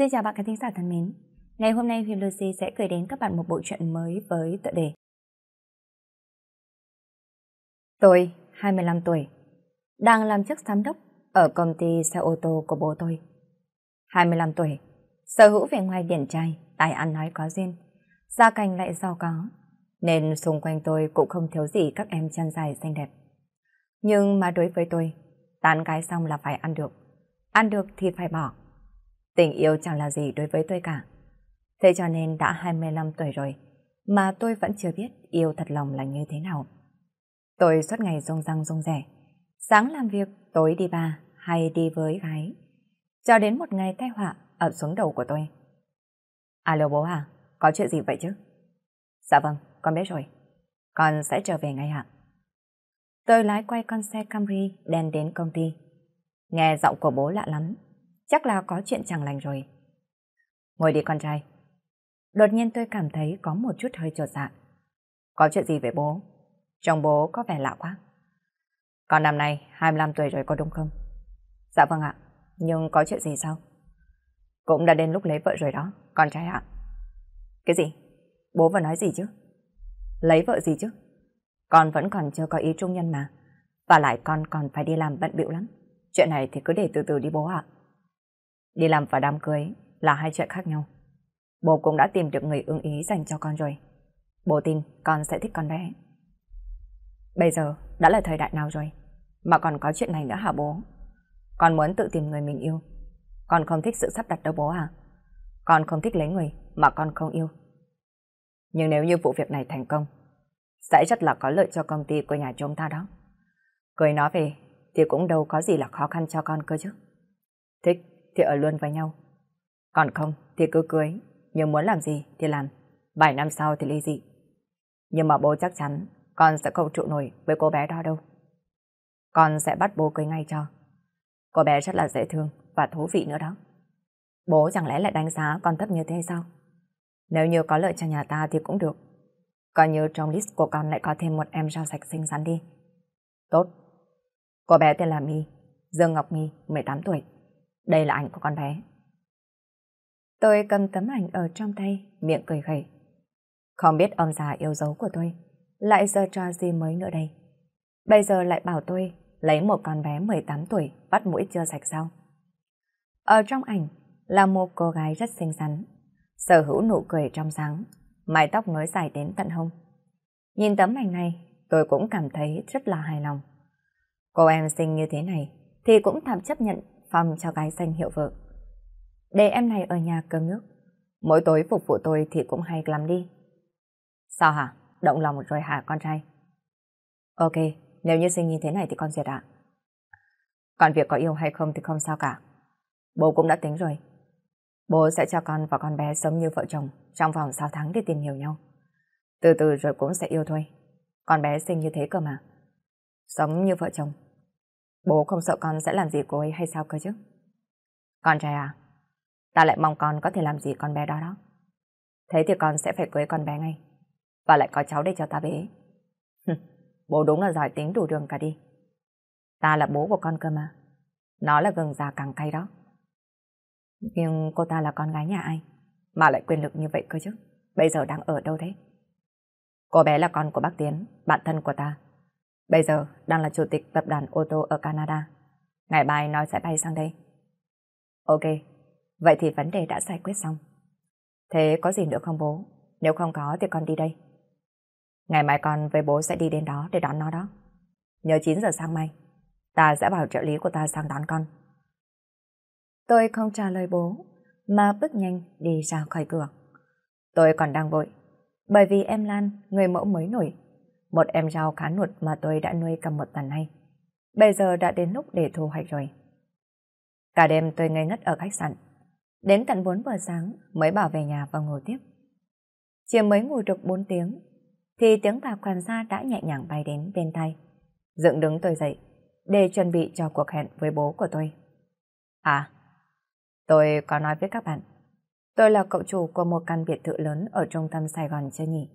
Xin chào bạn khán thính giả thân mến. Ngày hôm nay Huyền Lucy sẽ gửi đến các bạn một bộ truyện mới với tựa đề Tôi, 25 tuổi, đang làm chức giám đốc ở công ty xe ô tô của bố tôi. 25 tuổi, sở hữu về ngoài điển trai, tài ăn nói có duyên, gia cảnh lại giàu có, nên xung quanh tôi cũng không thiếu gì các em chân dài xinh đẹp. Nhưng mà đối với tôi, tán gái xong là phải ăn được, ăn được thì phải bỏ Tình yêu chẳng là gì đối với tôi cả. Thế cho nên đã 25 tuổi rồi, mà tôi vẫn chưa biết yêu thật lòng là như thế nào. Tôi suốt ngày rong răng rong rẻ. Sáng làm việc, tối đi ba hay đi với gái. Cho đến một ngày tai họa ập xuống đầu của tôi. Alo bố à, có chuyện gì vậy chứ? Dạ vâng, con biết rồi. Con sẽ trở về ngay ạ. Tôi lái quay con xe Camry đen đến công ty. Nghe giọng của bố lạ lắm, chắc là có chuyện chẳng lành rồi. Ngồi đi con trai. Đột nhiên tôi cảm thấy có một chút hơi trột dạ. Có chuyện gì về bố? Chồng bố có vẻ lạ quá. Con năm nay 25 tuổi rồi có đúng không? Dạ vâng ạ, nhưng có chuyện gì sao? Cũng đã đến lúc lấy vợ rồi đó, con trai ạ. Cái gì? Bố vừa nói gì chứ? Lấy vợ gì chứ? Con vẫn còn chưa có ý trung nhân mà. Và lại con còn phải đi làm bận bịu lắm. Chuyện này thì cứ để từ từ đi bố ạ. Đi làm và đám cưới là hai chuyện khác nhau. Bố cũng đã tìm được người ưng ý dành cho con rồi. Bố tin con sẽ thích con bé. Bây giờ đã là thời đại nào rồi mà còn có chuyện này nữa hả bố? Con muốn tự tìm người mình yêu. Con không thích sự sắp đặt đâu bố à? Con không thích lấy người mà con không yêu. Nhưng nếu như vụ việc này thành công, sẽ rất là có lợi cho công ty của nhà chúng ta đó. Cười nó về thì cũng đâu có gì là khó khăn cho con cơ chứ. Thích thì ở luôn với nhau. Còn không thì cứ cưới, nhưng muốn làm gì thì làm. 7 năm sau thì ly dị. Nhưng mà bố chắc chắn con sẽ không trụ nổi với cô bé đó đâu. Con sẽ bắt bố cưới ngay cho. Cô bé rất là dễ thương và thú vị nữa đó. Bố chẳng lẽ lại đánh giá con thấp như thế sao? Nếu như có lợi cho nhà ta thì cũng được. Coi như trong list của con lại có thêm một em rau sạch xinh xắn đi. Tốt. Cô bé tên là My, Dương Ngọc My, 18 tuổi đây là ảnh của con bé. Tôi cầm tấm ảnh ở trong tay, miệng cười khẩy. Không biết ông già yêu dấu của tôi, lại giờ cho gì mới nữa đây. Bây giờ lại bảo tôi lấy một con bé 18 tuổi bắt mũi chưa sạch sao. Ở trong ảnh là một cô gái rất xinh xắn, sở hữu nụ cười trong sáng, mái tóc nối dài đến tận hông. Nhìn tấm ảnh này, tôi cũng cảm thấy rất là hài lòng. Cô em xinh như thế này thì cũng tạm chấp nhận Phong cho gái danh hiệu vợ. Để em này ở nhà cơm nước. Mỗi tối phục vụ tôi thì cũng hay lắm đi. Sao hả? Động lòng rồi hả con trai? Ok, nếu như sinh như thế này thì con duyệt ạ. Còn việc có yêu hay không thì không sao cả. Bố cũng đã tính rồi. Bố sẽ cho con và con bé sống như vợ chồng trong vòng 6 tháng để tìm hiểu nhau. Từ từ rồi cũng sẽ yêu thôi. Con bé sinh như thế cơ mà. Sống như vợ chồng Bố không sợ con sẽ làm gì cô ấy hay sao cơ chứ? Con trai à, ta lại mong con có thể làm gì con bé đó đó. Thế thì con sẽ phải cưới con bé ngay. Và lại có cháu để cho ta bế. bố đúng là giỏi tính đủ đường cả đi. Ta là bố của con cơ mà. Nó là gừng già càng cay đó. Nhưng cô ta là con gái nhà ai? Mà lại quyền lực như vậy cơ chứ? Bây giờ đang ở đâu thế? Cô bé là con của bác Tiến, bạn thân của ta. Bây giờ đang là chủ tịch tập đoàn ô tô ở Canada. Ngày mai nói sẽ bay sang đây. Ok, vậy thì vấn đề đã giải quyết xong. Thế có gì nữa không bố? Nếu không có thì con đi đây. Ngày mai con với bố sẽ đi đến đó để đón nó đó. Nhớ 9 giờ sáng mai, ta sẽ bảo trợ lý của ta sang đón con. Tôi không trả lời bố, mà bước nhanh đi ra khỏi cửa. Tôi còn đang vội, bởi vì em Lan, người mẫu mới nổi, một em rau khá nuột mà tôi đã nuôi cả một tuần nay. Bây giờ đã đến lúc để thu hoạch rồi. Cả đêm tôi ngây ngất ở khách sạn, đến tận 4 giờ sáng mới bảo về nhà và ngủ tiếp. Chỉ mới ngủ được 4 tiếng, thì tiếng bà quản gia đã nhẹ nhàng bay đến bên tay. Dựng đứng tôi dậy, để chuẩn bị cho cuộc hẹn với bố của tôi. À, tôi có nói với các bạn, tôi là cậu chủ của một căn biệt thự lớn ở trung tâm Sài Gòn chưa nhỉ?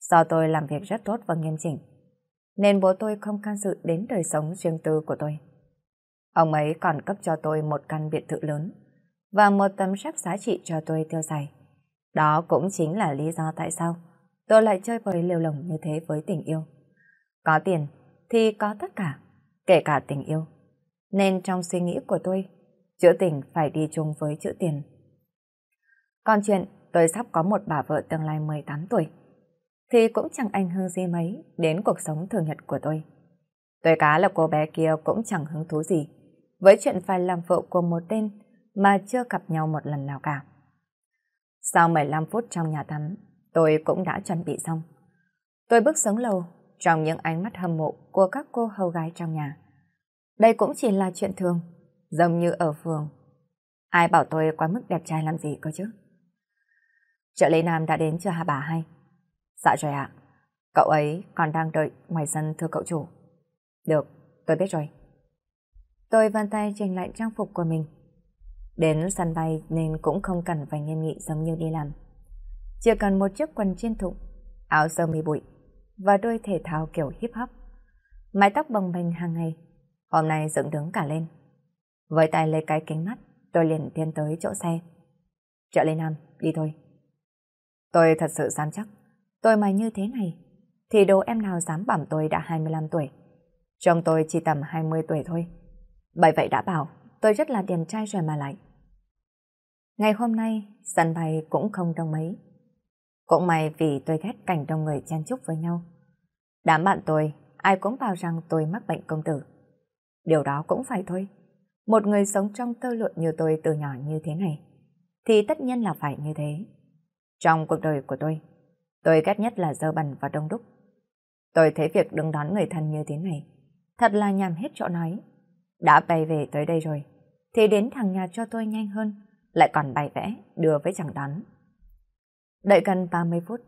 Do tôi làm việc rất tốt và nghiêm chỉnh, nên bố tôi không can dự đến đời sống riêng tư của tôi. Ông ấy còn cấp cho tôi một căn biệt thự lớn và một tấm sách giá trị cho tôi tiêu xài. Đó cũng chính là lý do tại sao tôi lại chơi với liều lồng như thế với tình yêu. Có tiền thì có tất cả, kể cả tình yêu. Nên trong suy nghĩ của tôi, chữ tình phải đi chung với chữ tiền. Còn chuyện tôi sắp có một bà vợ tương lai 18 tuổi thì cũng chẳng ảnh hưởng gì mấy đến cuộc sống thường nhật của tôi. Tôi cá là cô bé kia cũng chẳng hứng thú gì với chuyện phải làm vợ của một tên mà chưa gặp nhau một lần nào cả. Sau 15 phút trong nhà tắm, tôi cũng đã chuẩn bị xong. Tôi bước xuống lầu trong những ánh mắt hâm mộ của các cô hầu gái trong nhà. Đây cũng chỉ là chuyện thường, giống như ở phường. Ai bảo tôi quá mức đẹp trai làm gì cơ chứ? Trợ lý nam đã đến chưa hả bà hay? Dạ rồi ạ. Cậu ấy còn đang đợi ngoài sân thưa cậu chủ. Được, tôi biết rồi. Tôi vân tay chỉnh lại trang phục của mình. Đến sân bay nên cũng không cần phải nghiêm nghị giống như đi làm. Chỉ cần một chiếc quần trên thụng, áo sơ mi bụi và đôi thể thao kiểu hip hop. Mái tóc bồng bềnh hàng ngày, hôm nay dựng đứng cả lên. Với tay lấy cái kính mắt, tôi liền tiến tới chỗ xe. Trợ lên Nam, đi thôi. Tôi thật sự dám chắc Tôi mà như thế này, thì đồ em nào dám bảo tôi đã 25 tuổi. trong tôi chỉ tầm 20 tuổi thôi. Bởi vậy đã bảo, tôi rất là điềm trai rồi mà lại. Ngày hôm nay, sân bay cũng không đông mấy. Cũng may vì tôi ghét cảnh đông người chen chúc với nhau. Đám bạn tôi, ai cũng bảo rằng tôi mắc bệnh công tử. Điều đó cũng phải thôi. Một người sống trong tơ lụa như tôi từ nhỏ như thế này, thì tất nhiên là phải như thế. Trong cuộc đời của tôi, Tôi ghét nhất là dơ bẩn và đông đúc. Tôi thấy việc đứng đón người thân như thế này, thật là nhàm hết chỗ nói. Đã bay về tới đây rồi, thì đến thằng nhà cho tôi nhanh hơn, lại còn bày vẽ, đưa với chẳng đón. Đợi gần 30 phút,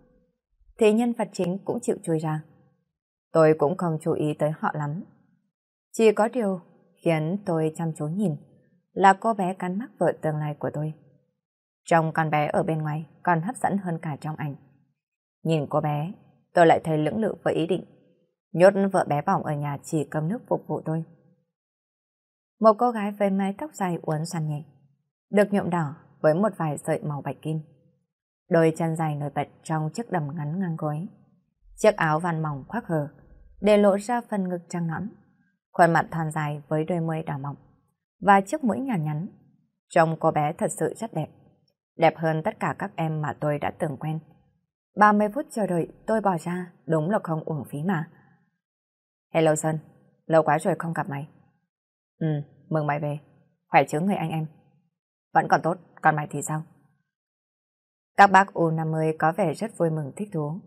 thì nhân vật chính cũng chịu chui ra. Tôi cũng không chú ý tới họ lắm. Chỉ có điều khiến tôi chăm chú nhìn là cô bé cắn mắt vợ tương lai của tôi. Trông con bé ở bên ngoài còn hấp dẫn hơn cả trong ảnh. Nhìn cô bé, tôi lại thấy lưỡng lự với ý định. Nhốt vợ bé bỏng ở nhà chỉ cầm nước phục vụ tôi. Một cô gái với mái tóc dài uốn xoăn nhẹ, được nhuộm đỏ với một vài sợi màu bạch kim. Đôi chân dài nổi bật trong chiếc đầm ngắn ngang gối. Chiếc áo van mỏng khoác hờ, để lộ ra phần ngực trăng nõn. Khuôn mặt thon dài với đôi môi đỏ mọng và chiếc mũi nhỏ nhắn. Trông cô bé thật sự rất đẹp. Đẹp hơn tất cả các em mà tôi đã từng quen. 30 phút chờ đợi tôi bỏ ra, đúng là không uổng phí mà. Hello Sơn, lâu quá rồi không gặp mày. Ừ, mừng mày về. Khỏe chứ người anh em. Vẫn còn tốt, còn mày thì sao? Các bác U50 có vẻ rất vui mừng thích thú.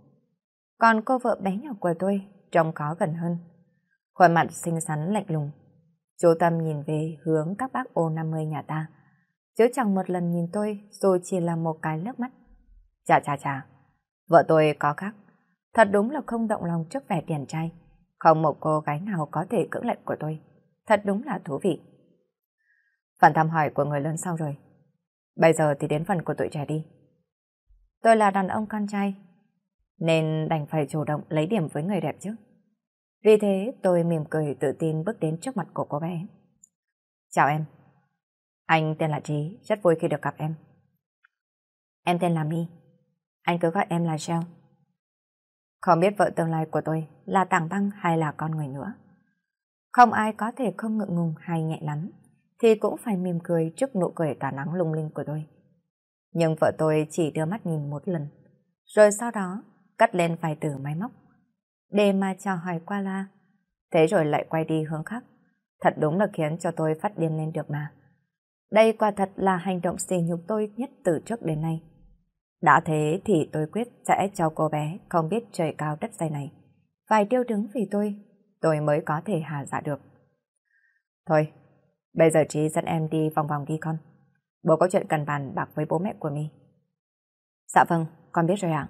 Còn cô vợ bé nhỏ của tôi trông có gần hơn. Khuôn mặt xinh xắn lạnh lùng. Chú Tâm nhìn về hướng các bác U50 nhà ta. Chứ chẳng một lần nhìn tôi dù chỉ là một cái nước mắt. Chà chà chà, Vợ tôi có khác, thật đúng là không động lòng trước vẻ điển trai. Không một cô gái nào có thể cưỡng lệnh của tôi. Thật đúng là thú vị. Phần thăm hỏi của người lớn sau rồi. Bây giờ thì đến phần của tuổi trẻ đi. Tôi là đàn ông con trai, nên đành phải chủ động lấy điểm với người đẹp chứ. Vì thế tôi mỉm cười tự tin bước đến trước mặt của cô bé. Chào em. Anh tên là Trí, rất vui khi được gặp em. Em tên là My. Anh cứ gọi em là Jill. Không biết vợ tương lai của tôi là tảng băng hay là con người nữa. Không ai có thể không ngượng ngùng hay nhẹ lắm, thì cũng phải mỉm cười trước nụ cười tỏa nắng lung linh của tôi. Nhưng vợ tôi chỉ đưa mắt nhìn một lần, rồi sau đó cắt lên vài từ máy móc. Để mà chào hỏi qua la, thế rồi lại quay đi hướng khác. Thật đúng là khiến cho tôi phát điên lên được mà. Đây quả thật là hành động xì nhục tôi nhất từ trước đến nay. Đã thế thì tôi quyết sẽ cho cô bé không biết trời cao đất dày này. Phải tiêu đứng vì tôi, tôi mới có thể hà dạ được. Thôi, bây giờ chị dẫn em đi vòng vòng đi con. Bố có chuyện cần bàn bạc với bố mẹ của mi. Dạ vâng, con biết rồi ạ.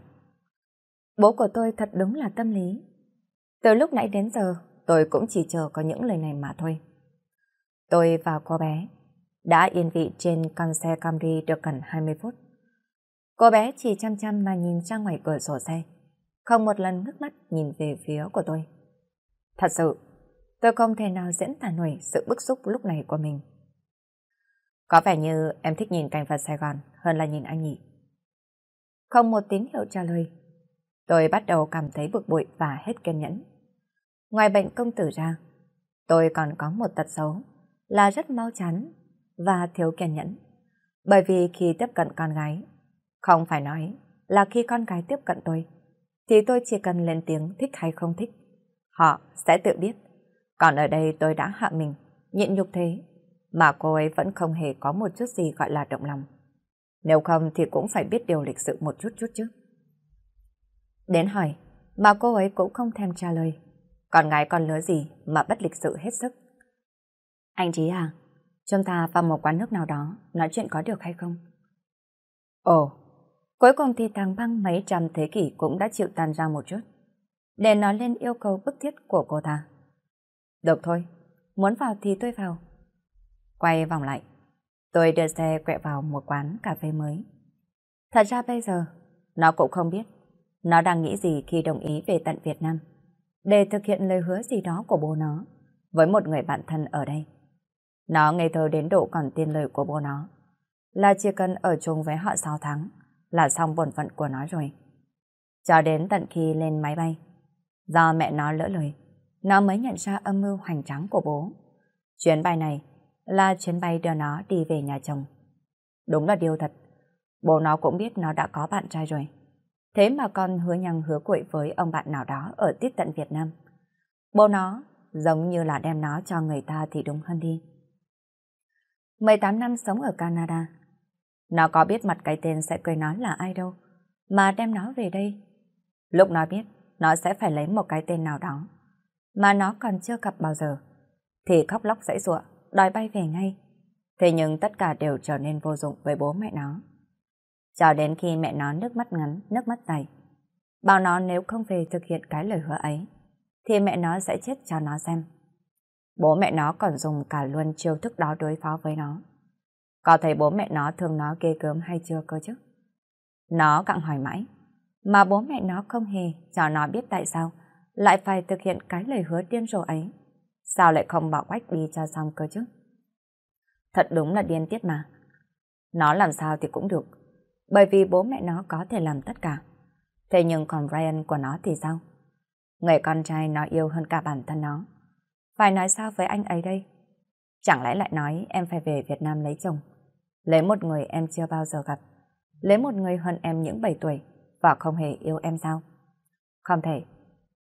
Bố của tôi thật đúng là tâm lý. Từ lúc nãy đến giờ, tôi cũng chỉ chờ có những lời này mà thôi. Tôi và cô bé đã yên vị trên con xe Camry được gần 20 phút. Cô bé chỉ chăm chăm mà nhìn ra ngoài cửa sổ xe, không một lần ngước mắt nhìn về phía của tôi. Thật sự, tôi không thể nào diễn tả nổi sự bức xúc lúc này của mình. Có vẻ như em thích nhìn cảnh vật Sài Gòn hơn là nhìn anh nhỉ. Không một tín hiệu trả lời, tôi bắt đầu cảm thấy bực bội và hết kiên nhẫn. Ngoài bệnh công tử ra, tôi còn có một tật xấu là rất mau chán và thiếu kiên nhẫn. Bởi vì khi tiếp cận con gái, không phải nói là khi con gái tiếp cận tôi, thì tôi chỉ cần lên tiếng thích hay không thích. Họ sẽ tự biết. Còn ở đây tôi đã hạ mình, nhịn nhục thế, mà cô ấy vẫn không hề có một chút gì gọi là động lòng. Nếu không thì cũng phải biết điều lịch sự một chút chút chứ. Đến hỏi, mà cô ấy cũng không thèm trả lời. còn gái con lứa gì mà bất lịch sự hết sức. Anh Trí à, chúng ta vào một quán nước nào đó nói chuyện có được hay không? Ồ, Cuối cùng thì thằng băng mấy trăm thế kỷ cũng đã chịu tàn ra một chút. Để nói lên yêu cầu bức thiết của cô ta. Được thôi, muốn vào thì tôi vào. Quay vòng lại, tôi đưa xe quẹo vào một quán cà phê mới. Thật ra bây giờ, nó cũng không biết nó đang nghĩ gì khi đồng ý về tận Việt Nam để thực hiện lời hứa gì đó của bố nó với một người bạn thân ở đây. Nó ngây thơ đến độ còn tin lời của bố nó là chỉ cần ở chung với họ 6 tháng là xong bổn phận của nó rồi. Cho đến tận khi lên máy bay, do mẹ nó lỡ lời, nó mới nhận ra âm mưu hoành tráng của bố. Chuyến bay này là chuyến bay đưa nó đi về nhà chồng. Đúng là điều thật, bố nó cũng biết nó đã có bạn trai rồi. Thế mà con hứa nhăng hứa cuội với ông bạn nào đó ở tiết tận Việt Nam. Bố nó giống như là đem nó cho người ta thì đúng hơn đi. 18 năm sống ở Canada, nó có biết mặt cái tên sẽ cười nó là ai đâu, mà đem nó về đây. Lúc nó biết, nó sẽ phải lấy một cái tên nào đó, mà nó còn chưa gặp bao giờ. Thì khóc lóc dãy ruộng, đòi bay về ngay. Thế nhưng tất cả đều trở nên vô dụng với bố mẹ nó. Cho đến khi mẹ nó nước mắt ngắn, nước mắt dày. Bảo nó nếu không về thực hiện cái lời hứa ấy, thì mẹ nó sẽ chết cho nó xem. Bố mẹ nó còn dùng cả luôn chiêu thức đó đối phó với nó. Có thấy bố mẹ nó thương nó ghê gớm hay chưa cơ chứ? Nó cặn hỏi mãi, mà bố mẹ nó không hề cho nó biết tại sao lại phải thực hiện cái lời hứa điên rồ ấy. Sao lại không bỏ quách đi cho xong cơ chứ? Thật đúng là điên tiết mà. Nó làm sao thì cũng được, bởi vì bố mẹ nó có thể làm tất cả. Thế nhưng còn Ryan của nó thì sao? Người con trai nó yêu hơn cả bản thân nó. Phải nói sao với anh ấy đây? Chẳng lẽ lại nói em phải về Việt Nam lấy chồng? Lấy một người em chưa bao giờ gặp, lấy một người hơn em những 7 tuổi và không hề yêu em sao? Không thể,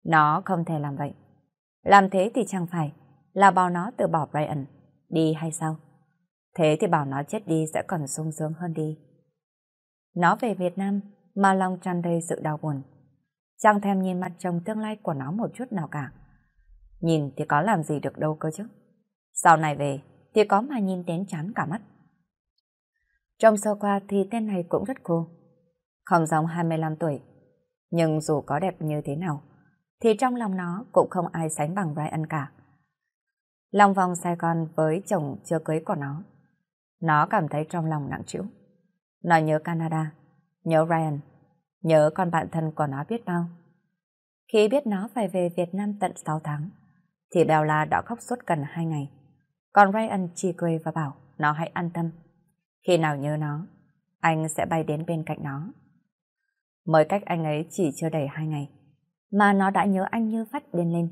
nó không thể làm vậy. Làm thế thì chẳng phải là bảo nó từ bỏ Brian đi hay sao? Thế thì bảo nó chết đi sẽ còn sung sướng hơn đi. Nó về Việt Nam mà lòng tràn đầy sự đau buồn. Chẳng thèm nhìn mặt chồng tương lai của nó một chút nào cả. Nhìn thì có làm gì được đâu cơ chứ. Sau này về thì có mà nhìn đến chán cả mắt trong sơ qua thì tên này cũng rất cô, Không giống 25 tuổi. Nhưng dù có đẹp như thế nào, thì trong lòng nó cũng không ai sánh bằng Ryan cả. Long vòng Sài Gòn với chồng chưa cưới của nó. Nó cảm thấy trong lòng nặng trĩu. Nó nhớ Canada, nhớ Ryan, nhớ con bạn thân của nó biết bao. Khi biết nó phải về Việt Nam tận 6 tháng, thì Bella đã khóc suốt gần 2 ngày. Còn Ryan chỉ cười và bảo nó hãy an tâm. Khi nào nhớ nó, anh sẽ bay đến bên cạnh nó. Mới cách anh ấy chỉ chưa đầy hai ngày, mà nó đã nhớ anh như phát điên lên.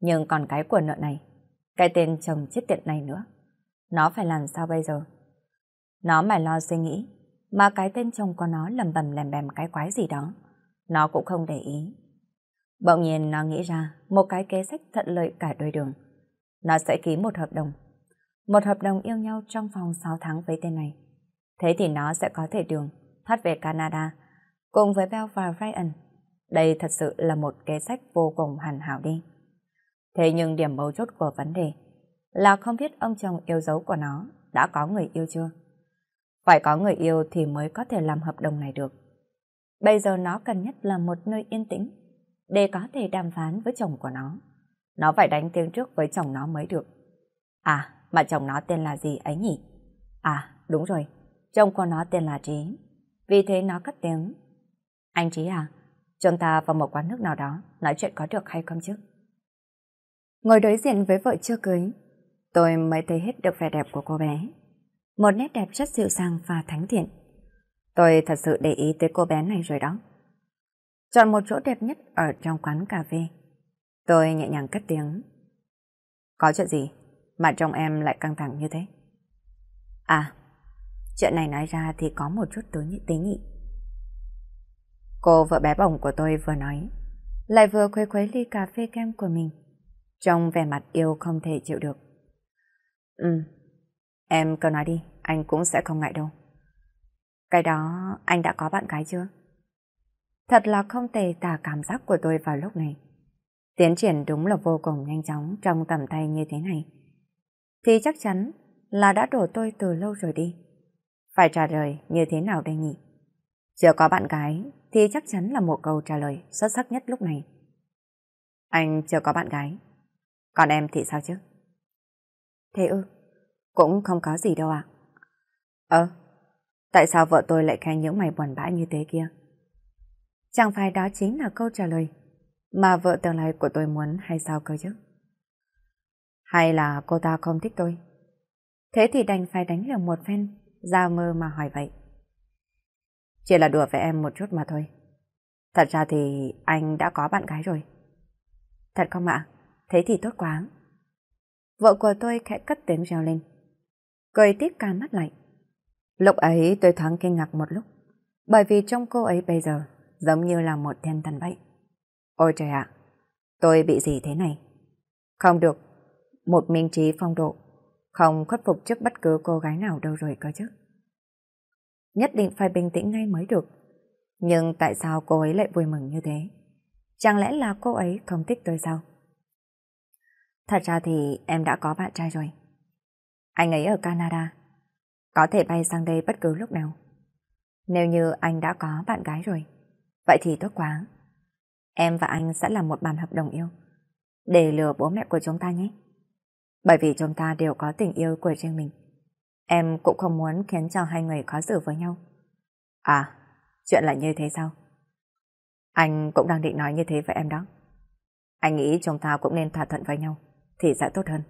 Nhưng còn cái của nợ này, cái tên chồng chết tiệt này nữa, nó phải làm sao bây giờ? Nó mải lo suy nghĩ, mà cái tên chồng của nó lầm bầm lèm bèm cái quái gì đó, nó cũng không để ý. Bỗng nhiên nó nghĩ ra một cái kế sách thuận lợi cả đôi đường. Nó sẽ ký một hợp đồng một hợp đồng yêu nhau trong vòng 6 tháng với tên này. Thế thì nó sẽ có thể đường thoát về Canada cùng với Bell và Ryan. Đây thật sự là một kế sách vô cùng hoàn hảo đi. Thế nhưng điểm mấu chốt của vấn đề là không biết ông chồng yêu dấu của nó đã có người yêu chưa. Phải có người yêu thì mới có thể làm hợp đồng này được. Bây giờ nó cần nhất là một nơi yên tĩnh để có thể đàm phán với chồng của nó. Nó phải đánh tiếng trước với chồng nó mới được. À, mà chồng nó tên là gì ấy nhỉ? À, đúng rồi, chồng của nó tên là Trí. Vì thế nó cất tiếng. Anh Trí à, chúng ta vào một quán nước nào đó nói chuyện có được hay không chứ? Ngồi đối diện với vợ chưa cưới, tôi mới thấy hết được vẻ đẹp của cô bé. Một nét đẹp rất dịu dàng và thánh thiện. Tôi thật sự để ý tới cô bé này rồi đó. Chọn một chỗ đẹp nhất ở trong quán cà phê. Tôi nhẹ nhàng cất tiếng. Có chuyện gì mà trong em lại căng thẳng như thế? À, chuyện này nói ra thì có một chút tối nhị tế nhị. Cô vợ bé bỏng của tôi vừa nói, lại vừa khuấy khuấy ly cà phê kem của mình, trong vẻ mặt yêu không thể chịu được. Ừ, em cứ nói đi, anh cũng sẽ không ngại đâu. Cái đó anh đã có bạn gái chưa? Thật là không thể tả cảm giác của tôi vào lúc này. Tiến triển đúng là vô cùng nhanh chóng trong tầm tay như thế này thì chắc chắn là đã đổ tôi từ lâu rồi đi. Phải trả lời như thế nào đây nhỉ? Chưa có bạn gái thì chắc chắn là một câu trả lời xuất sắc nhất lúc này. Anh chưa có bạn gái. Còn em thì sao chứ? Thế ư, cũng không có gì đâu ạ. Ơ, tại sao vợ tôi lại khen những mày buồn bã như thế kia? Chẳng phải đó chính là câu trả lời mà vợ tương lai của tôi muốn hay sao cơ chứ? Hay là cô ta không thích tôi? Thế thì đành phải đánh liều một phen, ra mơ mà hỏi vậy. Chỉ là đùa với em một chút mà thôi. Thật ra thì anh đã có bạn gái rồi. Thật không ạ? Thế thì tốt quá. Vợ của tôi khẽ cất tiếng reo lên. Cười tiếp cả mắt lạnh. Lúc ấy tôi thoáng kinh ngạc một lúc. Bởi vì trong cô ấy bây giờ giống như là một thiên thần vậy. Ôi trời ạ, tôi bị gì thế này? Không được, một minh trí phong độ, không khuất phục trước bất cứ cô gái nào đâu rồi cơ chứ. Nhất định phải bình tĩnh ngay mới được. Nhưng tại sao cô ấy lại vui mừng như thế? Chẳng lẽ là cô ấy không thích tôi sao? Thật ra thì em đã có bạn trai rồi. Anh ấy ở Canada, có thể bay sang đây bất cứ lúc nào. Nếu như anh đã có bạn gái rồi, vậy thì tốt quá. Em và anh sẽ là một bàn hợp đồng yêu, để lừa bố mẹ của chúng ta nhé. Bởi vì chúng ta đều có tình yêu của riêng mình. Em cũng không muốn khiến cho hai người khó xử với nhau. À, chuyện là như thế sao? Anh cũng đang định nói như thế với em đó. Anh nghĩ chúng ta cũng nên thỏa thuận với nhau, thì sẽ tốt hơn.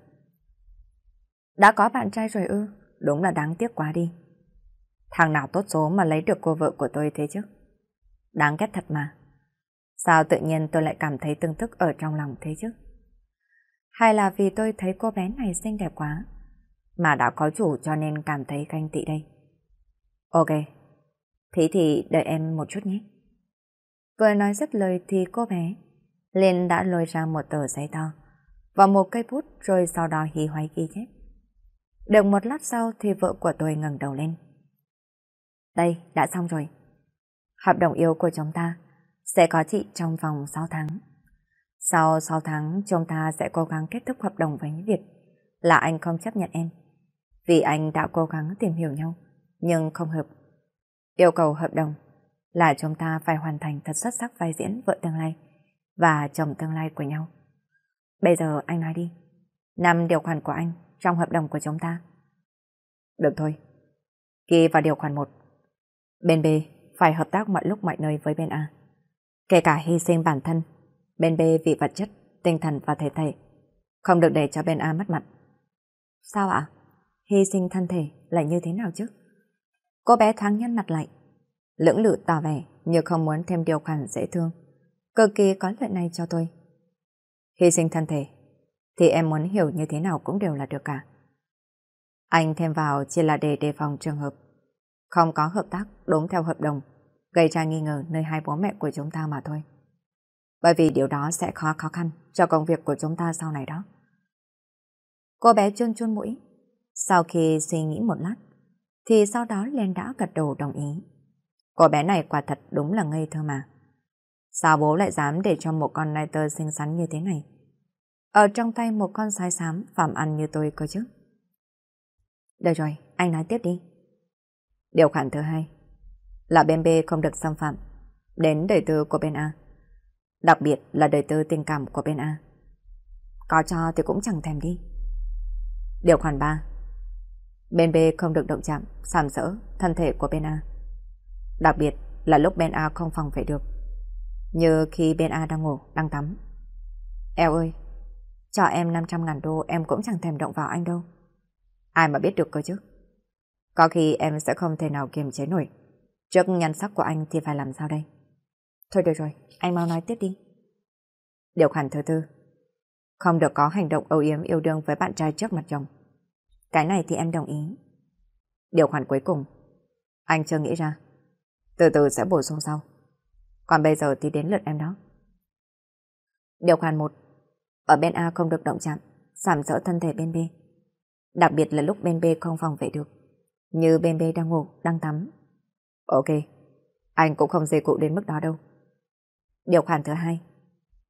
Đã có bạn trai rồi ư, đúng là đáng tiếc quá đi. Thằng nào tốt số mà lấy được cô vợ của tôi thế chứ? Đáng ghét thật mà. Sao tự nhiên tôi lại cảm thấy tương thức ở trong lòng thế chứ? hay là vì tôi thấy cô bé này xinh đẹp quá, mà đã có chủ cho nên cảm thấy ganh tị đây. Ok, thế thì đợi em một chút nhé. Vừa nói rất lời thì cô bé liền đã lôi ra một tờ giấy to và một cây bút rồi sau đó hí hoay ghi chép. Được một lát sau thì vợ của tôi ngẩng đầu lên. Đây, đã xong rồi. Hợp đồng yêu của chúng ta sẽ có chị trong vòng 6 tháng. Sau 6 tháng chúng ta sẽ cố gắng kết thúc hợp đồng với Việt. Là anh không chấp nhận em. Vì anh đã cố gắng tìm hiểu nhau, nhưng không hợp. Yêu cầu hợp đồng là chúng ta phải hoàn thành thật xuất sắc vai diễn vợ tương lai và chồng tương lai của nhau. Bây giờ anh nói đi. Năm điều khoản của anh trong hợp đồng của chúng ta. Được thôi. Ghi vào điều khoản 1. Bên B phải hợp tác mọi lúc mọi nơi với bên A. Kể cả hy sinh bản thân Bên B vì vật chất, tinh thần và thể thể. Không được để cho bên A mất mặt. Sao ạ? Hy sinh thân thể là như thế nào chứ? Cô bé thoáng nhăn mặt lại. Lưỡng lự tỏ vẻ như không muốn thêm điều khoản dễ thương. Cực kỳ có lợi này cho tôi. Hy sinh thân thể thì em muốn hiểu như thế nào cũng đều là được cả. Anh thêm vào chỉ là để đề phòng trường hợp không có hợp tác đúng theo hợp đồng gây ra nghi ngờ nơi hai bố mẹ của chúng ta mà thôi bởi vì điều đó sẽ khó khó khăn cho công việc của chúng ta sau này đó. Cô bé chôn chôn mũi. Sau khi suy nghĩ một lát, thì sau đó lên đã gật đầu đồng ý. Cô bé này quả thật đúng là ngây thơ mà. Sao bố lại dám để cho một con nai tơ xinh xắn như thế này? Ở trong tay một con sai xám phạm ăn như tôi cơ chứ. Được rồi, anh nói tiếp đi. Điều khoản thứ hai là bên B không được xâm phạm đến đời tư của bên A. Đặc biệt là đời tư tình cảm của bên A. Có cho thì cũng chẳng thèm đi. Điều khoản 3 Bên B không được động chạm, sàm sỡ, thân thể của bên A. Đặc biệt là lúc bên A không phòng vệ được. Như khi bên A đang ngủ, đang tắm. Eo ơi, cho em 500 ngàn đô em cũng chẳng thèm động vào anh đâu. Ai mà biết được cơ chứ. Có khi em sẽ không thể nào kiềm chế nổi. Trước nhan sắc của anh thì phải làm sao đây? Thôi được rồi, anh mau nói tiếp đi. Điều khoản thứ tư. Không được có hành động âu yếm yêu đương với bạn trai trước mặt chồng. Cái này thì em đồng ý. Điều khoản cuối cùng. Anh chưa nghĩ ra. Từ từ sẽ bổ sung sau. Còn bây giờ thì đến lượt em đó. Điều khoản một Ở bên A không được động chạm, sảm sỡ thân thể bên B. Đặc biệt là lúc bên B không phòng vệ được. Như bên B đang ngủ, đang tắm. Ok, anh cũng không dây cụ đến mức đó đâu. Điều khoản thứ hai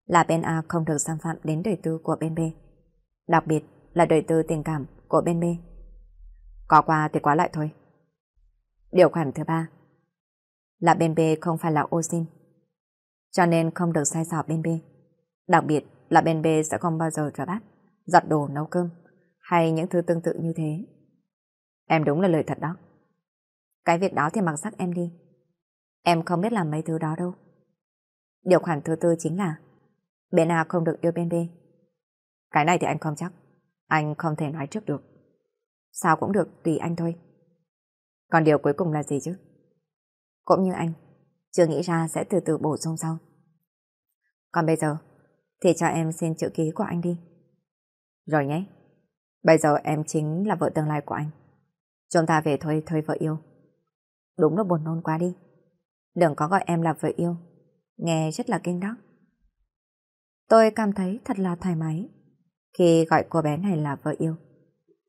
là bên A không được xâm phạm đến đời tư của bên B, đặc biệt là đời tư tình cảm của bên B. Có qua thì quá lại thôi. Điều khoản thứ ba là bên B không phải là ô xin, cho nên không được sai sỏ bên B. Đặc biệt là bên B sẽ không bao giờ rửa bát, giặt đồ nấu cơm hay những thứ tương tự như thế. Em đúng là lời thật đó. Cái việc đó thì mặc sắc em đi. Em không biết làm mấy thứ đó đâu. Điều khoản thứ tư chính là bên A không được yêu bên B. Cái này thì anh không chắc. Anh không thể nói trước được. Sao cũng được, tùy anh thôi. Còn điều cuối cùng là gì chứ? Cũng như anh, chưa nghĩ ra sẽ từ từ bổ sung sau. Còn bây giờ, thì cho em xin chữ ký của anh đi. Rồi nhé. Bây giờ em chính là vợ tương lai của anh. Chúng ta về thôi, thôi vợ yêu. Đúng là buồn nôn quá đi. Đừng có gọi em là vợ yêu nghe rất là kinh đắc. Tôi cảm thấy thật là thoải mái khi gọi cô bé này là vợ yêu.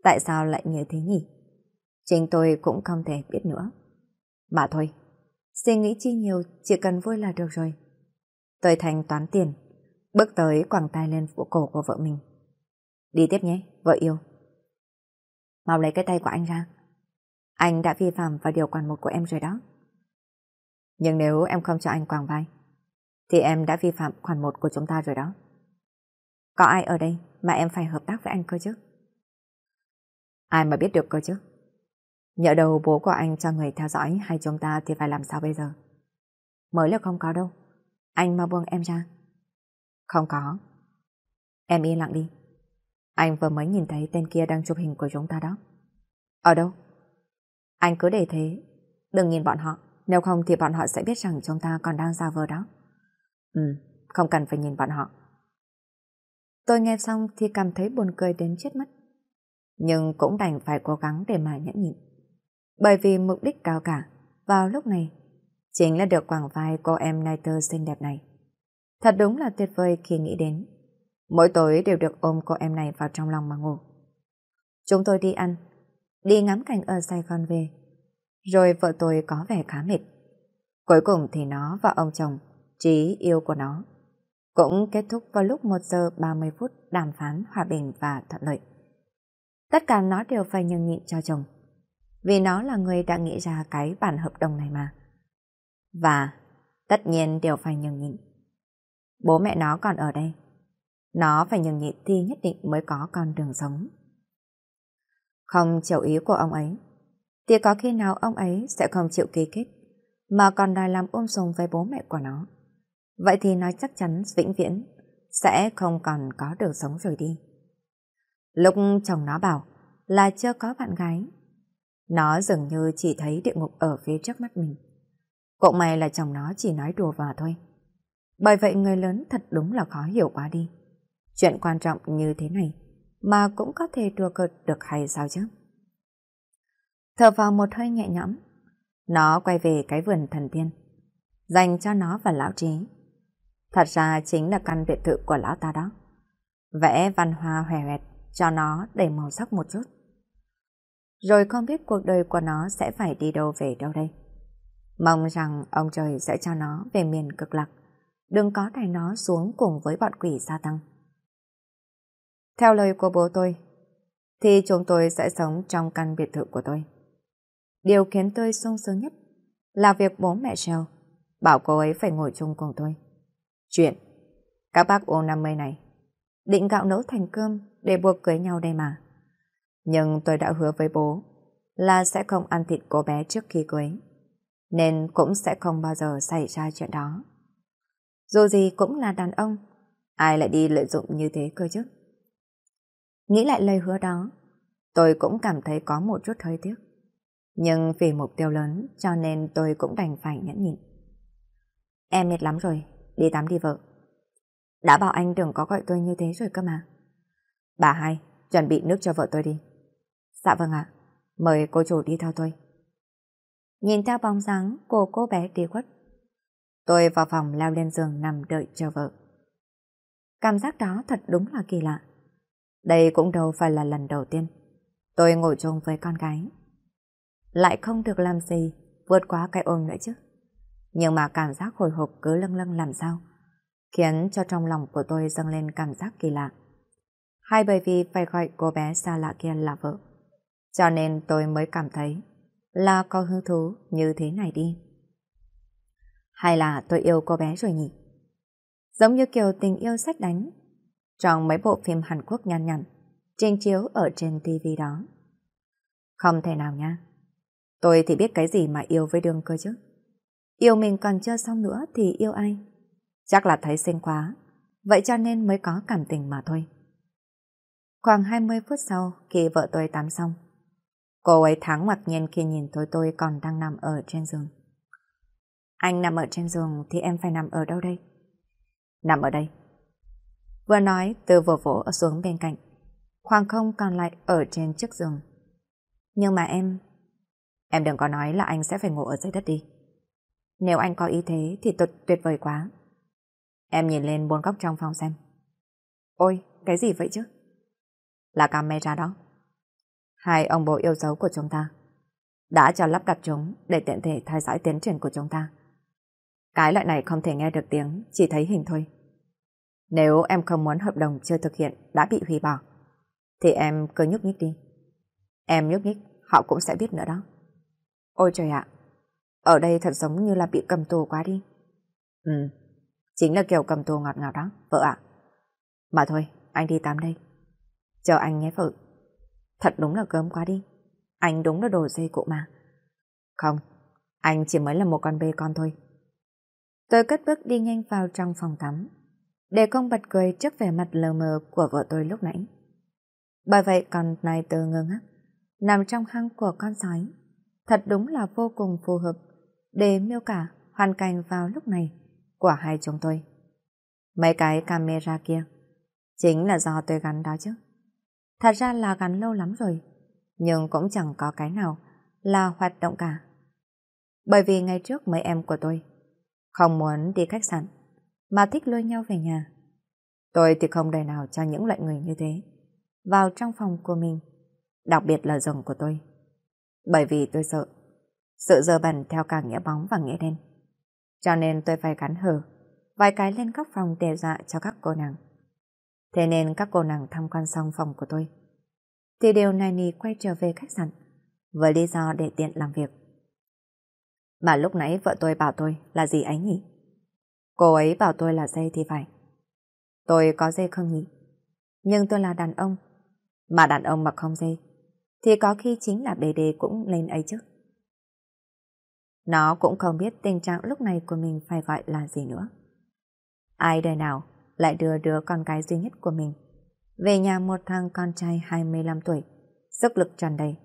Tại sao lại như thế nhỉ? Chính tôi cũng không thể biết nữa. Mà thôi, suy nghĩ chi nhiều chỉ cần vui là được rồi. Tôi thành toán tiền, bước tới quàng tay lên phủ cổ của vợ mình. Đi tiếp nhé, vợ yêu. Mau lấy cái tay của anh ra. Anh đã vi phạm vào điều khoản một của em rồi đó. Nhưng nếu em không cho anh quàng vai, thì em đã vi phạm khoản một của chúng ta rồi đó. Có ai ở đây mà em phải hợp tác với anh cơ chứ? Ai mà biết được cơ chứ? Nhỡ đầu bố của anh cho người theo dõi hay chúng ta thì phải làm sao bây giờ? Mới là không có đâu. Anh mà buông em ra. Không có. Em yên lặng đi. Anh vừa mới nhìn thấy tên kia đang chụp hình của chúng ta đó. Ở đâu? Anh cứ để thế. Đừng nhìn bọn họ. Nếu không thì bọn họ sẽ biết rằng chúng ta còn đang ra vờ đó. Ừ, không cần phải nhìn bọn họ. Tôi nghe xong thì cảm thấy buồn cười đến chết mất. Nhưng cũng đành phải cố gắng để mà nhẫn nhịn. Bởi vì mục đích cao cả, vào lúc này, chính là được quảng vai cô em nai Niter xinh đẹp này. Thật đúng là tuyệt vời khi nghĩ đến. Mỗi tối đều được ôm cô em này vào trong lòng mà ngủ. Chúng tôi đi ăn, đi ngắm cảnh ở Sài Gòn về. Rồi vợ tôi có vẻ khá mệt. Cuối cùng thì nó và ông chồng trí yêu của nó. Cũng kết thúc vào lúc 1 giờ 30 phút đàm phán hòa bình và thuận lợi. Tất cả nó đều phải nhường nhịn cho chồng, vì nó là người đã nghĩ ra cái bản hợp đồng này mà. Và tất nhiên đều phải nhường nhịn. Bố mẹ nó còn ở đây, nó phải nhường nhịn thì nhất định mới có con đường sống. Không chịu ý của ông ấy, thì có khi nào ông ấy sẽ không chịu ký kết, mà còn đòi làm ôm sùng với bố mẹ của nó. Vậy thì nói chắc chắn vĩnh viễn sẽ không còn có được sống rồi đi. Lúc chồng nó bảo là chưa có bạn gái, nó dường như chỉ thấy địa ngục ở phía trước mắt mình. Cũng may là chồng nó chỉ nói đùa vào thôi. Bởi vậy người lớn thật đúng là khó hiểu quá đi. Chuyện quan trọng như thế này mà cũng có thể đùa cợt được hay sao chứ? Thở vào một hơi nhẹ nhõm, nó quay về cái vườn thần tiên, dành cho nó và lão trí. Thật ra chính là căn biệt thự của lão ta đó. Vẽ văn hoa hòe hoẹt cho nó để màu sắc một chút. Rồi không biết cuộc đời của nó sẽ phải đi đâu về đâu đây. Mong rằng ông trời sẽ cho nó về miền cực lạc, đừng có thay nó xuống cùng với bọn quỷ gia tăng. Theo lời của bố tôi, thì chúng tôi sẽ sống trong căn biệt thự của tôi. Điều khiến tôi sung sướng nhất là việc bố mẹ Shell bảo cô ấy phải ngồi chung cùng tôi. Chuyện Các bác ô mây này Định gạo nấu thành cơm để buộc cưới nhau đây mà Nhưng tôi đã hứa với bố Là sẽ không ăn thịt cô bé trước khi cưới Nên cũng sẽ không bao giờ xảy ra chuyện đó Dù gì cũng là đàn ông Ai lại đi lợi dụng như thế cơ chứ Nghĩ lại lời hứa đó Tôi cũng cảm thấy có một chút hơi tiếc nhưng vì mục tiêu lớn cho nên tôi cũng đành phải nhẫn nhịn. Em mệt lắm rồi, đi tắm đi vợ. Đã bảo anh đừng có gọi tôi như thế rồi cơ mà. Bà hai, chuẩn bị nước cho vợ tôi đi. Dạ vâng ạ, mời cô chủ đi theo tôi. Nhìn theo bóng dáng của cô bé đi khuất. Tôi vào phòng leo lên giường nằm đợi chờ vợ. Cảm giác đó thật đúng là kỳ lạ. Đây cũng đâu phải là lần đầu tiên. Tôi ngồi chung với con gái. Lại không được làm gì vượt quá cái ôm nữa chứ nhưng mà cảm giác hồi hộp cứ lâng lâng làm sao, khiến cho trong lòng của tôi dâng lên cảm giác kỳ lạ. Hay bởi vì phải gọi cô bé xa lạ kia là vợ, cho nên tôi mới cảm thấy là có hứng thú như thế này đi. Hay là tôi yêu cô bé rồi nhỉ? Giống như kiểu tình yêu sách đánh, trong mấy bộ phim Hàn Quốc nhăn nhặn, trình chiếu ở trên TV đó. Không thể nào nha. Tôi thì biết cái gì mà yêu với đường cơ chứ. Yêu mình còn chưa xong nữa thì yêu ai? Chắc là thấy xinh quá, vậy cho nên mới có cảm tình mà thôi. Khoảng 20 phút sau khi vợ tôi tắm xong, cô ấy thắng ngạc nhiên khi nhìn tôi tôi còn đang nằm ở trên giường. Anh nằm ở trên giường thì em phải nằm ở đâu đây? Nằm ở đây. Vừa nói từ vừa vỗ xuống bên cạnh, khoảng không còn lại ở trên chiếc giường. Nhưng mà em... Em đừng có nói là anh sẽ phải ngủ ở dưới đất đi. Nếu anh có ý thế thì tuyệt, tuyệt vời quá. Em nhìn lên bốn góc trong phòng xem. Ôi, cái gì vậy chứ? Là camera đó. Hai ông bố yêu dấu của chúng ta đã cho lắp đặt chúng để tiện thể theo dõi tiến triển của chúng ta. Cái loại này không thể nghe được tiếng, chỉ thấy hình thôi. Nếu em không muốn hợp đồng chưa thực hiện đã bị hủy bỏ, thì em cứ nhúc nhích đi. Em nhúc nhích, họ cũng sẽ biết nữa đó. Ôi trời ạ, ở đây thật giống như là bị cầm tù quá đi. Ừ, chính là kiểu cầm tù ngọt ngào đó, vợ ạ. Mà thôi, anh đi tắm đây. Chờ anh nhé vợ. Thật đúng là cơm quá đi. Anh đúng là đồ dây cụ mà. Không, anh chỉ mới là một con bê con thôi. Tôi cất bước đi nhanh vào trong phòng tắm, để không bật cười trước vẻ mặt lờ mờ của vợ tôi lúc nãy. Bởi vậy con này từ ngơ ngác, nằm trong hang của con sói, thật đúng là vô cùng phù hợp để miêu tả hoàn cảnh vào lúc này của hai chúng tôi. Mấy cái camera kia chính là do tôi gắn đó chứ. Thật ra là gắn lâu lắm rồi, nhưng cũng chẳng có cái nào là hoạt động cả. Bởi vì ngày trước mấy em của tôi không muốn đi khách sạn mà thích lôi nhau về nhà. Tôi thì không đời nào cho những loại người như thế vào trong phòng của mình, đặc biệt là rừng của tôi. Bởi vì tôi sợ sự dơ bẩn theo cả nghĩa bóng và nghĩa đen. Cho nên tôi phải gắn hờ, vài cái lên các phòng tề dạ cho các cô nàng. Thế nên các cô nàng tham quan xong phòng của tôi. Thì đều này nì quay trở về khách sạn, với lý do để tiện làm việc. Mà lúc nãy vợ tôi bảo tôi là gì ấy nhỉ? Cô ấy bảo tôi là dây thì phải. Tôi có dây không nhỉ? Nhưng tôi là đàn ông. Mà đàn ông mà không dây, thì có khi chính là bề đề cũng lên ấy chứ. Nó cũng không biết tình trạng lúc này của mình phải gọi là gì nữa. Ai đời nào lại đưa đứa con gái duy nhất của mình về nhà một thằng con trai 25 tuổi, sức lực tràn đầy,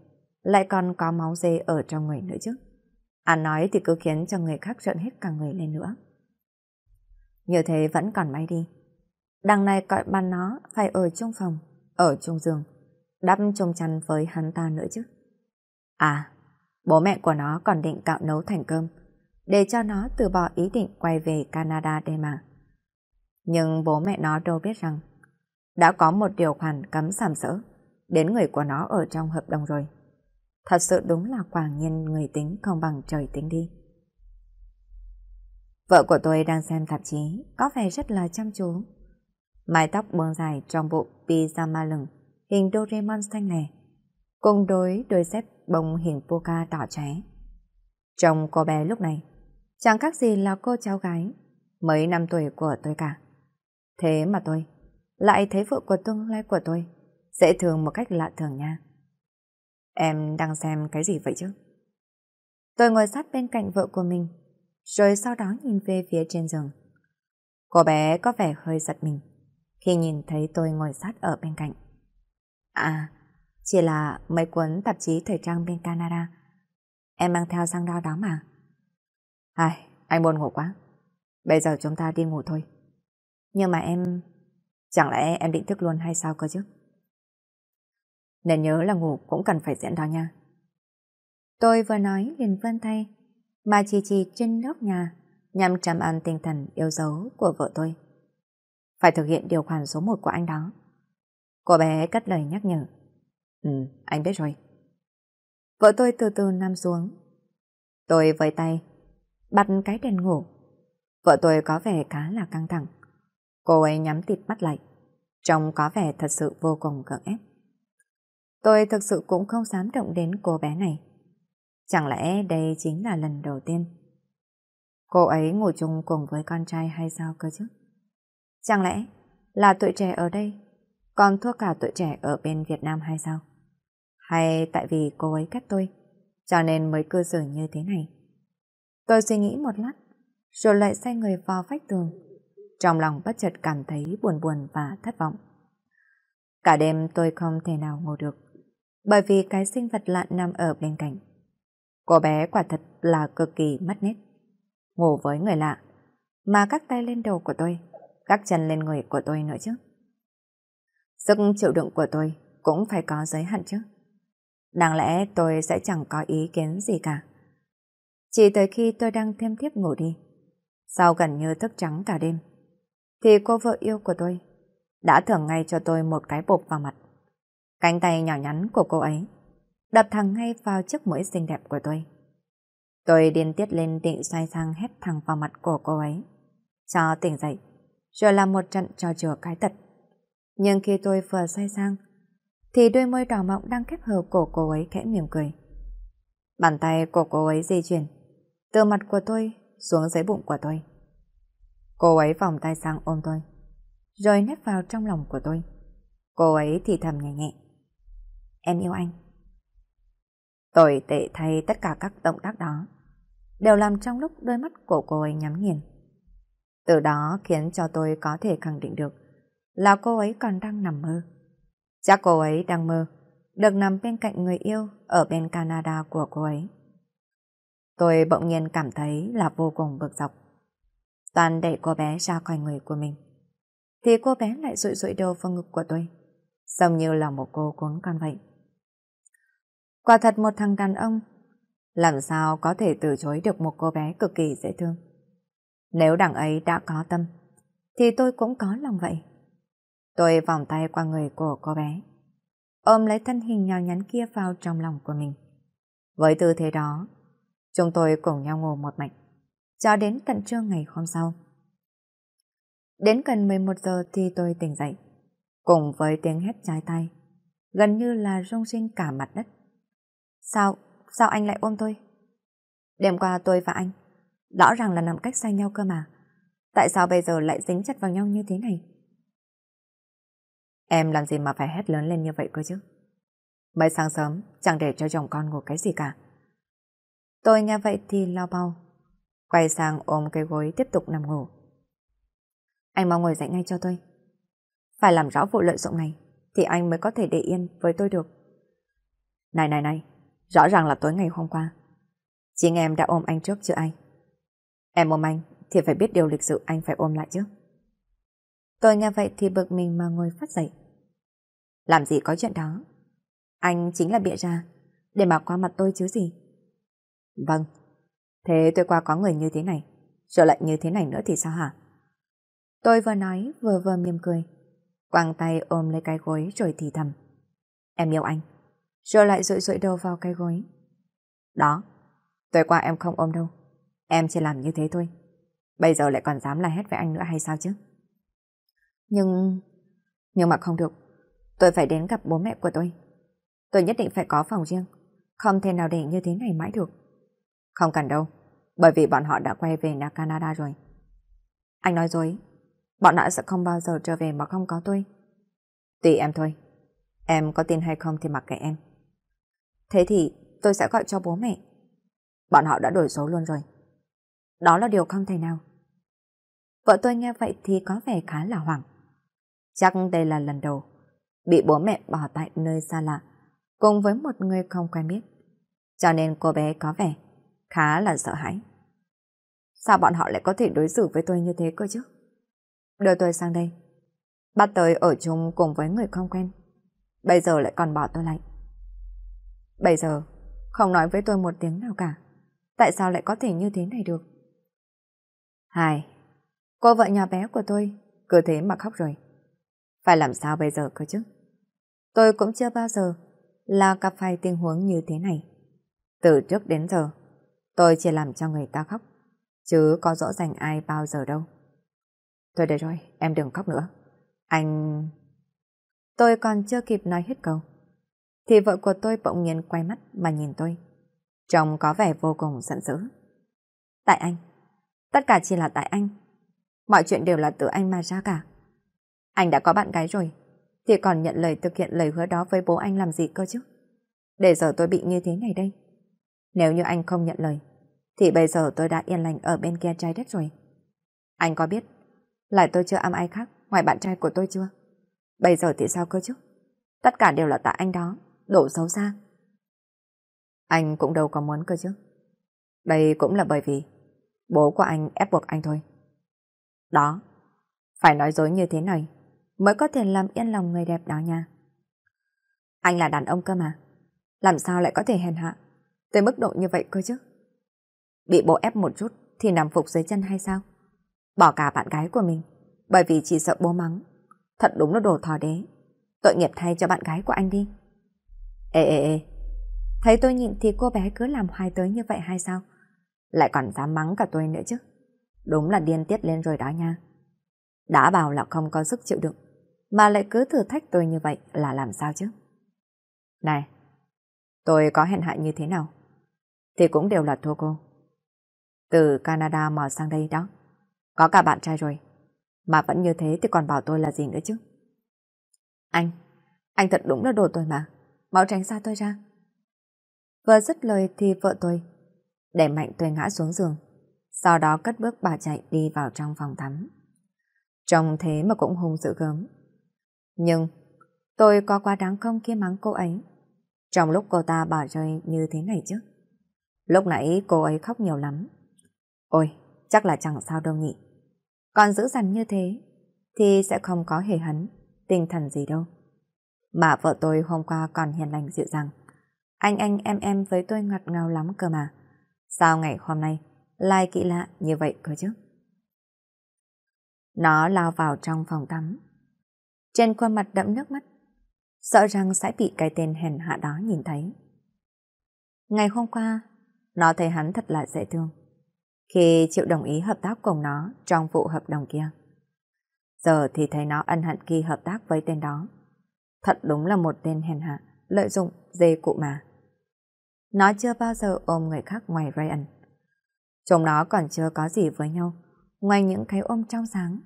lại còn có máu dê ở trong người nữa chứ. Ăn à nói thì cứ khiến cho người khác trợn hết cả người lên nữa. Như thế vẫn còn may đi. Đằng này cọi bàn nó phải ở chung phòng, ở chung giường, đắp chung chăn với hắn ta nữa chứ. À, Bố mẹ của nó còn định cạo nấu thành cơm, để cho nó từ bỏ ý định quay về Canada đây mà. Nhưng bố mẹ nó đâu biết rằng, đã có một điều khoản cấm sàm sỡ đến người của nó ở trong hợp đồng rồi. Thật sự đúng là quả nhiên người tính không bằng trời tính đi. Vợ của tôi đang xem tạp chí, có vẻ rất là chăm chú. Mái tóc buông dài trong bộ pyjama lửng, hình Doraemon xanh này cùng đối đôi dép bông hình poca tỏ cháy. chồng cô bé lúc này, chẳng khác gì là cô cháu gái, mấy năm tuổi của tôi cả. Thế mà tôi, lại thấy vợ của tương lai của tôi, dễ thương một cách lạ thường nha. Em đang xem cái gì vậy chứ? Tôi ngồi sát bên cạnh vợ của mình, rồi sau đó nhìn về phía trên giường. Cô bé có vẻ hơi giật mình khi nhìn thấy tôi ngồi sát ở bên cạnh. À, chỉ là mấy cuốn tạp chí thời trang bên Canada. Em mang theo sang đo đó mà. Ai, anh buồn ngủ quá. Bây giờ chúng ta đi ngủ thôi. Nhưng mà em... Chẳng lẽ em định thức luôn hay sao cơ chứ? Nên nhớ là ngủ cũng cần phải diễn đó nha. Tôi vừa nói liền vươn tay, mà chỉ chỉ trên góc nhà, nhằm trầm ăn tinh thần yêu dấu của vợ tôi. Phải thực hiện điều khoản số một của anh đó. Cô bé cất lời nhắc nhở. Ừ, anh biết rồi. Vợ tôi từ từ nằm xuống. Tôi với tay, bật cái đèn ngủ. Vợ tôi có vẻ khá là căng thẳng. Cô ấy nhắm tịt mắt lại, trông có vẻ thật sự vô cùng gượng ép. Tôi thực sự cũng không dám động đến cô bé này. Chẳng lẽ đây chính là lần đầu tiên cô ấy ngủ chung cùng với con trai hay sao cơ chứ? Chẳng lẽ là tuổi trẻ ở đây còn thua cả tuổi trẻ ở bên Việt Nam hay sao? hay tại vì cô ấy cắt tôi, cho nên mới cư xử như thế này. Tôi suy nghĩ một lát, rồi lại xoay người vào vách tường. Trong lòng bất chợt cảm thấy buồn buồn và thất vọng. Cả đêm tôi không thể nào ngủ được, bởi vì cái sinh vật lạ nằm ở bên cạnh. Cô bé quả thật là cực kỳ mất nét. Ngủ với người lạ, mà các tay lên đầu của tôi, các chân lên người của tôi nữa chứ. Sức chịu đựng của tôi cũng phải có giới hạn chứ. Đáng lẽ tôi sẽ chẳng có ý kiến gì cả. Chỉ tới khi tôi đang thêm thiếp ngủ đi, sau gần như thức trắng cả đêm, thì cô vợ yêu của tôi đã thưởng ngay cho tôi một cái bột vào mặt. Cánh tay nhỏ nhắn của cô ấy đập thẳng ngay vào chiếc mũi xinh đẹp của tôi. Tôi điên tiết lên định xoay sang hét thẳng vào mặt của cô ấy, cho tỉnh dậy, rồi làm một trận trò chữa cái tật. Nhưng khi tôi vừa xoay sang, thì đôi môi đỏ mọng đang khép hờ cổ cô ấy khẽ mỉm cười. Bàn tay của cô ấy di chuyển, từ mặt của tôi xuống dưới bụng của tôi. Cô ấy vòng tay sang ôm tôi, rồi nép vào trong lòng của tôi. Cô ấy thì thầm nhẹ nhẹ. Em yêu anh. Tôi tệ thay tất cả các động tác đó, đều làm trong lúc đôi mắt của cô ấy nhắm nghiền. Từ đó khiến cho tôi có thể khẳng định được là cô ấy còn đang nằm mơ. Chắc cô ấy đang mơ, được nằm bên cạnh người yêu ở bên Canada của cô ấy. Tôi bỗng nhiên cảm thấy là vô cùng bực dọc. Toàn đẩy cô bé ra khỏi người của mình. Thì cô bé lại rụi rụi đầu vào ngực của tôi, giống như là một cô cuốn con vậy. Quả thật một thằng đàn ông, làm sao có thể từ chối được một cô bé cực kỳ dễ thương. Nếu đằng ấy đã có tâm, thì tôi cũng có lòng vậy. Tôi vòng tay qua người của cô bé, ôm lấy thân hình nhỏ nhắn kia vào trong lòng của mình. Với tư thế đó, chúng tôi cùng nhau ngủ một mạch, cho đến tận trưa ngày hôm sau. Đến gần 11 giờ thì tôi tỉnh dậy, cùng với tiếng hét trái tay, gần như là rung sinh cả mặt đất. Sao, sao anh lại ôm tôi? Đêm qua tôi và anh, rõ ràng là nằm cách xa nhau cơ mà. Tại sao bây giờ lại dính chặt vào nhau như thế này? Em làm gì mà phải hét lớn lên như vậy cơ chứ? Mới sáng sớm, chẳng để cho chồng con ngủ cái gì cả. Tôi nghe vậy thì lo bao. Quay sang ôm cái gối tiếp tục nằm ngủ. Anh mau ngồi dậy ngay cho tôi. Phải làm rõ vụ lợi dụng này, thì anh mới có thể để yên với tôi được. Này này này, rõ ràng là tối ngày hôm qua. Chính em đã ôm anh trước chứ anh. Em ôm anh thì phải biết điều lịch sự anh phải ôm lại chứ. Tôi nghe vậy thì bực mình mà ngồi phát dậy. Làm gì có chuyện đó. Anh chính là bịa ra, để mà qua mặt tôi chứ gì. Vâng, thế tôi qua có người như thế này, rồi lại như thế này nữa thì sao hả? Tôi vừa nói vừa vừa mỉm cười, quàng tay ôm lấy cái gối rồi thì thầm. Em yêu anh, rồi lại rụi rụi đầu vào cái gối. Đó, tôi qua em không ôm đâu, em chỉ làm như thế thôi. Bây giờ lại còn dám la hét với anh nữa hay sao chứ? Nhưng... Nhưng mà không được, Tôi phải đến gặp bố mẹ của tôi. Tôi nhất định phải có phòng riêng. Không thể nào để như thế này mãi được. Không cần đâu, bởi vì bọn họ đã quay về nhà Canada rồi. Anh nói dối, bọn họ sẽ không bao giờ trở về mà không có tôi. Tùy em thôi, em có tin hay không thì mặc kệ em. Thế thì tôi sẽ gọi cho bố mẹ. Bọn họ đã đổi số luôn rồi. Đó là điều không thể nào. Vợ tôi nghe vậy thì có vẻ khá là hoảng. Chắc đây là lần đầu bị bố mẹ bỏ tại nơi xa lạ, cùng với một người không quen biết. Cho nên cô bé có vẻ khá là sợ hãi. Sao bọn họ lại có thể đối xử với tôi như thế cơ chứ? Đưa tôi sang đây. Bắt tôi ở chung cùng với người không quen. Bây giờ lại còn bỏ tôi lại. Bây giờ, không nói với tôi một tiếng nào cả. Tại sao lại có thể như thế này được? Hai, cô vợ nhỏ bé của tôi cứ thế mà khóc rồi. Phải làm sao bây giờ cơ chứ? Tôi cũng chưa bao giờ là gặp phải tình huống như thế này. Từ trước đến giờ, tôi chỉ làm cho người ta khóc, chứ có rõ ràng ai bao giờ đâu. Thôi được rồi, em đừng khóc nữa. Anh... Tôi còn chưa kịp nói hết câu. Thì vợ của tôi bỗng nhiên quay mắt mà nhìn tôi. Trông có vẻ vô cùng giận dữ. Tại anh. Tất cả chỉ là tại anh. Mọi chuyện đều là từ anh mà ra cả. Anh đã có bạn gái rồi thì còn nhận lời thực hiện lời hứa đó với bố anh làm gì cơ chứ? Để giờ tôi bị như thế này đây. Nếu như anh không nhận lời, thì bây giờ tôi đã yên lành ở bên kia trái đất rồi. Anh có biết, lại tôi chưa am ai khác ngoài bạn trai của tôi chưa? Bây giờ thì sao cơ chứ? Tất cả đều là tại anh đó, đổ xấu xa. Anh cũng đâu có muốn cơ chứ. Đây cũng là bởi vì bố của anh ép buộc anh thôi. Đó, phải nói dối như thế này mới có thể làm yên lòng người đẹp đó nha. Anh là đàn ông cơ mà, làm sao lại có thể hèn hạ, tới mức độ như vậy cơ chứ? Bị bộ ép một chút thì nằm phục dưới chân hay sao? Bỏ cả bạn gái của mình, bởi vì chỉ sợ bố mắng. Thật đúng là đồ thò đế, tội nghiệp thay cho bạn gái của anh đi. Ê ê ê, thấy tôi nhịn thì cô bé cứ làm hoài tới như vậy hay sao? Lại còn dám mắng cả tôi nữa chứ. Đúng là điên tiết lên rồi đó nha. Đã bảo là không có sức chịu đựng mà lại cứ thử thách tôi như vậy là làm sao chứ? Này, tôi có hẹn hạn như thế nào? Thì cũng đều là thua cô. Từ Canada mò sang đây đó. Có cả bạn trai rồi. Mà vẫn như thế thì còn bảo tôi là gì nữa chứ? Anh, anh thật đúng là đồ tôi mà. Mau tránh xa tôi ra. Vừa dứt lời thì vợ tôi để mạnh tôi ngã xuống giường. Sau đó cất bước bà chạy đi vào trong phòng tắm. Trông thế mà cũng hung dữ gớm. Nhưng tôi có quá đáng không khi mắng cô ấy trong lúc cô ta bỏ rơi như thế này chứ. Lúc nãy cô ấy khóc nhiều lắm. Ôi, chắc là chẳng sao đâu nhỉ. Còn giữ dằn như thế thì sẽ không có hề hấn, tinh thần gì đâu. Mà vợ tôi hôm qua còn hiền lành dịu dàng. Anh anh em em với tôi ngọt ngào lắm cơ mà. Sao ngày hôm nay lai kỳ lạ như vậy cơ chứ? Nó lao vào trong phòng tắm, trên khuôn mặt đẫm nước mắt, sợ rằng sẽ bị cái tên hèn hạ đó nhìn thấy. Ngày hôm qua, nó thấy hắn thật là dễ thương, khi chịu đồng ý hợp tác cùng nó trong vụ hợp đồng kia. Giờ thì thấy nó ân hận khi hợp tác với tên đó. Thật đúng là một tên hèn hạ, lợi dụng, dê cụ mà. Nó chưa bao giờ ôm người khác ngoài Ryan. Chúng nó còn chưa có gì với nhau, ngoài những cái ôm trong sáng.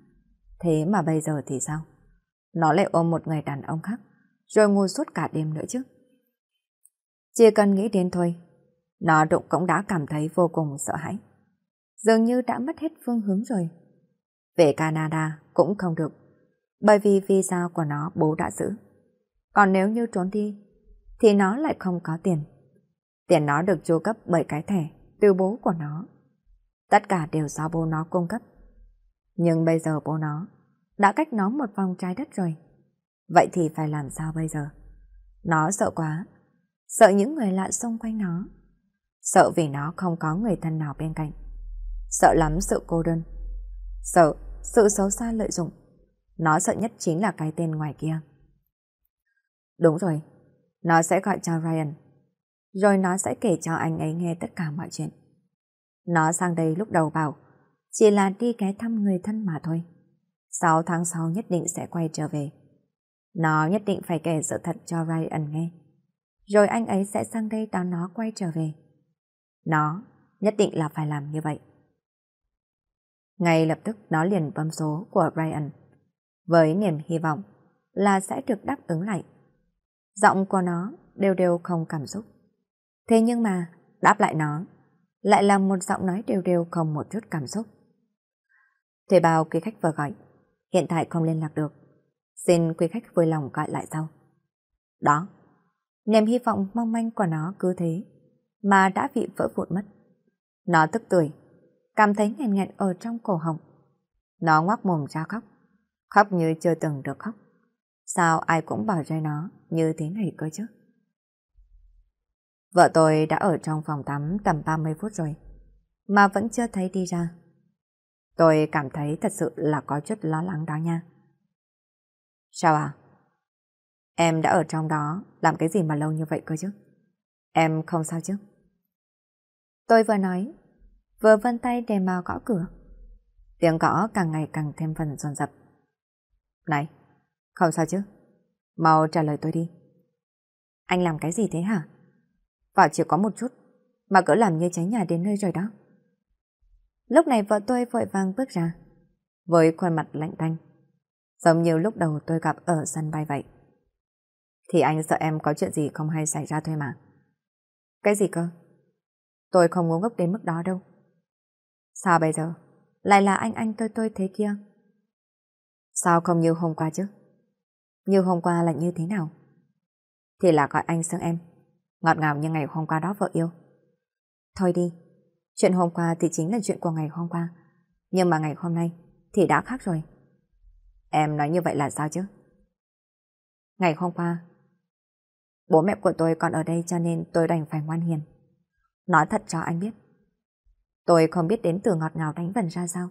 Thế mà bây giờ thì sao? nó lại ôm một người đàn ông khác, rồi ngồi suốt cả đêm nữa chứ. Chỉ cần nghĩ đến thôi, nó đụng cũng đã cảm thấy vô cùng sợ hãi. Dường như đã mất hết phương hướng rồi. Về Canada cũng không được, bởi vì visa của nó bố đã giữ. Còn nếu như trốn đi, thì nó lại không có tiền. Tiền nó được chu cấp bởi cái thẻ từ bố của nó. Tất cả đều do bố nó cung cấp. Nhưng bây giờ bố nó đã cách nó một vòng trái đất rồi. Vậy thì phải làm sao bây giờ? Nó sợ quá, sợ những người lạ xung quanh nó, sợ vì nó không có người thân nào bên cạnh, sợ lắm sự cô đơn, sợ sự xấu xa lợi dụng. Nó sợ nhất chính là cái tên ngoài kia. Đúng rồi, nó sẽ gọi cho Ryan, rồi nó sẽ kể cho anh ấy nghe tất cả mọi chuyện. Nó sang đây lúc đầu bảo, chỉ là đi ghé thăm người thân mà thôi. 6 tháng sau nhất định sẽ quay trở về. Nó nhất định phải kể sự thật cho Ryan nghe. Rồi anh ấy sẽ sang đây đón nó quay trở về. Nó nhất định là phải làm như vậy. Ngay lập tức nó liền bấm số của Ryan với niềm hy vọng là sẽ được đáp ứng lại. Giọng của nó đều đều không cảm xúc. Thế nhưng mà đáp lại nó lại là một giọng nói đều đều không một chút cảm xúc. Thuê bào quý khách vừa gọi hiện tại không liên lạc được. Xin quý khách vui lòng gọi lại sau. Đó, niềm hy vọng mong manh của nó cứ thế, mà đã bị vỡ vụn mất. Nó tức tuổi, cảm thấy nghẹn nghẹn ở trong cổ họng. Nó ngoác mồm ra khóc, khóc như chưa từng được khóc. Sao ai cũng bảo rơi nó như thế này cơ chứ? Vợ tôi đã ở trong phòng tắm tầm 30 phút rồi, mà vẫn chưa thấy đi ra. Tôi cảm thấy thật sự là có chút lo lắng đó nha. Sao à? Em đã ở trong đó làm cái gì mà lâu như vậy cơ chứ? Em không sao chứ? Tôi vừa nói, vừa vân tay để mà gõ cửa. Tiếng gõ càng ngày càng thêm phần dồn dập. Này, không sao chứ? Mau trả lời tôi đi. Anh làm cái gì thế hả? Vào chỉ có một chút, mà cỡ làm như cháy nhà đến nơi rồi đó. Lúc này vợ tôi vội vàng bước ra, với khuôn mặt lạnh tanh. Giống như lúc đầu tôi gặp ở sân bay vậy. Thì anh sợ em có chuyện gì không hay xảy ra thôi mà. Cái gì cơ? Tôi không ngu ngốc đến mức đó đâu. Sao bây giờ? Lại là anh anh tôi tôi thế kia. Sao không như hôm qua chứ? Như hôm qua là như thế nào? Thì là gọi anh sang em. Ngọt ngào như ngày hôm qua đó vợ yêu. Thôi đi, Chuyện hôm qua thì chính là chuyện của ngày hôm qua. Nhưng mà ngày hôm nay thì đã khác rồi. Em nói như vậy là sao chứ? Ngày hôm qua, bố mẹ của tôi còn ở đây cho nên tôi đành phải ngoan hiền. Nói thật cho anh biết, tôi không biết đến từ ngọt ngào đánh vần ra sao.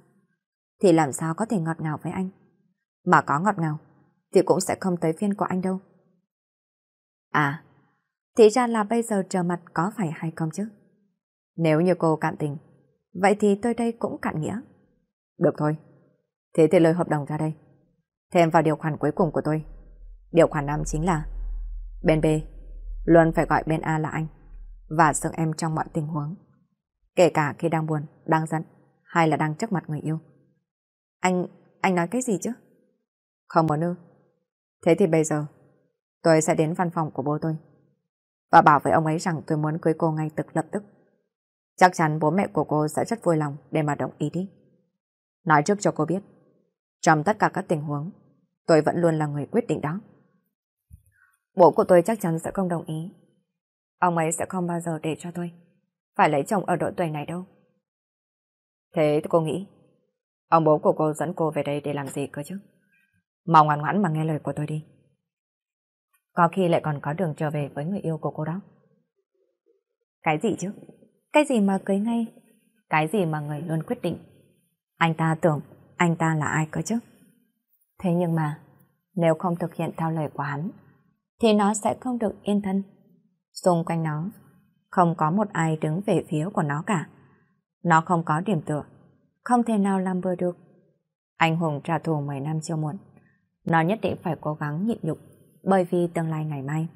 Thì làm sao có thể ngọt ngào với anh? Mà có ngọt ngào, thì cũng sẽ không tới phiên của anh đâu. À, thì ra là bây giờ trở mặt có phải hay không chứ? Nếu như cô cạn tình, vậy thì tôi đây cũng cạn nghĩa. Được thôi. Thế thì lời hợp đồng ra đây. Thêm vào điều khoản cuối cùng của tôi. Điều khoản năm chính là Bên B, luôn phải gọi bên A là anh và sự em trong mọi tình huống. Kể cả khi đang buồn, đang giận hay là đang trước mặt người yêu. Anh, anh nói cái gì chứ? Không muốn ư. Thế thì bây giờ, tôi sẽ đến văn phòng của bố tôi và bảo với ông ấy rằng tôi muốn cưới cô ngay tức lập tức. Chắc chắn bố mẹ của cô sẽ rất vui lòng để mà đồng ý đi. Nói trước cho cô biết, trong tất cả các tình huống, tôi vẫn luôn là người quyết định đó. Bố của tôi chắc chắn sẽ không đồng ý. Ông ấy sẽ không bao giờ để cho tôi phải lấy chồng ở độ tuổi này đâu. Thế cô nghĩ, ông bố của cô dẫn cô về đây để làm gì cơ chứ? Mau ngoan ngoãn mà nghe lời của tôi đi. Có khi lại còn có đường trở về với người yêu của cô đó. Cái gì chứ? Cái gì mà cưới ngay? Cái gì mà người luôn quyết định? Anh ta tưởng anh ta là ai cơ chứ? Thế nhưng mà, nếu không thực hiện theo lời của hắn, thì nó sẽ không được yên thân. Xung quanh nó, không có một ai đứng về phía của nó cả. Nó không có điểm tựa, không thể nào làm bừa được. Anh Hùng trả thù 10 năm chưa muộn. Nó nhất định phải cố gắng nhịn nhục, bởi vì tương lai ngày mai.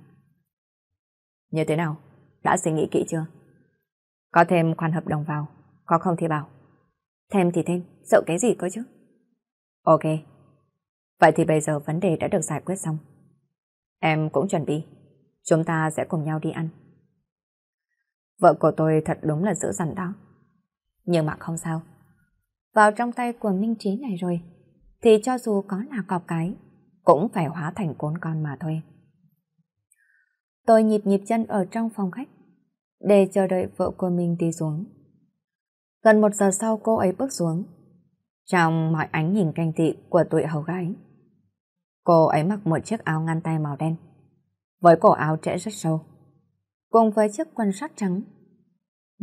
Như thế nào? Đã suy nghĩ kỹ chưa? Có thêm khoản hợp đồng vào, có không thì bảo. Thêm thì thêm, sợ cái gì cơ chứ? Ok. Vậy thì bây giờ vấn đề đã được giải quyết xong. Em cũng chuẩn bị, chúng ta sẽ cùng nhau đi ăn. Vợ của tôi thật đúng là dữ dằn đó. Nhưng mà không sao. Vào trong tay của Minh Trí này rồi, thì cho dù có là cọp cái, cũng phải hóa thành cốn con mà thôi. Tôi nhịp nhịp chân ở trong phòng khách, để chờ đợi vợ của mình đi xuống. Gần một giờ sau cô ấy bước xuống. Trong mọi ánh nhìn canh thị của tụi hầu gái. Cô ấy mặc một chiếc áo ngăn tay màu đen. Với cổ áo trễ rất sâu. Cùng với chiếc quần sát trắng.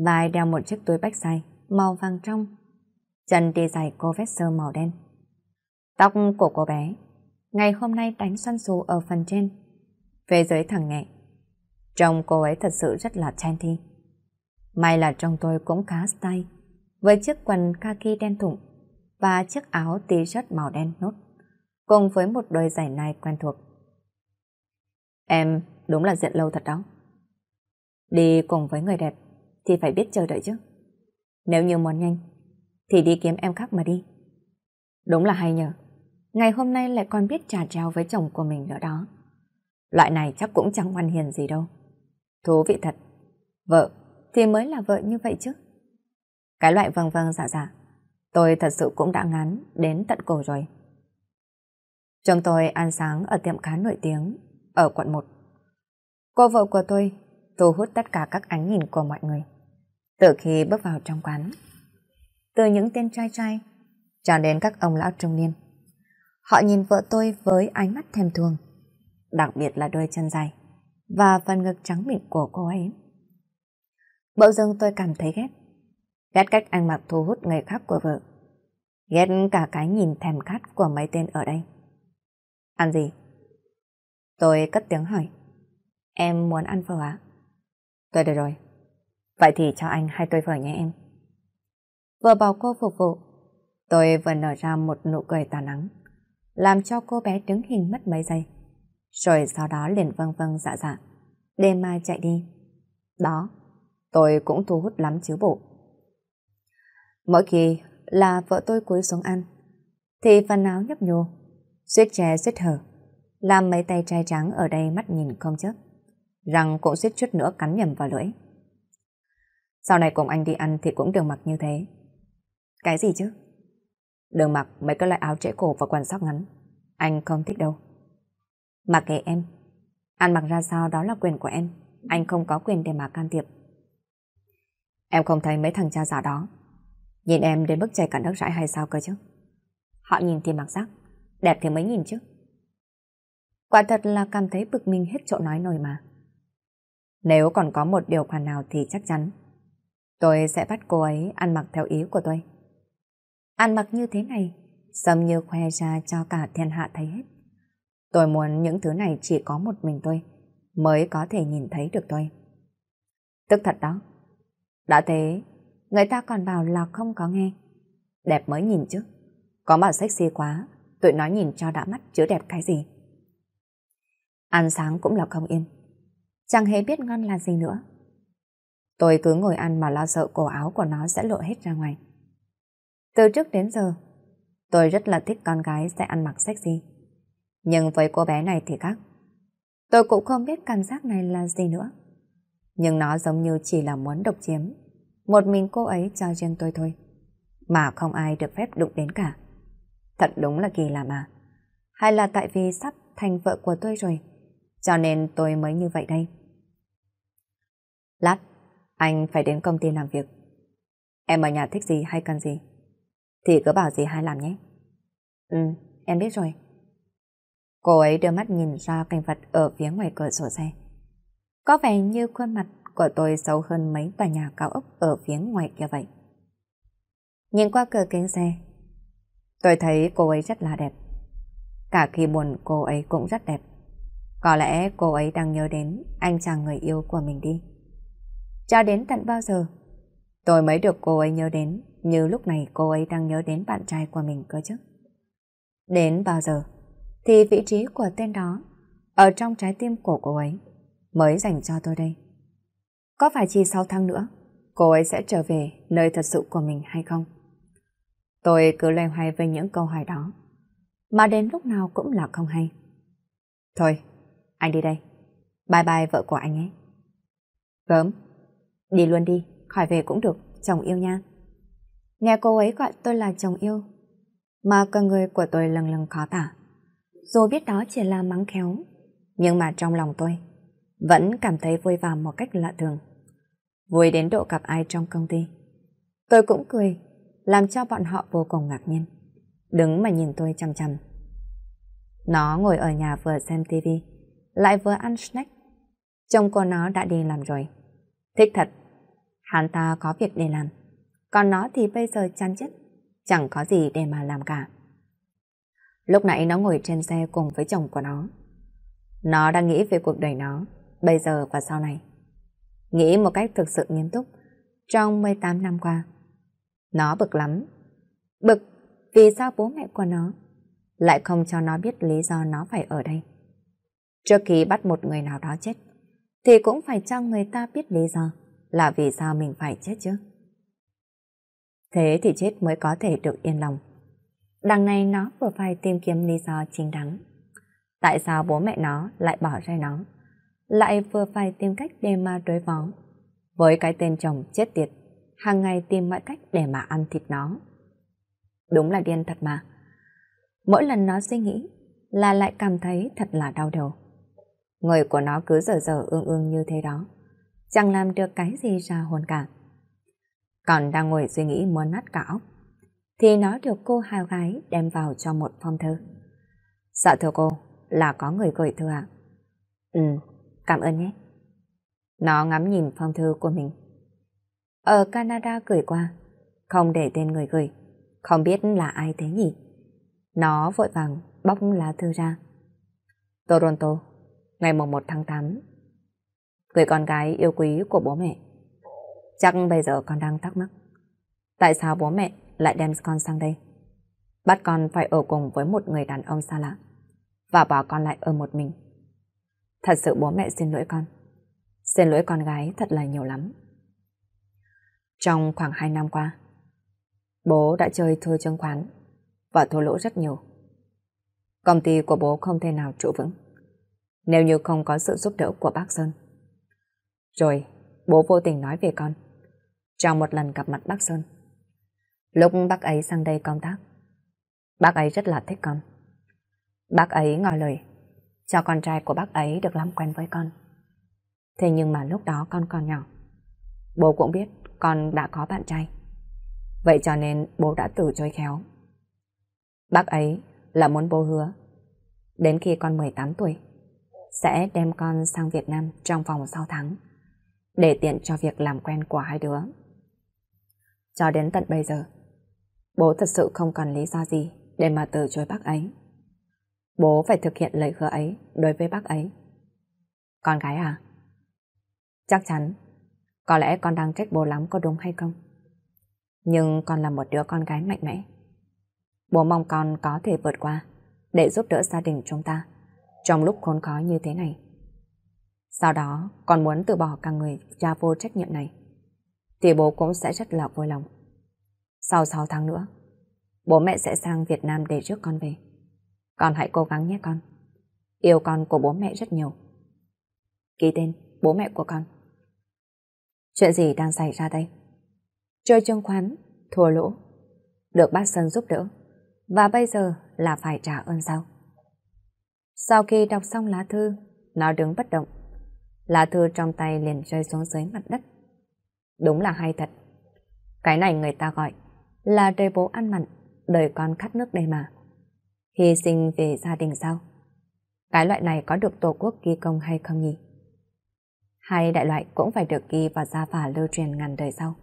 Vai đeo một chiếc túi bách dài màu vàng trong. Chân đi giày cô vét sơ màu đen. Tóc của cô bé ngày hôm nay đánh xoăn xù ở phần trên. Về dưới thẳng nhẹ Trông cô ấy thật sự rất là trendy. May là trông tôi cũng khá style, với chiếc quần kaki đen thủng và chiếc áo t-shirt màu đen nốt, cùng với một đôi giày này quen thuộc. Em đúng là diện lâu thật đó. Đi cùng với người đẹp thì phải biết chờ đợi chứ. Nếu như muốn nhanh, thì đi kiếm em khác mà đi. Đúng là hay nhờ. Ngày hôm nay lại còn biết trà treo với chồng của mình nữa đó. Loại này chắc cũng chẳng ngoan hiền gì đâu. Thú vị thật. Vợ thì mới là vợ như vậy chứ. Cái loại vâng vâng dạ dạ, tôi thật sự cũng đã ngán đến tận cổ rồi. Chồng tôi ăn sáng ở tiệm khá nổi tiếng, ở quận 1. Cô vợ của tôi thu hút tất cả các ánh nhìn của mọi người. Từ khi bước vào trong quán, từ những tên trai trai cho đến các ông lão trung niên. Họ nhìn vợ tôi với ánh mắt thèm thuồng, đặc biệt là đôi chân dài và phần ngực trắng mịn của cô ấy. Bỗng dưng tôi cảm thấy ghét. Ghét cách anh mặc thu hút người khác của vợ. Ghét cả cái nhìn thèm khát của mấy tên ở đây. Ăn gì? Tôi cất tiếng hỏi. Em muốn ăn phở À? Tôi được rồi. Vậy thì cho anh hai tôi phở nhé em. Vừa bảo cô phục vụ, tôi vừa nở ra một nụ cười tà nắng, làm cho cô bé đứng hình mất mấy giây rồi sau đó liền vâng vâng dạ dạ. Đêm mai chạy đi. Đó, tôi cũng thu hút lắm chứ bộ. Mỗi khi là vợ tôi cúi xuống ăn, thì phần áo nhấp nhô, suýt chè suýt hở, làm mấy tay trai trắng ở đây mắt nhìn không chớp, rằng cũng suýt chút nữa cắn nhầm vào lưỡi. Sau này cùng anh đi ăn thì cũng đừng mặc như thế. Cái gì chứ? Đừng mặc mấy cái loại áo trễ cổ và quần sóc ngắn. Anh không thích đâu. Mà kệ em, ăn mặc ra sao đó là quyền của em, anh không có quyền để mà can thiệp. Em không thấy mấy thằng cha giả đó. Nhìn em đến bức chảy cả nước rãi hay sao cơ chứ? Họ nhìn thì mặc sắc, đẹp thì mới nhìn chứ. Quả thật là cảm thấy bực mình hết chỗ nói nổi mà. Nếu còn có một điều khoản nào thì chắc chắn Tôi sẽ bắt cô ấy ăn mặc theo ý của tôi Ăn mặc như thế này Sầm như khoe ra cho cả thiên hạ thấy hết Tôi muốn những thứ này chỉ có một mình tôi, mới có thể nhìn thấy được tôi. Tức thật đó. Đã thế, người ta còn bảo là không có nghe. Đẹp mới nhìn chứ. Có bảo sexy quá, tụi nó nhìn cho đã mắt chứ đẹp cái gì. Ăn sáng cũng là không yên. Chẳng hề biết ngon là gì nữa. Tôi cứ ngồi ăn mà lo sợ cổ áo của nó sẽ lộ hết ra ngoài. Từ trước đến giờ, tôi rất là thích con gái sẽ ăn mặc sexy. Nhưng với cô bé này thì khác. Tôi cũng không biết cảm giác này là gì nữa. Nhưng nó giống như chỉ là muốn độc chiếm. Một mình cô ấy cho riêng tôi thôi. Mà không ai được phép đụng đến cả. Thật đúng là kỳ lạ mà. Hay là tại vì sắp thành vợ của tôi rồi. Cho nên tôi mới như vậy đây. Lát, anh phải đến công ty làm việc. Em ở nhà thích gì hay cần gì? Thì cứ bảo gì hay làm nhé. Ừ, em biết rồi. Cô ấy đưa mắt nhìn ra cảnh vật ở phía ngoài cửa sổ xe. Có vẻ như khuôn mặt của tôi xấu hơn mấy tòa nhà cao ốc ở phía ngoài kia vậy. Nhìn qua cửa kính xe, tôi thấy cô ấy rất là đẹp. Cả khi buồn cô ấy cũng rất đẹp. Có lẽ cô ấy đang nhớ đến anh chàng người yêu của mình đi. Cho đến tận bao giờ, tôi mới được cô ấy nhớ đến như lúc này cô ấy đang nhớ đến bạn trai của mình cơ chứ. Đến bao giờ, thì vị trí của tên đó ở trong trái tim của cô ấy mới dành cho tôi đây. Có phải chỉ sau tháng nữa cô ấy sẽ trở về nơi thật sự của mình hay không? Tôi cứ loay hoay về những câu hỏi đó mà đến lúc nào cũng là không hay. Thôi, anh đi đây. Bye bye vợ của anh ấy. Gớm, đi luôn đi, khỏi về cũng được, chồng yêu nha. Nghe cô ấy gọi tôi là chồng yêu, mà cả người của tôi lần lần khó tả rồi biết đó chỉ là mắng khéo. Nhưng mà trong lòng tôi, vẫn cảm thấy vui vào một cách lạ thường. Vui đến độ gặp ai trong công ty. Tôi cũng cười, làm cho bọn họ vô cùng ngạc nhiên. Đứng mà nhìn tôi chăm chăm. Nó ngồi ở nhà vừa xem tivi, lại vừa ăn snack. Chồng của nó đã đi làm rồi. Thích thật, hắn ta có việc để làm. Còn nó thì bây giờ chán chết, chẳng có gì để mà làm cả. Lúc nãy nó ngồi trên xe cùng với chồng của nó. Nó đang nghĩ về cuộc đời nó, bây giờ và sau này. Nghĩ một cách thực sự nghiêm túc, trong 18 năm qua. Nó bực lắm. Bực vì sao bố mẹ của nó lại không cho nó biết lý do nó phải ở đây. Trước khi bắt một người nào đó chết, thì cũng phải cho người ta biết lý do là vì sao mình phải chết chứ. Thế thì chết mới có thể được yên lòng. Đằng này nó vừa phải tìm kiếm lý do chính đáng. Tại sao bố mẹ nó lại bỏ rơi nó? Lại vừa phải tìm cách để mà đối phó. Với cái tên chồng chết tiệt, hàng ngày tìm mọi cách để mà ăn thịt nó. Đúng là điên thật mà. Mỗi lần nó suy nghĩ là lại cảm thấy thật là đau đầu. Người của nó cứ dở dở ương ương như thế đó. Chẳng làm được cái gì ra hồn cả. Còn đang ngồi suy nghĩ muốn nát cả óc thì nó được cô hào gái đem vào cho một phong thư. Dạ thưa cô, là có người gửi thư ạ. Ừ, cảm ơn nhé. Nó ngắm nhìn phong thư của mình. Ở Canada gửi qua, không để tên người gửi, không biết là ai thế nhỉ. Nó vội vàng bóc lá thư ra. Toronto, ngày mùng 1 tháng 8. Người con gái yêu quý của bố mẹ. Chắc bây giờ con đang thắc mắc. Tại sao bố mẹ lại đem con sang đây. Bắt con phải ở cùng với một người đàn ông xa lạ và bỏ con lại ở một mình. Thật sự bố mẹ xin lỗi con. Xin lỗi con gái thật là nhiều lắm. Trong khoảng 2 năm qua, bố đã chơi thua chứng khoán và thua lỗ rất nhiều. Công ty của bố không thể nào trụ vững nếu như không có sự giúp đỡ của bác Sơn. Rồi, bố vô tình nói về con. Trong một lần gặp mặt bác Sơn, lúc bác ấy sang đây công tác. Bác ấy rất là thích con. Bác ấy ngỏ lời, cho con trai của bác ấy được làm quen với con. Thế nhưng mà lúc đó con còn nhỏ. Bố cũng biết con đã có bạn trai. Vậy cho nên bố đã từ chối khéo. Bác ấy là muốn bố hứa. Đến khi con 18 tuổi, sẽ đem con sang Việt Nam trong vòng 6 tháng để tiện cho việc làm quen của hai đứa. Cho đến tận bây giờ, Bố thật sự không còn lý do gì để mà từ chối bác ấy. Bố phải thực hiện lời hứa ấy đối với bác ấy. Con gái à? Chắc chắn. Có lẽ con đang trách bố lắm có đúng hay không? Nhưng con là một đứa con gái mạnh mẽ. Bố mong con có thể vượt qua để giúp đỡ gia đình chúng ta trong lúc khốn khó như thế này. Sau đó, con muốn từ bỏ cả người cha vô trách nhiệm này. Thì bố cũng sẽ rất là vui lòng. Sau 6 tháng nữa, bố mẹ sẽ sang Việt Nam để trước con về. Con hãy cố gắng nhé con. Yêu con của bố mẹ rất nhiều. Ký tên bố mẹ của con. Chuyện gì đang xảy ra đây? Chơi chứng khoán, thua lỗ, được bác Sơn giúp đỡ. Và bây giờ là phải trả ơn sao? Sau khi đọc xong lá thư, nó đứng bất động. Lá thư trong tay liền rơi xuống dưới mặt đất. Đúng là hay thật. Cái này người ta gọi là đời bố ăn mặn, đời con khát nước đây mà. Hy sinh về gia đình sao? Cái loại này có được Tổ quốc ghi công hay không nhỉ? Hai đại loại cũng phải được ghi vào gia phả lưu truyền ngàn đời sau,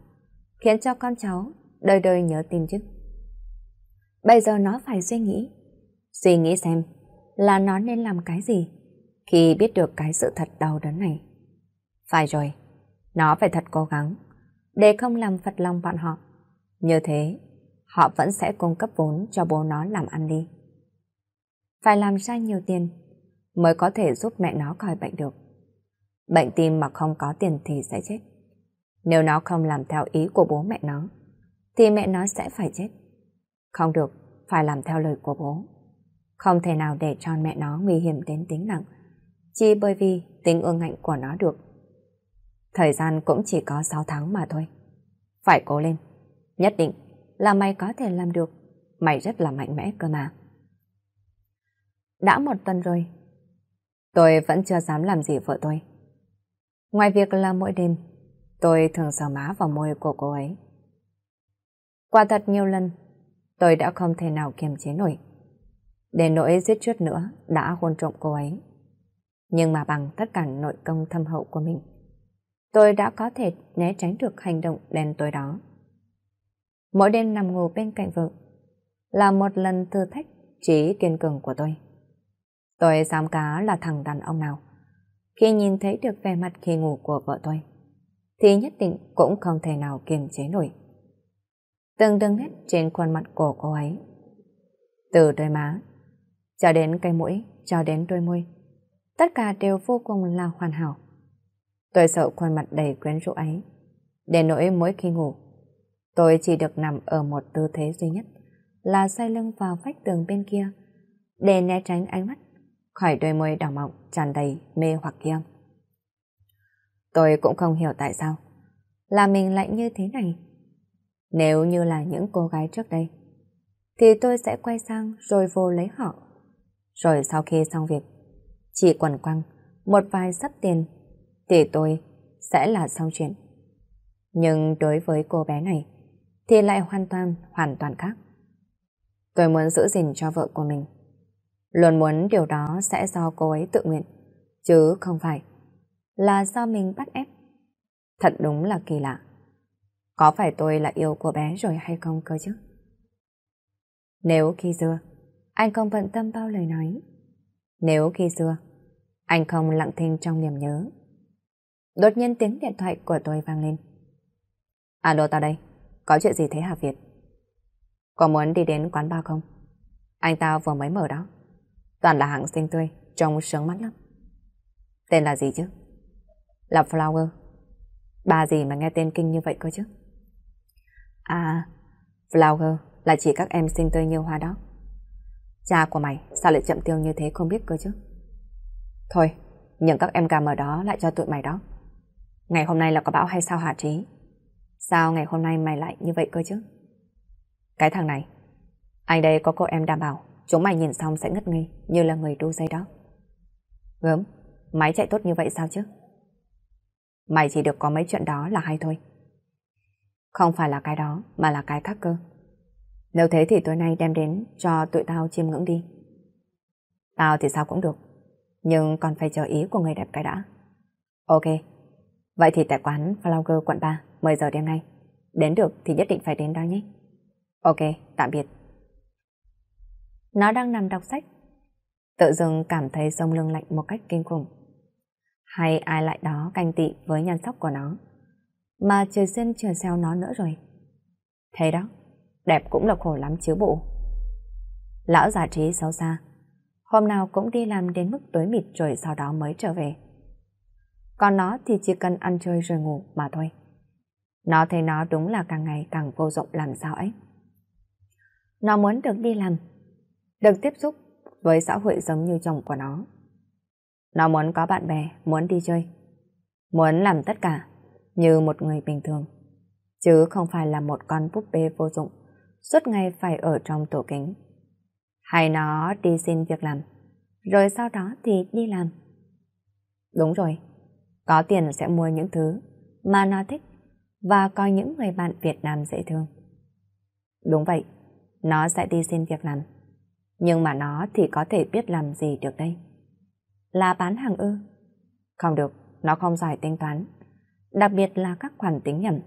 khiến cho con cháu đời đời nhớ tin chứ. Bây giờ nó phải suy nghĩ, suy nghĩ xem là nó nên làm cái gì khi biết được cái sự thật đau đớn này. Phải rồi, nó phải thật cố gắng để không làm phật lòng bọn họ. Như thế, họ vẫn sẽ cung cấp vốn cho bố nó làm ăn đi. Phải làm ra nhiều tiền mới có thể giúp mẹ nó khỏi bệnh được. Bệnh tim mà không có tiền thì sẽ chết. Nếu nó không làm theo ý của bố mẹ nó, thì mẹ nó sẽ phải chết. Không được, phải làm theo lời của bố. Không thể nào để cho mẹ nó nguy hiểm đến tính nặng, chỉ bởi vì tính ương ngạnh của nó được. Thời gian cũng chỉ có 6 tháng mà thôi. Phải cố lên. Nhất định là mày có thể làm được. Mày rất là mạnh mẽ cơ mà. Đã một tuần rồi. Tôi vẫn chưa dám làm gì vợ tôi. Ngoài việc là mỗi đêm, tôi thường sờ má vào môi của cô ấy. Quả thật nhiều lần, tôi đã không thể nào kiềm chế nổi. để nỗi suýt chút nữa đã hôn trộm cô ấy. Nhưng mà bằng tất cả nội công thâm hậu của mình, tôi đã có thể né tránh được hành động đen tối đó mỗi đêm nằm ngủ bên cạnh vợ, là một lần thử thách trí kiên cường của tôi. Tôi dám cá là thằng đàn ông nào. Khi nhìn thấy được vẻ mặt khi ngủ của vợ tôi, thì nhất định cũng không thể nào kiềm chế nổi. Từng đường nét trên khuôn mặt của cô ấy. Từ đôi má, cho đến cây mũi, cho đến đôi môi. Tất cả đều vô cùng là hoàn hảo. Tôi sợ khuôn mặt đầy quyến rũ ấy. Để nỗi mỗi khi ngủ, Tôi chỉ được nằm ở một tư thế duy nhất, là xoay lưng vào vách tường bên kia, để né tránh ánh mắt khỏi đôi môi đỏ mọng tràn đầy mê hoặc kia. Tôi cũng không hiểu tại sao là mình lại như thế này. Nếu như là những cô gái trước đây, thì tôi sẽ quay sang rồi vô lấy họ. Rồi sau khi xong việc, chỉ quần quăng một vài sắp tiền, thì tôi sẽ là xong chuyện. Nhưng đối với cô bé này, thì lại hoàn toàn, hoàn toàn khác. Tôi muốn giữ gìn cho vợ của mình. Luôn muốn điều đó sẽ do cô ấy tự nguyện, chứ không phải là do mình bắt ép. Thật đúng là kỳ lạ. Có phải tôi là yêu của bé rồi hay không cơ chứ? Nếu khi xưa, anh không bận tâm bao lời nói. Nếu khi xưa, anh không lặng thinh trong niềm nhớ. Đột nhiên tiếng điện thoại của tôi vang lên. Alo tao đây. Có chuyện gì thế Hà Việt? Có muốn đi đến quán bar không? Anh ta vừa mới mở đó. Toàn là hạng sinh tươi, trông sướng mắt lắm. Tên là gì chứ? Là Flower. Bà gì mà nghe tên kinh như vậy cơ chứ? À, Flower là chỉ các em sinh tươi như hoa đó. Cha của mày sao lại chậm tiêu như thế không biết cơ chứ? Thôi, những các em gà mở đó lại cho tụi mày đó. Ngày hôm nay là có bão hay sao hả Trí? Sao ngày hôm nay mày lại như vậy cơ chứ? Cái thằng này, anh đây có cô em đảm bảo, chúng mày nhìn xong sẽ ngất ngây như là người đu dây đó. Gớm, máy chạy tốt như vậy sao chứ? Mày chỉ được có mấy chuyện đó là hay thôi. Không phải là cái đó, mà là cái khác cơ. Nếu thế thì tối nay đem đến cho tụi tao chiêm ngưỡng đi. Tao thì sao cũng được, nhưng còn phải chờ ý của người đẹp cái đã. Ok, vậy thì tại quán Flower quận 3. 10 giờ đêm nay. Đến được thì nhất định phải đến đó nhé. Ok, tạm biệt. Nó đang nằm đọc sách. Tự dưng cảm thấy sông lưng lạnh một cách kinh khủng. Hay ai lại đó canh tị với nhan sóc của nó. Mà trời xuyên trời xeo nó nữa rồi. Thế đó, đẹp cũng là khổ lắm chứ bộ. Lão giả trí xấu xa. Hôm nào cũng đi làm đến mức tối mịt rồi sau đó mới trở về. Còn nó thì chỉ cần ăn chơi rồi ngủ mà thôi. Nó thấy nó đúng là càng ngày càng vô dụng làm sao ấy. Nó muốn được đi làm, được tiếp xúc với xã hội giống như chồng của nó. Nó muốn có bạn bè, muốn đi chơi, muốn làm tất cả như một người bình thường, chứ không phải là một con búp bê vô dụng, suốt ngày phải ở trong tổ kính. Hay nó đi xin việc làm, rồi sau đó thì đi làm. Đúng rồi, có tiền sẽ mua những thứ mà nó thích và coi những người bạn Việt Nam dễ thương. Đúng vậy, nó sẽ đi xin việc làm. Nhưng mà nó thì có thể biết làm gì được đây? Là bán hàng ư? Không được, nó không giỏi tính toán. Đặc biệt là các khoản tính nhầm.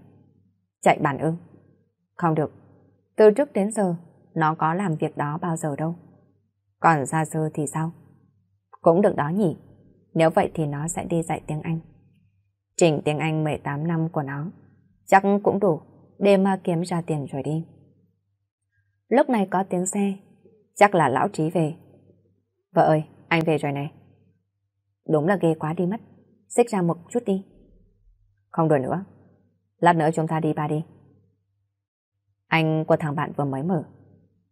Chạy bản ư? Không được. Từ trước đến giờ, nó có làm việc đó bao giờ đâu. Còn xa sơ thì sao? Cũng được đó nhỉ. Nếu vậy thì nó sẽ đi dạy tiếng Anh. Trình tiếng Anh 18 năm của nó Chắc cũng đủ để mà kiếm ra tiền rồi đi. Lúc này có tiếng xe, chắc là lão trí về. Vợ ơi, anh về rồi này. Đúng là ghê quá đi mất, xích ra một chút đi. Không đùa nữa, lát nữa chúng ta đi ba đi. Anh của thằng bạn vừa mới mở,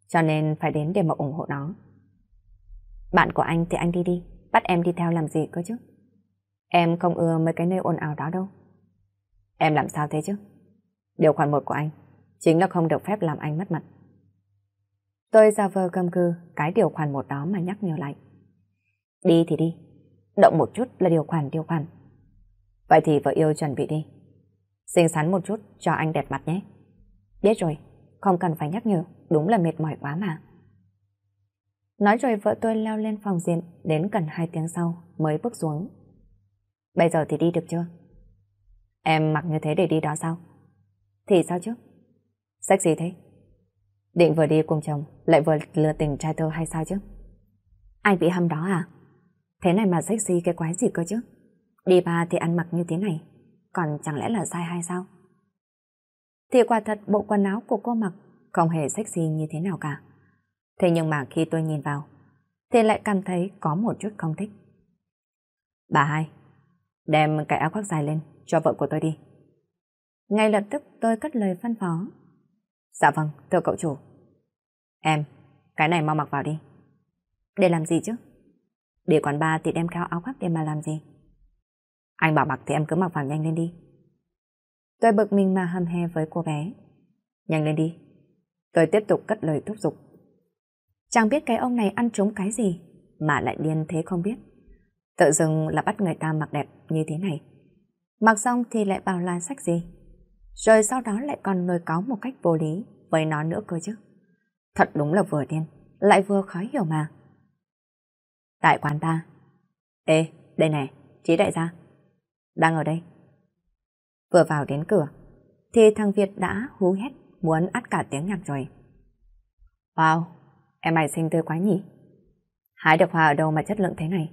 cho nên phải đến để mà ủng hộ nó. Bạn của anh thì anh đi đi, bắt em đi theo làm gì cơ chứ. Em không ưa mấy cái nơi ồn ào đó đâu. Em làm sao thế chứ? Điều khoản một của anh chính là không được phép làm anh mất mặt. Tôi ra vơ cầm cư cái điều khoản một đó mà nhắc nhở lại. Đi thì đi, động một chút là điều khoản điều khoản. Vậy thì vợ yêu chuẩn bị đi. Xinh xắn một chút cho anh đẹp mặt nhé. Biết rồi, không cần phải nhắc nhở, đúng là mệt mỏi quá mà. Nói rồi vợ tôi leo lên phòng diện, đến gần hai tiếng sau mới bước xuống. Bây giờ thì đi được chưa? Em mặc như thế để đi đó sao? Thì sao chứ? sexy thế? Định vừa đi cùng chồng lại vừa lừa tình trai thơ hay sao chứ? Anh bị hâm đó à? Thế này mà sexy cái quái gì cơ chứ? Đi ba thì ăn mặc như thế này, còn chẳng lẽ là sai hay sao? Thì quả thật bộ quần áo của cô mặc không hề sexy như thế nào cả. Thế nhưng mà khi tôi nhìn vào, thì lại cảm thấy có một chút không thích. Bà hai, Đem cái áo khoác dài lên, cho vợ của tôi đi. Ngay lập tức tôi cất lời phân phó. Dạ vâng, thưa cậu chủ. Em, cái này mau mặc vào đi. Để làm gì chứ? Để quán ba thì đem cao áo khoác để mà làm gì? Anh bảo mặc thì em cứ mặc vào nhanh lên đi. Tôi bực mình mà hầm hè với cô bé. Nhanh lên đi. Tôi tiếp tục cất lời thúc giục. Chẳng biết cái ông này ăn trúng cái gì mà lại điên thế không biết. Tự dưng là bắt người ta mặc đẹp như thế này. Mặc xong thì lại bảo là sách gì? Rồi sau đó lại còn nồi cáo một cách vô lý với nó nữa cơ chứ. Thật đúng là vừa điên, lại vừa khó hiểu mà. Tại quán ta, Ê, đây này, trí đại gia. Đang ở đây. Vừa vào đến cửa, thì thằng Việt đã hú hét muốn át cả tiếng nhạc rồi. Wow, em mày sinh tươi quá nhỉ? Hái được hoa ở đâu mà chất lượng thế này?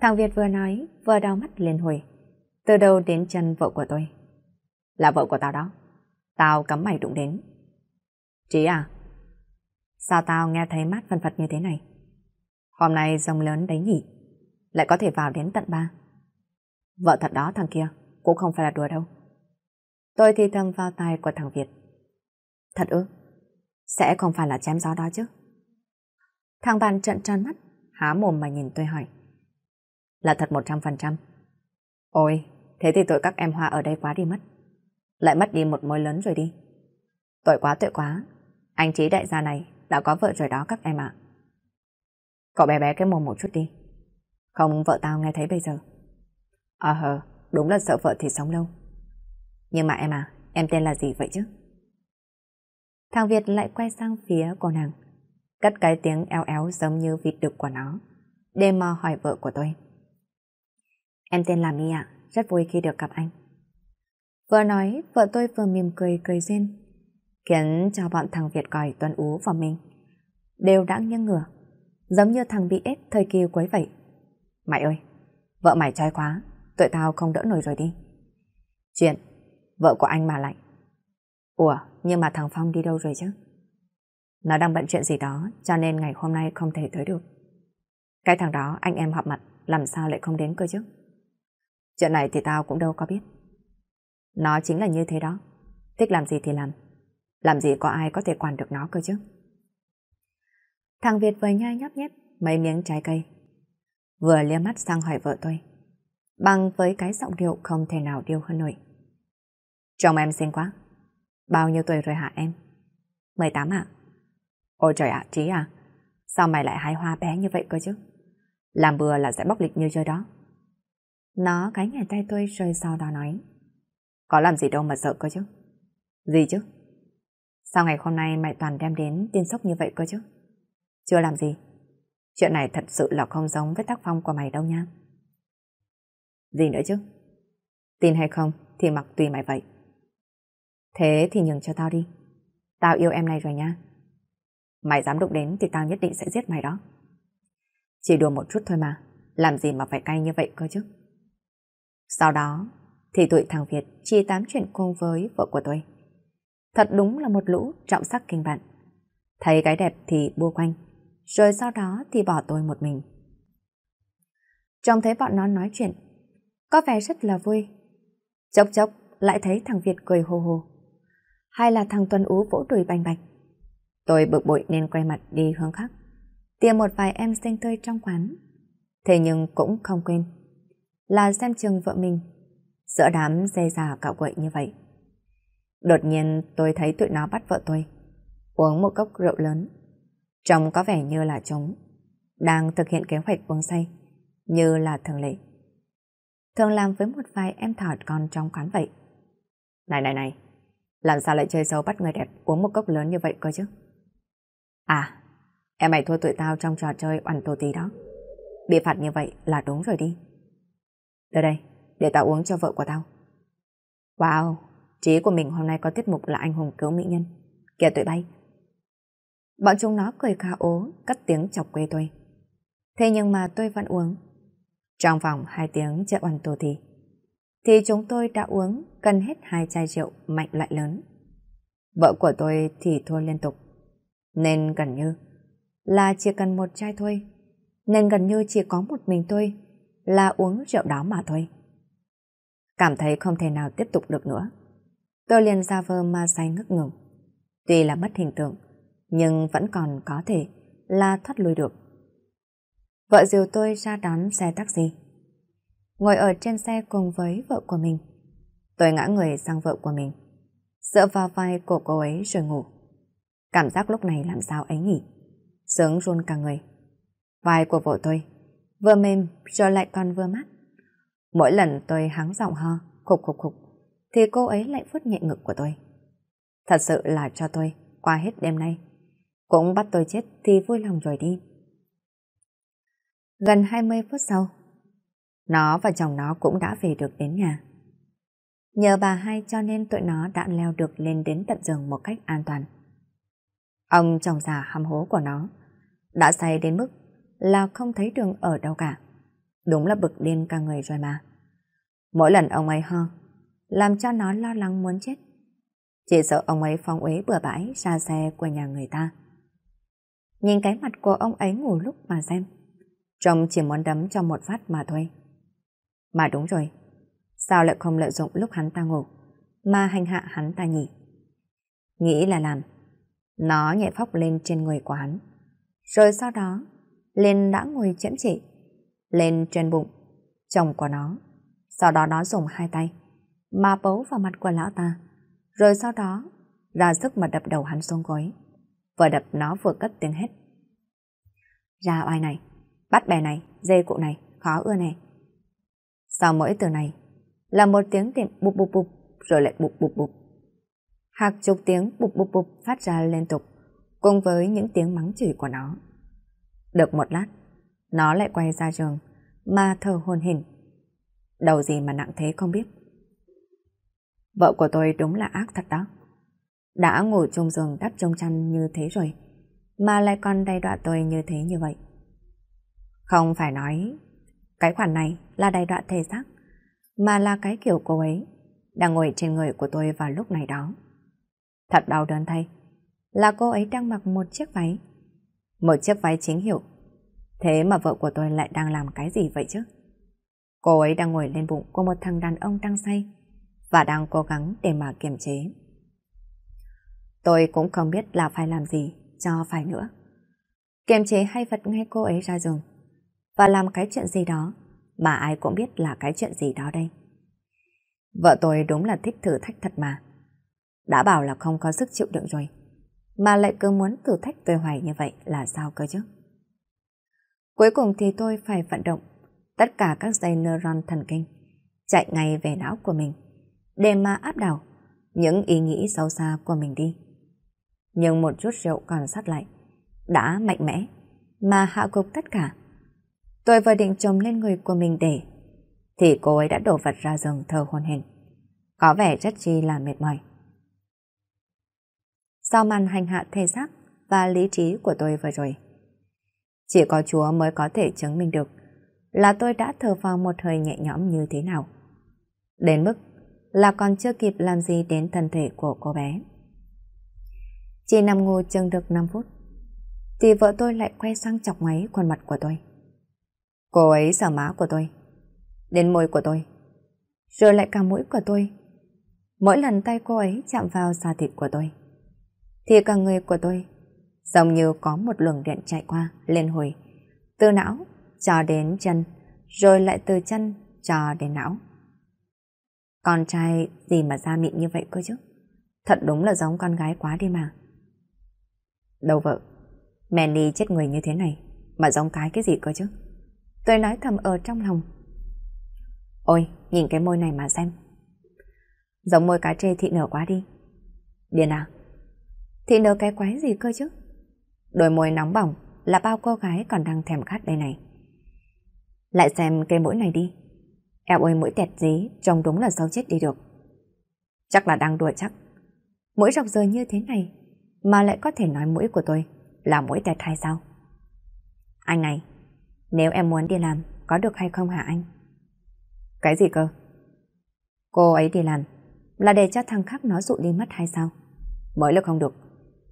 Thằng Việt vừa nói, vừa đau mắt liền hồi. Từ đầu đến chân vợ của tôi. Là vợ của tao đó. Tao cấm mày đụng đến. Trí à? Sao tao nghe thấy mát phân phật như thế này? Hôm nay rồng lớn đấy nhỉ? Lại có thể vào đến tận ba. Vợ thật đó thằng kia, cũng không phải là đùa đâu. Tôi thì thầm vào tai của thằng Việt. Thật ư? Sẽ không phải là chém gió đó chứ? Thằng bạn trợn tròn mắt, há mồm mà nhìn tôi hỏi là thật 100%. Ôi, thế thì tội các em hoa ở đây quá đi mất. Lại mất đi một mối lớn rồi đi. Tội quá tội quá, anh trí đại gia này đã có vợ rồi đó các em ạ. Cậu bé bé cái mồm một chút đi. Không vợ tao nghe thấy bây giờ. Ờ à, hờ, đúng là sợ vợ thì sống lâu. Nhưng mà em à, em tên là gì vậy chứ? Thằng Việt lại quay sang phía cô nàng, cất cái tiếng éo éo giống như vịt đực của nó, để mà hỏi vợ của tôi. Em tên là My ạ, rất vui khi được gặp anh. Vừa nói, vợ tôi vừa mỉm cười cười duyên, khiến cho bọn thằng Việt còi Tuấn Ú và mình đều đã nghiêng ngửa, giống như thằng bị ép thời kỳ quấy vậy. Mày ơi, vợ mày trai quá, tụi tao không đỡ nổi rồi đi. Chuyện, vợ của anh mà lạnh. Ủa, nhưng mà thằng Phong đi đâu rồi chứ? Nó đang bận chuyện gì đó, cho nên ngày hôm nay không thể tới được. Cái thằng đó anh em họp mặt, làm sao lại không đến cơ chứ? Chuyện này thì tao cũng đâu có biết. Nó chính là như thế đó. Thích làm gì thì làm. Làm gì có ai có thể quản được nó cơ chứ. Thằng Việt vừa nhai nhấp nhép mấy miếng trái cây. Vừa lia mắt sang hỏi vợ tôi. Bằng với cái giọng điệu không thể nào điêu hơn nổi. Chồng em xinh quá. Bao nhiêu tuổi rồi hả em? 18 ạ. À? Ôi trời ạ, Trí à. Sao mày lại hái hoa bé như vậy cơ chứ? Làm bừa là sẽ bóc lịch như chơi đó. Nó cái nhảy tay tôi rồi sau đó nói. Có làm gì đâu mà sợ cơ chứ? Gì chứ? Sao ngày hôm nay mày toàn đem đến tin sốc như vậy cơ chứ? Chưa làm gì. Chuyện này thật sự là không giống với tác phong của mày đâu nha. Gì nữa chứ? Tin hay không thì mặc tùy mày vậy. Thế thì nhường cho tao đi. Tao yêu em này rồi nha. Mày dám đụng đến thì tao nhất định sẽ giết mày đó. Chỉ đùa một chút thôi mà, làm gì mà phải cay như vậy cơ chứ. Sau đó thì tụi thằng Việt chia tám chuyện cô với vợ của tôi. Thật đúng là một lũ trọng sắc kinh bạn. Thấy gái đẹp thì bua quanh, rồi sau đó thì bỏ tôi một mình. Trông thấy bọn nó nói chuyện, có vẻ rất là vui. Chốc chốc lại thấy thằng Việt cười hồ hồ. Hay là thằng Tuân Ú vỗ đùi bành bạch. Tôi bực bội nên quay mặt đi hướng khác, tìm một vài em xinh tươi trong quán. Thế nhưng cũng không quên là xem chừng vợ mình. Giữa đám dê già cạo quậy như vậy. Đột nhiên tôi thấy tụi nó bắt vợ tôi. Uống một cốc rượu lớn. Trông có vẻ như là chúng. Đang thực hiện kế hoạch uống say. Như là thường lệ. Thường làm với một vài em thỏ con trong quán vậy. Này này này. Làm sao lại chơi xấu bắt người đẹp uống một cốc lớn như vậy cơ chứ? À, em mày thua tụi tao trong trò chơi oằn tổ tí đó. Bị phạt như vậy là đúng rồi đi. Tới đây, để tao uống cho vợ của tao. Wow, trí của mình hôm nay có tiết mục là anh hùng cứu mỹ nhân. Kìa tụi bay. Bọn chúng nó cười kha ố, cất tiếng chọc quê tôi. Thế nhưng mà tôi vẫn uống. Trong vòng hai tiếng chợ ăn tù thì, thì chúng tôi đã uống gần hết hai chai rượu mạnh lại lớn. Vợ của tôi thì thua liên tục. Nên gần như là chỉ cần một chai thôi. Nên gần như chỉ có một mình tôi là uống rượu đó mà thôi. Cảm thấy không thể nào tiếp tục được nữa. Tôi liền ra vơ ma say ngất ngừng. Tuy là mất hình tượng, nhưng vẫn còn có thể là thoát lui được. Vợ diều tôi ra đón xe taxi. Ngồi ở trên xe cùng với vợ của mình. Tôi ngã người sang vợ của mình. Dựa vào vai của cô ấy rồi ngủ. Cảm giác lúc này làm sao ấy nhỉ? Sướng run cả người. Vai của vợ tôi vừa mềm rồi lại còn vừa mát. Mỗi lần tôi hắng giọng ho, khục khục khục, thì cô ấy lại vuốt nhẹ ngực của tôi. Thật sự là cho tôi, qua hết đêm nay. Cũng bắt tôi chết thì vui lòng rồi đi. Gần 20 phút sau, nó và chồng nó cũng đã về được đến nhà. Nhờ bà hai cho nên tụi nó đã leo được lên đến tận giường một cách an toàn. Ông chồng già hăm hố của nó đã say đến mức là không thấy đường ở đâu cả. Đúng là bực điên cả người rồi mà. Mỗi lần ông ấy ho, làm cho nó lo lắng muốn chết. Chỉ sợ ông ấy phong uế bừa bãi ra xe của nhà người ta. Nhìn cái mặt của ông ấy ngủ lúc mà xem. Trông chỉ muốn đấm cho một phát mà thôi. Mà đúng rồi, sao lại không lợi dụng lúc hắn ta ngủ, mà hành hạ hắn ta nhỉ? Nghĩ là làm. Nó nhẹ phóc lên trên người của hắn. Rồi sau đó lên đã ngồi chẫm chỉ lên trên bụng chồng của nó sau đó nó dùng hai tay mà bấu vào mặt của lão ta rồi sau đó ra sức mà đập đầu hắn xuống gối vừa đập nó vừa cất tiếng hết ra oai này bắt bè này dê cụ này khó ưa này sau mỗi từ này là một tiếng tiệm bụp bụp bụp rồi lại bụp bụp bụp hạc chục tiếng bụp bụp bụp phát ra liên tục cùng với những tiếng mắng chửi của nó được một lát, nó lại quay ra giường, ma thờ hôn hình. Đầu gì mà nặng thế không biết. Vợ của tôi đúng là ác thật đó. Đã ngủ chung giường đắp trong chăn như thế rồi, mà lại còn đầy đọa tôi như thế như vậy. Không phải nói, cái khoản này là đầy đọa thể xác, mà là cái kiểu cô ấy đang ngồi trên người của tôi vào lúc này đó. Thật đau đớn thay, là cô ấy đang mặc một chiếc váy một chiếc váy chính hiệu. Thế mà vợ của tôi lại đang làm cái gì vậy chứ? Cô ấy đang ngồi lên bụng của một thằng đàn ông đang say và đang cố gắng để mà kiềm chế. Tôi cũng không biết là phải làm gì cho phải nữa. Kiềm chế hay vật ngay cô ấy ra giường và làm cái chuyện gì đó mà ai cũng biết là cái chuyện gì đó đây. Vợ tôi đúng là thích thử thách thật mà. Đã bảo là không có sức chịu đựng rồi mà lại cứ muốn thử thách tôi hoài như vậy là sao cơ chứ? Cuối cùng thì tôi phải vận động tất cả các dây neuron thần kinh chạy ngay về não của mình để mà áp đảo những ý nghĩ xấu xa của mình đi. Nhưng một chút rượu còn sát lại đã mạnh mẽ mà hạ gục tất cả. Tôi vừa định chồm lên người của mình để thì cô ấy đã đổ vật ra giường thờ hồn hình. Có vẻ rất chi là mệt mỏi sau màn hành hạ thể xác và lý trí của tôi vừa rồi. Chỉ có Chúa mới có thể chứng minh được là tôi đã thờ vào một hơi nhẹ nhõm như thế nào. Đến mức là còn chưa kịp làm gì đến thân thể của cô bé. Chỉ nằm ngồi chừng được 5 phút, thì vợ tôi lại quay sang chọc máy khuôn mặt của tôi. Cô ấy sờ má của tôi, đến môi của tôi, rồi lại cả mũi của tôi. Mỗi lần tay cô ấy chạm vào da thịt của tôi, thì cả người của tôi giống như có một luồng điện chạy qua lên hồi từ não cho đến chân rồi lại từ chân cho đến não con trai gì mà da mịn như vậy cơ chứ thật đúng là giống con gái quá đi mà đâu vợ Manly chết người như thế này mà giống cái cái gì cơ chứ tôi nói thầm ở trong lòng ôi nhìn cái môi này mà xem giống môi cá trê thị nở quá đi điền à thì nở cái quái gì cơ chứ? Đôi môi nóng bỏng là bao cô gái còn đang thèm khát đây này. Lại xem cây mũi này đi. Eo ơi mũi tẹt dí, trông đúng là sâu chết đi được. Chắc là đang đùa chắc. Mũi rọc rời như thế này, mà lại có thể nói mũi của tôi là mũi tẹt hay sao? Anh này, nếu em muốn đi làm, có được hay không hả anh? Cái gì cơ? Cô ấy đi làm, là để cho thằng khác nó dụ đi mất hay sao? Mới là không được.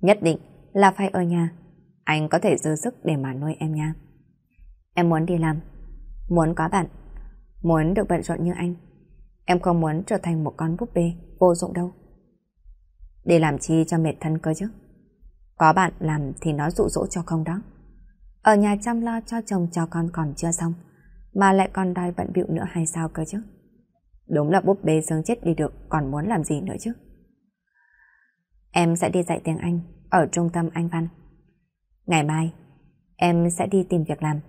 Nhất định là phải ở nhà. Anh có thể dư sức để mà nuôi em nha. Em muốn đi làm, muốn có bạn, muốn được bận rộn như anh. Em không muốn trở thành một con búp bê vô dụng đâu. Để làm chi cho mệt thân cơ chứ? Có bạn làm thì nó dụ dỗ cho không đó. Ở nhà chăm lo cho chồng cho con còn chưa xong, mà lại còn đòi bận bịu nữa hay sao cơ chứ? Đúng là búp bê dương chết đi được còn muốn làm gì nữa chứ? em sẽ đi dạy tiếng Anh ở trung tâm Anh Văn. Ngày mai, em sẽ đi tìm việc làm.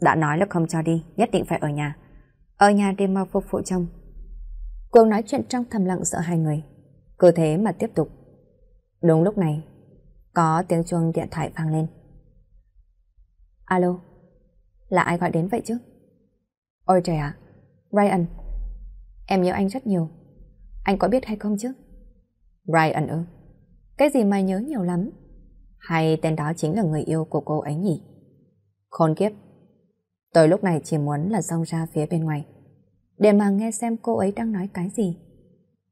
Đã nói là không cho đi, nhất định phải ở nhà. Ở nhà đi mau phục vụ chồng. Cô nói chuyện trong thầm lặng sợ hai người. Cứ thế mà tiếp tục. Đúng lúc này, có tiếng chuông điện thoại vang lên. Alo, là ai gọi đến vậy chứ? Ôi trời ạ, Ryan, em nhớ anh rất nhiều. Anh có biết hay không chứ? Ryan ư? Cái gì mà nhớ nhiều lắm? Hay tên đó chính là người yêu của cô ấy nhỉ? Khốn kiếp! Tôi lúc này chỉ muốn là xông ra phía bên ngoài để mà nghe xem cô ấy đang nói cái gì.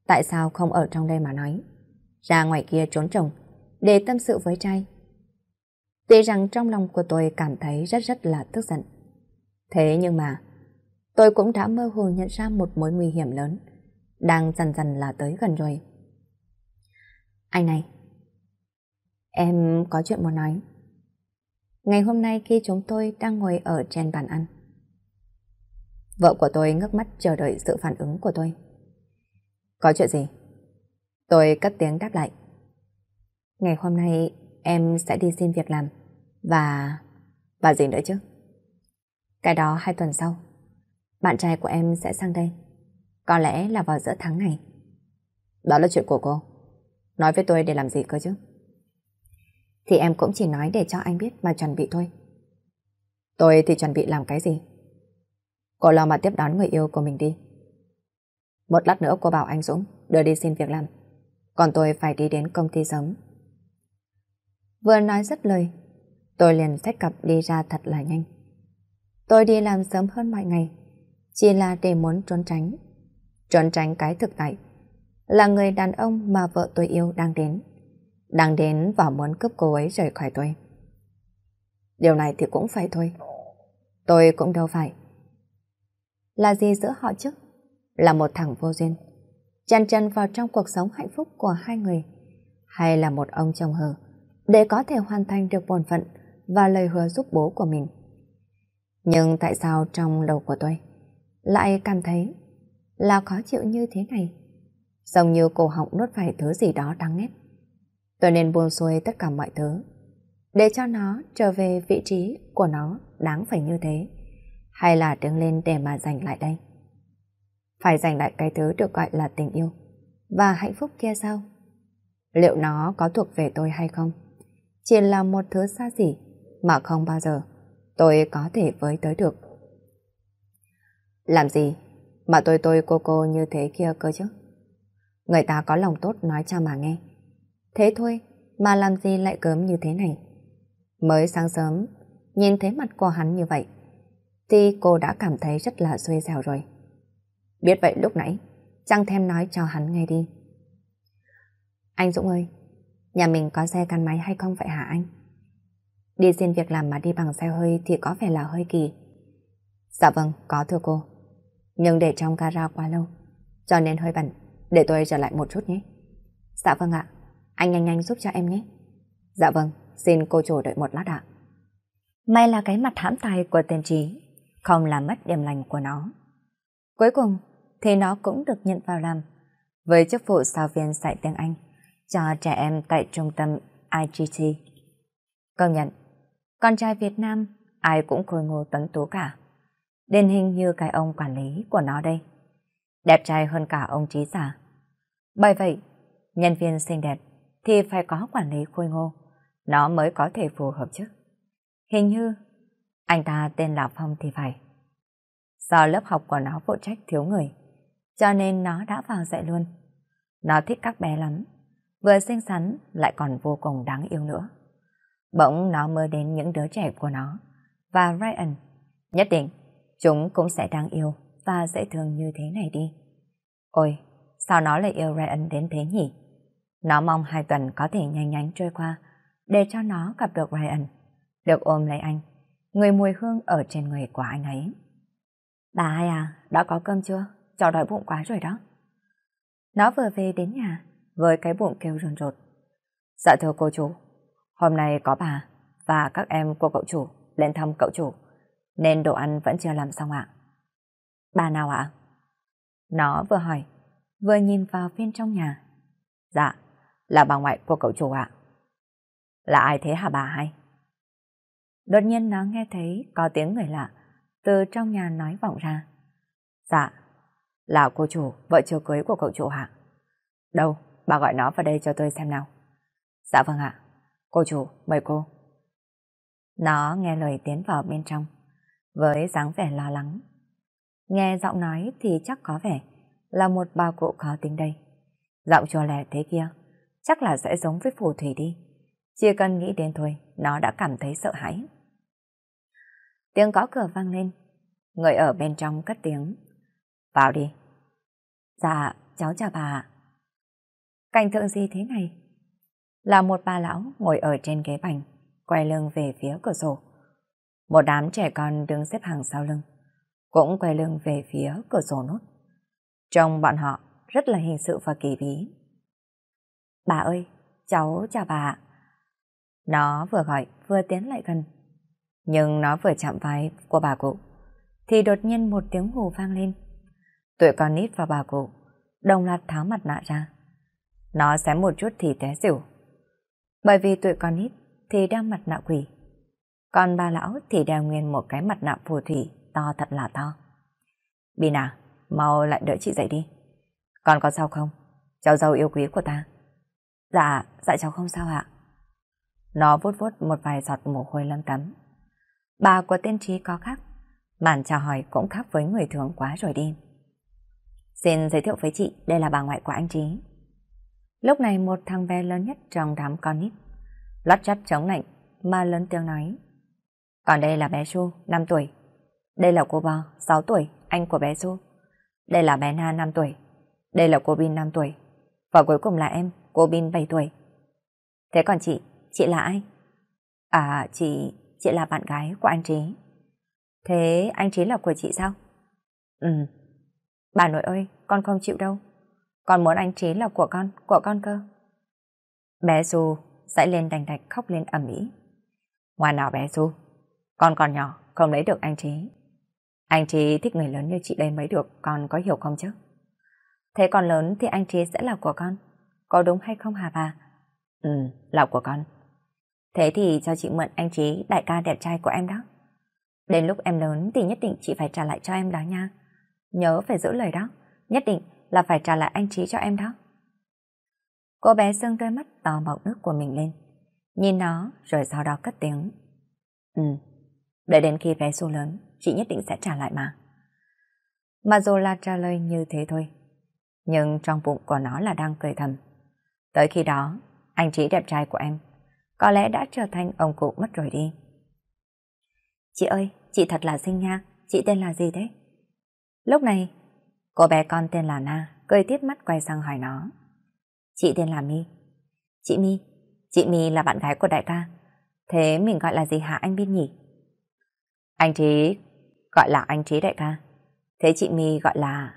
Tại sao không ở trong đây mà nói? Ra ngoài kia trốn chồng để tâm sự với trai. Tuy rằng trong lòng của tôi cảm thấy rất rất là tức giận. Thế nhưng mà tôi cũng đã mơ hồ nhận ra một mối nguy hiểm lớn đang dần dần là tới gần rồi. Anh này, em có chuyện muốn nói. Ngày hôm nay khi chúng tôi đang ngồi ở trên bàn ăn, vợ của tôi ngước mắt chờ đợi sự phản ứng của tôi. Có chuyện gì? Tôi cất tiếng đáp lại. Ngày hôm nay em sẽ đi xin việc làm và... và gì nữa chứ? Cái đó hai tuần sau, bạn trai của em sẽ sang đây. Có lẽ là vào giữa tháng này. Đó là chuyện của cô. Nói với tôi để làm gì cơ chứ? Thì em cũng chỉ nói để cho anh biết mà chuẩn bị thôi. Tôi thì chuẩn bị làm cái gì? Cô lo mà tiếp đón người yêu của mình đi. Một lát nữa cô bảo anh Dũng đưa đi xin việc làm. Còn tôi phải đi đến công ty sớm. Vừa nói rất lời, tôi liền xách cặp đi ra thật là nhanh. Tôi đi làm sớm hơn mọi ngày, chỉ là để muốn trốn tránh. Trốn tránh cái thực tại là người đàn ông mà vợ tôi yêu đang đến. Đang đến và muốn cướp cô ấy rời khỏi tôi. Điều này thì cũng phải thôi. Tôi cũng đâu phải. Là gì giữa họ chứ? Là một thằng vô duyên. Chăn chăn vào trong cuộc sống hạnh phúc của hai người. Hay là một ông chồng hờ để có thể hoàn thành được bổn phận và lời hứa giúp bố của mình. Nhưng tại sao trong đầu của tôi lại cảm thấy là khó chịu như thế này? giống như cổ họng nuốt phải thứ gì đó đáng ghét. Tôi nên buông xuôi tất cả mọi thứ, để cho nó trở về vị trí của nó đáng phải như thế, hay là đứng lên để mà giành lại đây. Phải giành lại cái thứ được gọi là tình yêu và hạnh phúc kia sao? Liệu nó có thuộc về tôi hay không? Chỉ là một thứ xa xỉ mà không bao giờ tôi có thể với tới được. Làm gì mà tôi tôi cô cô như thế kia cơ chứ? Người ta có lòng tốt nói cho mà nghe. Thế thôi, mà làm gì lại cớm như thế này? Mới sáng sớm, nhìn thấy mặt của hắn như vậy, thì cô đã cảm thấy rất là xuê xẻo rồi. Biết vậy lúc nãy, chẳng thêm nói cho hắn nghe đi. Anh Dũng ơi, nhà mình có xe gắn máy hay không vậy hả anh? Đi xin việc làm mà đi bằng xe hơi thì có vẻ là hơi kỳ. Dạ vâng, có thưa cô. Nhưng để trong gara quá lâu, cho nên hơi bẩn. Để tôi trở lại một chút nhé. Dạ vâng ạ. Anh nhanh nhanh giúp cho em nhé. Dạ vâng, xin cô chủ đợi một lát ạ. May là cái mặt hãm tài của tên trí, không làm mất điểm lành của nó. Cuối cùng thì nó cũng được nhận vào làm với chức vụ giáo viên dạy tiếng Anh cho trẻ em tại trung tâm IGT. Công nhận, con trai Việt Nam ai cũng khôi ngô tuấn tú cả. đền hình như cái ông quản lý của nó đây đẹp trai hơn cả ông trí giả. Bởi vậy, nhân viên xinh đẹp thì phải có quản lý khôi ngô, nó mới có thể phù hợp chứ. Hình như anh ta tên là Phong thì phải. Do lớp học của nó phụ trách thiếu người, cho nên nó đã vào dạy luôn. Nó thích các bé lắm, vừa xinh xắn lại còn vô cùng đáng yêu nữa. Bỗng nó mơ đến những đứa trẻ của nó và Ryan. Nhất định, chúng cũng sẽ đáng yêu và dễ thương như thế này đi. Ôi, sao nó lại yêu Ryan đến thế nhỉ? Nó mong hai tuần có thể nhanh nhánh trôi qua, để cho nó gặp được Ryan, được ôm lấy anh, người mùi hương ở trên người của anh ấy. Bà hai à, đã có cơm chưa? Cháu đói bụng quá rồi đó. Nó vừa về đến nhà, với cái bụng kêu rồn rột. Dạ thưa cô chủ, hôm nay có bà và các em của cậu chủ lên thăm cậu chủ, nên đồ ăn vẫn chưa làm xong ạ. À. Bà nào ạ? Nó vừa hỏi, vừa nhìn vào bên trong nhà. Dạ, là bà ngoại của cậu chủ ạ. Là ai thế hả bà hay? Đột nhiên nó nghe thấy có tiếng người lạ từ trong nhà nói vọng ra. Dạ, là cô chủ, vợ chưa cưới của cậu chủ ạ. Đâu, bà gọi nó vào đây cho tôi xem nào. Dạ vâng ạ, cô chủ, mời cô. Nó nghe lời tiến vào bên trong, với dáng vẻ lo lắng, Nghe giọng nói thì chắc có vẻ là một bà cụ khó tính đây. Giọng cho lẻ thế kia, chắc là sẽ giống với phù thủy đi. Chỉ cần nghĩ đến thôi, nó đã cảm thấy sợ hãi. Tiếng có cửa vang lên, người ở bên trong cất tiếng. Vào đi. Dạ, cháu chào bà Cảnh tượng gì thế này? Là một bà lão ngồi ở trên ghế bành, quay lưng về phía cửa sổ. Một đám trẻ con đứng xếp hàng sau lưng cũng quay lưng về phía cửa sổ nốt. Trong bọn họ rất là hình sự và kỳ bí. Bà ơi, cháu chào bà Nó vừa gọi vừa tiến lại gần. Nhưng nó vừa chạm vai của bà cụ. Thì đột nhiên một tiếng hù vang lên. Tụi con nít và bà cụ đồng loạt tháo mặt nạ ra. Nó xém một chút thì té xỉu. Bởi vì tụi con nít thì đeo mặt nạ quỷ. Còn bà lão thì đeo nguyên một cái mặt nạ phù thủy to thật là to. Bina, mau lại đỡ chị dậy đi. Con có sao không? Cháu dâu yêu quý của ta. Dạ, dạ cháu không sao ạ. Nó vuốt vuốt một vài giọt mồ hôi lâm tấm. Bà của tiên trí có khác, bản chào hỏi cũng khác với người thường quá rồi đi. Xin giới thiệu với chị, đây là bà ngoại của anh Trí. Lúc này một thằng bé lớn nhất trong đám con nít, lót chắt chống lạnh mà lớn tiếng nói. Còn đây là bé Chu, 5 tuổi, đây là cô Ba, 6 tuổi, anh của bé Du. Đây là bé Na 5 tuổi. Đây là cô Bin 5 tuổi. Và cuối cùng là em, cô Bin 7 tuổi. Thế còn chị, chị là ai? À, chị, chị là bạn gái của anh Trí. Thế anh Trí là của chị sao? Ừ. Bà nội ơi, con không chịu đâu. Con muốn anh Trí là của con, của con cơ. Bé Du dãy lên đành đạch khóc lên ầm ĩ. ngoài nào bé Du, con còn nhỏ, không lấy được anh Trí. Anh Trí thích người lớn như chị đây mới được, con có hiểu không chứ? Thế còn lớn thì anh Trí sẽ là của con, có đúng hay không hà bà? Ừ, là của con. Thế thì cho chị mượn anh Trí, đại ca đẹp trai của em đó. Đến lúc em lớn thì nhất định chị phải trả lại cho em đó nha. Nhớ phải giữ lời đó, nhất định là phải trả lại anh Trí cho em đó. Cô bé sưng đôi mắt tò bọc nước của mình lên, nhìn nó rồi sau đó cất tiếng. Ừ, đợi đến khi bé su lớn, chị nhất định sẽ trả lại mà. Mà dù là trả lời như thế thôi, nhưng trong bụng của nó là đang cười thầm. Tới khi đó, anh chị đẹp trai của em có lẽ đã trở thành ông cụ mất rồi đi. Chị ơi, chị thật là xinh nha, chị tên là gì thế? Lúc này, cô bé con tên là Na, cười tiếp mắt quay sang hỏi nó. Chị tên là Mi. Chị Mi, chị Mi là bạn gái của đại ca. Thế mình gọi là gì hả anh Bin nhỉ? Anh Trí gọi là anh Trí đại ca. Thế chị mi gọi là...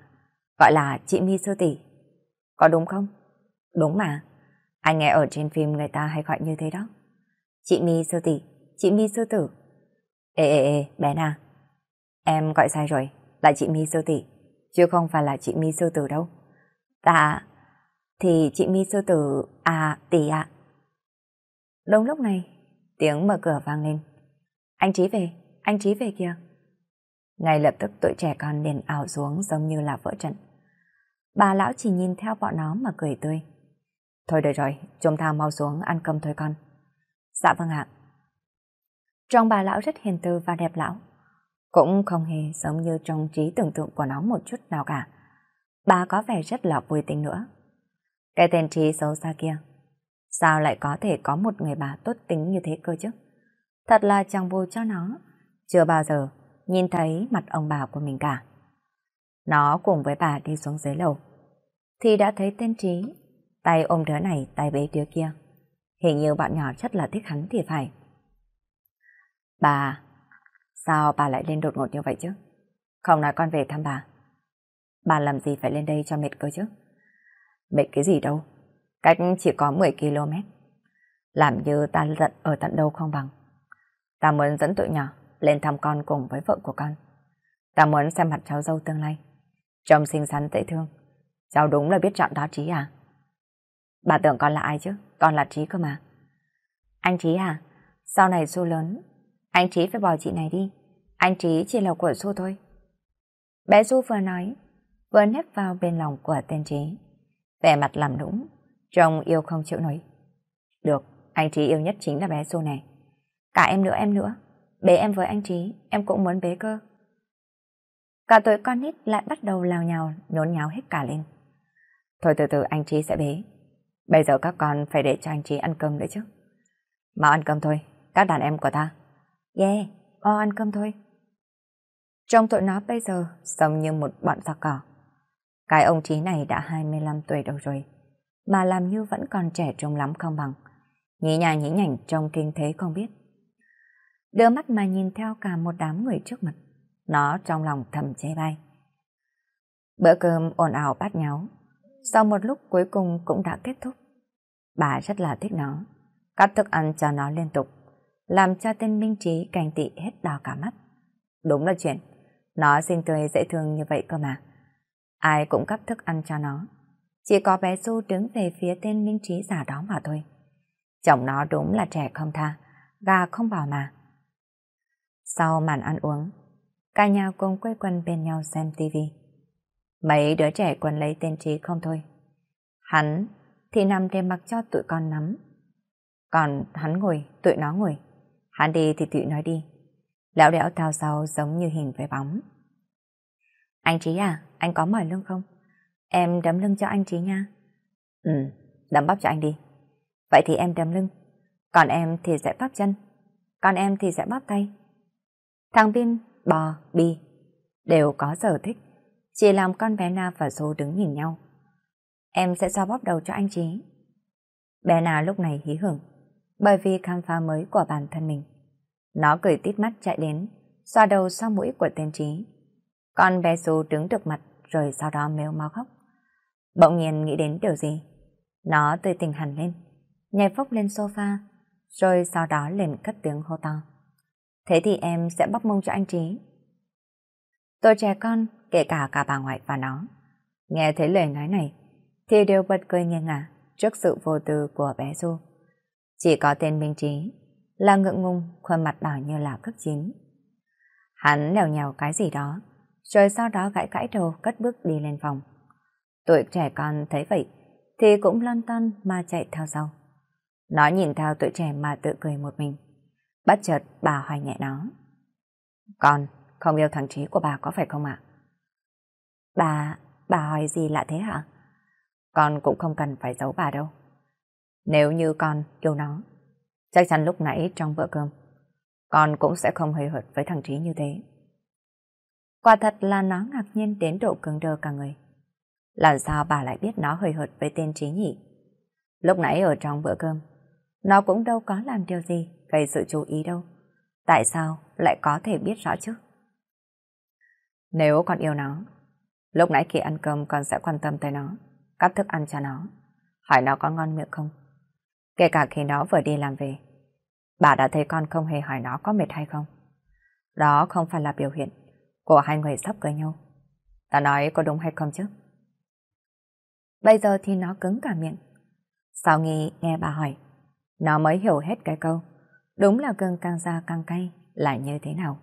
Gọi là chị mi sơ tỷ. Có đúng không? Đúng mà. Anh nghe ở trên phim người ta hay gọi như thế đó. Chị mi sơ tỷ, chị mi sơ tử. Ê ê ê, bé na, Em gọi sai rồi, là chị mi sơ tỷ, chứ không phải là chị mi sơ tử đâu. Dạ, thì chị mi sơ tử à tỷ ạ. À. Đúng lúc này, tiếng mở cửa vang lên. Anh Trí về, anh Trí về kìa. Ngay lập tức tụi trẻ con liền ảo xuống giống như là vỡ trận. Bà lão chỉ nhìn theo bọn nó mà cười tươi. Thôi được rồi, chúng ta mau xuống ăn cơm thôi con. Dạ vâng ạ. Trong bà lão rất hiền từ và đẹp lão. Cũng không hề giống như trong trí tưởng tượng của nó một chút nào cả. Bà có vẻ rất là vui tính nữa. Cái tên trí xấu xa kia. Sao lại có thể có một người bà tốt tính như thế cơ chứ? Thật là chẳng vô cho nó. Chưa bao giờ nhìn thấy mặt ông bà của mình cả. Nó cùng với bà đi xuống dưới lầu, thì đã thấy tên trí, tay ôm đứa này, tay bế đứa kia. Hình như bọn nhỏ rất là thích hắn thì phải. Bà, sao bà lại lên đột ngột như vậy chứ? Không nói con về thăm bà. Bà làm gì phải lên đây cho mệt cơ chứ? Mệt cái gì đâu, cách chỉ có 10 km. Làm như ta giận ở tận đâu không bằng. Ta muốn dẫn tụi nhỏ lên thăm con cùng với vợ của con. Ta muốn xem mặt cháu dâu tương lai. Trông xinh xắn dễ thương. Cháu đúng là biết chọn đó Trí à? Bà tưởng con là ai chứ? Con là Trí cơ mà. Anh Trí à? Sau này xu lớn. Anh Trí phải bỏ chị này đi. Anh Trí chỉ là của xu thôi. Bé xu vừa nói, vừa nếp vào bên lòng của tên Trí. Vẻ mặt làm nũng, trông yêu không chịu nổi. Được, anh Trí yêu nhất chính là bé xu này. Cả em nữa em nữa. Bế em với anh Trí, em cũng muốn bế cơ. Cả tuổi con nít lại bắt đầu lao nhào, nhốn nháo hết cả lên. Thôi từ từ anh Trí sẽ bế. Bây giờ các con phải để cho anh Trí ăn cơm đấy chứ. mau ăn cơm thôi, các đàn em của ta. Yeah, mau ăn cơm thôi. Trong tụi nó bây giờ giống như một bọn giặc cỏ. Cái ông Trí này đã 25 tuổi đầu rồi, mà làm như vẫn còn trẻ trung lắm không bằng. Nhí nhà nhí nhảnh trong kinh thế không biết đưa mắt mà nhìn theo cả một đám người trước mặt. Nó trong lòng thầm chê bay Bữa cơm ồn ào bát nháo, sau một lúc cuối cùng cũng đã kết thúc. Bà rất là thích nó, cắt thức ăn cho nó liên tục, làm cho tên Minh Trí cảnh tị hết đỏ cả mắt. Đúng là chuyện, nó xinh tươi dễ thương như vậy cơ mà. Ai cũng cắp thức ăn cho nó, chỉ có bé Du đứng về phía tên Minh Trí giả đó mà thôi. Chồng nó đúng là trẻ không tha, gà không bảo mà. Sau màn ăn uống, cả nhà cùng quay quần bên nhau xem tivi. Mấy đứa trẻ quần lấy tên trí không thôi. Hắn thì nằm để mặc cho tụi con nắm. Còn hắn ngồi, tụi nó ngồi. Hắn đi thì tụi nói đi. Lão đẻo thao sau giống như hình với bóng. Anh Trí à, anh có mỏi lưng không? Em đấm lưng cho anh Trí nha. Ừ, đấm bắp cho anh đi. Vậy thì em đấm lưng. Còn em thì sẽ bắp chân. Còn em thì sẽ bắp tay. Thằng Bin, Bò, Bi đều có sở thích, chỉ làm con bé Na và Dô đứng nhìn nhau. Em sẽ xoa bóp đầu cho anh Trí. Bé Na lúc này hí hưởng, bởi vì khám phá mới của bản thân mình. Nó cười tít mắt chạy đến, xoa đầu sau mũi của tên Trí. Con bé Dô đứng được mặt rồi sau đó mếu máu khóc. Bỗng nhiên nghĩ đến điều gì? Nó tươi tỉnh hẳn lên, nhảy phốc lên sofa, rồi sau đó liền cất tiếng hô to. Thế thì em sẽ bóc mông cho anh Trí. Tôi trẻ con, kể cả cả bà ngoại và nó. Nghe thấy lời nói này, thì đều bật cười nghiêng ngả trước sự vô tư của bé Du. Chỉ có tên Minh Trí là ngượng ngùng, khuôn mặt đỏ như là cất chín. Hắn lèo nhèo cái gì đó, rồi sau đó gãi gãi đầu cất bước đi lên phòng. Tụi trẻ con thấy vậy, thì cũng lon ton mà chạy theo sau. Nó nhìn theo tụi trẻ mà tự cười một mình. Bất chợt bà hoài nhẹ nó. Con không yêu thằng Trí của bà có phải không ạ? Bà, bà hỏi gì lạ thế hả? Con cũng không cần phải giấu bà đâu. Nếu như con yêu nó, chắc chắn lúc nãy trong bữa cơm, con cũng sẽ không hề hợt với thằng Trí như thế. Quả thật là nó ngạc nhiên đến độ cứng đơ cả người. Làm sao bà lại biết nó hơi hợt với tên trí nhỉ? Lúc nãy ở trong bữa cơm, nó cũng đâu có làm điều gì gây sự chú ý đâu. Tại sao lại có thể biết rõ chứ? Nếu con yêu nó, lúc nãy khi ăn cơm con sẽ quan tâm tới nó, cắt thức ăn cho nó, hỏi nó có ngon miệng không. Kể cả khi nó vừa đi làm về, bà đã thấy con không hề hỏi nó có mệt hay không. Đó không phải là biểu hiện của hai người sắp cưới nhau. Ta nói có đúng hay không chứ? Bây giờ thì nó cứng cả miệng. sau nghi nghe bà hỏi, nó mới hiểu hết cái câu. Đúng là cơn càng già càng cay, lại như thế nào?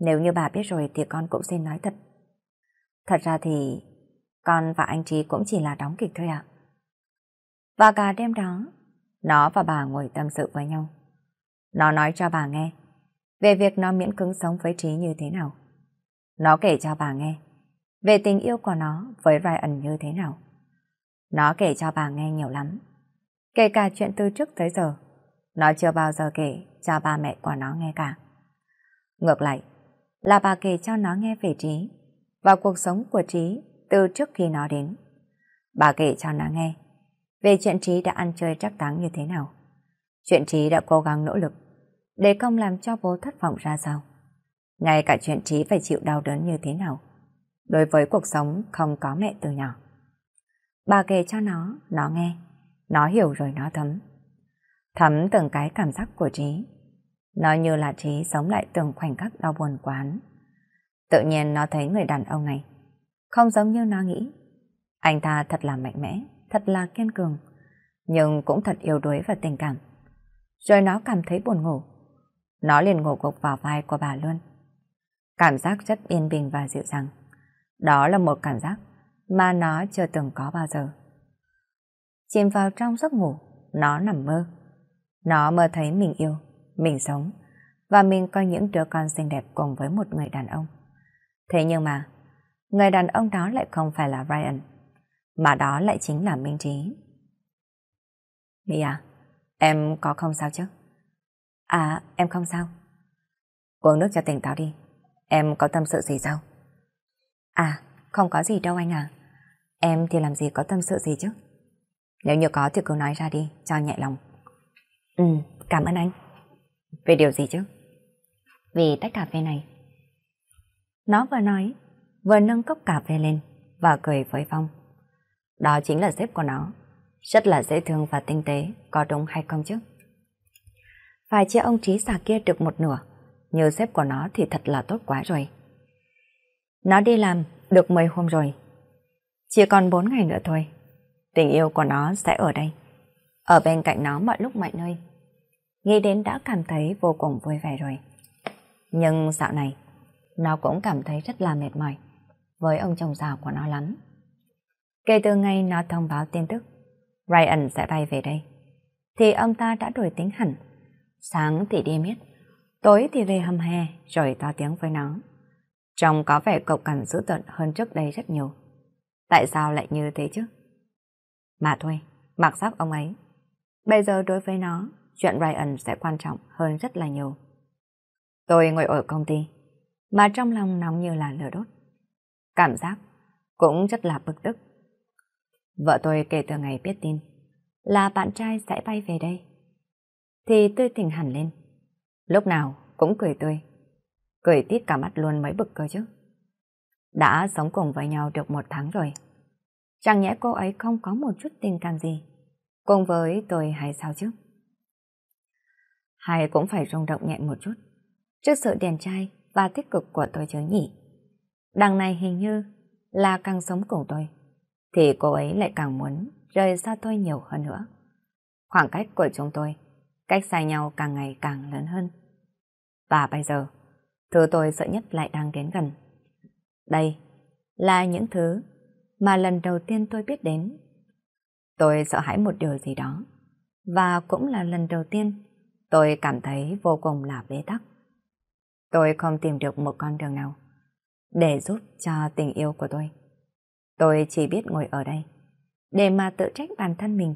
Nếu như bà biết rồi thì con cũng xin nói thật. Thật ra thì con và anh Trí cũng chỉ là đóng kịch thôi ạ. Và Bà cả đêm đó, nó và bà ngồi tâm sự với nhau. Nó nói cho bà nghe về việc nó miễn cứng sống với Trí như thế nào. Nó kể cho bà nghe về tình yêu của nó với Ryan như thế nào. Nó kể cho bà nghe nhiều lắm, kể cả chuyện từ trước tới giờ nó chưa bao giờ kể cho ba mẹ của nó nghe cả. Ngược lại, là bà kể cho nó nghe về Trí và cuộc sống của Trí từ trước khi nó đến. Bà kể cho nó nghe về chuyện Trí đã ăn chơi trắc táng như thế nào. Chuyện Trí đã cố gắng nỗ lực để không làm cho bố thất vọng ra sao. Ngay cả chuyện Trí phải chịu đau đớn như thế nào. Đối với cuộc sống không có mẹ từ nhỏ. Bà kể cho nó, nó nghe. Nó hiểu rồi nó thấm thấm từng cái cảm giác của trí. Nó như là trí sống lại từng khoảnh khắc đau buồn quán. Tự nhiên nó thấy người đàn ông này, không giống như nó nghĩ. Anh ta thật là mạnh mẽ, thật là kiên cường, nhưng cũng thật yếu đuối và tình cảm. Rồi nó cảm thấy buồn ngủ. Nó liền ngủ gục vào vai của bà luôn. Cảm giác rất yên bình và dịu dàng. Đó là một cảm giác mà nó chưa từng có bao giờ. Chìm vào trong giấc ngủ, nó nằm mơ. Nó mơ thấy mình yêu, mình sống, và mình coi những đứa con xinh đẹp cùng với một người đàn ông. Thế nhưng mà, người đàn ông đó lại không phải là Ryan, mà đó lại chính là Minh Trí. Mia, à, em có không sao chứ? À, em không sao. Uống nước cho tỉnh táo đi, em có tâm sự gì sao? À, không có gì đâu anh à. Em thì làm gì có tâm sự gì chứ? Nếu như có thì cứ nói ra đi, cho nhẹ lòng. Ừ, cảm ơn anh. Về điều gì chứ? Vì tách cà phê này. Nó vừa nói, vừa nâng cốc cà phê lên và cười với Phong. Đó chính là sếp của nó. Rất là dễ thương và tinh tế, có đúng hay không chứ? Phải chia ông trí xà kia được một nửa, như sếp của nó thì thật là tốt quá rồi. Nó đi làm được 10 hôm rồi. Chỉ còn 4 ngày nữa thôi. Tình yêu của nó sẽ ở đây. Ở bên cạnh nó mọi lúc mọi nơi. Nghĩ đến đã cảm thấy vô cùng vui vẻ rồi. Nhưng dạo này, nó cũng cảm thấy rất là mệt mỏi với ông chồng già của nó lắm. Kể từ ngày nó thông báo tin tức Ryan sẽ bay về đây, thì ông ta đã đổi tính hẳn. Sáng thì đi miết, tối thì về hầm hè rồi to tiếng với nó. Trông có vẻ cộc cằn dữ tợn hơn trước đây rất nhiều. Tại sao lại như thế chứ? Mà thôi, mặc sắc ông ấy. Bây giờ đối với nó, chuyện Ryan sẽ quan trọng hơn rất là nhiều. Tôi ngồi ở công ty, mà trong lòng nóng như là lửa đốt. Cảm giác cũng rất là bực tức. Vợ tôi kể từ ngày biết tin là bạn trai sẽ bay về đây. Thì tôi tỉnh hẳn lên, lúc nào cũng cười tươi. Cười tít cả mắt luôn mấy bực cơ chứ. Đã sống cùng với nhau được một tháng rồi. Chẳng nhẽ cô ấy không có một chút tình cảm gì. Cùng với tôi hay sao chứ? hay cũng phải rung động nhẹ một chút trước sự điền trai và tích cực của tôi chứ nhỉ. Đằng này hình như là càng sống cùng tôi, thì cô ấy lại càng muốn rời xa tôi nhiều hơn nữa. Khoảng cách của chúng tôi, cách xa nhau càng ngày càng lớn hơn. Và bây giờ, thứ tôi sợ nhất lại đang đến gần. Đây là những thứ mà lần đầu tiên tôi biết đến. Tôi sợ hãi một điều gì đó, và cũng là lần đầu tiên Tôi cảm thấy vô cùng là bế tắc. Tôi không tìm được một con đường nào để giúp cho tình yêu của tôi. Tôi chỉ biết ngồi ở đây để mà tự trách bản thân mình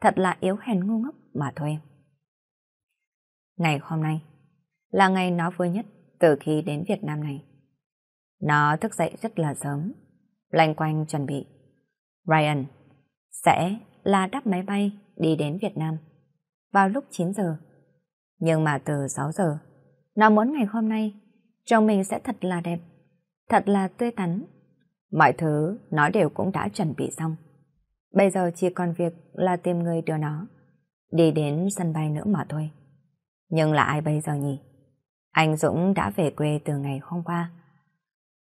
thật là yếu hèn ngu ngốc mà thôi. Ngày hôm nay là ngày nó vui nhất từ khi đến Việt Nam này. Nó thức dậy rất là sớm, lanh quanh chuẩn bị. Ryan sẽ là đáp máy bay đi đến Việt Nam vào lúc 9 giờ nhưng mà từ 6 giờ, nó muốn ngày hôm nay, chồng mình sẽ thật là đẹp, thật là tươi tắn. Mọi thứ nó đều cũng đã chuẩn bị xong. Bây giờ chỉ còn việc là tìm người đưa nó, đi đến sân bay nữa mà thôi. Nhưng là ai bây giờ nhỉ? Anh Dũng đã về quê từ ngày hôm qua.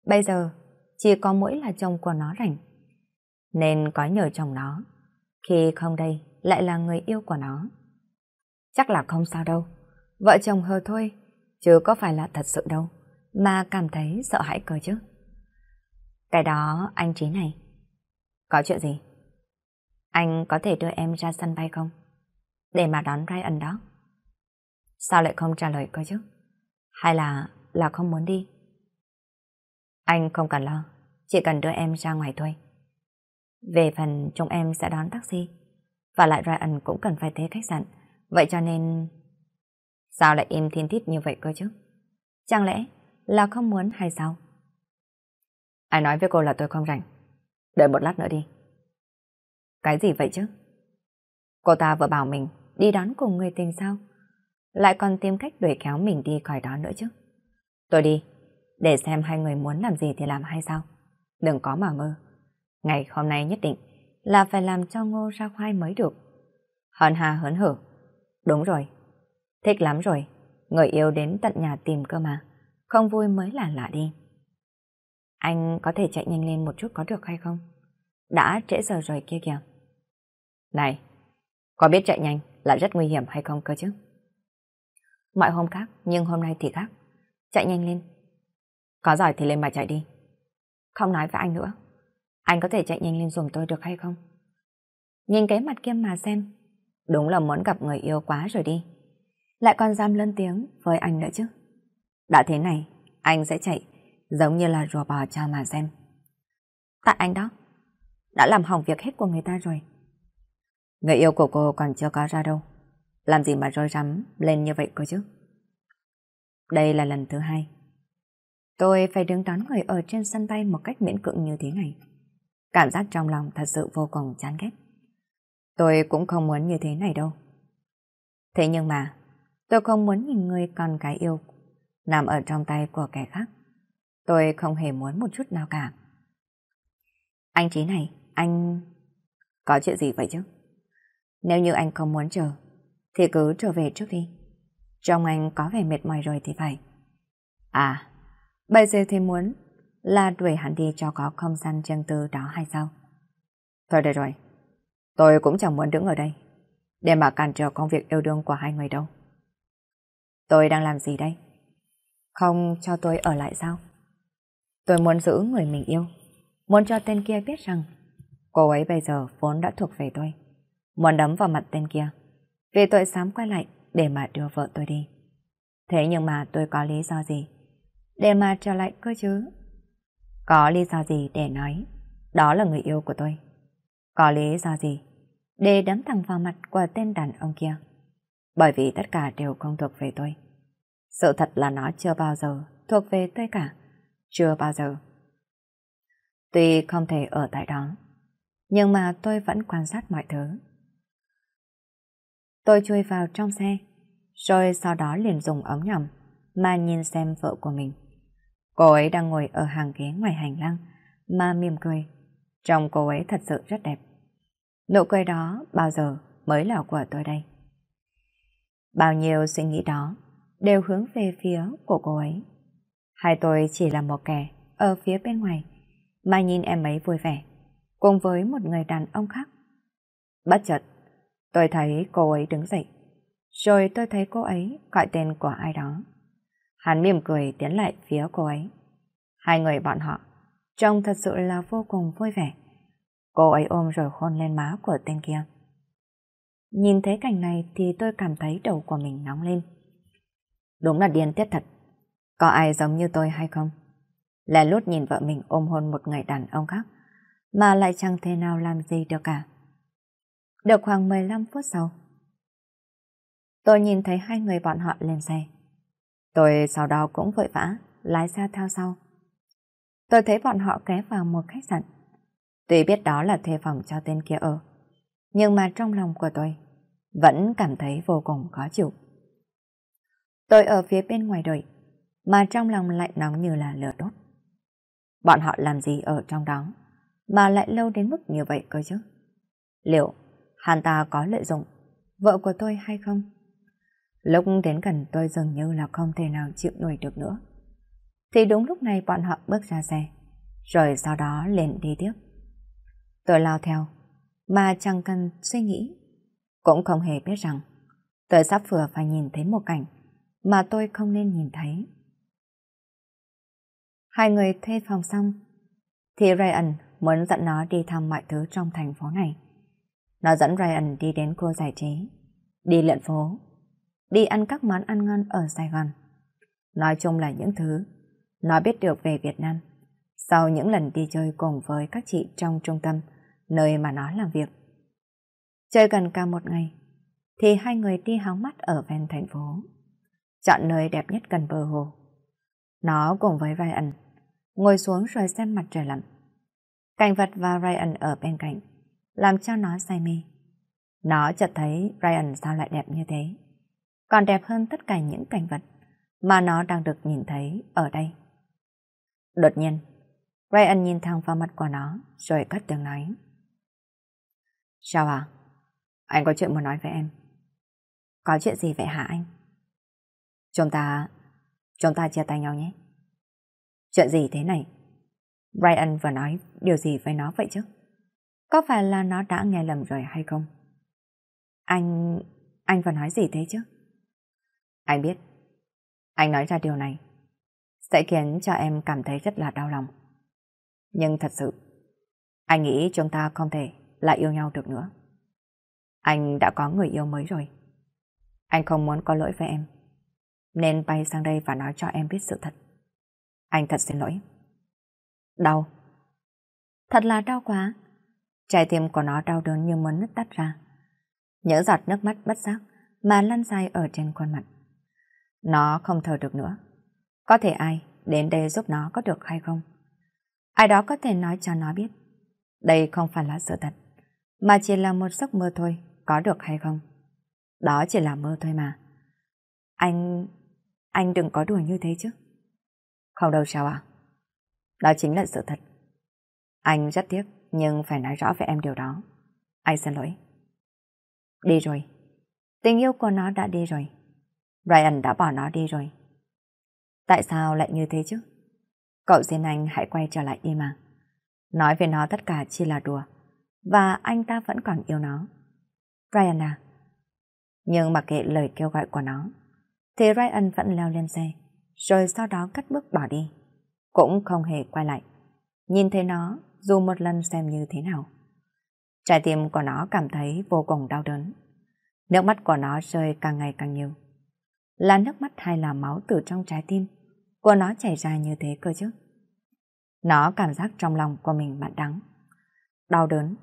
Bây giờ, chỉ có mỗi là chồng của nó rảnh. Nên có nhờ chồng nó, khi không đây lại là người yêu của nó. Chắc là không sao đâu. Vợ chồng hờ thôi, chứ có phải là thật sự đâu, mà cảm thấy sợ hãi cơ chứ. Cái đó anh Trí này, có chuyện gì? Anh có thể đưa em ra sân bay không? Để mà đón Ryan đó. Sao lại không trả lời cơ chứ? Hay là là không muốn đi? Anh không cần lo, chỉ cần đưa em ra ngoài thôi. Về phần chúng em sẽ đón taxi, và lại Ryan cũng cần phải tới khách sạn, vậy cho nên... Sao lại im thiên thít như vậy cơ chứ? Chẳng lẽ là không muốn hay sao? Ai nói với cô là tôi không rảnh. Đợi một lát nữa đi. Cái gì vậy chứ? Cô ta vừa bảo mình đi đón cùng người tình sao? Lại còn tìm cách đuổi kéo mình đi khỏi đó nữa chứ? Tôi đi, để xem hai người muốn làm gì thì làm hay sao? Đừng có mà ngơ. Ngày hôm nay nhất định là phải làm cho ngô ra khoai mới được. Hòn hà hớn hở. Đúng rồi, Thích lắm rồi, người yêu đến tận nhà tìm cơ mà. Không vui mới là lạ đi. Anh có thể chạy nhanh lên một chút có được hay không? Đã trễ giờ rồi kia kìa. Này, có biết chạy nhanh là rất nguy hiểm hay không cơ chứ? Mọi hôm khác, nhưng hôm nay thì khác. Chạy nhanh lên. Có giỏi thì lên mà chạy đi. Không nói với anh nữa. Anh có thể chạy nhanh lên dùm tôi được hay không? Nhìn cái mặt kia mà xem. Đúng là muốn gặp người yêu quá rồi đi lại còn dám lên tiếng với anh nữa chứ. Đã thế này, anh sẽ chạy, giống như là rùa bò cho mà xem. Tại anh đó, đã làm hỏng việc hết của người ta rồi. Người yêu của cô còn chưa có ra đâu, làm gì mà rối rắm lên như vậy cơ chứ. Đây là lần thứ hai. Tôi phải đứng đón người ở trên sân bay một cách miễn cưỡng như thế này. Cảm giác trong lòng thật sự vô cùng chán ghét. Tôi cũng không muốn như thế này đâu. Thế nhưng mà, Tôi không muốn nhìn người còn cái yêu nằm ở trong tay của kẻ khác. Tôi không hề muốn một chút nào cả. Anh chí này, anh... Có chuyện gì vậy chứ? Nếu như anh không muốn chờ, thì cứ trở về trước đi. Trong anh có vẻ mệt mỏi rồi thì phải. À, bây giờ thì muốn là đuổi hắn đi cho có không gian chân tư đó hay sao? Thôi được rồi, tôi cũng chẳng muốn đứng ở đây để mà cản trở công việc yêu đương của hai người đâu. Tôi đang làm gì đây? Không cho tôi ở lại sao? Tôi muốn giữ người mình yêu. Muốn cho tên kia biết rằng cô ấy bây giờ vốn đã thuộc về tôi. Muốn đấm vào mặt tên kia. Vì tôi dám quay lại để mà đưa vợ tôi đi. Thế nhưng mà tôi có lý do gì? Để mà trở lại cơ chứ? Có lý do gì để nói đó là người yêu của tôi? Có lý do gì để đấm thẳng vào mặt của tên đàn ông kia? bởi vì tất cả đều không thuộc về tôi. Sự thật là nó chưa bao giờ thuộc về tôi cả. Chưa bao giờ. Tuy không thể ở tại đó, nhưng mà tôi vẫn quan sát mọi thứ. Tôi chui vào trong xe, rồi sau đó liền dùng ống nhỏm mà nhìn xem vợ của mình. Cô ấy đang ngồi ở hàng ghế ngoài hành lang mà mỉm cười. Trông cô ấy thật sự rất đẹp. Nụ cười đó bao giờ mới là của tôi đây? Bao nhiêu suy nghĩ đó đều hướng về phía của cô ấy. Hai tôi chỉ là một kẻ ở phía bên ngoài, mà nhìn em ấy vui vẻ, cùng với một người đàn ông khác. Bất chợt, tôi thấy cô ấy đứng dậy, rồi tôi thấy cô ấy gọi tên của ai đó. Hắn mỉm cười tiến lại phía cô ấy. Hai người bọn họ trông thật sự là vô cùng vui vẻ. Cô ấy ôm rồi hôn lên má của tên kia. Nhìn thấy cảnh này thì tôi cảm thấy đầu của mình nóng lên. Đúng là điên tiết thật. Có ai giống như tôi hay không? Lẻ lút nhìn vợ mình ôm hôn một người đàn ông khác, mà lại chẳng thể nào làm gì được cả. Được khoảng 15 phút sau, tôi nhìn thấy hai người bọn họ lên xe. Tôi sau đó cũng vội vã, lái xa theo sau. Tôi thấy bọn họ ghé vào một khách sạn. Tuy biết đó là thuê phòng cho tên kia ở, nhưng mà trong lòng của tôi vẫn cảm thấy vô cùng khó chịu. Tôi ở phía bên ngoài đợi, mà trong lòng lại nóng như là lửa đốt. Bọn họ làm gì ở trong đó, mà lại lâu đến mức như vậy cơ chứ? Liệu hắn ta có lợi dụng vợ của tôi hay không? Lúc đến gần tôi dường như là không thể nào chịu nổi được nữa. Thì đúng lúc này bọn họ bước ra xe, rồi sau đó liền đi tiếp. Tôi lao theo, mà chẳng cần suy nghĩ cũng không hề biết rằng tôi sắp vừa phải nhìn thấy một cảnh mà tôi không nên nhìn thấy. Hai người thuê phòng xong thì Ryan muốn dẫn nó đi thăm mọi thứ trong thành phố này. Nó dẫn Ryan đi đến khu giải trí, đi lượn phố, đi ăn các món ăn ngon ở Sài Gòn. Nói chung là những thứ nó biết được về Việt Nam sau những lần đi chơi cùng với các chị trong trung tâm nơi mà nó làm việc. Chơi gần cả một ngày, thì hai người đi hóng mắt ở ven thành phố. Chọn nơi đẹp nhất gần bờ hồ. Nó cùng với Ryan, ngồi xuống rồi xem mặt trời lặn. Cảnh vật và Ryan ở bên cạnh, làm cho nó say mê. Nó chợt thấy Ryan sao lại đẹp như thế. Còn đẹp hơn tất cả những cảnh vật mà nó đang được nhìn thấy ở đây. Đột nhiên, Ryan nhìn thẳng vào mặt của nó rồi cất tiếng nói. Sao à? Anh có chuyện muốn nói với em. Có chuyện gì vậy hả anh? Chúng ta... Chúng ta chia tay nhau nhé. Chuyện gì thế này? Brian vừa nói điều gì với nó vậy chứ? Có phải là nó đã nghe lầm rồi hay không? Anh... Anh vừa nói gì thế chứ? Anh biết. Anh nói ra điều này sẽ khiến cho em cảm thấy rất là đau lòng. Nhưng thật sự, anh nghĩ chúng ta không thể lại yêu nhau được nữa. Anh đã có người yêu mới rồi. Anh không muốn có lỗi với em. Nên bay sang đây và nói cho em biết sự thật. Anh thật xin lỗi. Đau. Thật là đau quá. Trái tim của nó đau đớn như muốn nứt tắt ra. Những giọt nước mắt bất giác mà lăn dài ở trên khuôn mặt. Nó không thở được nữa. Có thể ai đến đây giúp nó có được hay không? Ai đó có thể nói cho nó biết. Đây không phải là sự thật, mà chỉ là một giấc mơ thôi có được hay không? Đó chỉ là mơ thôi mà. Anh... anh đừng có đùa như thế chứ. Không đâu sao ạ. Đó chính là sự thật. Anh rất tiếc, nhưng phải nói rõ với em điều đó. Anh xin lỗi. Đi rồi. Tình yêu của nó đã đi rồi. Brian đã bỏ nó đi rồi. Tại sao lại như thế chứ? Cậu xin anh hãy quay trở lại đi mà. Nói về nó tất cả chỉ là đùa. Và anh ta vẫn còn yêu nó. Ryan à? Nhưng mặc kệ lời kêu gọi của nó, thì Ryan vẫn leo lên xe, rồi sau đó cắt bước bỏ đi. Cũng không hề quay lại. Nhìn thấy nó, dù một lần xem như thế nào. Trái tim của nó cảm thấy vô cùng đau đớn. Nước mắt của nó rơi càng ngày càng nhiều. Là nước mắt hay là máu từ trong trái tim của nó chảy ra như thế cơ chứ? Nó cảm giác trong lòng của mình mặn đắng. Đau đớn.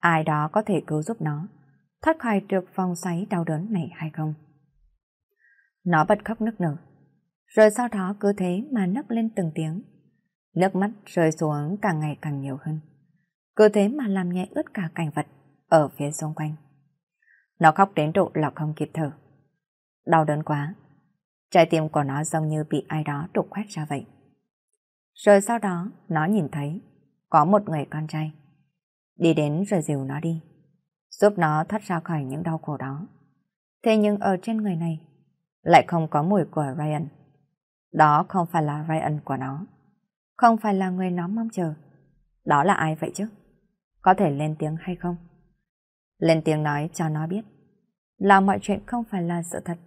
Ai đó có thể cứu giúp nó thoát khỏi được vòng xoáy đau đớn này hay không. Nó bật khóc nức nở, rồi sau đó cứ thế mà nấc lên từng tiếng. Nước mắt rơi xuống càng ngày càng nhiều hơn, cứ thế mà làm nhẹ ướt cả cảnh vật ở phía xung quanh. Nó khóc đến độ là không kịp thở. Đau đớn quá, trái tim của nó giống như bị ai đó đục khoét ra vậy. Rồi sau đó, nó nhìn thấy có một người con trai. Đi đến rồi dìu nó đi giúp nó thoát ra khỏi những đau khổ đó. Thế nhưng ở trên người này, lại không có mùi của Ryan. Đó không phải là Ryan của nó. Không phải là người nó mong chờ. Đó là ai vậy chứ? Có thể lên tiếng hay không? Lên tiếng nói cho nó biết là mọi chuyện không phải là sự thật.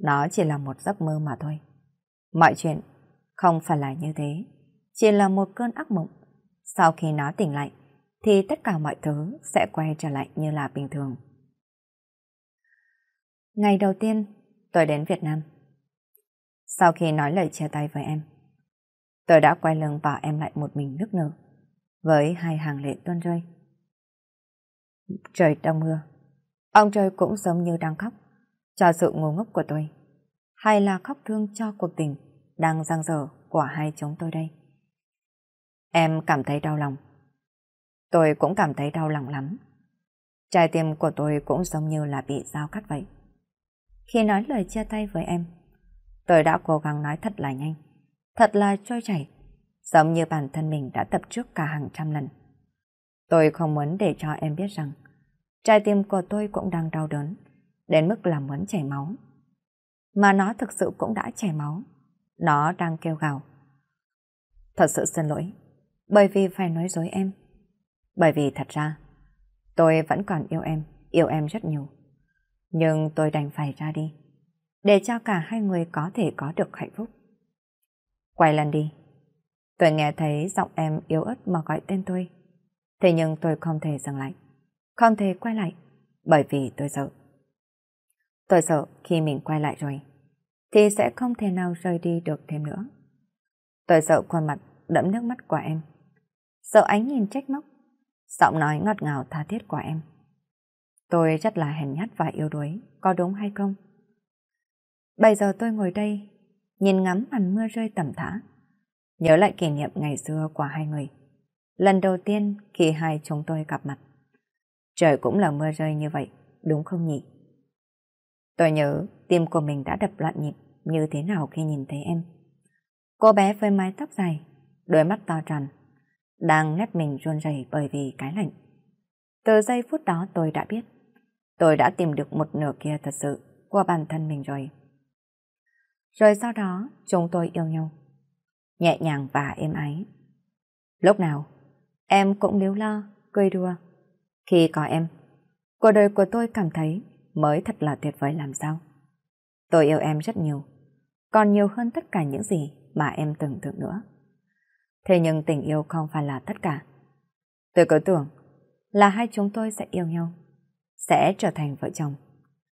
Nó chỉ là một giấc mơ mà thôi. Mọi chuyện không phải là như thế, chỉ là một cơn ác mộng. Sau khi nó tỉnh lại, thì tất cả mọi thứ sẽ quay trở lại như là bình thường. Ngày đầu tiên tôi đến Việt Nam, sau khi nói lời chia tay với em, tôi đã quay lưng bỏ em lại một mình nước nở, với hai hàng lệ tuôn rơi. Trời đông mưa, ông trời cũng giống như đang khóc, cho sự ngu ngốc của tôi, hay là khóc thương cho cuộc tình đang giang dở của hai chúng tôi đây. Em cảm thấy đau lòng, Tôi cũng cảm thấy đau lòng lắm. Trái tim của tôi cũng giống như là bị dao cắt vậy. Khi nói lời chia tay với em, tôi đã cố gắng nói thật là nhanh, thật là trôi chảy, giống như bản thân mình đã tập trước cả hàng trăm lần. Tôi không muốn để cho em biết rằng trái tim của tôi cũng đang đau đớn, đến mức là muốn chảy máu. Mà nó thực sự cũng đã chảy máu, nó đang kêu gào. Thật sự xin lỗi, bởi vì phải nói dối em. Bởi vì thật ra, tôi vẫn còn yêu em, yêu em rất nhiều. Nhưng tôi đành phải ra đi, để cho cả hai người có thể có được hạnh phúc. Quay lần đi. Tôi nghe thấy giọng em yếu ớt mà gọi tên tôi. Thế nhưng tôi không thể dừng lại, không thể quay lại, bởi vì tôi sợ. Tôi sợ khi mình quay lại rồi, thì sẽ không thể nào rời đi được thêm nữa. Tôi sợ khuôn mặt đẫm nước mắt của em. Sợ ánh nhìn trách móc giọng nói ngọt ngào tha thiết của em. Tôi rất là hèn nhát và yếu đuối, có đúng hay không? Bây giờ tôi ngồi đây, nhìn ngắm màn mưa rơi tầm thả, nhớ lại kỷ niệm ngày xưa của hai người. Lần đầu tiên khi hai chúng tôi gặp mặt. Trời cũng là mưa rơi như vậy, đúng không nhỉ? Tôi nhớ tim của mình đã đập loạn nhịp như thế nào khi nhìn thấy em. Cô bé với mái tóc dài, đôi mắt to tròn, đang nét mình run rẩy bởi vì cái lạnh. Từ giây phút đó tôi đã biết, tôi đã tìm được một nửa kia thật sự của bản thân mình rồi. Rồi sau đó chúng tôi yêu nhau, nhẹ nhàng và êm ái. Lúc nào, em cũng líu lo, cười đùa. Khi có em, cuộc đời của tôi cảm thấy mới thật là tuyệt vời làm sao. Tôi yêu em rất nhiều, còn nhiều hơn tất cả những gì mà em tưởng tượng nữa. Thế nhưng tình yêu không phải là tất cả. Tôi cứ tưởng là hai chúng tôi sẽ yêu nhau, sẽ trở thành vợ chồng,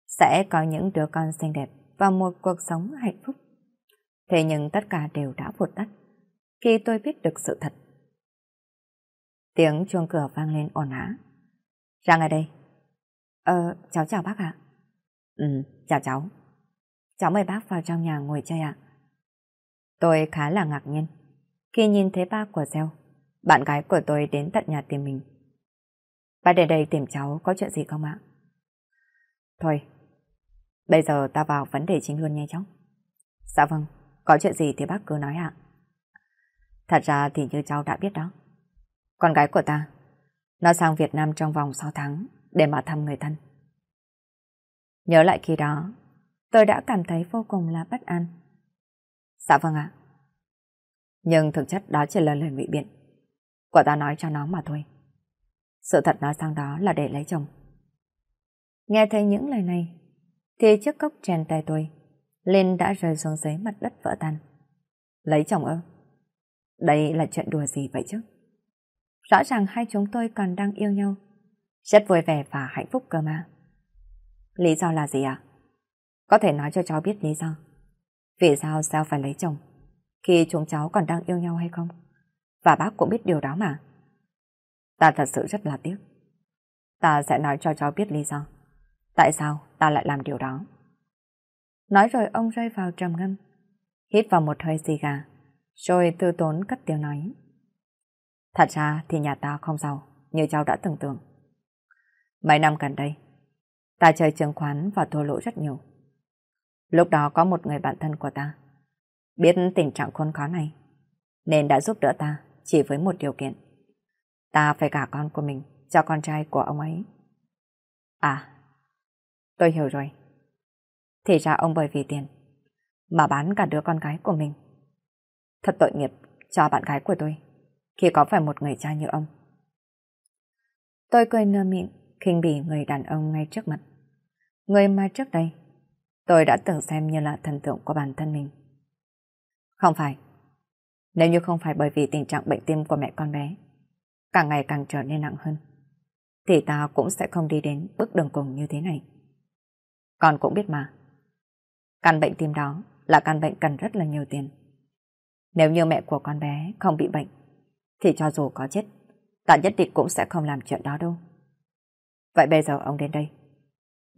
sẽ có những đứa con xinh đẹp và một cuộc sống hạnh phúc. Thế nhưng tất cả đều đã vụt tắt khi tôi biết được sự thật. Tiếng chuông cửa vang lên ồn ào. Ra ngay đây. Ờ, cháu chào bác ạ. Ừ, chào cháu. Cháu mời bác vào trong nhà ngồi chơi ạ. Tôi khá là ngạc nhiên khi nhìn thấy ba của Gieo, bạn gái của tôi đến tận nhà tìm mình. Ba để đây tìm cháu có chuyện gì không ạ? Thôi, bây giờ ta vào vấn đề chính luôn nha cháu. Dạ vâng, có chuyện gì thì bác cứ nói ạ. Thật ra thì như cháu đã biết đó. Con gái của ta, nó sang Việt Nam trong vòng sáu tháng để mà thăm người thân. Nhớ lại khi đó, tôi đã cảm thấy vô cùng là bất an. Dạ vâng ạ. Nhưng thực chất đó chỉ là lời ngụy biện. quả ta nói cho nó mà thôi. Sự thật nói sang đó là để lấy chồng. Nghe thấy những lời này, thì chiếc cốc chèn tay tôi, lên đã rơi xuống dưới mặt đất vỡ tan. Lấy chồng ơ? Đây là chuyện đùa gì vậy chứ? Rõ ràng hai chúng tôi còn đang yêu nhau. Rất vui vẻ và hạnh phúc cơ mà. Lý do là gì ạ? À? Có thể nói cho cháu biết lý do. Vì sao sao phải lấy chồng? khi chúng cháu còn đang yêu nhau hay không? Và bác cũng biết điều đó mà. Ta thật sự rất là tiếc. Ta sẽ nói cho cháu biết lý do. Tại sao ta lại làm điều đó? Nói rồi ông rơi vào trầm ngâm. Hít vào một hơi xì gà. Rồi tư tốn cất tiếng nói. Thật ra thì nhà ta không giàu, như cháu đã tưởng tượng. Mấy năm gần đây, ta chơi chứng khoán và thua lỗ rất nhiều. Lúc đó có một người bạn thân của ta biết tình trạng khốn khó này, nên đã giúp đỡ ta chỉ với một điều kiện. Ta phải gả con của mình cho con trai của ông ấy. À, tôi hiểu rồi. Thì ra ông bởi vì tiền mà bán cả đứa con gái của mình. Thật tội nghiệp cho bạn gái của tôi khi có phải một người cha như ông. Tôi cười nơ miệng, khinh bỉ người đàn ông ngay trước mặt. Người mà trước đây, tôi đã tưởng xem như là thần tượng của bản thân mình. Không phải. Nếu như không phải bởi vì tình trạng bệnh tim của mẹ con bé, càng ngày càng trở nên nặng hơn, thì ta cũng sẽ không đi đến bước đường cùng như thế này. Con cũng biết mà. Căn bệnh tim đó là căn bệnh cần rất là nhiều tiền. Nếu như mẹ của con bé không bị bệnh, thì cho dù có chết, ta nhất định cũng sẽ không làm chuyện đó đâu. Vậy bây giờ ông đến đây,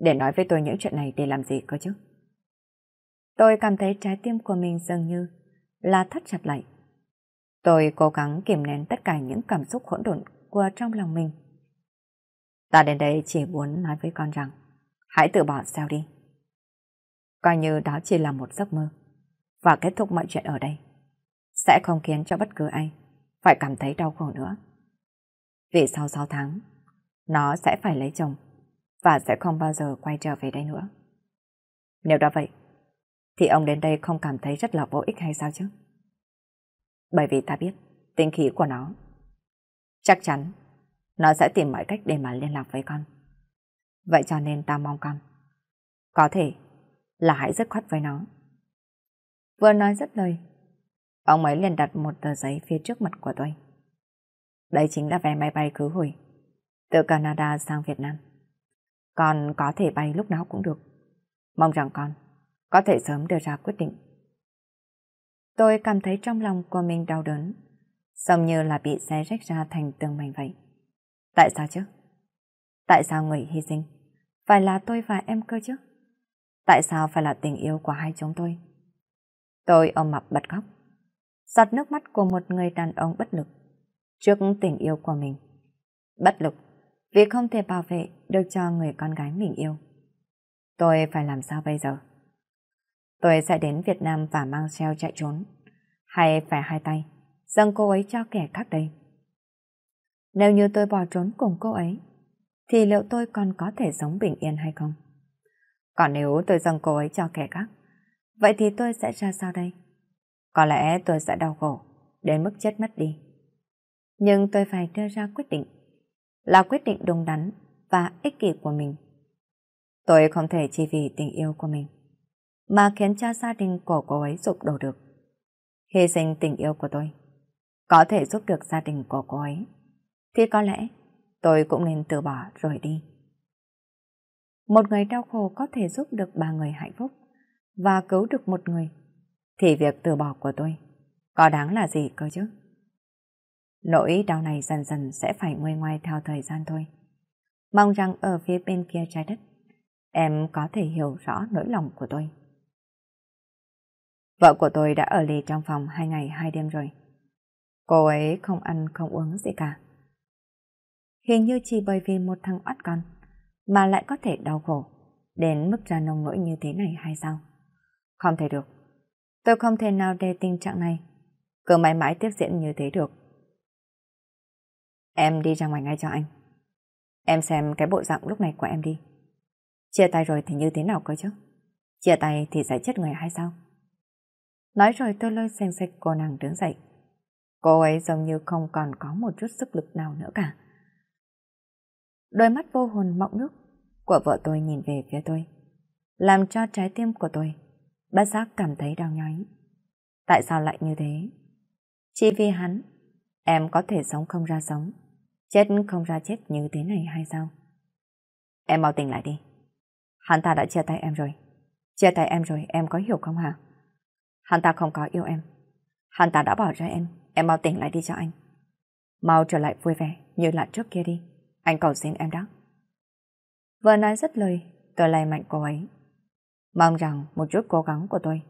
để nói với tôi những chuyện này để làm gì cơ chứ? Tôi cảm thấy trái tim của mình dường như là thắt chặt lại. Tôi cố gắng kiềm nén tất cả những cảm xúc hỗn độn qua trong lòng mình. Ta đến đây chỉ muốn nói với con rằng, hãy tự bỏ sao đi. Coi như đó chỉ là một giấc mơ, và kết thúc mọi chuyện ở đây. Sẽ không khiến cho bất cứ ai phải cảm thấy đau khổ nữa. Vì sau 6 tháng, nó sẽ phải lấy chồng và sẽ không bao giờ quay trở về đây nữa. Nếu đã vậy, thì ông đến đây không cảm thấy rất là vô ích hay sao chứ? Bởi vì ta biết tính khí của nó. Chắc chắn, nó sẽ tìm mọi cách để mà liên lạc với con. Vậy cho nên ta mong con. Có thể là hãy dứt khoát với nó. Vừa nói rất lời, ông ấy liền đặt một tờ giấy phía trước mặt của tôi. Đây chính là vé máy bay cứu hồi từ Canada sang Việt Nam. Con có thể bay lúc nào cũng được. Mong rằng con có thể sớm đưa ra quyết định. Tôi cảm thấy trong lòng của mình đau đớn, giống như là bị xé rách ra thành từng mảnh vậy. Tại sao chứ? Tại sao người hy sinh? Phải là tôi và em cơ chứ? Tại sao phải là tình yêu của hai chúng tôi? Tôi ôm mặt bật khóc. Giọt nước mắt của một người đàn ông bất lực trước tình yêu của mình. Bất lực vì không thể bảo vệ được cho người con gái mình yêu. Tôi phải làm sao bây giờ? Tôi sẽ đến Việt Nam và mang xeo chạy trốn. Hay phải hai tay, dâng cô ấy cho kẻ khác đây. Nếu như tôi bỏ trốn cùng cô ấy, thì liệu tôi còn có thể sống bình yên hay không? Còn nếu tôi dâng cô ấy cho kẻ khác, vậy thì tôi sẽ ra sao đây? Có lẽ tôi sẽ đau khổ, đến mức chết mất đi. Nhưng tôi phải đưa ra quyết định, là quyết định đúng đắn và ích kỷ của mình. Tôi không thể chỉ vì tình yêu của mình mà khiến cha gia đình của cô ấy sụp đổ được. Hy sinh tình yêu của tôi có thể giúp được gia đình của cô ấy thì có lẽ tôi cũng nên từ bỏ rồi đi. Một người đau khổ có thể giúp được ba người hạnh phúc và cứu được một người thì việc từ bỏ của tôi có đáng là gì cơ chứ? Nỗi đau này dần dần sẽ phải nguôi ngoai theo thời gian thôi. Mong rằng ở phía bên kia trái đất em có thể hiểu rõ nỗi lòng của tôi. Vợ của tôi đã ở lì trong phòng hai ngày hai đêm rồi. Cô ấy không ăn không uống gì cả. Hình như chỉ bởi vì một thằng oát con mà lại có thể đau khổ đến mức ra nông nỗi như thế này hay sao? Không thể được. Tôi không thể nào để tình trạng này cứ mãi mãi tiếp diễn như thế được. Em đi ra ngoài ngay cho anh. Em xem cái bộ dạng lúc này của em đi. Chia tay rồi thì như thế nào cơ chứ? Chia tay thì sẽ chết người hay sao? Nói rồi tôi lôi xanh xạch cô nàng đứng dậy. Cô ấy giống như không còn có một chút sức lực nào nữa cả. Đôi mắt vô hồn mọng nước của vợ tôi nhìn về phía tôi, làm cho trái tim của tôi bất giác cảm thấy đau nhói. Tại sao lại như thế? Chỉ vì hắn, em có thể sống không ra sống, chết không ra chết như thế này hay sao? Em mau tỉnh lại đi. Hắn ta đã chia tay em rồi. Chia tay em rồi, em có hiểu không hả? Hắn ta không có yêu em. Hắn ta đã bỏ rơi em, em mau tỉnh lại đi cho anh. Mau trở lại vui vẻ như là trước kia đi. Anh cầu xin em đó. Vừa nói rất lời, tôi lay mạnh cô ấy. Mong rằng một chút cố gắng của tôi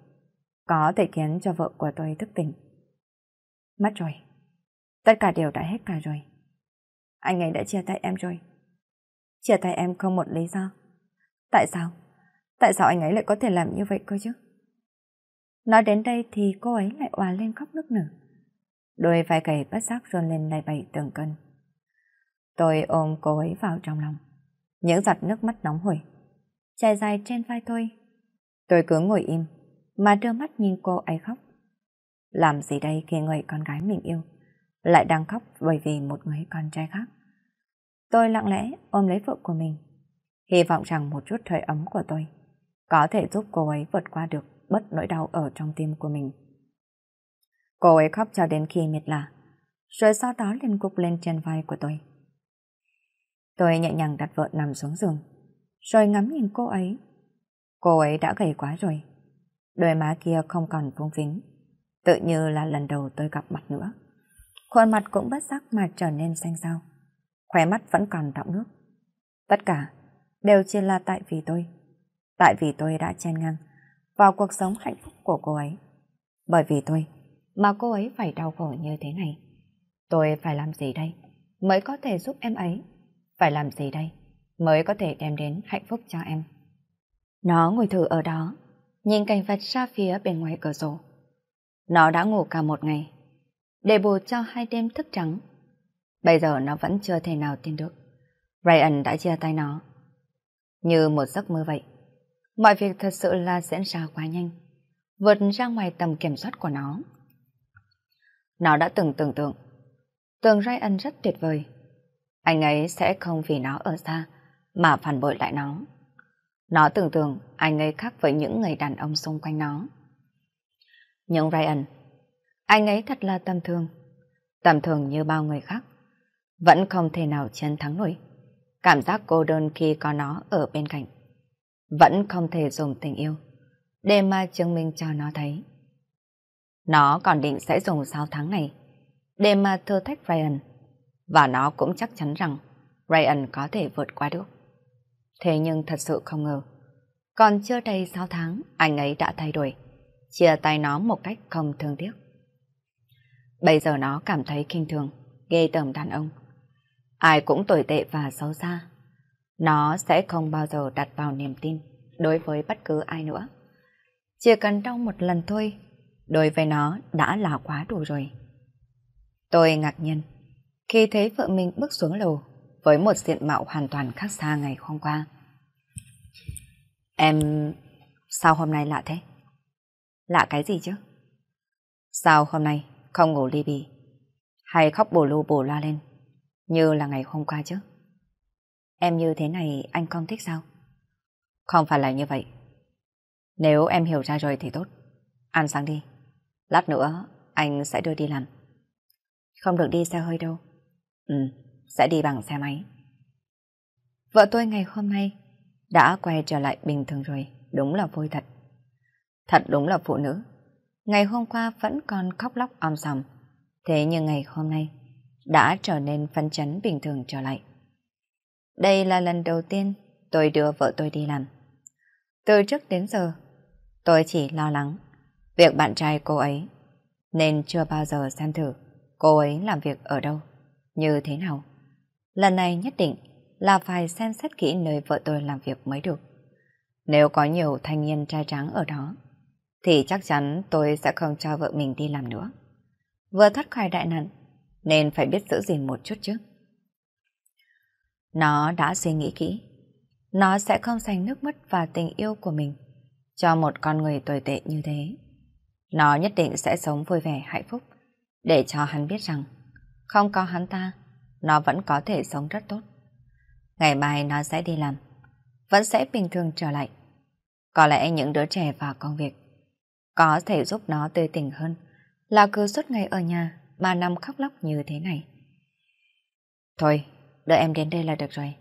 có thể khiến cho vợ của tôi thức tỉnh. Mất rồi. Tất cả đều đã hết cả rồi. Anh ấy đã chia tay em rồi. Chia tay em không một lý do. Tại sao? Tại sao anh ấy lại có thể làm như vậy cơ chứ? Nói đến đây thì cô ấy lại hòa lên khóc nức nở. Đôi vai gầy bất giác run lên đầy bầy từng cân. Tôi ôm cô ấy vào trong lòng. Những giọt nước mắt nóng hổi. Chai dài trên vai tôi. Tôi cứ ngồi im, mà đưa mắt nhìn cô ấy khóc. Làm gì đây khi người con gái mình yêu lại đang khóc bởi vì một người con trai khác. Tôi lặng lẽ ôm lấy vợ của mình, hy vọng rằng một chút thời ấm của tôi có thể giúp cô ấy vượt qua được bớt nỗi đau ở trong tim của mình. Cô ấy khóc cho đến khi mệt lạ, rồi sau đó lên gục lên trên vai của tôi. Tôi nhẹ nhàng đặt vợ nằm xuống giường, rồi ngắm nhìn cô ấy. Cô ấy đã gầy quá rồi, đôi má kia không còn phung phính, tự như là lần đầu tôi gặp mặt nữa. Khuôn mặt cũng bất giác mà trở nên xanh xao, khóe mắt vẫn còn đọng nước. Tất cả đều chỉ là tại vì tôi, tại vì tôi đã chen ngang, vào cuộc sống hạnh phúc của cô ấy. Bởi vì tôi mà cô ấy phải đau khổ như thế này. Tôi phải làm gì đây mới có thể giúp em ấy? Phải làm gì đây mới có thể đem đến hạnh phúc cho em? Nó ngồi thử ở đó, nhìn cảnh vật xa phía bên ngoài cửa sổ. Nó đã ngủ cả một ngày, để bù cho hai đêm thức trắng. Bây giờ nó vẫn chưa thể nào tin được. Ryan đã chia tay nó. Như một giấc mơ vậy, Mọi việc thật sự là diễn ra quá nhanh, vượt ra ngoài tầm kiểm soát của nó. Nó đã từng tưởng tượng, tưởng Ryan rất tuyệt vời. Anh ấy sẽ không vì nó ở xa mà phản bội lại nó. Nó tưởng tượng anh ấy khác với những người đàn ông xung quanh nó. Nhưng Ryan, anh ấy thật là tầm thường, tầm thường như bao người khác, vẫn không thể nào chiến thắng nổi. Cảm giác cô đơn khi có nó ở bên cạnh vẫn không thể dùng tình yêu để mà chứng minh cho nó thấy. Nó còn định sẽ dùng 6 tháng này để mà thử thách Ryan và nó cũng chắc chắn rằng Ryan có thể vượt qua được. Thế nhưng thật sự không ngờ, còn chưa đầy 6 tháng anh ấy đã thay đổi, chia tay nó một cách không thương tiếc. Bây giờ nó cảm thấy kinh thường, ghê tởm đàn ông. Ai cũng tồi tệ và xấu xa, nó sẽ không bao giờ đặt vào niềm tin đối với bất cứ ai nữa. Chỉ cần đau một lần thôi, đối với nó đã là quá đủ rồi. Tôi ngạc nhiên khi thấy vợ mình bước xuống lầu với một diện mạo hoàn toàn khác xa ngày hôm qua. Em... sao hôm nay lạ thế? Lạ cái gì chứ? Sao hôm nay không ngủ ly bì? Hay khóc bổ lù bổ la lên? Như là ngày hôm qua chứ? Em như thế này anh không thích sao? Không phải là như vậy. Nếu em hiểu ra rồi thì tốt. Ăn sáng đi. Lát nữa anh sẽ đưa đi làm. Không được đi xe hơi đâu. Ừ, sẽ đi bằng xe máy. Vợ tôi ngày hôm nay đã quay trở lại bình thường rồi, đúng là vui thật. Thật đúng là phụ nữ. Ngày hôm qua vẫn còn khóc lóc om sòm, thế nhưng ngày hôm nay đã trở nên phấn chấn bình thường trở lại. Đây là lần đầu tiên tôi đưa vợ tôi đi làm. Từ trước đến giờ, tôi chỉ lo lắng việc bạn trai cô ấy, nên chưa bao giờ xem thử cô ấy làm việc ở đâu, như thế nào. Lần này nhất định là phải xem xét kỹ nơi vợ tôi làm việc mới được. Nếu có nhiều thanh niên trai trắng ở đó, thì chắc chắn tôi sẽ không cho vợ mình đi làm nữa. Vừa thoát khỏi đại nạn, nên phải biết giữ gìn một chút chứ. Nó đã suy nghĩ kỹ. Nó sẽ không dành nước mắt và tình yêu của mình cho một con người tồi tệ như thế. Nó nhất định sẽ sống vui vẻ hạnh phúc để cho hắn biết rằng không có hắn ta, nó vẫn có thể sống rất tốt. Ngày mai nó sẽ đi làm, vẫn sẽ bình thường trở lại. Có lẽ những đứa trẻ và công việc có thể giúp nó tươi tỉnh hơn là cứ suốt ngày ở nhà mà nằm khóc lóc như thế này. Thôi, Đợi em đến đây là được rồi.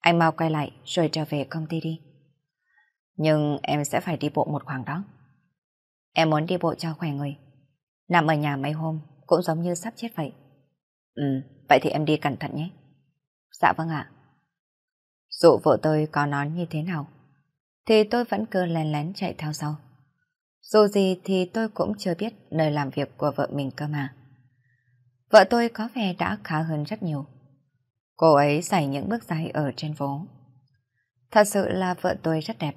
Anh mau quay lại rồi trở về công ty đi. Nhưng em sẽ phải đi bộ một khoảng đó. Em muốn đi bộ cho khỏe người. Nằm ở nhà mấy hôm cũng giống như sắp chết vậy. Ừ, vậy thì em đi cẩn thận nhé. Dạ vâng ạ. Dụ vợ tôi có nói như thế nào, thì tôi vẫn cứ lén lén chạy theo sau. Dù gì thì tôi cũng chưa biết nơi làm việc của vợ mình cơ mà. Vợ tôi có vẻ đã khá hơn rất nhiều. Cô ấy xảy những bước dài ở trên phố. Thật sự là vợ tôi rất đẹp,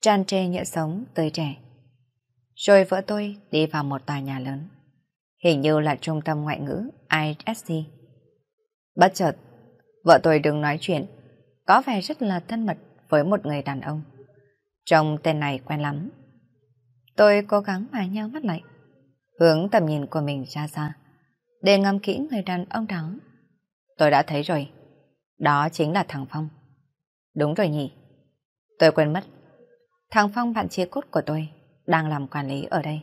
tràn trề nhựa sống, tươi trẻ. Rồi vợ tôi đi vào một tòa nhà lớn, hình như là trung tâm ngoại ngữ ISC. Bất chợt, vợ tôi đừng nói chuyện, có vẻ rất là thân mật với một người đàn ông. Trông tên này quen lắm. Tôi cố gắng mà nhau mắt lại, hướng tầm nhìn của mình ra xa, để ngắm kỹ người đàn ông đó Tôi đã thấy rồi. Đó chính là thằng Phong. Đúng rồi nhỉ. Tôi quên mất. Thằng Phong bạn chia cốt của tôi đang làm quản lý ở đây.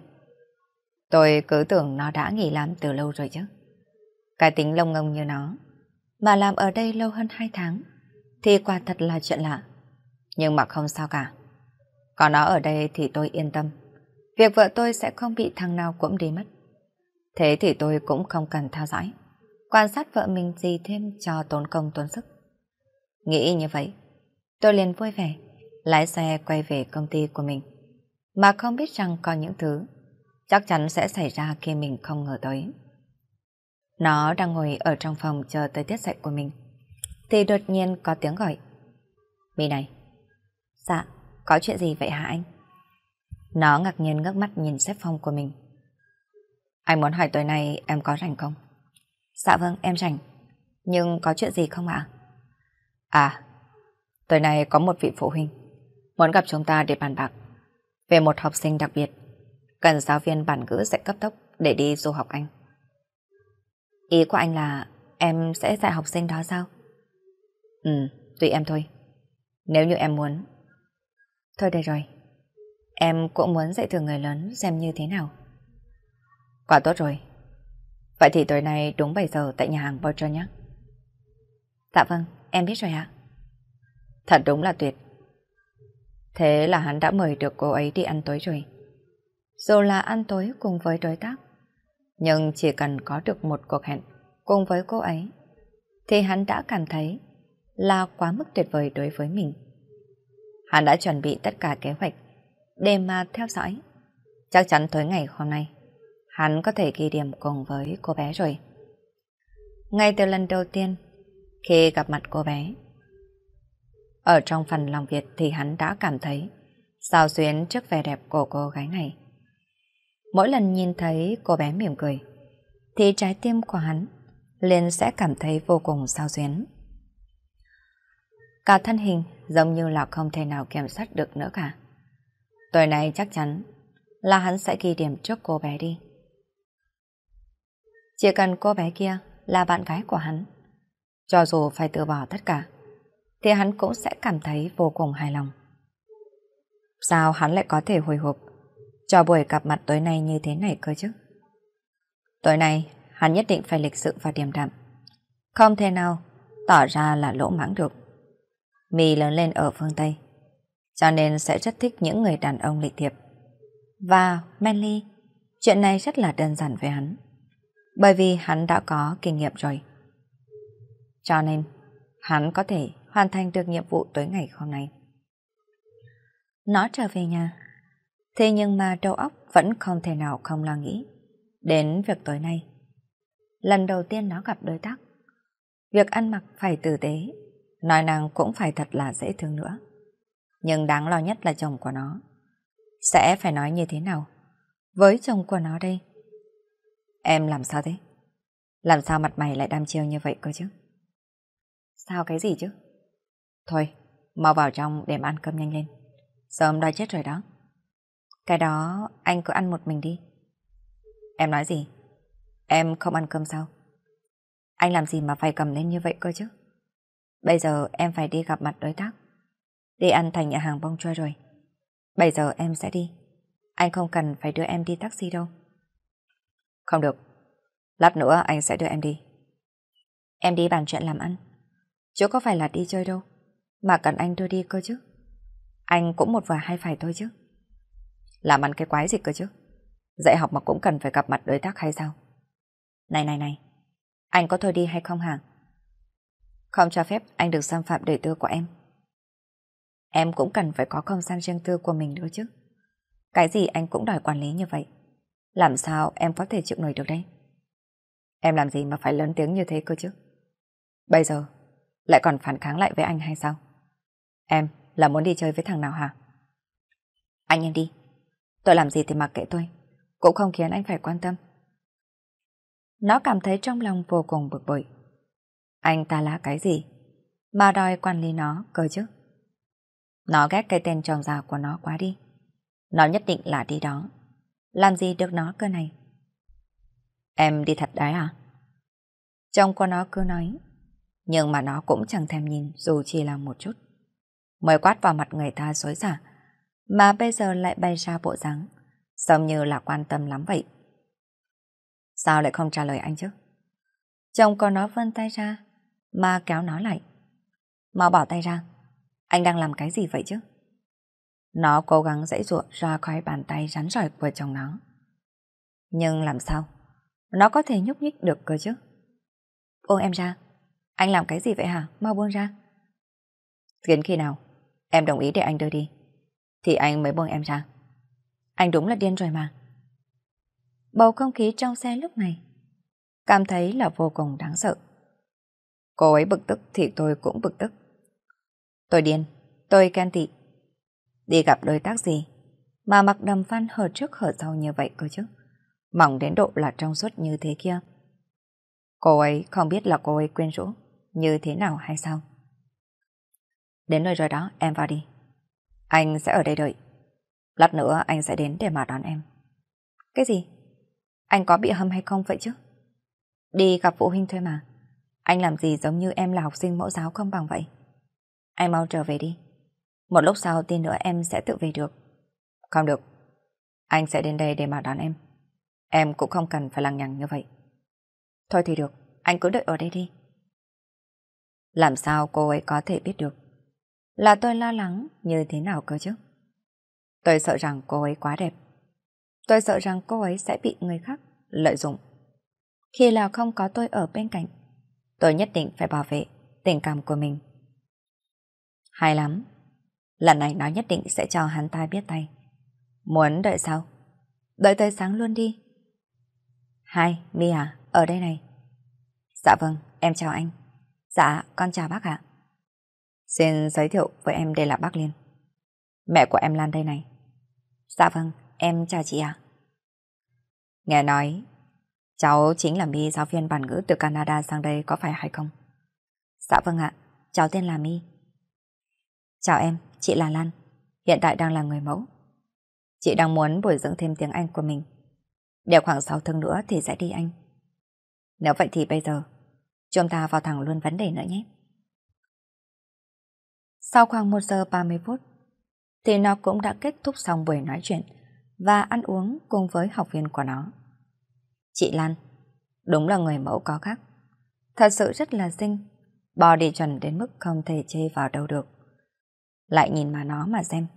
Tôi cứ tưởng nó đã nghỉ làm từ lâu rồi chứ. Cái tính lông ngông như nó mà làm ở đây lâu hơn 2 tháng thì quả thật là chuyện lạ. Nhưng mà không sao cả. Có nó ở đây thì tôi yên tâm. Việc vợ tôi sẽ không bị thằng nào cũng đi mất. Thế thì tôi cũng không cần theo dõi quan sát vợ mình gì thêm cho tốn công tốn sức. Nghĩ như vậy, tôi liền vui vẻ, lái xe quay về công ty của mình. Mà không biết rằng có những thứ chắc chắn sẽ xảy ra khi mình không ngờ tới. Nó đang ngồi ở trong phòng chờ tới tiết dạy của mình. Thì đột nhiên có tiếng gọi. Mì này. Dạ, có chuyện gì vậy hả anh? Nó ngạc nhiên ngước mắt nhìn xếp phòng của mình. Anh muốn hỏi tối nay em có rảnh không? Dạ vâng, em rảnh. Nhưng có chuyện gì không ạ? À, tối nay có một vị phụ huynh muốn gặp chúng ta để bàn bạc về một học sinh đặc biệt. Cần giáo viên bản ngữ dạy cấp tốc để đi du học Anh. Ý của anh là em sẽ dạy học sinh đó sao? Ừ, tùy em thôi. Nếu như em muốn. Thôi đây rồi. Em cũng muốn dạy thường người lớn xem như thế nào. Quá tốt rồi. Vậy thì tối nay đúng 7 giờ tại nhà hàng Botra nhé. Dạ vâng, em biết rồi ạ. Thật đúng là tuyệt. Thế là hắn đã mời được cô ấy đi ăn tối rồi. Dù là ăn tối cùng với đối tác, nhưng chỉ cần có được một cuộc hẹn cùng với cô ấy, thì hắn đã cảm thấy là quá mức tuyệt vời đối với mình. Hắn đã chuẩn bị tất cả kế hoạch để mà theo dõi. Chắc chắn tối ngày hôm nay, hắn có thể ghi điểm cùng với cô bé rồi. Ngay từ lần đầu tiên, khi gặp mặt cô bé, ở trong phần lòng Việt thì hắn đã cảm thấy sao xuyến trước vẻ đẹp của cô gái này. Mỗi lần nhìn thấy cô bé mỉm cười, thì trái tim của hắn liền sẽ cảm thấy vô cùng sao xuyến. Cả thân hình giống như là không thể nào kiểm soát được nữa cả. Tối nay chắc chắn là hắn sẽ ghi điểm trước cô bé đi. Chỉ cần cô bé kia là bạn gái của hắn. Cho dù phải từ bỏ tất cả, thì hắn cũng sẽ cảm thấy vô cùng hài lòng. Sao hắn lại có thể hồi hộp cho buổi gặp mặt tối nay như thế này cơ chứ? Tối nay, hắn nhất định phải lịch sự và điềm đạm. Không thể nào tỏ ra là lỗ mãng được. Mì lớn lên ở phương Tây, cho nên sẽ rất thích những người đàn ông lịch thiệp. Và Manly, chuyện này rất là đơn giản với hắn bởi vì hắn đã có kinh nghiệm rồi. Cho nên, hắn có thể hoàn thành được nhiệm vụ tối ngày hôm nay. Nó trở về nhà, thế nhưng mà đầu óc vẫn không thể nào không lo nghĩ. Đến việc tối nay, lần đầu tiên nó gặp đối tác, việc ăn mặc phải tử tế, nói năng cũng phải thật là dễ thương nữa. Nhưng đáng lo nhất là chồng của nó. Sẽ phải nói như thế nào? Với chồng của nó đây, Em làm sao thế? Làm sao mặt mày lại đam chiêu như vậy cơ chứ? Sao cái gì chứ? Thôi, mau vào trong để mà ăn cơm nhanh lên. Sớm đói chết rồi đó. Cái đó anh cứ ăn một mình đi. Em nói gì? Em không ăn cơm sao? Anh làm gì mà phải cầm lên như vậy cơ chứ? Bây giờ em phải đi gặp mặt đối tác. Đi ăn thành nhà hàng bông trôi rồi. Bây giờ em sẽ đi. Anh không cần phải đưa em đi taxi đâu. Không được. Lát nữa anh sẽ đưa em đi. Em đi bàn chuyện làm ăn. Chứ có phải là đi chơi đâu. Mà cần anh đưa đi cơ chứ. Anh cũng một và hai phải thôi chứ. Làm ăn cái quái gì cơ chứ. Dạy học mà cũng cần phải gặp mặt đối tác hay sao? Này này này. Anh có thôi đi hay không hả? Không cho phép anh được xâm phạm đời tư của em. Em cũng cần phải có không gian riêng tư của mình nữa chứ. Cái gì anh cũng đòi quản lý như vậy. Làm sao em có thể chịu nổi được đây? Em làm gì mà phải lớn tiếng như thế cơ chứ? Bây giờ, lại còn phản kháng lại với anh hay sao? Em là muốn đi chơi với thằng nào hả? Anh em đi. Tôi làm gì thì mặc kệ tôi. Cũng không khiến anh phải quan tâm. Nó cảm thấy trong lòng vô cùng bực bội. Anh ta là cái gì? Mà đòi quản lý nó cơ chứ? Nó ghét cái tên tròn già của nó quá đi. Nó nhất định là đi đó. Làm gì được nó cơ này? Em đi thật đấy à? Chồng của nó cứ nói, nhưng mà nó cũng chẳng thèm nhìn dù chỉ là một chút. Mới quát vào mặt người ta dối xả mà bây giờ lại bay ra bộ dáng giống như là quan tâm lắm vậy. Sao lại không trả lời anh chứ? Chồng của nó vươn tay ra, mà kéo nó lại. mà bỏ tay ra, anh đang làm cái gì vậy chứ? Nó cố gắng dãy ruộng ra khỏi bàn tay rắn rỏi của chồng nó. Nhưng làm sao? Nó có thể nhúc nhích được cơ chứ? Buông em ra. Anh làm cái gì vậy hả? Mau buông ra. Đến khi nào? Em đồng ý để anh đưa đi. Thì anh mới buông em ra. Anh đúng là điên rồi mà. Bầu không khí trong xe lúc này cảm thấy là vô cùng đáng sợ. Cô ấy bực tức thì tôi cũng bực tức. Tôi điên, tôi can tị, đi gặp đối tác gì mà mặc đầm phan hở trước hở sau như vậy cơ chứ. Mỏng đến độ là trong suốt như thế kia. Cô ấy không biết là cô ấy quyến rũ như thế nào hay sao? Đến nơi rồi đó, em vào đi. Anh sẽ ở đây đợi. Lát nữa anh sẽ đến để mà đón em. Cái gì? Anh có bị hâm hay không vậy chứ? Đi gặp phụ huynh thôi mà. Anh làm gì giống như em là học sinh mẫu giáo không bằng vậy? Anh mau trở về đi. Một lúc sau tin nữa em sẽ tự về được. Không được. Anh sẽ đến đây để mà đón em. Em cũng không cần phải lằng nhằng như vậy. Thôi thì được, anh cứ đợi ở đây đi. Làm sao cô ấy có thể biết được? Là tôi lo lắng như thế nào cơ chứ? Tôi sợ rằng cô ấy quá đẹp. Tôi sợ rằng cô ấy sẽ bị người khác lợi dụng. Khi là không có tôi ở bên cạnh, tôi nhất định phải bảo vệ tình cảm của mình. Hay lắm, Lần này nó nhất định sẽ cho hắn ta biết tay. Muốn đợi sao? Đợi tới sáng luôn đi. Hai, mia à, ở đây này. Dạ vâng, em chào anh. Dạ, con chào bác ạ. Xin giới thiệu với em đây là bác Liên. Mẹ của em Lan đây này. Dạ vâng, em chào chị ạ. Nghe nói, cháu chính là Mi giáo viên bản ngữ từ Canada sang đây có phải hay không? Dạ vâng ạ, cháu tên là Mi. Chào em, chị là Lan, hiện tại đang là người mẫu. Chị đang muốn bồi dưỡng thêm tiếng Anh của mình. Đeo khoảng 6 tháng nữa thì sẽ đi Anh. Nếu vậy thì bây giờ, chúng ta vào thẳng luôn vấn đề nữa nhé. Sau khoảng 1 giờ 30 phút, thì nó cũng đã kết thúc xong buổi nói chuyện và ăn uống cùng với học viên của nó. Chị Lan, đúng là người mẫu có khác. Thật sự rất là xinh, body chuẩn đến mức không thể chê vào đâu được lại nhìn mà nó mà xem.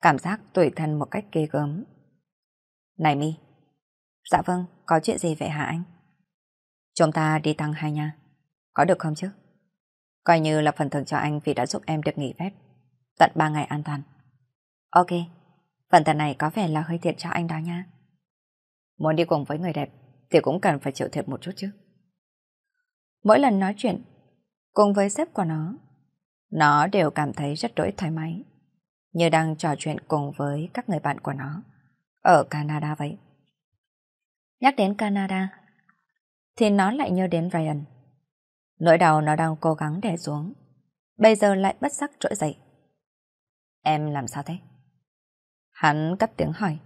Cảm giác tuổi thân một cách ghê gớm. Này mi Dạ vâng, có chuyện gì vậy hả anh? Chúng ta đi tăng hai nha. Có được không chứ? Coi như là phần thưởng cho anh vì đã giúp em được nghỉ phép. Tận ba ngày an toàn. Ok, phần thưởng này có vẻ là hơi thiệt cho anh đó nha. Muốn đi cùng với người đẹp thì cũng cần phải chịu thiệt một chút chứ. Mỗi lần nói chuyện, cùng với sếp của nó, nó đều cảm thấy rất đỗi thoải mái, như đang trò chuyện cùng với các người bạn của nó ở Canada vậy. Nhắc đến Canada, thì nó lại nhớ đến Ryan. Nỗi đau nó đang cố gắng đè xuống, bây giờ lại bất giác trỗi dậy. Em làm sao thế? Hắn cất tiếng hỏi.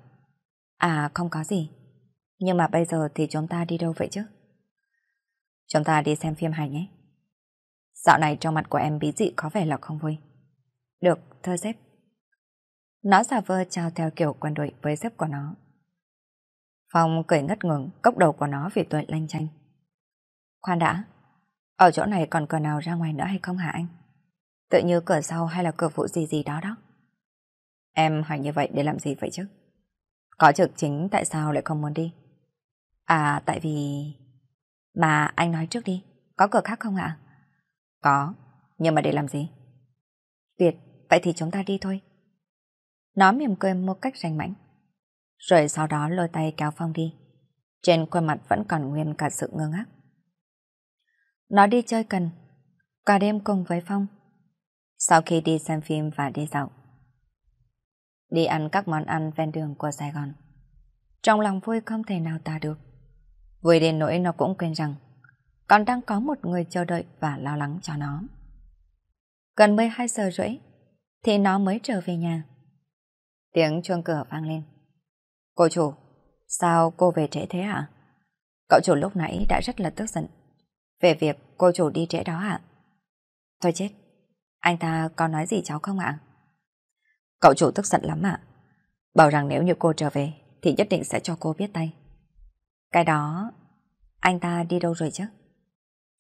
À không có gì, nhưng mà bây giờ thì chúng ta đi đâu vậy chứ? Chúng ta đi xem phim hài nhé. Dạo này trong mặt của em bí dị có vẻ là không vui. Được, thưa sếp. Nó giả vơ trao theo kiểu quân đội với sếp của nó. Phong cười ngất ngừng, cốc đầu của nó vì tuổi lanh chanh. Khoan đã, ở chỗ này còn cửa nào ra ngoài nữa hay không hả anh? Tự như cửa sau hay là cửa phụ gì gì đó đó. Em hỏi như vậy để làm gì vậy chứ? Có trực chính tại sao lại không muốn đi? À, tại vì... Mà anh nói trước đi, có cửa khác không ạ? Có, nhưng mà để làm gì? Tuyệt, vậy thì chúng ta đi thôi. Nó mỉm cười một cách rành mãnh. Rồi sau đó lôi tay kéo Phong đi. Trên khuôn mặt vẫn còn nguyên cả sự ngơ ngác. Nó đi chơi cần, cả đêm cùng với Phong. Sau khi đi xem phim và đi dạo. Đi ăn các món ăn ven đường của Sài Gòn. Trong lòng vui không thể nào tả được. Vui đến nỗi nó cũng quên rằng còn đang có một người chờ đợi và lo lắng cho nó. Gần 12 giờ rưỡi, thì nó mới trở về nhà. Tiếng chuông cửa vang lên. Cô chủ, sao cô về trễ thế ạ? Cậu chủ lúc nãy đã rất là tức giận. Về việc cô chủ đi trễ đó ạ. Thôi chết, anh ta có nói gì cháu không ạ? Cậu chủ tức giận lắm ạ. Bảo rằng nếu như cô trở về thì nhất định sẽ cho cô biết tay. Cái đó, anh ta đi đâu rồi chứ?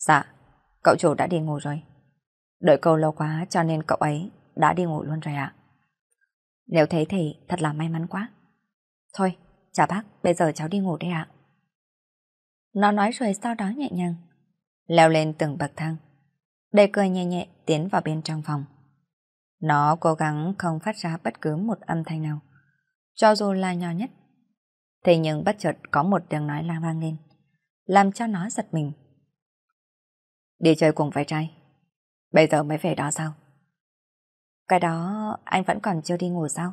Dạ, cậu chủ đã đi ngủ rồi. Đợi câu lâu quá cho nên cậu ấy đã đi ngủ luôn rồi ạ. Nếu thế thì thật là may mắn quá. Thôi, chào bác, bây giờ cháu đi ngủ đây ạ. Nó nói rồi sau đó nhẹ nhàng, leo lên từng bậc thang. Đầy cười nhẹ nhẹ tiến vào bên trong phòng. Nó cố gắng không phát ra bất cứ một âm thanh nào, cho dù là nhỏ nhất. Thế nhưng bất chợt có một tiếng nói lang vang lên, làm cho nó giật mình. Đi chơi cùng với trai Bây giờ mới về đó sao Cái đó anh vẫn còn chưa đi ngủ sao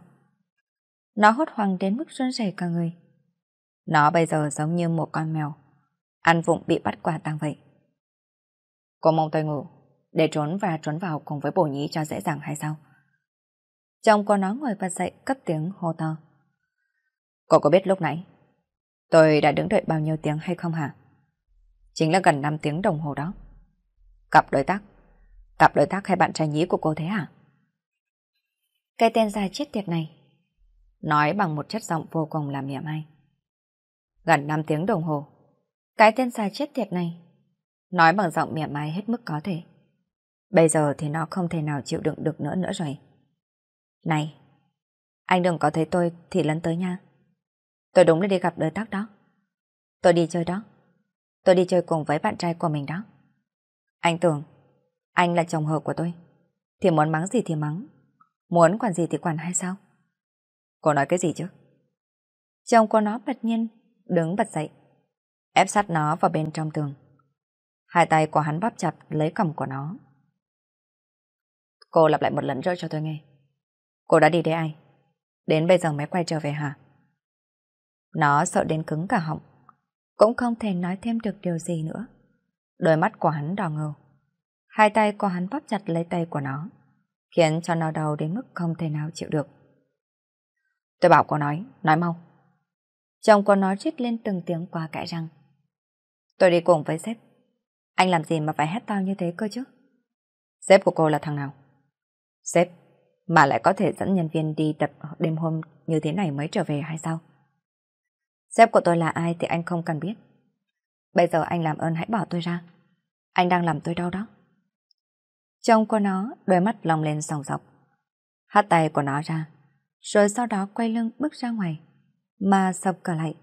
Nó hốt hoang đến mức run rẩy cả người Nó bây giờ giống như một con mèo Ăn vụng bị bắt quả tang vậy Cô mong tôi ngủ Để trốn và trốn vào cùng với bổ nhí cho dễ dàng hay sao Chồng của nó ngồi bật dậy cất tiếng hô to Cô có biết lúc nãy Tôi đã đứng đợi bao nhiêu tiếng hay không hả? Chính là gần 5 tiếng đồng hồ đó. Cặp đối tác? Cặp đối tác hay bạn trai nhí của cô thế à? Cái tên dài chết tiệt này. Nói bằng một chất giọng vô cùng làm miệng ai. Gần 5 tiếng đồng hồ. Cái tên dài chết tiệt này. Nói bằng giọng miệng ai hết mức có thể. Bây giờ thì nó không thể nào chịu đựng được nữa nữa rồi. Này, anh đừng có thấy tôi thì lấn tới nha. Tôi đúng là đi gặp đối tác đó. Tôi đi chơi đó. Tôi đi chơi cùng với bạn trai của mình đó. Anh tưởng, anh là chồng hợp của tôi. Thì muốn mắng gì thì mắng, muốn quản gì thì quản hay sao? Cô nói cái gì chứ? Chồng của nó bật nhiên, đứng bật dậy, ép sát nó vào bên trong tường. Hai tay của hắn bóp chặt lấy cầm của nó. Cô lặp lại một lần nữa cho tôi nghe. Cô đã đi đây ai? Đến bây giờ mới quay trở về hả? Nó sợ đến cứng cả họng. Cũng không thể nói thêm được điều gì nữa. Đôi mắt của hắn đỏ ngầu. Hai tay của hắn bóp chặt lấy tay của nó, khiến cho nó đau đến mức không thể nào chịu được. Tôi bảo cô nói, nói mau. Chồng cô nói chít lên từng tiếng qua cãi răng. Tôi đi cùng với sếp. Anh làm gì mà phải hét tao như thế cơ chứ? Sếp của cô là thằng nào? Sếp, mà lại có thể dẫn nhân viên đi tập đêm hôm như thế này mới trở về hay sao? Sếp của tôi là ai thì anh không cần biết. Bây giờ anh làm ơn hãy bỏ tôi ra. Anh đang làm tôi đau đó. Trông của nó, đôi mắt lòng lên sòng sọc. Hát tay của nó ra, rồi sau đó quay lưng bước ra ngoài, mà sập cả lại.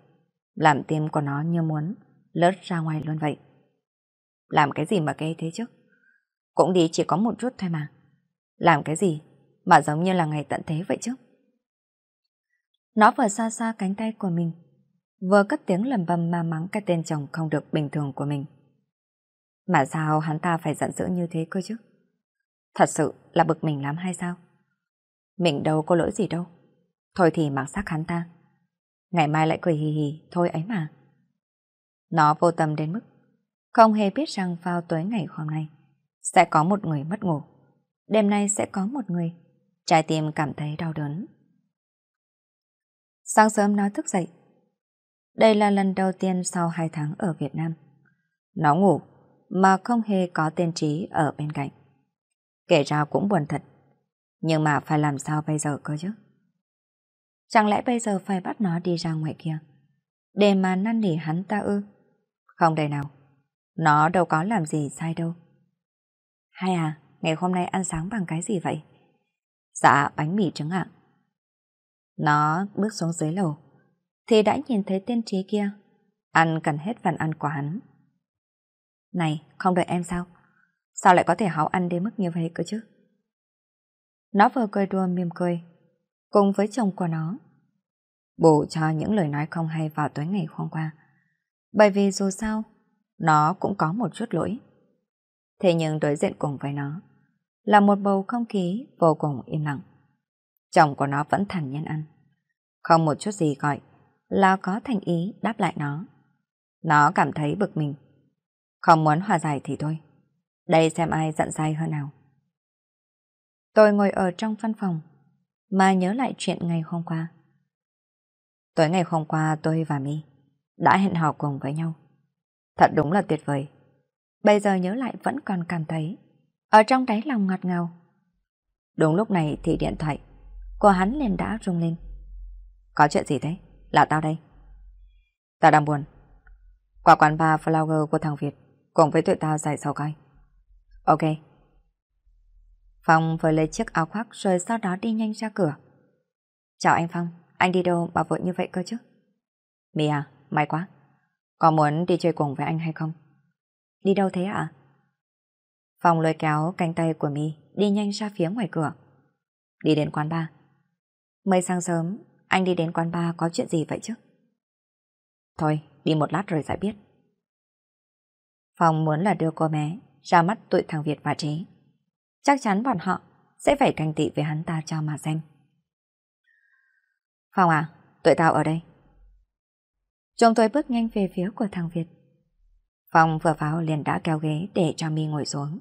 Làm tim của nó như muốn, lướt ra ngoài luôn vậy. Làm cái gì mà ghê thế chứ? Cũng đi chỉ có một chút thôi mà. Làm cái gì mà giống như là ngày tận thế vậy chứ? Nó vừa xa xa cánh tay của mình, vừa cất tiếng lầm bầm mà mắng cái tên chồng không được bình thường của mình. Mà sao hắn ta phải giận dữ như thế cơ chứ? Thật sự là bực mình lắm hay sao? Mình đâu có lỗi gì đâu. Thôi thì mặc xác hắn ta. Ngày mai lại cười hì hì, thôi ấy mà. Nó vô tâm đến mức không hề biết rằng vào tối ngày hôm nay sẽ có một người mất ngủ. Đêm nay sẽ có một người. Trái tim cảm thấy đau đớn. Sáng sớm nó thức dậy, đây là lần đầu tiên sau 2 tháng ở Việt Nam. Nó ngủ, mà không hề có tiên trí ở bên cạnh. Kể ra cũng buồn thật. Nhưng mà phải làm sao bây giờ cơ chứ? Chẳng lẽ bây giờ phải bắt nó đi ra ngoài kia? Để mà năn nỉ hắn ta ư? Không đời nào. Nó đâu có làm gì sai đâu. Hay à, ngày hôm nay ăn sáng bằng cái gì vậy? Dạ, bánh mì trứng ạ. Nó bước xuống dưới lầu thì đã nhìn thấy tên trí kia. Ăn cần hết phần ăn của hắn. Này, không đợi em sao? Sao lại có thể háo ăn đến mức như vậy cơ chứ? Nó vừa cười đùa mỉm cười, cùng với chồng của nó. Bù cho những lời nói không hay vào tối ngày hôm qua. Bởi vì dù sao, nó cũng có một chút lỗi. Thế nhưng đối diện cùng với nó là một bầu không khí vô cùng im lặng. Chồng của nó vẫn thản nhiên ăn. Không một chút gì gọi là có thành ý đáp lại nó. Nó cảm thấy bực mình. Không muốn hòa giải thì thôi. Đây xem ai giận dai hơn nào. Tôi ngồi ở trong văn phòng mà nhớ lại chuyện ngày hôm qua. Tối ngày hôm qua tôi và Mi đã hẹn hò cùng với nhau. Thật đúng là tuyệt vời. Bây giờ nhớ lại vẫn còn cảm thấy ở trong đáy lòng ngọt ngào. Đúng lúc này thì điện thoại của hắn liền đã rung lên. Có chuyện gì thế? Là tao đây. Tao đang buồn. Qua quán bar Flower của thằng Việt cùng với tụi tao giải sầu coi. Ok. Phong vừa lấy chiếc áo khoác rồi sau đó đi nhanh ra cửa. Chào anh Phong, anh đi đâu mà vội như vậy cơ chứ? Mì à, may quá. Có muốn đi chơi cùng với anh hay không? Đi đâu thế ạ? À? Phong lôi kéo cánh tay của Mi đi nhanh ra phía ngoài cửa. Đi đến quán bar. Mới sáng sớm, anh đi đến quán bar có chuyện gì vậy chứ? Thôi, đi một lát rồi giải biết. Phong muốn là đưa cô bé ra mắt tụi thằng Việt và Trí. Chắc chắn bọn họ sẽ phải canh tị với hắn ta cho mà xem. Phong à, tụi tao ở đây. Chúng tôi bước nhanh về phía của thằng Việt. Phong vừa vào liền đã kéo ghế để cho mi ngồi xuống.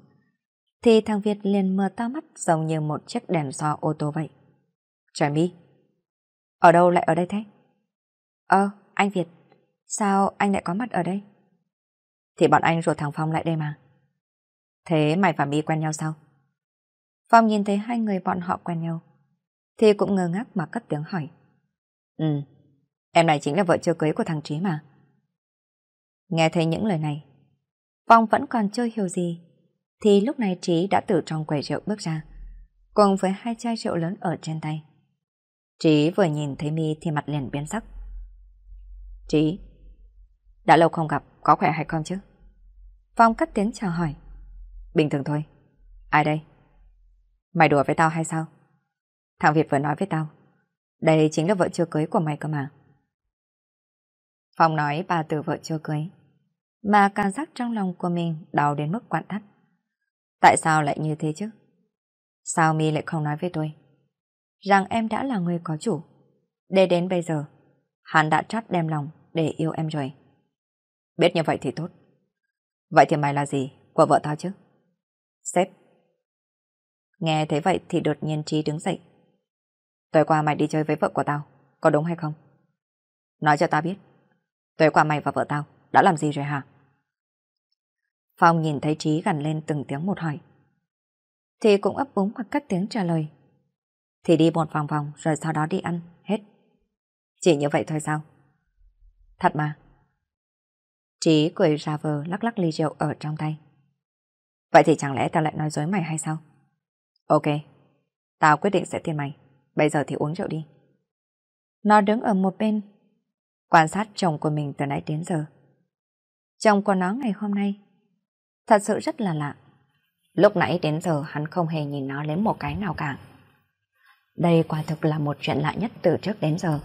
Thì thằng Việt liền mở to mắt giống như một chiếc đèn so ô tô vậy. Trời mi, ở đâu lại ở đây thế? Ờ, anh Việt, sao anh lại có mặt ở đây? Thì bọn anh rồi thằng Phong lại đây mà. Thế mày và My quen nhau sao? Phong nhìn thấy hai người bọn họ quen nhau. Thì cũng ngơ ngác mà cất tiếng hỏi. Ừ, em này chính là vợ chưa cưới của thằng Trí mà. Nghe thấy những lời này, Phong vẫn còn chưa hiểu gì. Thì lúc này Trí đã từ trong quầy rượu bước ra, cùng với hai chai rượu lớn ở trên tay. Trí vừa nhìn thấy mi thì mặt liền biến sắc. Trí, đã lâu không gặp, có khỏe hay không chứ? Phong cắt tiếng chào hỏi. Bình thường thôi. Ai đây? Mày đùa với tao hay sao? Thằng Việt vừa nói với tao. Đây chính là vợ chưa cưới của mày cơ mà. Phong nói bà từ vợ chưa cưới. Mà cảm giác trong lòng của mình đau đến mức quặn thắt. Tại sao lại như thế chứ? Sao mi lại không nói với tôi? rằng em đã là người có chủ. Để đến bây giờ, hắn đã chót đem lòng để yêu em rồi. Biết như vậy thì tốt. Vậy thì mày là gì của vợ tao chứ? Sếp. Nghe thấy vậy thì đột nhiên Trí đứng dậy. Tối qua mày đi chơi với vợ của tao, có đúng hay không? Nói cho tao biết, tối qua mày và vợ tao đã làm gì rồi hả? Phong nhìn thấy Trí gần lên từng tiếng một hỏi. Thì cũng ấp úng hoặc các tiếng trả lời thì đi một vòng vòng rồi sau đó đi ăn, hết. Chỉ như vậy thôi sao? Thật mà. Trí cười ra vờ lắc lắc ly rượu ở trong tay. Vậy thì chẳng lẽ tao lại nói dối mày hay sao? Ok, tao quyết định sẽ tiền mày. Bây giờ thì uống rượu đi. Nó đứng ở một bên, quan sát chồng của mình từ nãy đến giờ. Chồng của nó ngày hôm nay, thật sự rất là lạ. Lúc nãy đến giờ hắn không hề nhìn nó lấy một cái nào cả. Đây quả thực là một chuyện lạ nhất từ trước đến giờ.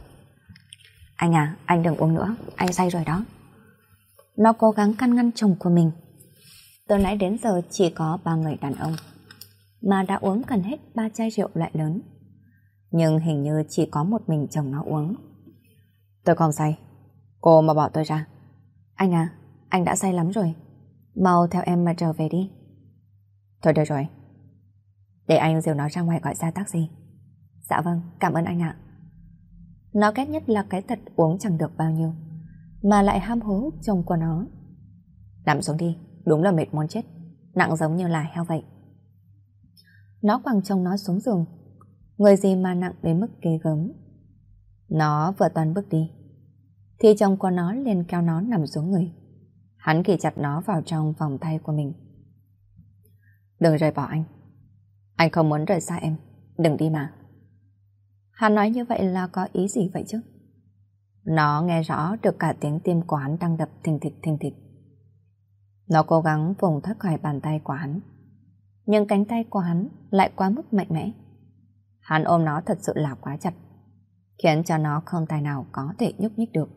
Anh à, anh đừng uống nữa, anh say rồi đó. Nó cố gắng căn ngăn chồng của mình. Từ nãy đến giờ chỉ có ba người đàn ông, mà đã uống gần hết ba chai rượu loại lớn. Nhưng hình như chỉ có một mình chồng nó uống. Tôi còn say, cô mà bỏ tôi ra. Anh à, anh đã say lắm rồi, mau theo em mà trở về đi. Thôi được rồi, để anh dìu nó ra ngoài gọi xe taxi. Dạ vâng, cảm ơn anh ạ. Nó ghét nhất là cái thật uống chẳng được bao nhiêu, mà lại ham hố chồng của nó. Nằm xuống đi, đúng là mệt muốn chết, nặng giống như là heo vậy. Nó quẳng chồng nó xuống giường, người gì mà nặng đến mức ghê gớm. Nó vừa toàn bước đi, thì chồng của nó liền kéo nó nằm xuống người. Hắn kỳ chặt nó vào trong vòng tay của mình. Đừng rời bỏ anh. Anh không muốn rời xa em, đừng đi mà. Hắn nói như vậy là có ý gì vậy chứ? Nó nghe rõ được cả tiếng tim của hắn đang đập thình thịch thình thịch. Nó cố gắng vùng thoát khỏi bàn tay của hắn. Nhưng cánh tay của hắn lại quá mức mạnh mẽ. Hắn ôm nó thật sự là quá chặt, khiến cho nó không tài nào có thể nhúc nhích được.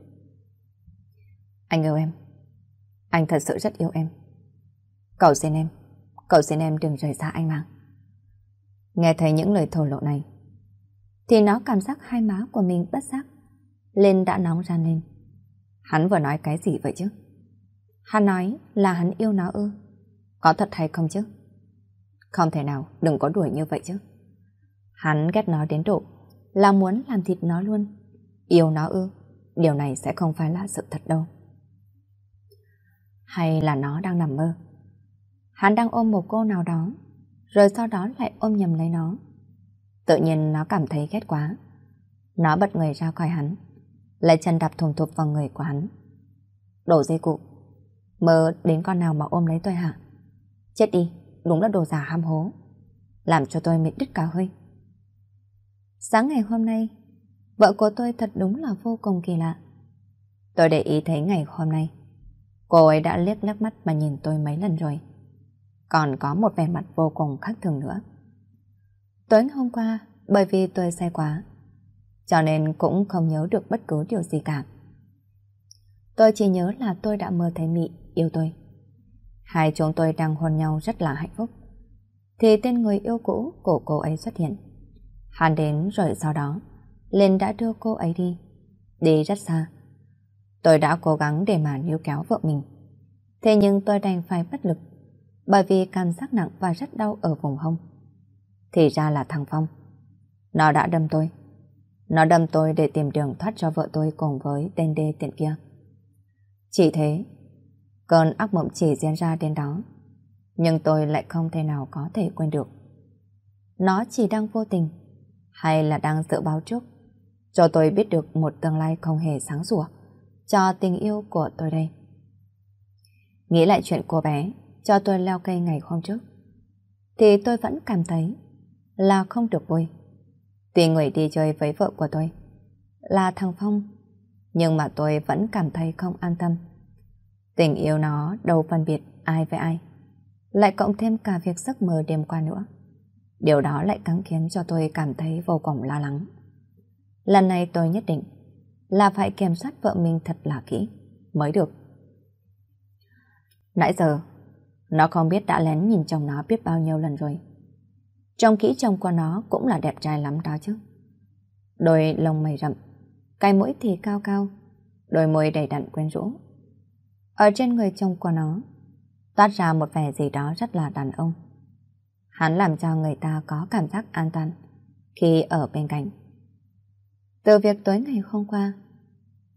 Anh yêu em. Anh thật sự rất yêu em. Cậu xin em, cậu xin em đừng rời xa anh mà. Nghe thấy những lời thổ lộ này, thì nó cảm giác hai má của mình bất giác lên đã nóng ra lên. Hắn vừa nói cái gì vậy chứ? Hắn nói là hắn yêu nó ư? Có thật hay không chứ? Không thể nào, đừng có đuổi như vậy chứ. Hắn ghét nó đến độ là muốn làm thịt nó luôn. Yêu nó ư? Điều này sẽ không phải là sự thật đâu. Hay là nó đang nằm mơ? Hắn đang ôm một cô nào đó, rồi sau đó lại ôm nhầm lấy nó. Tự nhiên nó cảm thấy ghét quá. Nó bật người ra khỏi hắn, lấy chân đạp thùng thục vào người của hắn. Đổ dây cụ, mơ đến con nào mà ôm lấy tôi hả? Chết đi, đúng là đồ giả ham hố. Làm cho tôi mệt đứt cả hơi. Sáng ngày hôm nay, vợ của tôi thật đúng là vô cùng kỳ lạ. Tôi để ý thấy ngày hôm nay, cô ấy đã liếc lắc mắt mà nhìn tôi mấy lần rồi. Còn có một vẻ mặt vô cùng khác thường nữa. Tối hôm qua, bởi vì tôi say quá, cho nên cũng không nhớ được bất cứ điều gì cả. Tôi chỉ nhớ là tôi đã mơ thấy Mị yêu tôi. Hai chúng tôi đang hôn nhau rất là hạnh phúc. Thì tên người yêu cũ của cô ấy xuất hiện. Hắn đến rồi sau đó, lên đã đưa cô ấy đi. Đi rất xa. Tôi đã cố gắng để mà níu kéo vợ mình. Thế nhưng tôi đành phải bất lực, bởi vì cảm giác nặng và rất đau ở vùng hông. Thì ra là thằng Phong. Nó đã đâm tôi. Nó đâm tôi để tìm đường thoát cho vợ tôi cùng với tên đê tiện kia. Chỉ thế, cơn ác mộng chỉ diễn ra đến đó. Nhưng tôi lại không thể nào có thể quên được. Nó chỉ đang vô tình, hay là đang dự báo trước, cho tôi biết được một tương lai không hề sáng sủa, cho tình yêu của tôi đây. Nghĩ lại chuyện cô bé, cho tôi leo cây ngày hôm trước, thì tôi vẫn cảm thấy là không được vui. Tuy người đi chơi với vợ của tôi là thằng Phong, nhưng mà tôi vẫn cảm thấy không an tâm. Tình yêu nó đâu phân biệt ai với ai. Lại cộng thêm cả việc giấc mơ đêm qua nữa. Điều đó lại càng khiến cho tôi cảm thấy vô cùng lo lắng. Lần này tôi nhất định là phải kiểm soát vợ mình thật là kỹ mới được. Nãy giờ, nó không biết đã lén nhìn chồng nó biết bao nhiêu lần rồi. Trong kỹ trông qua nó cũng là đẹp trai lắm đó chứ. Đôi lông mày rậm, cái mũi thì cao cao, đôi môi đầy đặn quyến rũ. Ở trên người chồng qua nó, toát ra một vẻ gì đó rất là đàn ông. Hắn làm cho người ta có cảm giác an toàn khi ở bên cạnh. Từ việc tối ngày hôm qua,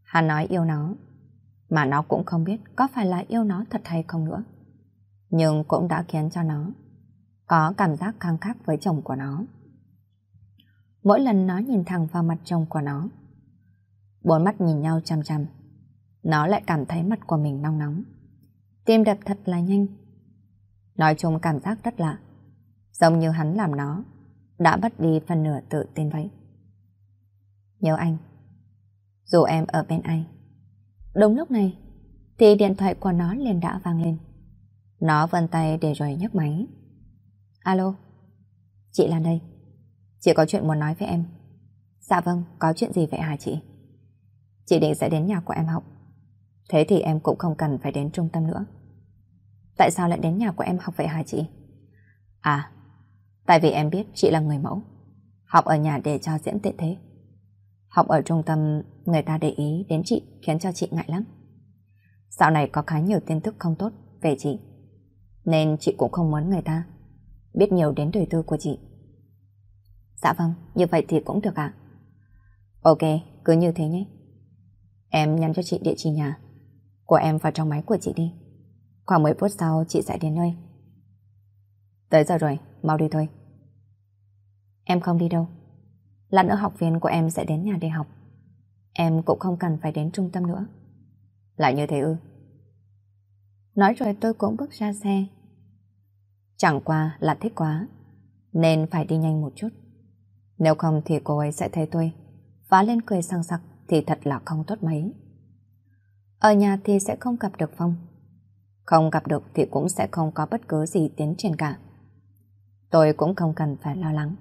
hắn nói yêu nó, mà nó cũng không biết có phải là yêu nó thật hay không nữa. Nhưng cũng đã khiến cho nó có cảm giác khăng khắc với chồng của nó. Mỗi lần nó nhìn thẳng vào mặt chồng của nó, bốn mắt nhìn nhau chằm chằm, nó lại cảm thấy mặt của mình nóng nóng. Tim đập thật là nhanh. Nói chung cảm giác rất lạ, giống như hắn làm nó, đã bắt đi phần nửa tự tin vậy. Nhớ anh, dù em ở bên anh, đúng lúc này thì điện thoại của nó liền đã vang lên. Nó vân tay để rồi nhấc máy. Alo, chị là đây. Chị có chuyện muốn nói với em. Dạ vâng, có chuyện gì vậy hả chị? Chị định sẽ đến nhà của em học. Thế thì em cũng không cần phải đến trung tâm nữa. Tại sao lại đến nhà của em học vậy hả chị? À, tại vì em biết chị là người mẫu. Học ở nhà để cho diễn tiện thế. Học ở trung tâm, người ta để ý đến chị khiến cho chị ngại lắm. Dạo này có khá nhiều tin tức không tốt về chị. Nên chị cũng không muốn người ta biết nhiều đến đời tư của chị. Dạ vâng, như vậy thì cũng được ạ. Ok, cứ như thế nhé. Em nhắn cho chị địa chỉ nhà của em vào trong máy của chị đi. Khoảng 10 phút sau chị sẽ đến nơi. Tới giờ rồi, mau đi thôi. Em không đi đâu. Lát nữa học viên của em sẽ đến nhà để học. Em cũng không cần phải đến trung tâm nữa. Lại như thế ư? Nói rồi tôi cũng bước ra xe, Chẳng qua là thích quá Nên phải đi nhanh một chút Nếu không thì cô ấy sẽ thấy tôi Phá lên cười sang sặc Thì thật là không tốt mấy Ở nhà thì sẽ không gặp được Phong Không gặp được thì cũng sẽ không có bất cứ gì tiến triển cả Tôi cũng không cần phải lo lắng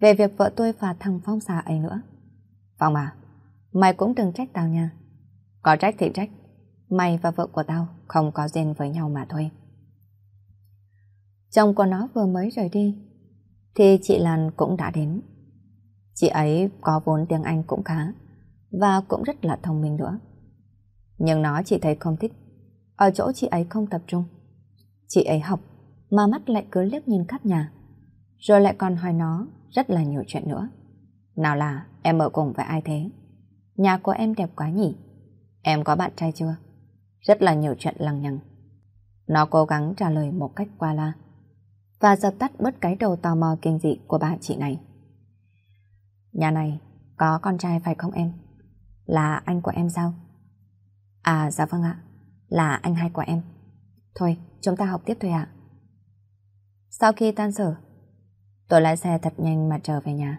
Về việc vợ tôi và thằng Phong già ấy nữa Phong à Mày cũng đừng trách tao nha Có trách thì trách Mày và vợ của tao không có duyên với nhau mà thôi chồng của nó vừa mới rời đi, thì chị Lan cũng đã đến. Chị ấy có vốn tiếng Anh cũng khá, và cũng rất là thông minh nữa. Nhưng nó chị thấy không thích, ở chỗ chị ấy không tập trung. Chị ấy học, mà mắt lại cứ liếc nhìn khắp nhà, rồi lại còn hỏi nó rất là nhiều chuyện nữa. Nào là em ở cùng với ai thế? Nhà của em đẹp quá nhỉ? Em có bạn trai chưa? Rất là nhiều chuyện lằng nhằng. Nó cố gắng trả lời một cách qua la và dập tắt bớt cái đầu tò mò kinh dị của bà chị này. Nhà này có con trai phải không em? Là anh của em sao? À dạ vâng ạ, là anh hai của em. Thôi, chúng ta học tiếp thôi ạ. Sau khi tan sở, tôi lái xe thật nhanh mà trở về nhà.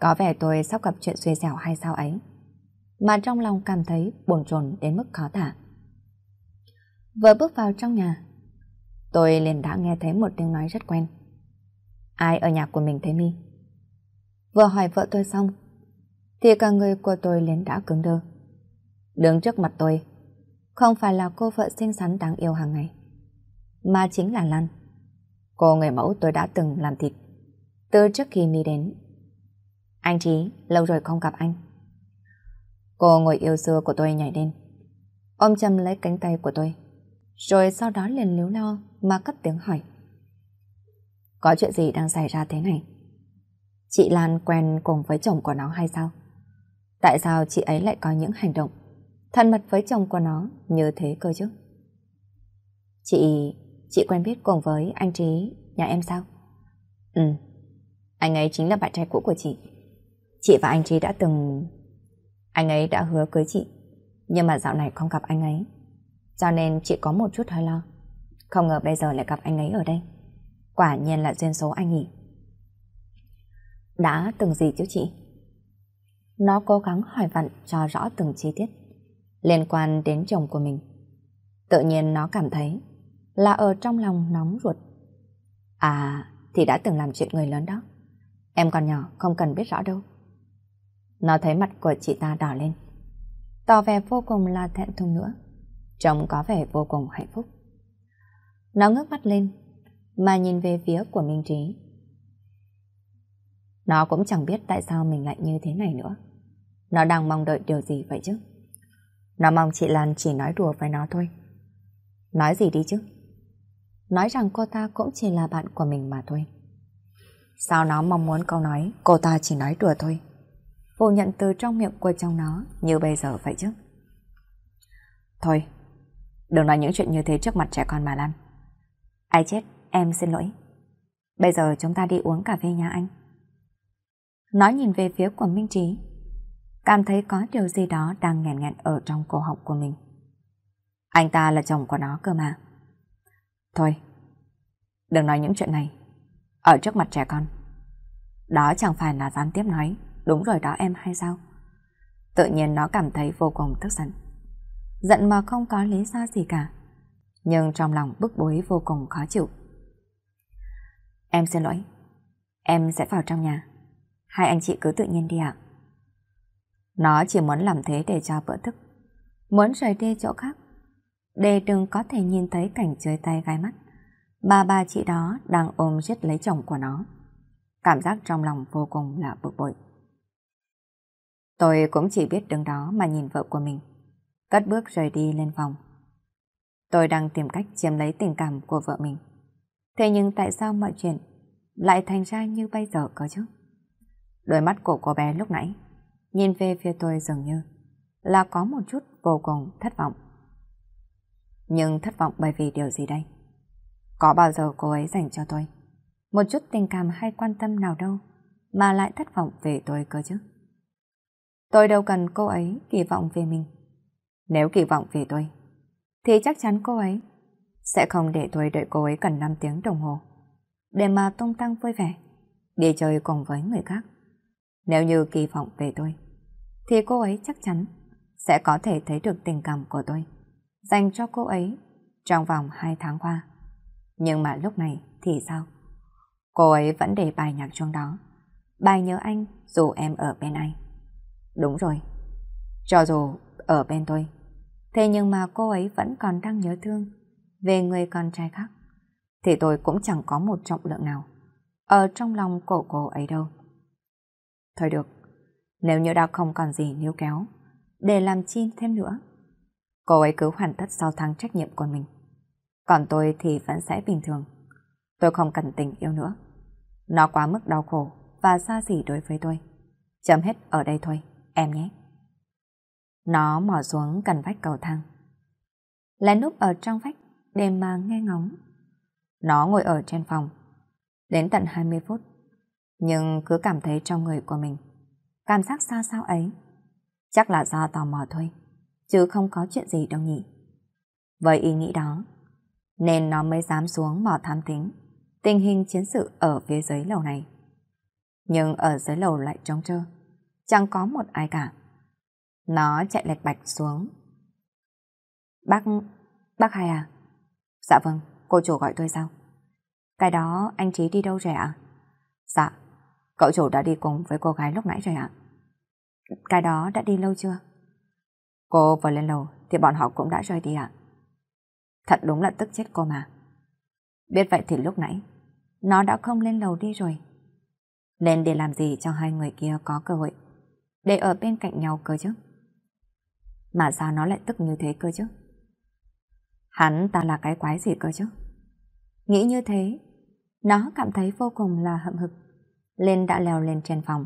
Có vẻ tôi sắp gặp chuyện suy dẻo hay sao ấy, mà trong lòng cảm thấy buồn chồn đến mức khó tả. Vừa bước vào trong nhà, Tôi liền đã nghe thấy một tiếng nói rất quen. Ai ở nhà của mình thấy mi? Vừa hỏi vợ tôi xong, thì cả người của tôi liền đã cứng đơ. Đứng trước mặt tôi, không phải là cô vợ xinh xắn đáng yêu hàng ngày, mà chính là Lan. Cô người mẫu tôi đã từng làm thịt, từ trước khi mi đến. Anh Trí, lâu rồi không gặp anh. Cô ngồi yêu xưa của tôi nhảy lên, ôm chầm lấy cánh tay của tôi rồi sau đó liền liếu lo mà cất tiếng hỏi. Có chuyện gì đang xảy ra thế này? Chị Lan quen cùng với chồng của nó hay sao? Tại sao chị ấy lại có những hành động thân mật với chồng của nó như thế cơ chứ? Chị... chị quen biết cùng với anh Trí nhà em sao? Ừ, anh ấy chính là bạn trai cũ của chị. Chị và anh Trí đã từng... Anh ấy đã hứa cưới chị, nhưng mà dạo này không gặp anh ấy. Cho nên chị có một chút hơi lo Không ngờ bây giờ lại gặp anh ấy ở đây Quả nhiên là duyên số anh nhỉ Đã từng gì chứ chị Nó cố gắng hỏi vặn cho rõ từng chi tiết Liên quan đến chồng của mình Tự nhiên nó cảm thấy Là ở trong lòng nóng ruột À thì đã từng làm chuyện người lớn đó Em còn nhỏ không cần biết rõ đâu Nó thấy mặt của chị ta đỏ lên Tỏ vẻ vô cùng là thẹn thùng nữa trông có vẻ vô cùng hạnh phúc. Nó ngước mắt lên, mà nhìn về phía của Minh Trí. Nó cũng chẳng biết tại sao mình lại như thế này nữa. Nó đang mong đợi điều gì vậy chứ? Nó mong chị Lan chỉ nói đùa với nó thôi. Nói gì đi chứ? Nói rằng cô ta cũng chỉ là bạn của mình mà thôi. Sao nó mong muốn câu nói cô ta chỉ nói đùa thôi? Vô nhận từ trong miệng của chồng nó như bây giờ vậy chứ? Thôi, Đừng nói những chuyện như thế trước mặt trẻ con mà Lan. Ai chết, em xin lỗi. Bây giờ chúng ta đi uống cà phê nha anh. Nói nhìn về phía của Minh Trí, cảm thấy có điều gì đó đang nghẹn nghẹn ở trong cổ họng của mình. Anh ta là chồng của nó cơ mà. Thôi, đừng nói những chuyện này. Ở trước mặt trẻ con. Đó chẳng phải là gián tiếp nói, đúng rồi đó em hay sao? Tự nhiên nó cảm thấy vô cùng tức giận giận mà không có lý do gì cả. Nhưng trong lòng bức bối vô cùng khó chịu. Em xin lỗi, em sẽ vào trong nhà. Hai anh chị cứ tự nhiên đi ạ. Nó chỉ muốn làm thế để cho bữa thức, muốn rời đi chỗ khác, để đừng có thể nhìn thấy cảnh chơi tay gai mắt. Ba ba chị đó đang ôm giết lấy chồng của nó. Cảm giác trong lòng vô cùng là bực bội. Tôi cũng chỉ biết đứng đó mà nhìn vợ của mình cất bước rời đi lên phòng. Tôi đang tìm cách chiếm lấy tình cảm của vợ mình. Thế nhưng tại sao mọi chuyện lại thành ra như bây giờ có chứ? Đôi mắt của cô bé lúc nãy nhìn về phía tôi dường như là có một chút vô cùng thất vọng. Nhưng thất vọng bởi vì điều gì đây? Có bao giờ cô ấy dành cho tôi một chút tình cảm hay quan tâm nào đâu mà lại thất vọng về tôi cơ chứ? Tôi đâu cần cô ấy kỳ vọng về mình. Nếu kỳ vọng vì tôi, thì chắc chắn cô ấy sẽ không để tôi đợi cô ấy cần 5 tiếng đồng hồ để mà tung tăng vui vẻ, đi chơi cùng với người khác. Nếu như kỳ vọng về tôi, thì cô ấy chắc chắn sẽ có thể thấy được tình cảm của tôi dành cho cô ấy trong vòng 2 tháng qua. Nhưng mà lúc này thì sao? Cô ấy vẫn để bài nhạc trong đó. Bài nhớ anh dù em ở bên anh. Đúng rồi. Cho dù ở bên tôi. Thế nhưng mà cô ấy vẫn còn đang nhớ thương về người con trai khác. Thì tôi cũng chẳng có một trọng lượng nào ở trong lòng cổ cô ấy đâu. Thôi được, nếu như đã không còn gì níu kéo, để làm chi thêm nữa. Cô ấy cứ hoàn tất sau tháng trách nhiệm của mình. Còn tôi thì vẫn sẽ bình thường. Tôi không cần tình yêu nữa. Nó quá mức đau khổ và xa xỉ đối với tôi. Chấm hết ở đây thôi, em nhé. Nó mò xuống cần vách cầu thang. Lén núp ở trong vách để mà nghe ngóng. Nó ngồi ở trên phòng, đến tận 20 phút, nhưng cứ cảm thấy trong người của mình, cảm giác xa sao ấy. Chắc là do tò mò thôi, chứ không có chuyện gì đâu nhỉ. Với ý nghĩ đó, nên nó mới dám xuống mò thám tính tình hình chiến sự ở phía dưới lầu này. Nhưng ở dưới lầu lại trống trơ, chẳng có một ai cả. Nó chạy lệch bạch xuống. Bác... bác hai à? Dạ vâng, cô chủ gọi tôi sao? Cái đó anh Trí đi đâu rồi ạ? Dạ, cậu chủ đã đi cùng với cô gái lúc nãy rồi ạ. Cái đó đã đi lâu chưa? Cô vừa lên lầu thì bọn họ cũng đã rời đi ạ. Thật đúng là tức chết cô mà. Biết vậy thì lúc nãy, nó đã không lên lầu đi rồi. Nên để làm gì cho hai người kia có cơ hội để ở bên cạnh nhau cơ chứ? Mà sao nó lại tức như thế cơ chứ? Hắn ta là cái quái gì cơ chứ? Nghĩ như thế, nó cảm thấy vô cùng là hậm hực. Lên đã leo lên trên phòng,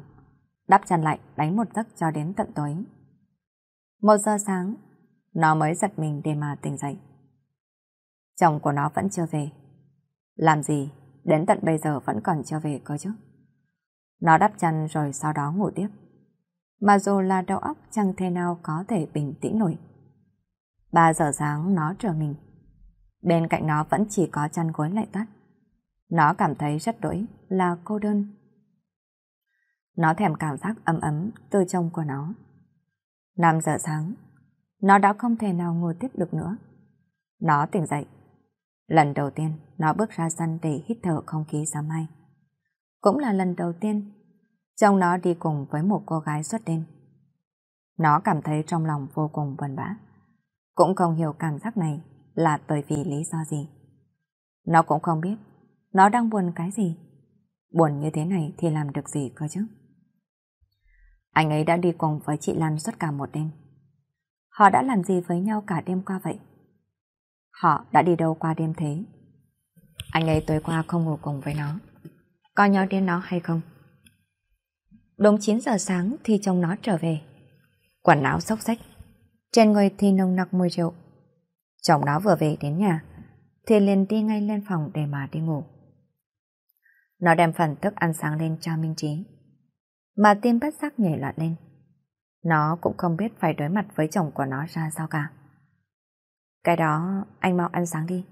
đắp chăn lại đánh một giấc cho đến tận tối. Một giờ sáng, nó mới giật mình để mà tỉnh dậy. Chồng của nó vẫn chưa về. Làm gì, đến tận bây giờ vẫn còn chưa về cơ chứ? Nó đắp chăn rồi sau đó ngủ tiếp mà dù là đầu óc chẳng thể nào có thể bình tĩnh nổi. 3 giờ sáng nó trở mình. Bên cạnh nó vẫn chỉ có chăn gối lại tắt. Nó cảm thấy rất đỗi là cô đơn. Nó thèm cảm giác ấm ấm từ trong của nó. 5 giờ sáng, nó đã không thể nào ngồi tiếp được nữa. Nó tỉnh dậy. Lần đầu tiên, nó bước ra sân để hít thở không khí sáng mai. Cũng là lần đầu tiên, trong nó đi cùng với một cô gái suốt đêm. Nó cảm thấy trong lòng vô cùng buồn bã. Cũng không hiểu cảm giác này là bởi vì lý do gì. Nó cũng không biết nó đang buồn cái gì. Buồn như thế này thì làm được gì cơ chứ? Anh ấy đã đi cùng với chị Lan suốt cả một đêm. Họ đã làm gì với nhau cả đêm qua vậy? Họ đã đi đâu qua đêm thế? Anh ấy tối qua không ngủ cùng với nó. Có nhớ đến nó hay không? đúng 9 giờ sáng thì chồng nó trở về. Quần áo xốc xách, trên người thì nồng nặc mùi rượu. Chồng nó vừa về đến nhà, thì liền đi ngay lên phòng để mà đi ngủ. Nó đem phần thức ăn sáng lên cho Minh Trí, mà tim bất giác nhảy loạn lên. Nó cũng không biết phải đối mặt với chồng của nó ra sao cả. Cái đó anh mau ăn sáng đi.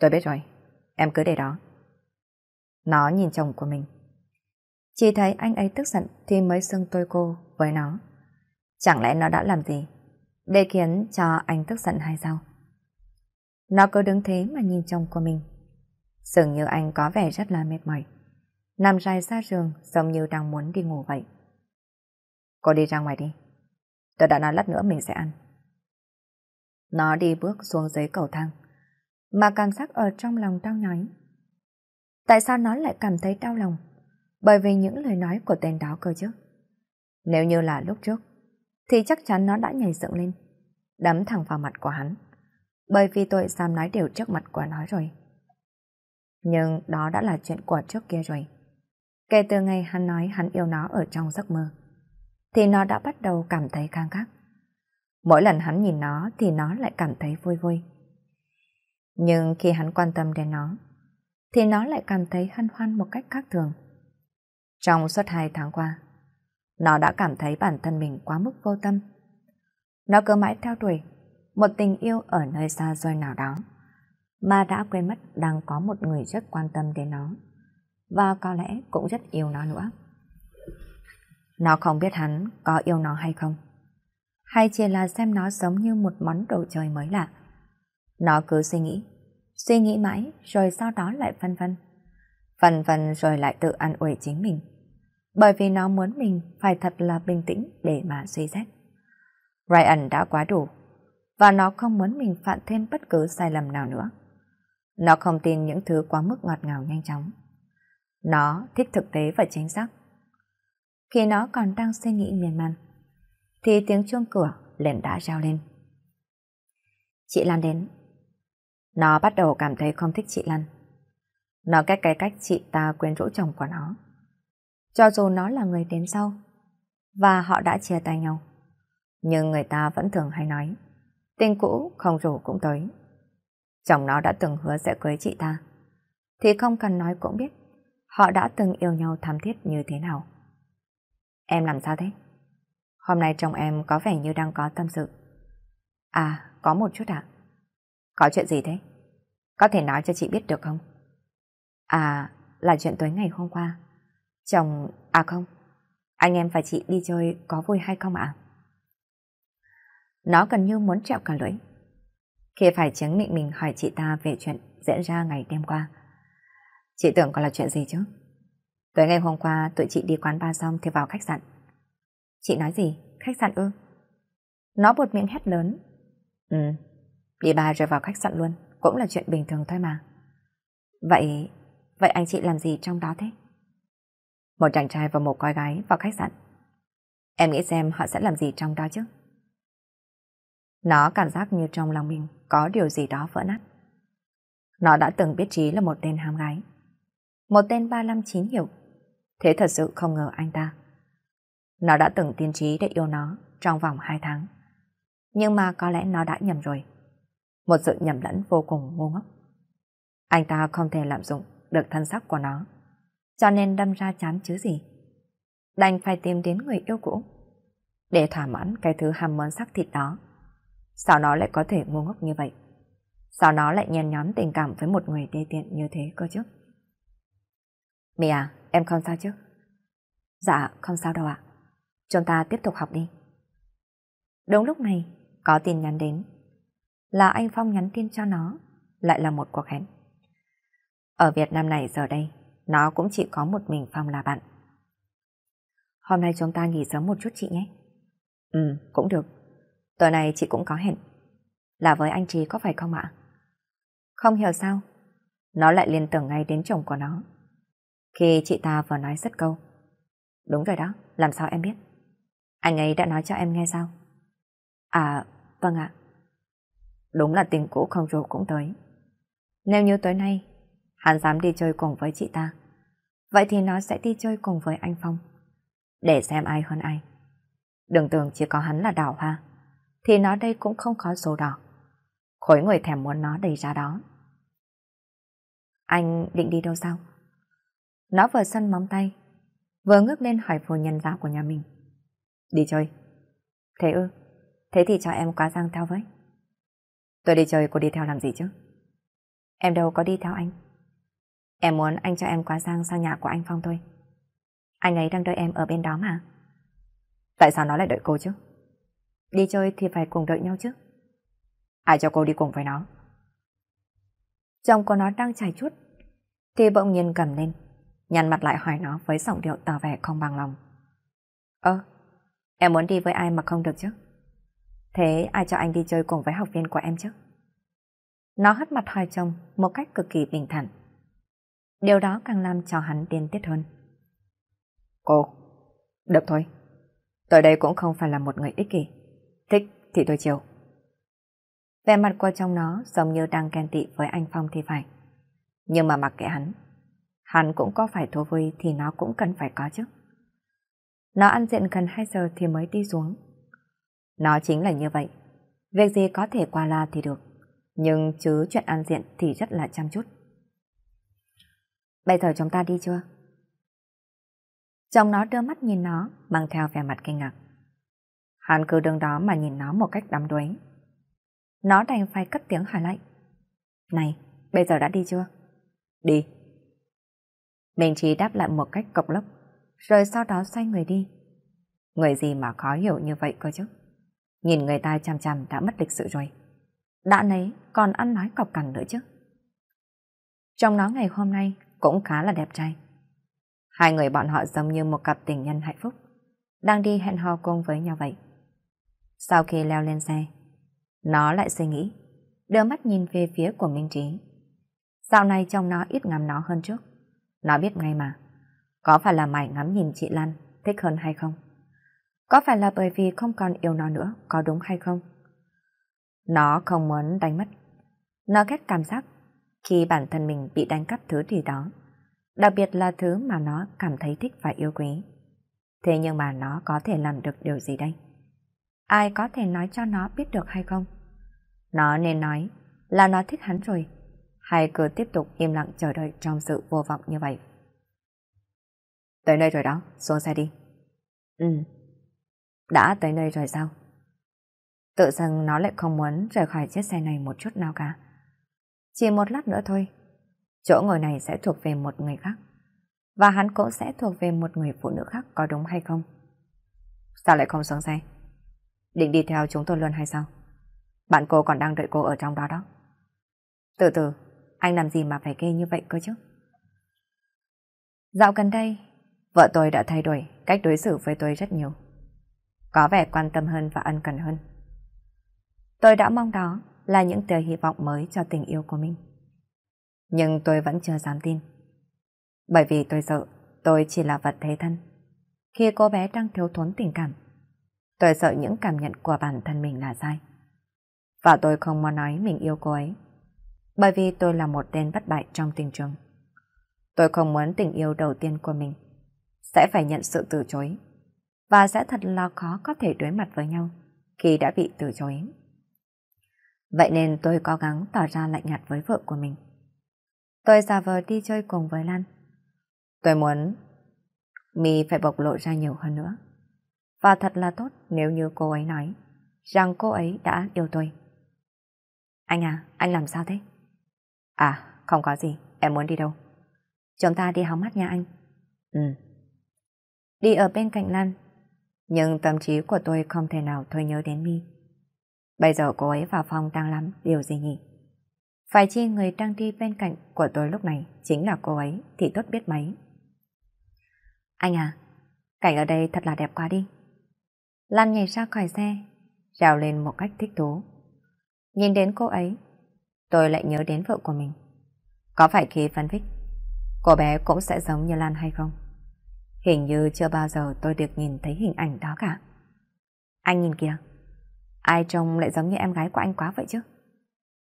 Tôi biết rồi, em cứ để đó. Nó nhìn chồng của mình chỉ thấy anh ấy tức giận thì mới xưng tôi cô với nó. Chẳng lẽ nó đã làm gì? Để khiến cho anh tức giận hay sao? Nó cứ đứng thế mà nhìn chồng của mình. Dường như anh có vẻ rất là mệt mỏi. Nằm dài ra giường giống như đang muốn đi ngủ vậy. Cô đi ra ngoài đi. Tôi đã nói lát nữa mình sẽ ăn. Nó đi bước xuống dưới cầu thang. Mà cảm giác ở trong lòng đau nhói. Tại sao nó lại cảm thấy đau lòng? bởi vì những lời nói của tên đó cơ chứ. Nếu như là lúc trước, thì chắc chắn nó đã nhảy dựng lên, đấm thẳng vào mặt của hắn, bởi vì tôi dám nói điều trước mặt của nó rồi. Nhưng đó đã là chuyện của trước kia rồi. Kể từ ngày hắn nói hắn yêu nó ở trong giấc mơ, thì nó đã bắt đầu cảm thấy khang khắc. Mỗi lần hắn nhìn nó thì nó lại cảm thấy vui vui. Nhưng khi hắn quan tâm đến nó, thì nó lại cảm thấy hân hoan một cách khác thường. Trong suốt hai tháng qua, nó đã cảm thấy bản thân mình quá mức vô tâm. Nó cứ mãi theo đuổi một tình yêu ở nơi xa xôi nào đó, mà đã quên mất đang có một người rất quan tâm đến nó, và có lẽ cũng rất yêu nó nữa. Nó không biết hắn có yêu nó hay không, hay chỉ là xem nó giống như một món đồ chơi mới lạ. Nó cứ suy nghĩ, suy nghĩ mãi rồi sau đó lại phân vân vần vần rồi lại tự an ủi chính mình. Bởi vì nó muốn mình phải thật là bình tĩnh để mà suy xét. Ryan đã quá đủ, và nó không muốn mình phạm thêm bất cứ sai lầm nào nữa. Nó không tin những thứ quá mức ngọt ngào nhanh chóng. Nó thích thực tế và chính xác. Khi nó còn đang suy nghĩ miên man, thì tiếng chuông cửa liền đã reo lên. Chị Lan đến. Nó bắt đầu cảm thấy không thích chị Lan. Nó cách cái cách chị ta quên chỗ chồng của nó. Cho dù nó là người đến sau, và họ đã chia tay nhau. Nhưng người ta vẫn thường hay nói, tình cũ không rủ cũng tới. Chồng nó đã từng hứa sẽ cưới chị ta. Thì không cần nói cũng biết, họ đã từng yêu nhau thắm thiết như thế nào. Em làm sao thế? Hôm nay chồng em có vẻ như đang có tâm sự. À, có một chút ạ. À? Có chuyện gì thế? Có thể nói cho chị biết được không? À, là chuyện tối ngày hôm qua. Chồng, à không, anh em và chị đi chơi có vui hay không ạ? À? Nó gần như muốn trẹo cả lưỡi. Khi phải chứng minh mình hỏi chị ta về chuyện diễn ra ngày đêm qua. Chị tưởng còn là chuyện gì chứ? Tối ngày hôm qua tụi chị đi quán bar xong thì vào khách sạn. Chị nói gì? Khách sạn ư? Nó bột miệng hét lớn. Ừ, đi bar rồi vào khách sạn luôn, cũng là chuyện bình thường thôi mà. Vậy Vậy anh chị làm gì trong đó thế? Một chàng trai và một cô gái vào khách sạn. Em nghĩ xem họ sẽ làm gì trong đó chứ? Nó cảm giác như trong lòng mình có điều gì đó vỡ nát. Nó đã từng biết Trí là một tên ham gái. Một tên 359 hiểu. Thế thật sự không ngờ anh ta. Nó đã từng tiên trí để yêu nó trong vòng 2 tháng. Nhưng mà có lẽ nó đã nhầm rồi. Một sự nhầm lẫn vô cùng ngu ngốc. Anh ta không thể lạm dụng được thân sắc của nó. Cho nên đâm ra chán chứ gì. Đành phải tìm đến người yêu cũ. Để thỏa mãn cái thứ ham muốn sắc thịt đó. Sao nó lại có thể ngu ngốc như vậy? Sao nó lại nhen nhóm tình cảm với một người đê tiện như thế cơ chứ? Mẹ à, em không sao chứ? Dạ, không sao đâu ạ. À. Chúng ta tiếp tục học đi. Đúng lúc này, có tin nhắn đến. Là anh Phong nhắn tin cho nó, lại là một cuộc hẹn. Ở Việt Nam này giờ đây, nó cũng chỉ có một mình Phong là bạn. Hôm nay chúng ta nghỉ sớm một chút chị nhé. Ừ, cũng được. Tối nay chị cũng có hẹn. Là với anh Trí có phải không ạ? Không hiểu sao, nó lại liên tưởng ngay đến chồng của nó. Khi chị ta vừa nói rất câu. Đúng rồi đó, làm sao em biết? Anh ấy đã nói cho em nghe sao? À, vâng ạ. Đúng là tình cũ không rồi cũng tới. Nếu như tối nay Hắn dám đi chơi cùng với chị ta. Vậy thì nó sẽ đi chơi cùng với anh Phong. Để xem ai hơn ai. Đừng tưởng chỉ có hắn là đào hoa. Thì nó đây cũng không có số đỏ. Khối người thèm muốn nó đầy ra đó. Anh định đi đâu sao? Nó vừa săn móng tay, vừa ngước lên hỏi phu nhân giáo của nhà mình. Đi chơi. Thế ư, thế thì cho em quá giang theo với. Tôi đi chơi cô đi theo làm gì chứ? Em đâu có đi theo anh. Em muốn anh cho em qua sang sang nhà của anh Phong thôi. Anh ấy đang đợi em ở bên đó mà. Tại sao nó lại đợi cô chứ? Đi chơi thì phải cùng đợi nhau chứ. Ai cho cô đi cùng với nó? Chồng của nó đang chảy chút. Thì bỗng nhiên cầm lên, nhăn mặt lại hỏi nó với giọng điệu tỏ vẻ không bằng lòng. Ơ, em muốn đi với ai mà không được chứ? Thế ai cho anh đi chơi cùng với học viên của em chứ? Nó hất mặt hỏi chồng một cách cực kỳ bình thản. Điều đó càng làm cho hắn điên tiết hơn. Cô, được thôi. Tôi đây cũng không phải là một người ích kỷ. Thích thì tôi chiều. Về mặt qua trong nó giống như đang ghen tị với anh Phong thì phải. Nhưng mà mặc kệ hắn, hắn cũng có phải thú vui thì nó cũng cần phải có chứ. Nó ăn diện gần 2 giờ thì mới đi xuống. Nó chính là như vậy. Việc gì có thể qua la thì được. Nhưng chứ chuyện ăn diện thì rất là chăm chút. Bây giờ chúng ta đi chưa? Chồng nó đưa mắt nhìn nó mang theo vẻ mặt kinh ngạc. Hắn cứ đứng đó mà nhìn nó một cách đắm đuối. Nó đành phải cất tiếng hỏi lại. Này, bây giờ đã đi chưa? Đi. Mình chỉ đáp lại một cách cộc lốc, rồi sau đó xoay người đi. Người gì mà khó hiểu như vậy cơ chứ? Nhìn người ta chằm chằm đã mất lịch sự rồi. Đã nấy còn ăn nói cọc cằn nữa chứ. Trong nó ngày hôm nay cũng khá là đẹp trai. Hai người bọn họ giống như một cặp tình nhân hạnh phúc, đang đi hẹn hò cùng với nhau vậy. Sau khi leo lên xe, nó lại suy nghĩ, đưa mắt nhìn về phía của Minh Trí. Dạo này trông nó ít ngắm nó hơn trước. Nó biết ngay mà, có phải là mày ngắm nhìn chị Lan thích hơn hay không? Có phải là bởi vì không còn yêu nó nữa, có đúng hay không? Nó không muốn đánh mất. Nó ghét cảm giác khi bản thân mình bị đánh cắp thứ gì đó, đặc biệt là thứ mà nó cảm thấy thích và yêu quý. Thế nhưng mà nó có thể làm được điều gì đây? Ai có thể nói cho nó biết được hay không? Nó nên nói là nó thích hắn rồi, hay cứ tiếp tục im lặng chờ đợi trong sự vô vọng như vậy. Tới nơi rồi đó, xuống xe đi. Ừ, đã tới nơi rồi sao? Tự dưng nó lại không muốn rời khỏi chiếc xe này một chút nào cả. Chỉ một lát nữa thôi, chỗ ngồi này sẽ thuộc về một người khác. Và hắn cũng sẽ thuộc về một người phụ nữ khác có đúng hay không? Sao lại không xuống xe? Định đi theo chúng tôi luôn hay sao? Bạn cô còn đang đợi cô ở trong đó đó. Từ từ, anh làm gì mà phải ghê như vậy cơ chứ? Dạo gần đây, vợ tôi đã thay đổi cách đối xử với tôi rất nhiều. Có vẻ quan tâm hơn và ân cần hơn. Tôi đã mong đó, là những tia hy vọng mới cho tình yêu của mình. Nhưng tôi vẫn chưa dám tin. Bởi vì tôi sợ tôi chỉ là vật thế thân. Khi cô bé đang thiếu thốn tình cảm, tôi sợ những cảm nhận của bản thân mình là sai. Và tôi không muốn nói mình yêu cô ấy, bởi vì tôi là một tên bất bại trong tình trường. Tôi không muốn tình yêu đầu tiên của mình sẽ phải nhận sự từ chối và sẽ thật là khó có thể đối mặt với nhau khi đã bị từ chối. Vậy nên tôi cố gắng tỏ ra lạnh nhạt với vợ của mình. Tôi giả vờ đi chơi cùng với Lan. Tôi muốn mi phải bộc lộ ra nhiều hơn nữa. Và thật là tốt nếu như cô ấy nói rằng cô ấy đã yêu tôi. Anh à, anh làm sao thế? À, không có gì, em muốn đi đâu? Chúng ta đi hóng mắt nha anh. Ừ. Đi ở bên cạnh Lan, nhưng tâm trí của tôi không thể nào thôi nhớ đến mi. Bây giờ cô ấy vào phòng đang lắm, điều gì nhỉ? Phải chi người đang đi bên cạnh của tôi lúc này chính là cô ấy thì tốt biết mấy. Anh à, cảnh ở đây thật là đẹp quá đi. Lan nhảy ra khỏi xe, rào lên một cách thích thú. Nhìn đến cô ấy, tôi lại nhớ đến vợ của mình. Có phải khi phân vích, cô bé cũng sẽ giống như Lan hay không? Hình như chưa bao giờ tôi được nhìn thấy hình ảnh đó cả. Anh nhìn kìa. Ai trông lại giống như em gái của anh quá vậy chứ?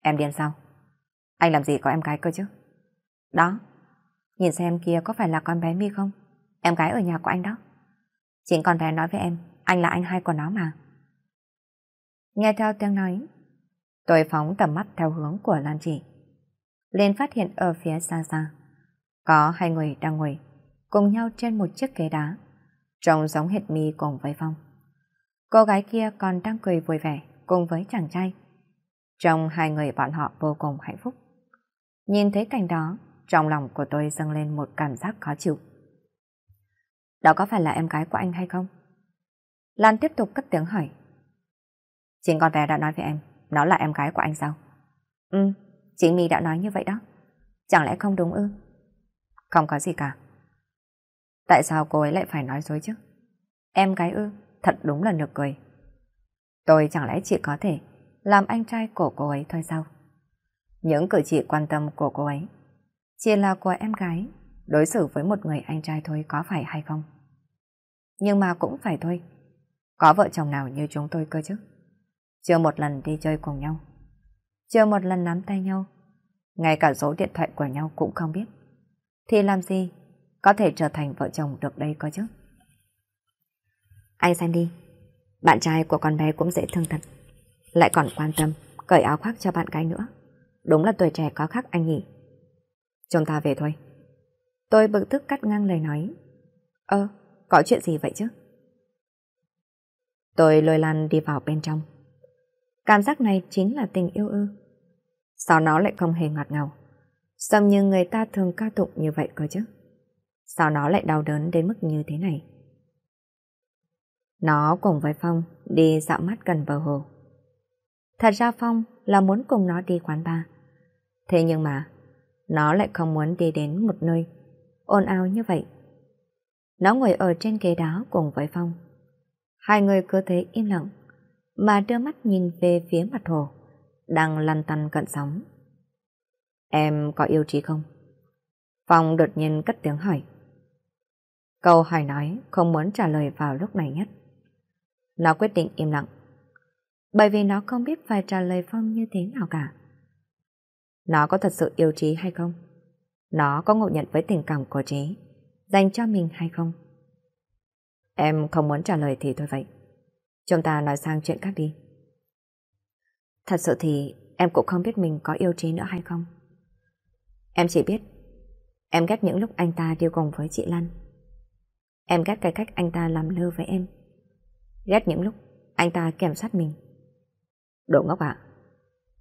Em điên sao? Anh làm gì có em gái cơ chứ? Đó, nhìn xem kia có phải là con bé mi không? Em gái ở nhà của anh đó. Chính con bé nói với em, anh là anh hai của nó mà. Nghe theo tiếng nói, tôi phóng tầm mắt theo hướng của Lan Chỉ. Lên phát hiện ở phía xa xa, có hai người đang ngồi, cùng nhau trên một chiếc ghế đá, trông giống hệt mi cùng với Phong. Cô gái kia còn đang cười vui vẻ cùng với chàng trai. Trong hai người bọn họ vô cùng hạnh phúc. Nhìn thấy cảnh đó, trong lòng của tôi dâng lên một cảm giác khó chịu. Đó có phải là em gái của anh hay không? Lan tiếp tục cất tiếng hỏi. Chính con bé đã nói với em, nó là em gái của anh sao? Ừ, chính mi đã nói như vậy đó. Chẳng lẽ không đúng ư? Không có gì cả. Tại sao cô ấy lại phải nói dối chứ? Em gái ư? thật đúng là nực cười. Tôi chẳng lẽ chỉ có thể làm anh trai của cô ấy thôi sao? Những cử chỉ quan tâm của cô ấy chỉ là của em gái đối xử với một người anh trai thôi có phải hay không? Nhưng mà cũng phải thôi. Có vợ chồng nào như chúng tôi cơ chứ? Chưa một lần đi chơi cùng nhau. Chưa một lần nắm tay nhau. Ngay cả số điện thoại của nhau cũng không biết. Thì làm gì có thể trở thành vợ chồng được đây cơ chứ? Anh xem đi, bạn trai của con bé cũng dễ thương thật. Lại còn quan tâm, cởi áo khoác cho bạn gái nữa. Đúng là tuổi trẻ có khác anh nhỉ. Chúng ta về thôi. Tôi bực tức cắt ngang lời nói. Ơ, có chuyện gì vậy chứ? Tôi lôi Lan đi vào bên trong. Cảm giác này chính là tình yêu ư. Sao nó lại không hề ngọt ngào? Xong như người ta thường ca tụng như vậy cơ chứ? Sao nó lại đau đớn đến mức như thế này? Nó cùng với Phong đi dạo mắt gần bờ hồ. Thật ra Phong là muốn cùng nó đi quán bar. Thế nhưng mà, nó lại không muốn đi đến một nơi ồn ào như vậy. Nó ngồi ở trên ghế đó cùng với Phong. Hai người cứ thế im lặng, mà đưa mắt nhìn về phía mặt hồ, đang lăn tăn cận sóng. Em có yêu trí không? Phong đột nhiên cất tiếng hỏi. Câu hỏi nói không muốn trả lời vào lúc này nhất. Nó quyết định im lặng. Bởi vì nó không biết phải trả lời Phong như thế nào cả. Nó có thật sự yêu Trí hay không? Nó có ngộ nhận với tình cảm của Trí dành cho mình hay không? Em không muốn trả lời thì thôi vậy. Chúng ta nói sang chuyện khác đi. Thật sự thì em cũng không biết mình có yêu Trí nữa hay không. Em chỉ biết Em ghét những lúc anh ta đi cùng với chị Lan. Em ghét cái cách anh ta làm lơ với em. Ghét những lúc anh ta kèm sát mình. Đồ ngốc ạ.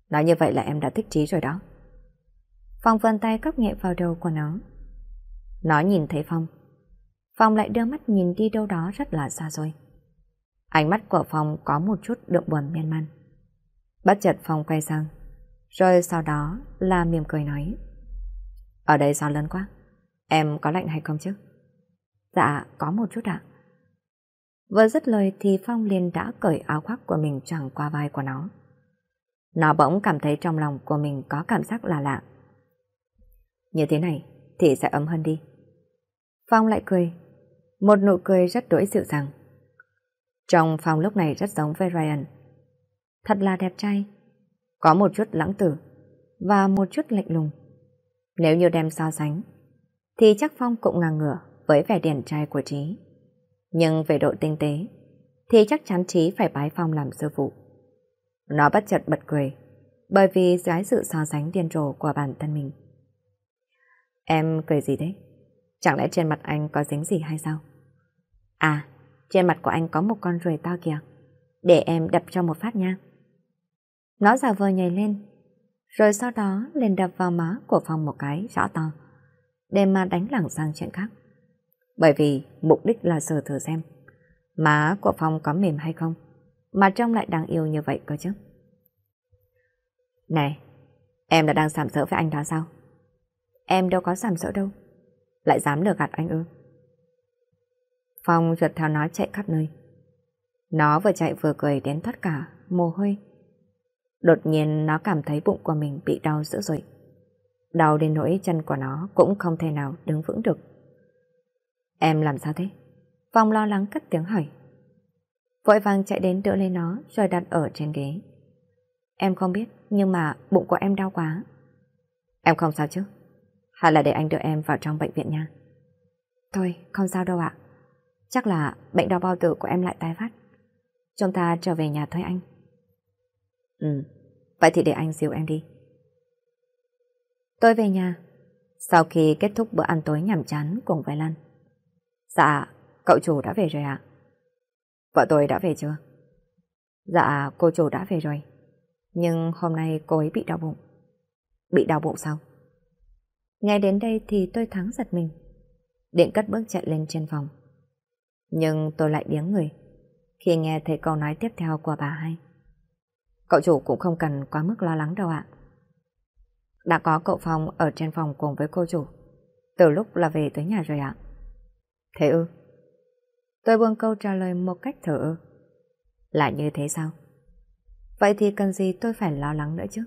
Nói như vậy là em đã thích trí rồi đó. Phong vân tay cóc nhẹ vào đầu của nó. Nó nhìn thấy Phong. Phong lại đưa mắt nhìn đi đâu đó rất là xa rồi. Ánh mắt của Phong có một chút đượm buồn miên man. Bất chợt Phong quay sang. Rồi sau đó là mỉm cười nói. Ở đây sao lớn quá? Em có lạnh hay không chứ? Dạ, có một chút ạ. À. Vừa dứt lời thì Phong liền đã cởi áo khoác của mình chẳng qua vai của nó. Nó bỗng cảm thấy trong lòng của mình có cảm giác là lạ. Như thế này thì sẽ ấm hơn đi. Phong lại cười, một nụ cười rất đỗi dịu dàng. Trong Phong lúc này rất giống với Ryan. Thật là đẹp trai, có một chút lãng tử và một chút lạnh lùng. Nếu như đem so sánh, thì chắc Phong cũng ngang ngửa với vẻ điển trai của Trí nhưng về độ tinh tế thì chắc chắn trí phải bái phong làm sư phụ. Nó bất chợt bật cười, bởi vì cái sự so sánh điên rồ của bản thân mình. Em cười gì đấy? Chẳng lẽ trên mặt anh có dính gì hay sao? À, trên mặt của anh có một con ruồi to kìa. Để em đập cho một phát nha. Nó giả vờ nhảy lên, rồi sau đó lên đập vào má của phong một cái rõ to, để mà đánh lẳng sang chuyện khác bởi vì mục đích là sờ thử xem. Má của Phong có mềm hay không? Mà trông lại đáng yêu như vậy cơ chứ. Này, em đã đang sảm sỡ với anh đó sao? Em đâu có sảm sỡ đâu. Lại dám lừa gạt anh ư? Phong ruột theo nó chạy khắp nơi. Nó vừa chạy vừa cười đến tất cả, mồ hôi. Đột nhiên nó cảm thấy bụng của mình bị đau dữ dội. Đau đến nỗi chân của nó cũng không thể nào đứng vững được. Em làm sao thế? Phong lo lắng cất tiếng hỏi. Vội vàng chạy đến đỡ lấy nó rồi đặt ở trên ghế. Em không biết, nhưng mà bụng của em đau quá. Em không sao chứ? Hay là để anh đưa em vào trong bệnh viện nha? Thôi, không sao đâu ạ. Chắc là bệnh đau bao tử của em lại tái phát. Chúng ta trở về nhà thôi anh. Ừ, vậy thì để anh dìu em đi. Tôi về nhà. Sau khi kết thúc bữa ăn tối nhàm chán cùng với Lan, Dạ, cậu chủ đã về rồi ạ. Vợ tôi đã về chưa? Dạ, cô chủ đã về rồi. Nhưng hôm nay cô ấy bị đau bụng. Bị đau bụng sao? Nghe đến đây thì tôi thắng giật mình. điện cất bước chạy lên trên phòng. Nhưng tôi lại biến người khi nghe thấy câu nói tiếp theo của bà hai. Cậu chủ cũng không cần quá mức lo lắng đâu ạ. Đã có cậu phòng ở trên phòng cùng với cô chủ. Từ lúc là về tới nhà rồi ạ. Thế ư? Tôi buông câu trả lời một cách thở ư. Là như thế sao? Vậy thì cần gì tôi phải lo lắng nữa chứ?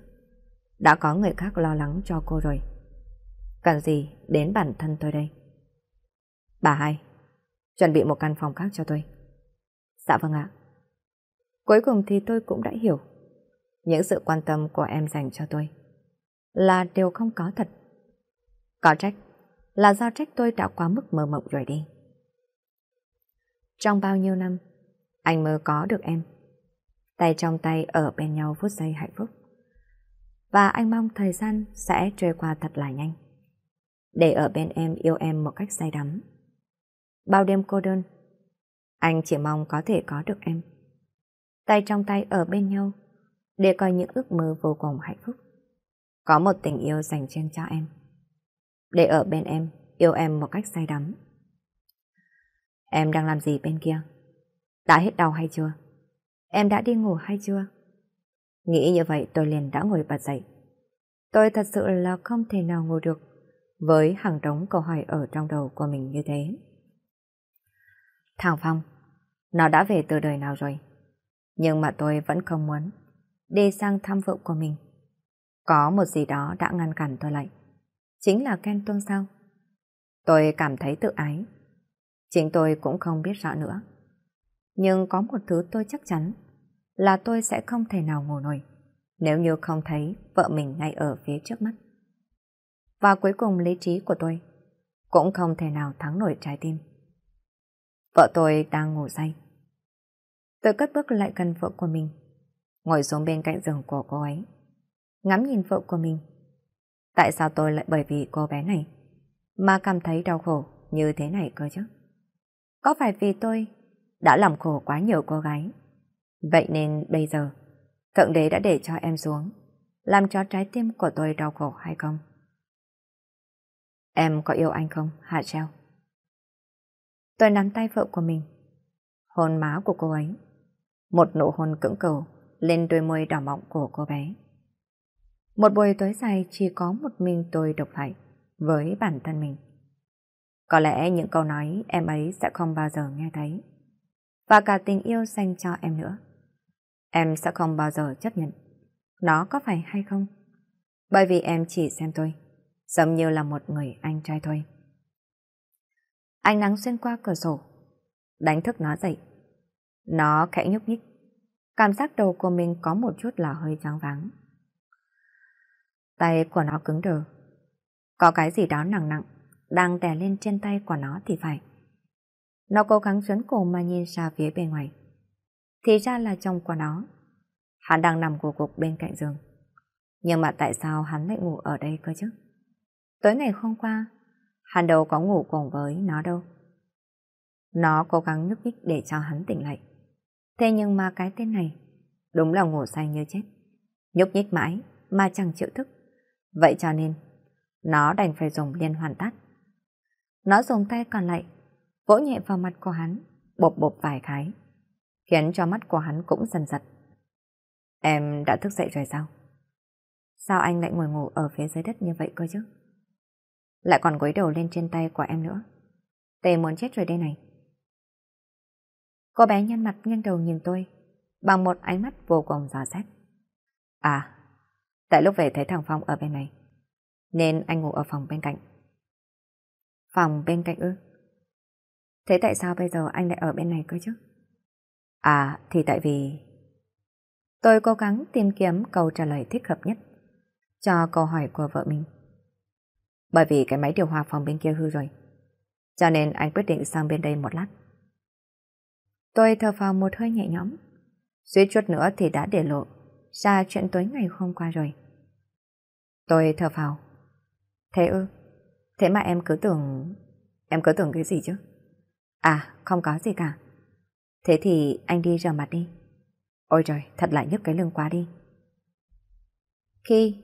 Đã có người khác lo lắng cho cô rồi. Cần gì đến bản thân tôi đây? Bà hai, chuẩn bị một căn phòng khác cho tôi. Dạ vâng ạ. Cuối cùng thì tôi cũng đã hiểu. Những sự quan tâm của em dành cho tôi là điều không có thật. Có trách là do trách tôi đã quá mức mơ mộng rồi đi. Trong bao nhiêu năm, anh mơ có được em. Tay trong tay ở bên nhau phút giây hạnh phúc. Và anh mong thời gian sẽ trôi qua thật là nhanh. Để ở bên em yêu em một cách say đắm. Bao đêm cô đơn, anh chỉ mong có thể có được em. Tay trong tay ở bên nhau, để coi những ước mơ vô cùng hạnh phúc. Có một tình yêu dành riêng cho em. Để ở bên em, yêu em một cách say đắm. Em đang làm gì bên kia? Đã hết đau hay chưa? Em đã đi ngủ hay chưa? Nghĩ như vậy tôi liền đã ngồi bật dậy. Tôi thật sự là không thể nào ngủ được với hàng đống câu hỏi ở trong đầu của mình như thế. thảo Phong, nó đã về từ đời nào rồi? Nhưng mà tôi vẫn không muốn đi sang thăm vợ của mình. Có một gì đó đã ngăn cản tôi lại. Chính là Ken tuân sao? Tôi cảm thấy tự ái Chính tôi cũng không biết rõ nữa. Nhưng có một thứ tôi chắc chắn là tôi sẽ không thể nào ngủ nổi nếu như không thấy vợ mình ngay ở phía trước mắt. Và cuối cùng lý trí của tôi cũng không thể nào thắng nổi trái tim. Vợ tôi đang ngủ say. Tôi cất bước lại gần vợ của mình, ngồi xuống bên cạnh giường của cô ấy, ngắm nhìn vợ của mình. Tại sao tôi lại bởi vì cô bé này mà cảm thấy đau khổ như thế này cơ chứ? Có phải vì tôi đã làm khổ quá nhiều cô gái? Vậy nên bây giờ, Thượng Đế đã để cho em xuống, làm cho trái tim của tôi đau khổ hay không? Em có yêu anh không, Hạ Treo? Tôi nắm tay vợ của mình, hôn má của cô ấy. Một nụ hôn cưỡng cầu lên đôi môi đỏ mọng của cô bé. Một buổi tối dài chỉ có một mình tôi độc hại với bản thân mình. Có lẽ những câu nói em ấy sẽ không bao giờ nghe thấy. Và cả tình yêu dành cho em nữa. Em sẽ không bao giờ chấp nhận. Nó có phải hay không? Bởi vì em chỉ xem tôi, giống như là một người anh trai thôi. Ánh nắng xuyên qua cửa sổ, đánh thức nó dậy. Nó khẽ nhúc nhích, cảm giác đầu của mình có một chút là hơi trắng vắng. Tay của nó cứng đờ, có cái gì đó nặng nặng đang đè lên trên tay của nó thì phải. Nó cố gắng xoắn cổ mà nhìn ra phía bên ngoài. Thì ra là chồng của nó. Hắn đang nằm gục gục bên cạnh giường. Nhưng mà tại sao hắn lại ngủ ở đây cơ chứ? Tối ngày hôm qua, hắn đâu có ngủ cùng với nó đâu. Nó cố gắng nhúc nhích để cho hắn tỉnh lại. Thế nhưng mà cái tên này, đúng là ngủ say như chết. Nhúc nhích mãi mà chẳng chịu thức. Vậy cho nên, nó đành phải dùng liên hoàn tắt nó dùng tay còn lại, vỗ nhẹ vào mặt của hắn, bộp bộp vài cái, khiến cho mắt của hắn cũng dần giật. Em đã thức dậy rồi sao? Sao anh lại ngồi ngủ ở phía dưới đất như vậy cơ chứ? Lại còn gối đầu lên trên tay của em nữa. Tề muốn chết rồi đây này. Cô bé nhăn mặt nghiêng đầu nhìn tôi, bằng một ánh mắt vô cùng dò xét. À, tại lúc về thấy thằng Phong ở bên này, nên anh ngủ ở phòng bên cạnh. Phòng bên cạnh ư? Thế tại sao bây giờ anh lại ở bên này cơ chứ? À, thì tại vì... Tôi cố gắng tìm kiếm câu trả lời thích hợp nhất cho câu hỏi của vợ mình. Bởi vì cái máy điều hòa phòng bên kia hư rồi. Cho nên anh quyết định sang bên đây một lát. Tôi thở vào một hơi nhẹ nhõm. Suýt chút nữa thì đã để lộ ra chuyện tối ngày hôm qua rồi. Tôi thở vào. Thế ư? Thế mà em cứ tưởng... Em cứ tưởng cái gì chứ? À, không có gì cả. Thế thì anh đi rửa mặt đi. Ôi trời, thật là nhức cái lưng quá đi. Khi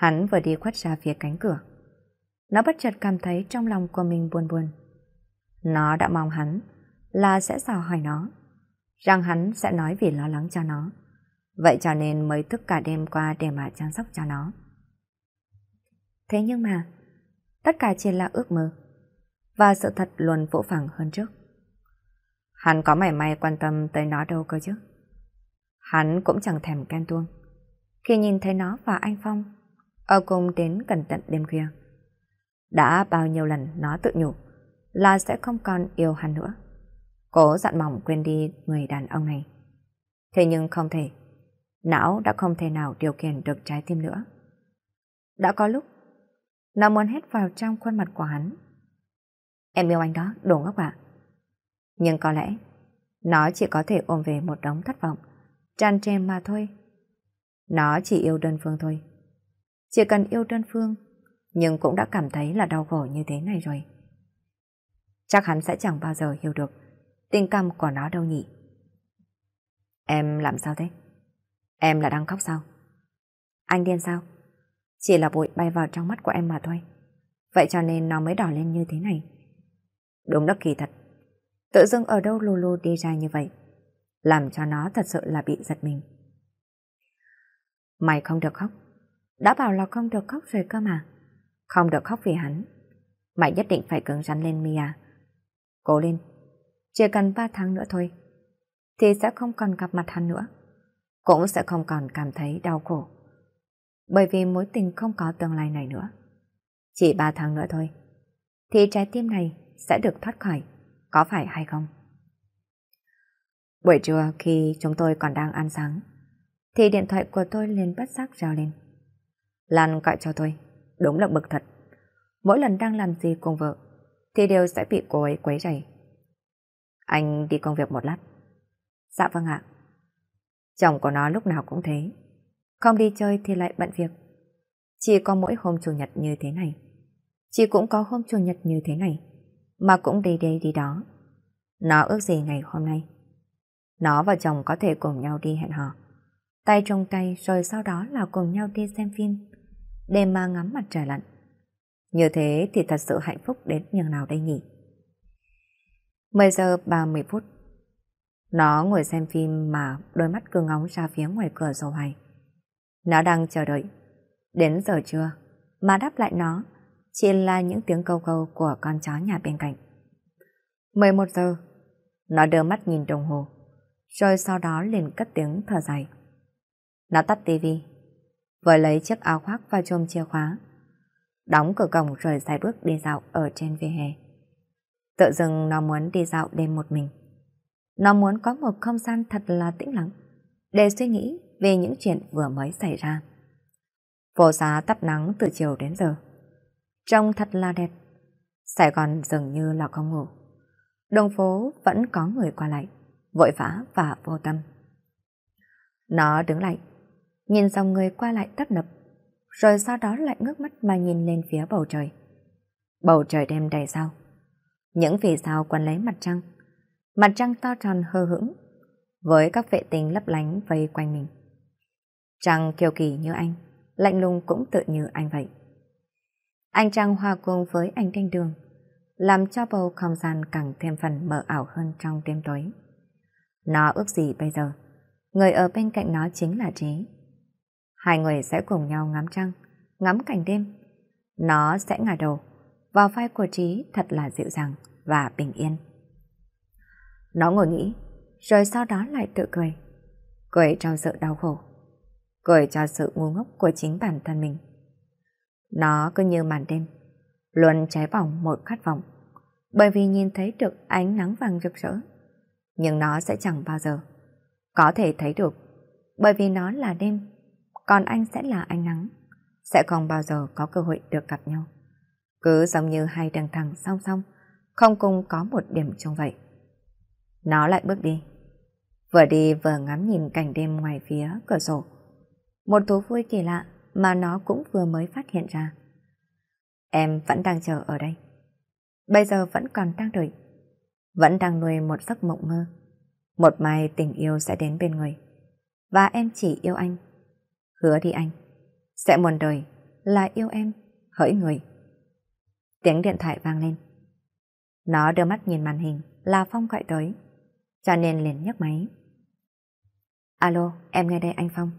hắn vừa đi khuất ra phía cánh cửa, nó bất chợt cảm thấy trong lòng của mình buồn buồn. Nó đã mong hắn là sẽ dò hỏi nó, rằng hắn sẽ nói vì lo lắng cho nó. Vậy cho nên mới thức cả đêm qua để mà chăm sóc cho nó. Thế nhưng mà, tất cả chỉ là ước mơ. Và sự thật luôn vỗ phẳng hơn trước. Hắn có mảy may quan tâm tới nó đâu cơ chứ. Hắn cũng chẳng thèm can tuông. Khi nhìn thấy nó và anh Phong, ở cùng đến cẩn thận đêm khuya. Đã bao nhiêu lần nó tự nhủ là sẽ không còn yêu hắn nữa. Cố dặn mỏng quên đi người đàn ông này. Thế nhưng không thể. Não đã không thể nào điều khiển được trái tim nữa. Đã có lúc nó muốn hét vào trong khuôn mặt của hắn. Em yêu anh đó, đồ ngốc ạ. Nhưng có lẽ, nó chỉ có thể ôm về một đống thất vọng, tràn trề mà thôi. Nó chỉ yêu đơn phương thôi. Chỉ cần yêu đơn phương, nhưng cũng đã cảm thấy là đau khổ như thế này rồi. Chắc hắn sẽ chẳng bao giờ hiểu được tình cảm của nó đâu nhỉ. Em làm sao thế? Em là đang khóc sao? Anh điên sao? Chỉ là bụi bay vào trong mắt của em mà thôi. Vậy cho nên nó mới đỏ lên như thế này. Đúng là kỳ thật. Tự dưng ở đâu lù lù đi ra như vậy. Làm cho nó thật sự là bị giật mình. Mày không được khóc. Đã bảo là không được khóc rồi cơ mà. Không được khóc vì hắn. Mày nhất định phải cứng rắn lên Mia. Cố lên. Chỉ cần 3 tháng nữa thôi. Thì sẽ không còn gặp mặt hắn nữa. Cũng sẽ không còn cảm thấy đau khổ bởi vì mối tình không có tương lai này nữa. Chỉ 3 tháng nữa thôi, thì trái tim này sẽ được thoát khỏi, có phải hay không? Buổi trưa khi chúng tôi còn đang ăn sáng, thì điện thoại của tôi liền bất giác reo lên. Lan gọi cho tôi, đúng là bực thật. Mỗi lần đang làm gì cùng vợ, thì đều sẽ bị cô ấy quấy rầy. Anh đi công việc một lát. Dạ vâng ạ. Chồng của nó lúc nào cũng thế không đi chơi thì lại bận việc. Chỉ có mỗi hôm chủ nhật như thế này. Chị cũng có hôm chủ nhật như thế này, mà cũng đi đây đi đó. Nó ước gì ngày hôm nay? Nó và chồng có thể cùng nhau đi hẹn hò. Tay trong tay rồi sau đó là cùng nhau đi xem phim, để mà ngắm mặt trời lặn. Như thế thì thật sự hạnh phúc đến nhường nào đây nhỉ? 10 giờ 30 phút. Nó ngồi xem phim mà đôi mắt cứ ngóng ra phía ngoài cửa sổ hoài. Nó đang chờ đợi. Đến giờ chưa? Mà đáp lại nó, chỉ là những tiếng câu câu của con chó nhà bên cạnh. 11 giờ. Nó đưa mắt nhìn đồng hồ, rồi sau đó liền cất tiếng thở dài. Nó tắt tivi, vừa lấy chiếc áo khoác và chôm chìa khóa, đóng cửa cổng rồi dài bước đi dạo ở trên vỉa hè. Tự dưng nó muốn đi dạo đêm một mình. Nó muốn có một không gian thật là tĩnh lặng, để suy nghĩ về những chuyện vừa mới xảy ra. Phố xá tắp nắng từ chiều đến giờ. Trông thật là đẹp. Sài Gòn dường như là không ngủ. Đường phố vẫn có người qua lại, vội vã và vô tâm. Nó đứng lại, nhìn dòng người qua lại tấp nập, rồi sau đó lại ngước mắt mà nhìn lên phía bầu trời. Bầu trời đêm đầy sao. Những vì sao quấn lấy mặt trăng. Mặt trăng to tròn hơ hững, với các vệ tinh lấp lánh vây quanh mình. Trăng kiều kỳ như anh, lạnh lùng cũng tự như anh vậy. Anh Trăng hòa cùng với anh Thanh Đường, làm cho bầu không gian càng thêm phần mờ ảo hơn trong đêm tối. Nó ước gì bây giờ? Người ở bên cạnh nó chính là Trí. Hai người sẽ cùng nhau ngắm trăng, ngắm cảnh đêm. Nó sẽ ngả đầu, vào vai của Trí thật là dịu dàng và bình yên. Nó ngồi nghĩ, rồi sau đó lại tự cười. Cười trong sự đau khổ cười cho sự ngu ngốc của chính bản thân mình. Nó cứ như màn đêm, luôn cháy vòng một khát vọng, bởi vì nhìn thấy được ánh nắng vàng rực rỡ. Nhưng nó sẽ chẳng bao giờ có thể thấy được, bởi vì nó là đêm, còn anh sẽ là ánh nắng, sẽ không bao giờ có cơ hội được gặp nhau. Cứ giống như hai đường thẳng song song, không cùng có một điểm chung vậy. Nó lại bước đi, vừa đi vừa ngắm nhìn cảnh đêm ngoài phía cửa sổ một thú vui kỳ lạ mà nó cũng vừa mới phát hiện ra. Em vẫn đang chờ ở đây. Bây giờ vẫn còn đang đợi. Vẫn đang nuôi một giấc mộng mơ. Một mai tình yêu sẽ đến bên người. Và em chỉ yêu anh. Hứa đi anh. Sẽ muôn đời là yêu em, hỡi người. Tiếng điện thoại vang lên. Nó đưa mắt nhìn màn hình là Phong gọi tới. Cho nên liền nhấc máy. Alo, em nghe đây anh Phong.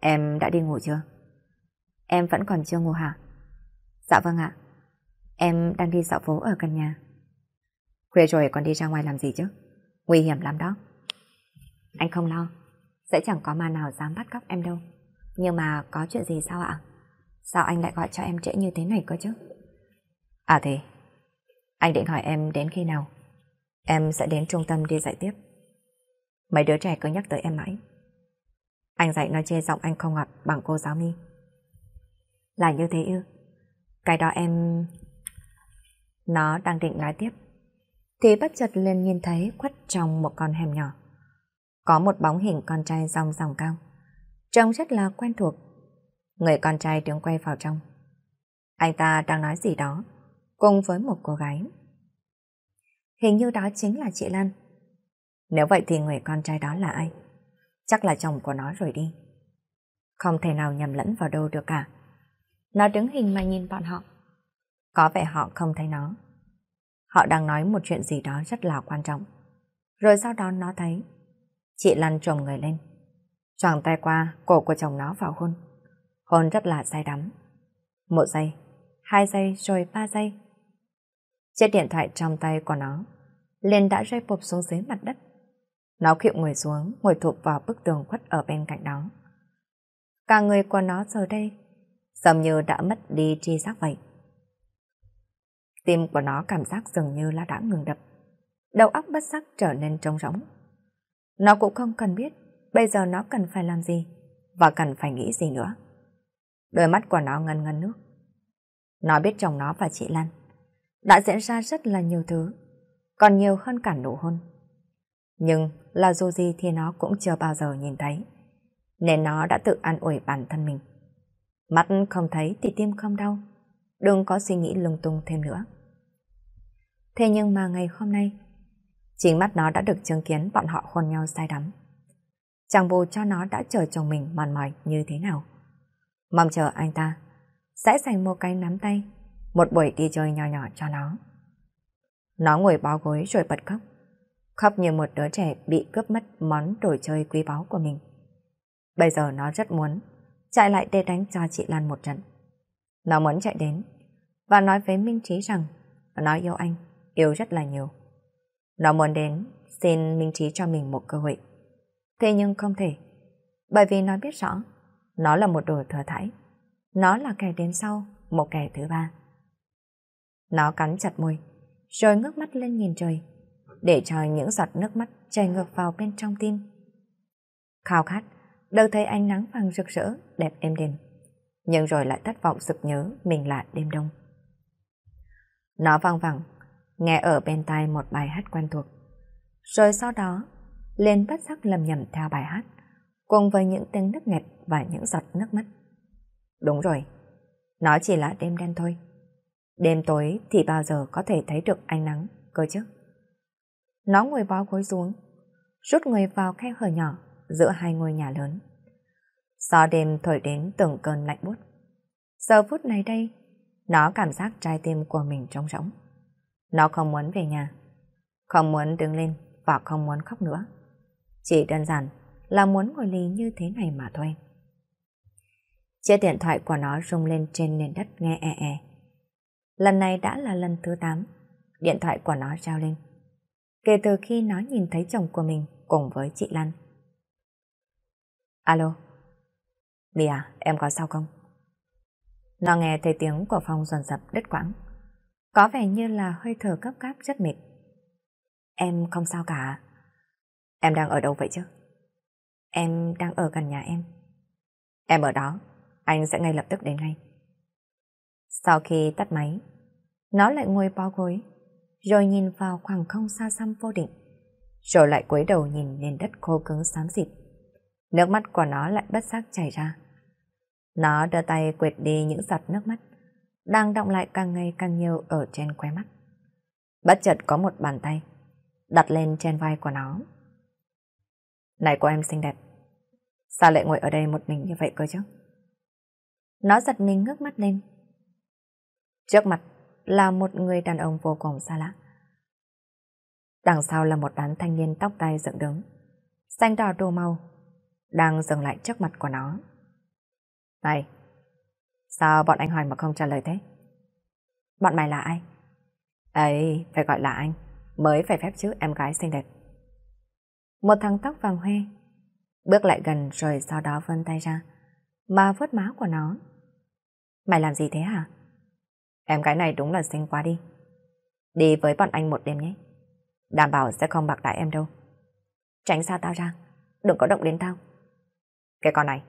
Em đã đi ngủ chưa? Em vẫn còn chưa ngủ hả? Dạ vâng ạ. Em đang đi dạo phố ở căn nhà. Khuya rồi còn đi ra ngoài làm gì chứ? Nguy hiểm lắm đó. Anh không lo, sẽ chẳng có ma nào dám bắt cóc em đâu. Nhưng mà có chuyện gì sao ạ? Sao anh lại gọi cho em trễ như thế này cơ chứ? À thế, anh định hỏi em đến khi nào? Em sẽ đến trung tâm đi dạy tiếp. Mấy đứa trẻ cứ nhắc tới em mãi. Anh dạy nói chê giọng anh không ngọt bằng cô giáo mi. Là như thế ư? Cái đó em... Nó đang định nói tiếp. Thì bất chợt lên nhìn thấy quất trong một con hẻm nhỏ. Có một bóng hình con trai rong ròng cao. Trông rất là quen thuộc. Người con trai đứng quay vào trong. Anh ta đang nói gì đó, cùng với một cô gái. Hình như đó chính là chị Lan. Nếu vậy thì người con trai đó là ai? chắc là chồng của nó rồi đi. Không thể nào nhầm lẫn vào đâu được cả. Nó đứng hình mà nhìn bọn họ. Có vẻ họ không thấy nó. Họ đang nói một chuyện gì đó rất là quan trọng. Rồi sau đó nó thấy. Chị lăn chồng người lên. Choàng tay qua cổ của chồng nó vào hôn. Hôn rất là say đắm. Một giây, hai giây rồi ba giây. Chiếc điện thoại trong tay của nó liền đã rơi bụp xuống dưới mặt đất. Nó khịu người xuống, ngồi thụp vào bức tường khuất ở bên cạnh đó. Cả người của nó giờ đây, dường như đã mất đi tri giác vậy. Tim của nó cảm giác dường như là đã ngừng đập. Đầu óc bất sắc trở nên trống rỗng. Nó cũng không cần biết bây giờ nó cần phải làm gì và cần phải nghĩ gì nữa. Đôi mắt của nó ngân ngân nước. Nó biết chồng nó và chị Lan đã diễn ra rất là nhiều thứ, còn nhiều hơn cả nụ hôn. Nhưng là dù gì thì nó cũng chưa bao giờ nhìn thấy. Nên nó đã tự an ủi bản thân mình. Mắt không thấy thì tim không đau. Đừng có suy nghĩ lung tung thêm nữa. Thế nhưng mà ngày hôm nay, chính mắt nó đã được chứng kiến bọn họ hôn nhau say đắm. chẳng bù cho nó đã chờ chồng mình mòn mỏi như thế nào. Mong chờ anh ta sẽ dành một cái nắm tay, một buổi đi chơi nhỏ nhỏ cho nó. Nó ngồi bó gối rồi bật khóc khóc như một đứa trẻ bị cướp mất món đồ chơi quý báu của mình. Bây giờ nó rất muốn chạy lại để đánh cho chị Lan một trận. Nó muốn chạy đến và nói với Minh Trí rằng nó yêu anh, yêu rất là nhiều. Nó muốn đến xin Minh Trí cho mình một cơ hội. Thế nhưng không thể, bởi vì nó biết rõ nó là một đồ thừa thải. Nó là kẻ đến sau, một kẻ thứ ba. Nó cắn chặt môi, rồi ngước mắt lên nhìn trời để cho những giọt nước mắt chảy ngược vào bên trong tim. Khao khát, đâu thấy ánh nắng vàng rực rỡ, đẹp êm đềm. Nhưng rồi lại thất vọng sực nhớ mình là đêm đông. Nó vang vẳng, nghe ở bên tai một bài hát quen thuộc. Rồi sau đó, lên bất giác lầm nhầm theo bài hát, cùng với những tiếng nước nghẹt và những giọt nước mắt. Đúng rồi, nó chỉ là đêm đen thôi. Đêm tối thì bao giờ có thể thấy được ánh nắng cơ chứ? Nó ngồi bó gối xuống, rút người vào khe hở nhỏ giữa hai ngôi nhà lớn. Gió đêm thổi đến từng cơn lạnh buốt. Giờ phút này đây, nó cảm giác trái tim của mình trống rỗng. Nó không muốn về nhà, không muốn đứng lên và không muốn khóc nữa. Chỉ đơn giản là muốn ngồi lì như thế này mà thôi. Chiếc điện thoại của nó rung lên trên nền đất nghe e e. Lần này đã là lần thứ 8, điện thoại của nó trao lên kể từ khi nó nhìn thấy chồng của mình cùng với chị Lan. Alo, Mia, à, em có sao không? Nó nghe thấy tiếng của phòng dần dập đứt quãng, có vẻ như là hơi thở cấp cáp chất mệt. Em không sao cả. Em đang ở đâu vậy chứ? Em đang ở gần nhà em. Em ở đó, anh sẽ ngay lập tức đến ngay. Sau khi tắt máy, nó lại ngồi bó gối rồi nhìn vào khoảng không xa xăm vô định, rồi lại cúi đầu nhìn nền đất khô cứng xám xịt. Nước mắt của nó lại bất giác chảy ra. Nó đưa tay quệt đi những giọt nước mắt, đang động lại càng ngày càng nhiều ở trên khóe mắt. Bất chợt có một bàn tay, đặt lên trên vai của nó. Này cô em xinh đẹp, sao lại ngồi ở đây một mình như vậy cơ chứ? Nó giật mình ngước mắt lên. Trước mặt là một người đàn ông vô cùng xa lạ. Đằng sau là một đám thanh niên tóc tai dựng đứng, xanh đỏ đồ màu, đang dừng lại trước mặt của nó. Này, sao bọn anh hỏi mà không trả lời thế? Bọn mày là ai? ấy phải gọi là anh, mới phải phép chứ em gái xinh đẹp. Một thằng tóc vàng hoe, bước lại gần rồi sau đó vân tay ra, mà vớt má của nó. Mày làm gì thế hả? Em gái này đúng là xinh quá đi. Đi với bọn anh một đêm nhé. Đảm bảo sẽ không bạc đại em đâu. Tránh xa tao ra, đừng có động đến tao. Cái con này,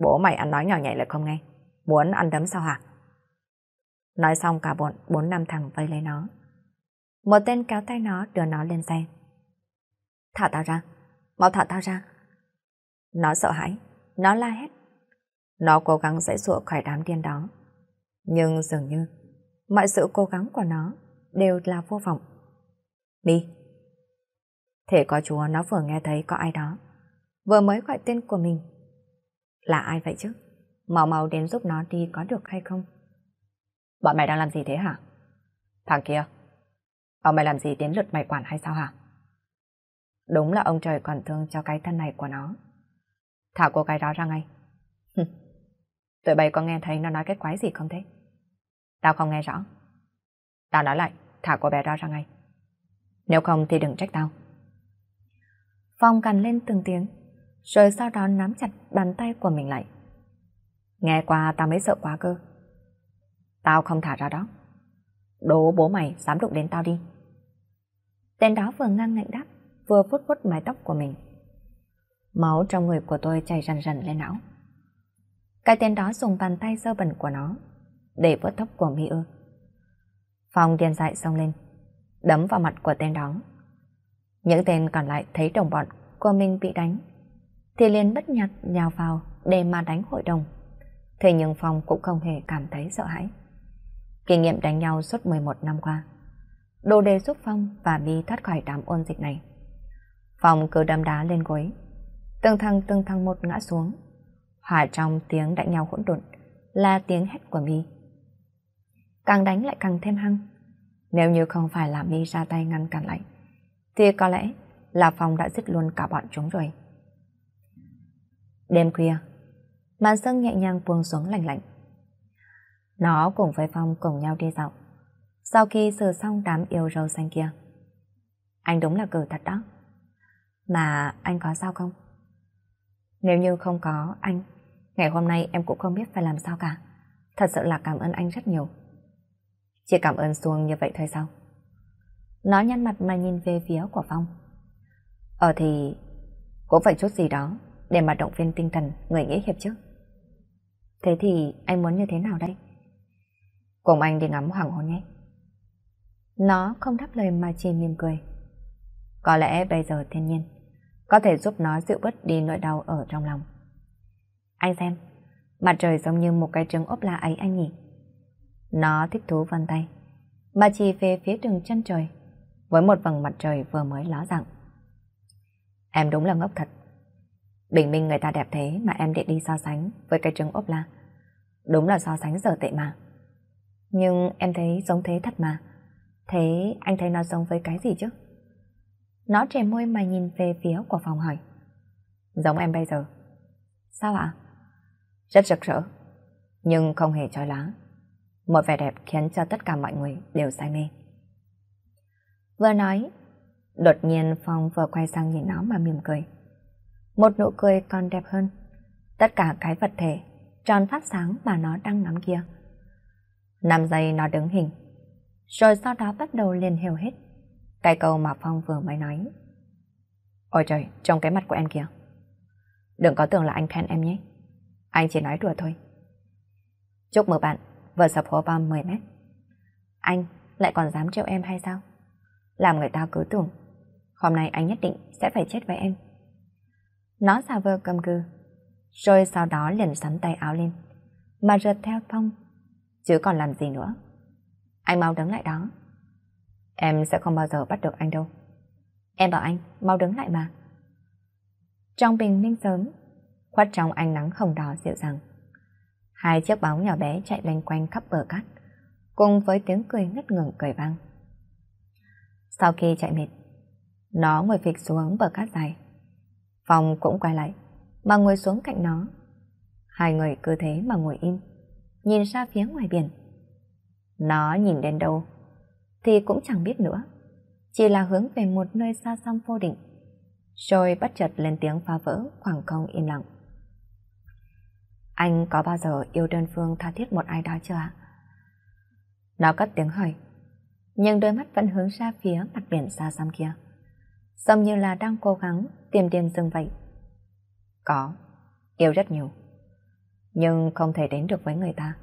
bố mày ăn nói nhỏ nhẹ lại không nghe. Muốn ăn đấm sao hả? Nói xong cả bọn bốn năm thằng vây lấy nó. Một tên kéo tay nó đưa nó lên xe. Thả tao ra, mau thả tao ra. Nó sợ hãi, nó la hét. Nó cố gắng dãy dụa khỏi đám điên đó. Nhưng dường như mọi sự cố gắng của nó đều là vô vọng. Mi Thể có chúa nó vừa nghe thấy có ai đó vừa mới gọi tên của mình. Là ai vậy chứ? Mau mau đến giúp nó đi có được hay không? Bọn mày đang làm gì thế hả? Thằng kia, ông mày làm gì đến lượt mày quản hay sao hả? Đúng là ông trời còn thương cho cái thân này của nó. Thả cô gái đó ra ngay. Tụi bay có nghe thấy nó nói cái quái gì không thế? Tao không nghe rõ. Tao nói lại, thả cô bé đó ra ngay. Nếu không thì đừng trách tao. Phong cằn lên từng tiếng, rồi sau đó nắm chặt bàn tay của mình lại. Nghe qua tao mới sợ quá cơ. Tao không thả ra đó. Đố bố mày dám đụng đến tao đi. Tên đó vừa ngang ngạnh đáp, vừa vuốt vuốt mái tóc của mình. Máu trong người của tôi chảy rần rần lên não. Cái tên đó dùng bàn tay sơ bẩn của nó để vớt tóc của mi ư. Phong điên dại xông lên, đấm vào mặt của tên đó. Những tên còn lại thấy đồng bọn của mình bị đánh, thì liền bất nhặt nhào vào để mà đánh hội đồng. Thế nhưng Phong cũng không hề cảm thấy sợ hãi. Kinh nghiệm đánh nhau suốt 11 năm qua, đồ đề giúp Phong và Mi thoát khỏi đám ôn dịch này. Phong cứ đâm đá lên gối, từng thằng từng thằng một ngã xuống. Hòa trong tiếng đánh nhau hỗn độn là tiếng hét của Mi càng đánh lại càng thêm hăng. Nếu như không phải là mi ra tay ngăn cản lại, thì có lẽ là phòng đã giết luôn cả bọn chúng rồi. Đêm khuya, màn sân nhẹ nhàng buông xuống lạnh lạnh. Nó cùng với Phong cùng nhau đi dạo. Sau khi sửa xong đám yêu râu xanh kia, anh đúng là cử thật đó. Mà anh có sao không? Nếu như không có anh, ngày hôm nay em cũng không biết phải làm sao cả. Thật sự là cảm ơn anh rất nhiều chỉ cảm ơn xuông như vậy thôi sao? Nó nhăn mặt mà nhìn về phía của Phong. Ờ thì cũng phải chút gì đó để mà động viên tinh thần người nghĩ hiệp chứ. Thế thì anh muốn như thế nào đây? Cùng anh đi ngắm hoàng hôn nhé. Nó không đáp lời mà chỉ mỉm cười. Có lẽ bây giờ thiên nhiên có thể giúp nó dịu bớt đi nỗi đau ở trong lòng. Anh xem, mặt trời giống như một cái trứng ốp la ấy anh nhỉ? Nó thích thú vân tay. Bà chỉ về phía đường chân trời, với một vầng mặt trời vừa mới ló dạng. Em đúng là ngốc thật. Bình minh người ta đẹp thế mà em định đi so sánh với cái trứng ốp la. Đúng là so sánh dở tệ mà. Nhưng em thấy giống thế thật mà. Thế anh thấy nó giống với cái gì chứ? Nó trẻ môi mà nhìn về phía của phòng hỏi. Giống em bây giờ. Sao ạ? Rất rực rỡ, nhưng không hề trói láng. Một vẻ đẹp khiến cho tất cả mọi người đều say mê. Vừa nói, đột nhiên Phong vừa quay sang nhìn nó mà mỉm cười. Một nụ cười còn đẹp hơn. Tất cả cái vật thể tròn phát sáng mà nó đang ngắm kia. Năm giây nó đứng hình, rồi sau đó bắt đầu liền hiểu hết. Cái câu mà Phong vừa mới nói. Ôi trời, trong cái mặt của em kìa. Đừng có tưởng là anh khen em nhé. Anh chỉ nói đùa thôi. Chúc mừng bạn vừa sập hố bom 10 mét. Anh lại còn dám trêu em hay sao? Làm người ta cứ tưởng, hôm nay anh nhất định sẽ phải chết với em. Nó xà vơ cầm cư, rồi sau đó liền sắn tay áo lên, mà rượt theo phong, chứ còn làm gì nữa. Anh mau đứng lại đó. Em sẽ không bao giờ bắt được anh đâu. Em bảo anh, mau đứng lại mà. Trong bình minh sớm, khoát trong ánh nắng hồng đỏ dịu dàng. Hai chiếc bóng nhỏ bé chạy loanh quanh khắp bờ cát, cùng với tiếng cười ngất ngừng cười vang. Sau khi chạy mệt, nó ngồi phịch xuống bờ cát dài. Phòng cũng quay lại, mà ngồi xuống cạnh nó. Hai người cứ thế mà ngồi im, nhìn ra phía ngoài biển. Nó nhìn đến đâu, thì cũng chẳng biết nữa. Chỉ là hướng về một nơi xa xăm vô định. Rồi bất chợt lên tiếng phá vỡ khoảng không im lặng. Anh có bao giờ yêu đơn phương tha thiết một ai đó chưa Nó cất tiếng hỏi, nhưng đôi mắt vẫn hướng ra phía mặt biển xa xăm kia. Giống như là đang cố gắng tìm tiền dừng vậy. Có, yêu rất nhiều. Nhưng không thể đến được với người ta.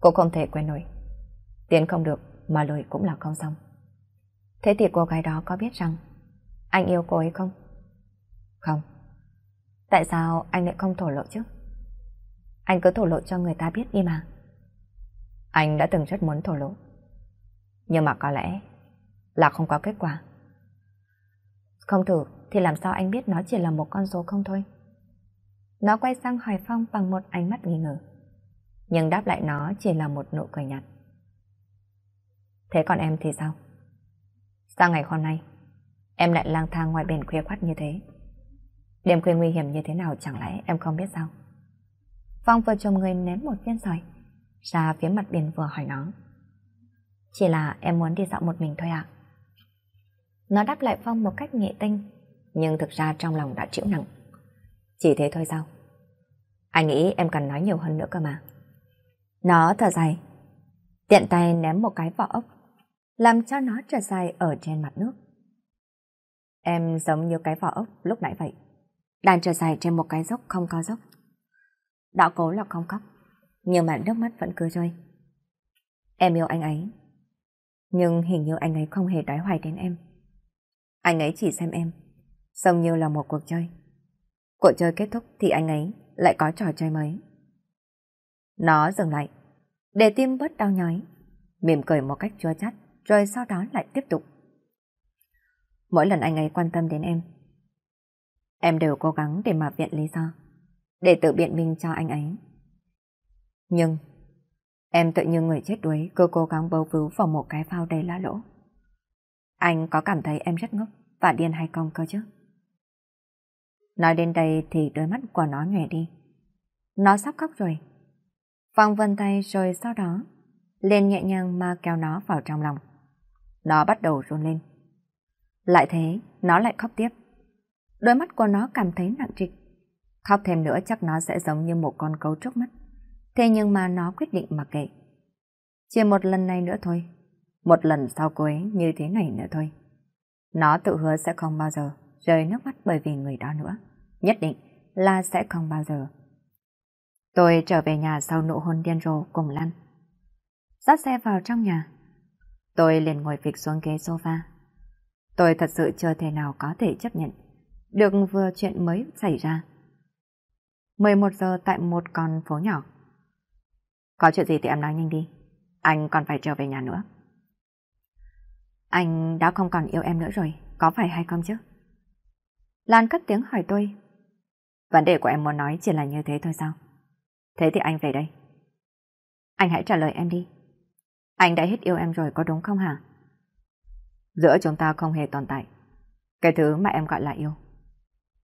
Cô không thể quen nổi. Tiến không được mà lùi cũng là không xong. Thế thì cô gái đó có biết rằng anh yêu cô ấy không? Không. Tại sao anh lại không thổ lộ chứ? Anh cứ thổ lộ cho người ta biết đi mà. Anh đã từng rất muốn thổ lộ. Nhưng mà có lẽ là không có kết quả. Không thử thì làm sao anh biết nó chỉ là một con số không thôi. Nó quay sang Hoài Phong bằng một ánh mắt nghi ngờ. Nhưng đáp lại nó chỉ là một nụ cười nhạt. Thế còn em thì sao? Sao ngày hôm nay em lại lang thang ngoài biển khuya khoắt như thế? Đêm khuya nguy hiểm như thế nào chẳng lẽ em không biết sao? Phong vừa chồng người ném một viên sỏi ra phía mặt biển vừa hỏi nó. Chỉ là em muốn đi dạo một mình thôi ạ. À? Nó đáp lại Phong một cách nghệ tinh, nhưng thực ra trong lòng đã chịu nặng. Chỉ thế thôi sao? Anh nghĩ em cần nói nhiều hơn nữa cơ mà. Nó thở dài, tiện tay ném một cái vỏ ốc, làm cho nó trở dài ở trên mặt nước. Em giống như cái vỏ ốc lúc nãy vậy, đang trở dài trên một cái dốc không có dốc. Đạo cố là không khóc, nhưng mà nước mắt vẫn cứ rơi. Em yêu anh ấy, nhưng hình như anh ấy không hề đói hoài đến em. Anh ấy chỉ xem em, giống như là một cuộc chơi. Cuộc chơi kết thúc thì anh ấy lại có trò chơi mới. Nó dừng lại, để tim bớt đau nhói, mỉm cười một cách chua chát, rồi sau đó lại tiếp tục. Mỗi lần anh ấy quan tâm đến em, em đều cố gắng để mà viện lý do để tự biện minh cho anh ấy. Nhưng, em tự như người chết đuối cứ cố gắng bấu víu vào một cái phao đầy lá lỗ. Anh có cảm thấy em rất ngốc và điên hay không cơ chứ? Nói đến đây thì đôi mắt của nó nhòe đi. Nó sắp khóc rồi. Phong vân tay rồi sau đó lên nhẹ nhàng mà kéo nó vào trong lòng. Nó bắt đầu run lên. Lại thế, nó lại khóc tiếp. Đôi mắt của nó cảm thấy nặng trịch Khóc thêm nữa chắc nó sẽ giống như một con cấu trúc mất. Thế nhưng mà nó quyết định mặc kệ. Chỉ một lần này nữa thôi. Một lần sau cô ấy như thế này nữa thôi. Nó tự hứa sẽ không bao giờ rơi nước mắt bởi vì người đó nữa. Nhất định là sẽ không bao giờ. Tôi trở về nhà sau nụ hôn điên rồ cùng Lan. Dắt xe vào trong nhà. Tôi liền ngồi phịch xuống ghế sofa. Tôi thật sự chưa thể nào có thể chấp nhận được vừa chuyện mới xảy ra. 11 giờ tại một con phố nhỏ. Có chuyện gì thì em nói nhanh đi. Anh còn phải trở về nhà nữa. Anh đã không còn yêu em nữa rồi, có phải hay không chứ? Lan cất tiếng hỏi tôi. Vấn đề của em muốn nói chỉ là như thế thôi sao? Thế thì anh về đây. Anh hãy trả lời em đi. Anh đã hết yêu em rồi có đúng không hả? Giữa chúng ta không hề tồn tại. Cái thứ mà em gọi là yêu.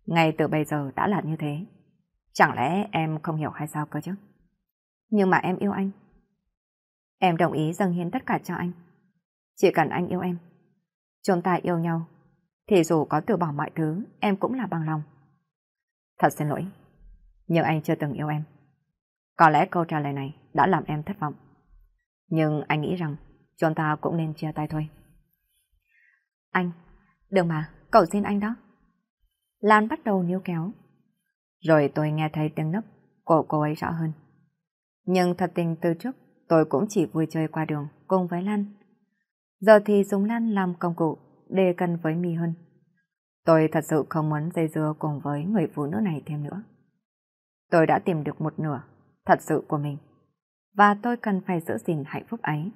Ngay từ bây giờ đã là như thế. Chẳng lẽ em không hiểu hay sao cơ chứ? Nhưng mà em yêu anh. Em đồng ý dâng hiến tất cả cho anh. Chỉ cần anh yêu em. Chúng ta yêu nhau. Thì dù có từ bỏ mọi thứ, em cũng là bằng lòng. Thật xin lỗi. Nhưng anh chưa từng yêu em. Có lẽ câu trả lời này đã làm em thất vọng. Nhưng anh nghĩ rằng chúng ta cũng nên chia tay thôi. Anh, đừng mà, cậu xin anh đó. Lan bắt đầu níu kéo, rồi tôi nghe thấy tiếng nấc của cô ấy rõ hơn. Nhưng thật tình từ trước, tôi cũng chỉ vui chơi qua đường cùng với Lan. Giờ thì dùng Lan làm công cụ để cân với mi hơn. Tôi thật sự không muốn dây dưa cùng với người phụ nữ này thêm nữa. Tôi đã tìm được một nửa thật sự của mình và tôi cần phải giữ gìn hạnh phúc ấy.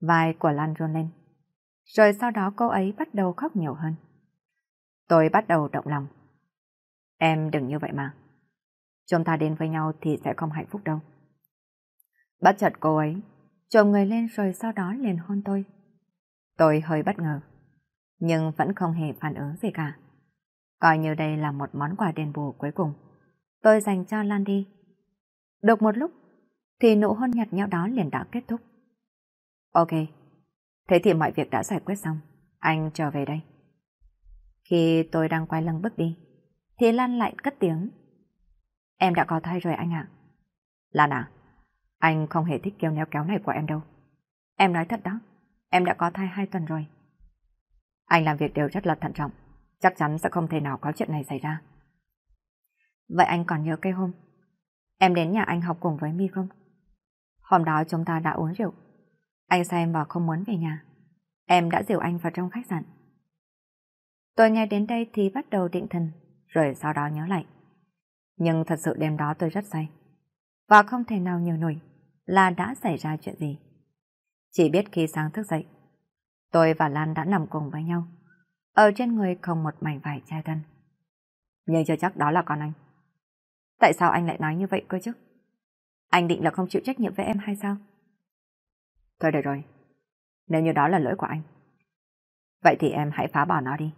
Vai của Lan run lên. Rồi sau đó cô ấy bắt đầu khóc nhiều hơn. Tôi bắt đầu động lòng. Em đừng như vậy mà. Chúng ta đến với nhau thì sẽ không hạnh phúc đâu. Bắt chặt cô ấy, trộm người lên rồi sau đó liền hôn tôi. Tôi hơi bất ngờ, nhưng vẫn không hề phản ứng gì cả. Coi như đây là một món quà đền bù cuối cùng. Tôi dành cho Lan đi. Được một lúc, thì nụ hôn nhạt nhau đó liền đã kết thúc. Ok, thế thì mọi việc đã giải quyết xong. Anh trở về đây. Khi tôi đang quay lưng bước đi, thì Lan lại cất tiếng. Em đã có thai rồi anh ạ. Lan à, anh không hề thích kêu néo kéo này của em đâu. Em nói thật đó, em đã có thai hai tuần rồi. Anh làm việc đều rất là thận trọng, chắc chắn sẽ không thể nào có chuyện này xảy ra. Vậy anh còn nhớ cây hôm em đến nhà anh học cùng với Mi không? Hôm đó chúng ta đã uống rượu. Anh xem và không muốn về nhà. Em đã dìu anh vào trong khách sạn. Tôi nghe đến đây thì bắt đầu định thần rồi sau đó nhớ lại. Nhưng thật sự đêm đó tôi rất say, và không thể nào nhớ nổi là đã xảy ra chuyện gì. Chỉ biết khi sáng thức dậy, tôi và Lan đã nằm cùng với nhau, ở trên người không một mảnh vải che thân. Nhưng chưa chắc đó là con anh. Tại sao anh lại nói như vậy cơ chứ? Anh định là không chịu trách nhiệm với em hay sao? Thôi được rồi, nếu như đó là lỗi của anh, vậy thì em hãy phá bỏ nó đi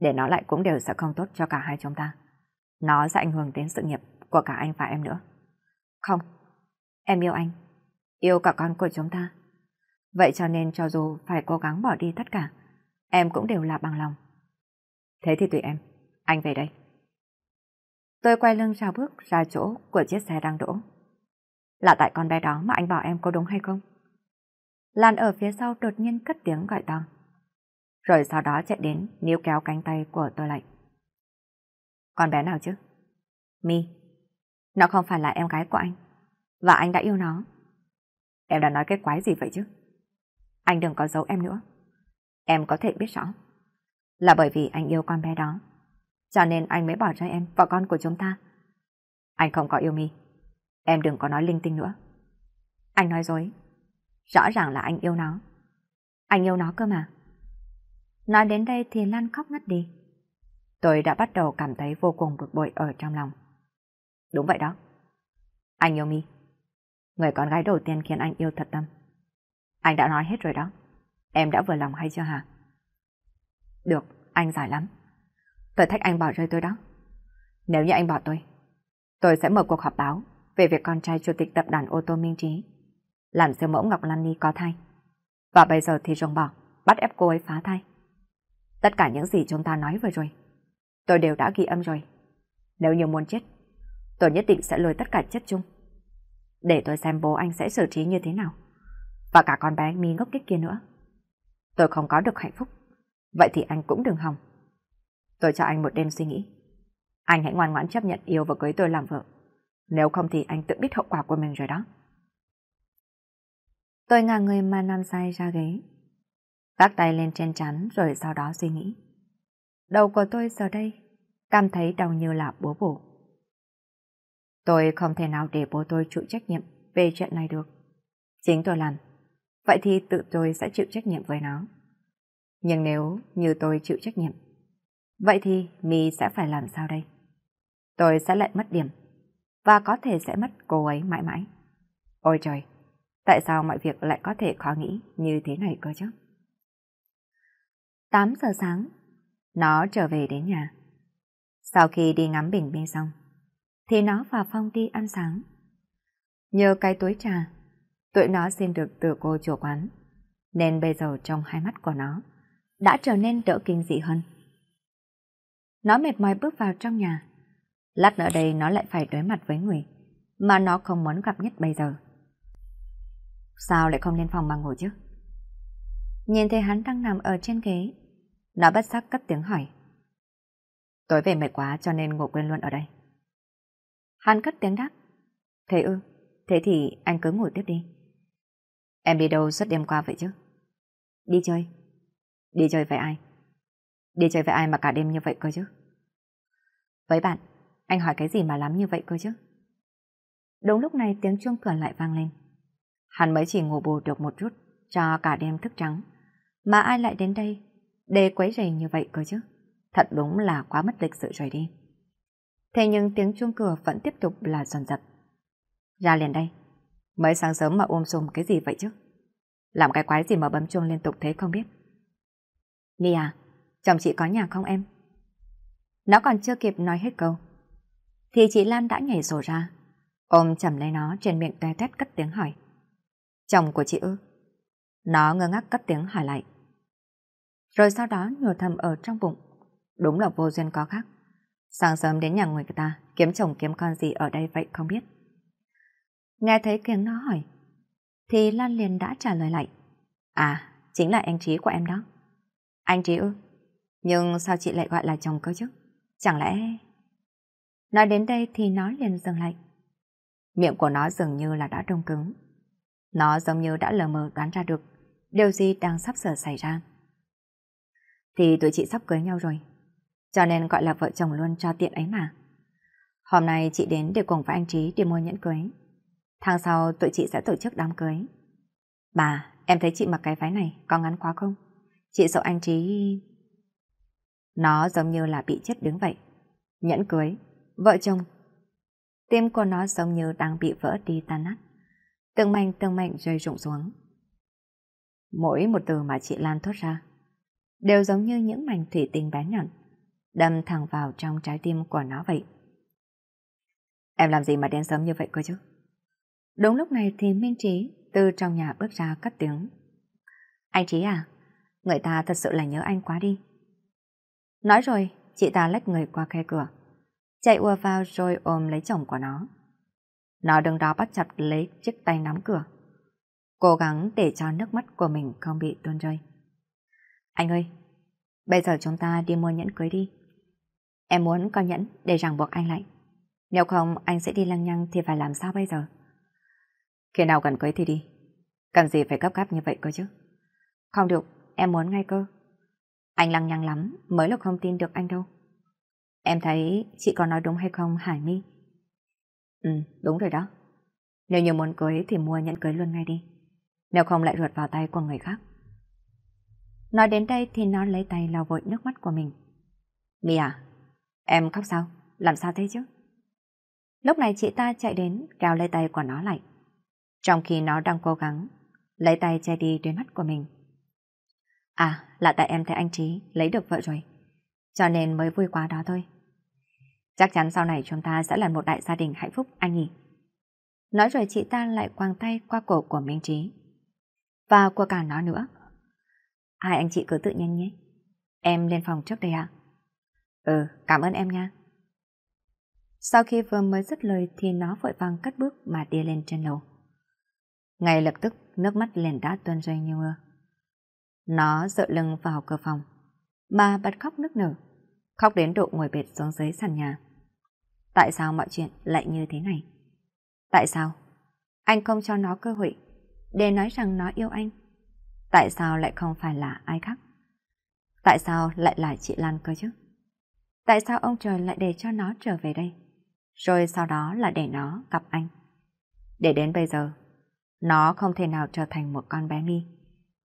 để nó lại cũng đều sẽ không tốt cho cả hai chúng ta. Nó sẽ ảnh hưởng đến sự nghiệp của cả anh và em nữa. Không, em yêu anh, yêu cả con của chúng ta. Vậy cho nên cho dù phải cố gắng bỏ đi tất cả, em cũng đều là bằng lòng. Thế thì tùy em, anh về đây. Tôi quay lưng ra bước ra chỗ của chiếc xe đang đỗ. Là tại con bé đó mà anh bảo em có đúng hay không? Lan ở phía sau đột nhiên cất tiếng gọi to rồi sau đó chạy đến níu kéo cánh tay của tôi lại. Con bé nào chứ? Mi. Nó không phải là em gái của anh. Và anh đã yêu nó. Em đã nói cái quái gì vậy chứ? Anh đừng có giấu em nữa. Em có thể biết rõ. Là bởi vì anh yêu con bé đó. Cho nên anh mới bỏ rơi em và con của chúng ta. Anh không có yêu Mi. Em đừng có nói linh tinh nữa. Anh nói dối. Rõ ràng là anh yêu nó. Anh yêu nó cơ mà. Nói đến đây thì Lan khóc ngất đi. Tôi đã bắt đầu cảm thấy vô cùng bực bội ở trong lòng. Đúng vậy đó. Anh yêu Mi. Người con gái đầu tiên khiến anh yêu thật tâm. Anh đã nói hết rồi đó. Em đã vừa lòng hay chưa hả? Được, anh giỏi lắm. Tôi thách anh bỏ rơi tôi đó. Nếu như anh bỏ tôi, tôi sẽ mở cuộc họp báo về việc con trai chủ tịch tập đoàn ô tô Minh Trí làm siêu mẫu Ngọc Lan Ni có thai. Và bây giờ thì rồng bỏ, bắt ép cô ấy phá thai. Tất cả những gì chúng ta nói vừa rồi, tôi đều đã ghi âm rồi. Nếu như muốn chết, tôi nhất định sẽ lôi tất cả chất chung. Để tôi xem bố anh sẽ xử trí như thế nào. Và cả con bé mi ngốc nghếch kia nữa. Tôi không có được hạnh phúc. Vậy thì anh cũng đừng hòng. Tôi cho anh một đêm suy nghĩ. Anh hãy ngoan ngoãn chấp nhận yêu và cưới tôi làm vợ. Nếu không thì anh tự biết hậu quả của mình rồi đó. Tôi ngả người mà nằm say ra ghế. Gác tay lên trên chắn rồi sau đó suy nghĩ. Đầu của tôi giờ đây, cảm thấy đau như là búa bổ. Tôi không thể nào để bố tôi chịu trách nhiệm về chuyện này được. Chính tôi làm. Vậy thì tự tôi sẽ chịu trách nhiệm với nó. Nhưng nếu như tôi chịu trách nhiệm, vậy thì mi sẽ phải làm sao đây? Tôi sẽ lại mất điểm và có thể sẽ mất cô ấy mãi mãi. Ôi trời, tại sao mọi việc lại có thể khó nghĩ như thế này cơ chứ? 8 giờ sáng, nó trở về đến nhà. Sau khi đi ngắm bình minh xong, thì nó và Phong đi ăn sáng. Nhờ cái túi trà, tụi nó xin được từ cô chủ quán, nên bây giờ trong hai mắt của nó đã trở nên đỡ kinh dị hơn. Nó mệt mỏi bước vào trong nhà. Lát nữa đây nó lại phải đối mặt với người mà nó không muốn gặp nhất bây giờ. Sao lại không lên phòng mà ngủ chứ? Nhìn thấy hắn đang nằm ở trên ghế, nó bất giác cất tiếng hỏi. Tối về mệt quá cho nên ngủ quên luôn ở đây. Hắn cất tiếng đáp. Thế ư, thế thì anh cứ ngủ tiếp đi. Em đi đâu suốt đêm qua vậy chứ? Đi chơi. Đi chơi với ai? Đi chơi với ai mà cả đêm như vậy cơ chứ? Với bạn, anh hỏi cái gì mà lắm như vậy cơ chứ? Đúng lúc này tiếng chuông cửa lại vang lên. Hắn mới chỉ ngủ bù được một chút cho cả đêm thức trắng. Mà ai lại đến đây để quấy rầy như vậy cơ chứ. Thật đúng là quá mất lịch sự rồi đi. Thế nhưng tiếng chuông cửa vẫn tiếp tục là dồn dập. Ra liền đây. Mới sáng sớm mà ôm um sùm cái gì vậy chứ? Làm cái quái gì mà bấm chuông liên tục thế không biết. Mi à, chồng chị có nhà không em? Nó còn chưa kịp nói hết câu. Thì chị Lan đã nhảy sổ ra. Ôm chầm lấy nó trên miệng toe tét cất tiếng hỏi. Chồng của chị ư? Nó ngơ ngác cất tiếng hỏi lại rồi sau đó nhổ thầm ở trong bụng. Đúng là vô duyên có khác. Sáng sớm đến nhà người ta, kiếm chồng kiếm con gì ở đây vậy không biết. Nghe thấy tiếng nó hỏi, thì Lan liền đã trả lời lại. À, chính là anh Trí của em đó. Anh Trí ư? Nhưng sao chị lại gọi là chồng cơ chứ? Chẳng lẽ... Nói đến đây thì nó liền dừng lại. Miệng của nó dường như là đã đông cứng. Nó giống như đã lờ mờ đoán ra được điều gì đang sắp sửa xảy ra thì tụi chị sắp cưới nhau rồi. Cho nên gọi là vợ chồng luôn cho tiện ấy mà. Hôm nay chị đến để cùng với anh Trí đi mua nhẫn cưới. Tháng sau tụi chị sẽ tổ chức đám cưới. Bà, em thấy chị mặc cái váy này có ngắn quá không? Chị sợ anh Trí... Nó giống như là bị chết đứng vậy. Nhẫn cưới, vợ chồng. Tim của nó giống như đang bị vỡ đi tan nát. Từng mảnh từng mạnh rơi rụng xuống. Mỗi một từ mà chị Lan thốt ra đều giống như những mảnh thủy tinh bén nhọn, đâm thẳng vào trong trái tim của nó vậy. Em làm gì mà đến sớm như vậy cơ chứ? Đúng lúc này thì Minh Trí từ trong nhà bước ra cất tiếng. Anh Trí à, người ta thật sự là nhớ anh quá đi. Nói rồi, chị ta lách người qua khe cửa, chạy ùa vào rồi ôm lấy chồng của nó. Nó đứng đó bắt chặt lấy chiếc tay nắm cửa, cố gắng để cho nước mắt của mình không bị tuôn rơi. Anh ơi, bây giờ chúng ta đi mua nhẫn cưới đi. Em muốn con nhẫn để ràng buộc anh lại. Nếu không anh sẽ đi lăng nhăng thì phải làm sao bây giờ? Khi nào cần cưới thì đi. Cần gì phải gấp gáp như vậy cơ chứ? Không được, em muốn ngay cơ. Anh lăng nhăng lắm, mới là không tin được anh đâu. Em thấy chị có nói đúng hay không Hải My? Ừ, đúng rồi đó. Nếu như muốn cưới thì mua nhẫn cưới luôn ngay đi. Nếu không lại ruột vào tay của người khác. Nói đến đây thì nó lấy tay lau vội nước mắt của mình. Mì à, em khóc sao? Làm sao thế chứ? Lúc này chị ta chạy đến kéo lấy tay của nó lại. Trong khi nó đang cố gắng lấy tay che đi đôi mắt của mình. À, là tại em thấy anh Trí lấy được vợ rồi. Cho nên mới vui quá đó thôi. Chắc chắn sau này chúng ta sẽ là một đại gia đình hạnh phúc anh nhỉ. Nói rồi chị ta lại quàng tay qua cổ của Minh Trí. Và của cả nó nữa. Hai anh chị cứ tự nhiên nhé. Em lên phòng trước đây ạ. À? Ừ, cảm ơn em nha. Sau khi vừa mới dứt lời thì nó vội vàng cắt bước mà đi lên trên lầu. Ngay lập tức nước mắt liền đã tuôn rơi như mưa. Nó dựa lưng vào cửa phòng. mà bật khóc nức nở, khóc đến độ ngồi bệt xuống dưới sàn nhà. Tại sao mọi chuyện lại như thế này? Tại sao? Anh không cho nó cơ hội để nói rằng nó yêu anh. Tại sao lại không phải là ai khác? Tại sao lại là chị Lan cơ chứ? Tại sao ông trời lại để cho nó trở về đây? Rồi sau đó là để nó gặp anh. Để đến bây giờ, nó không thể nào trở thành một con bé mi,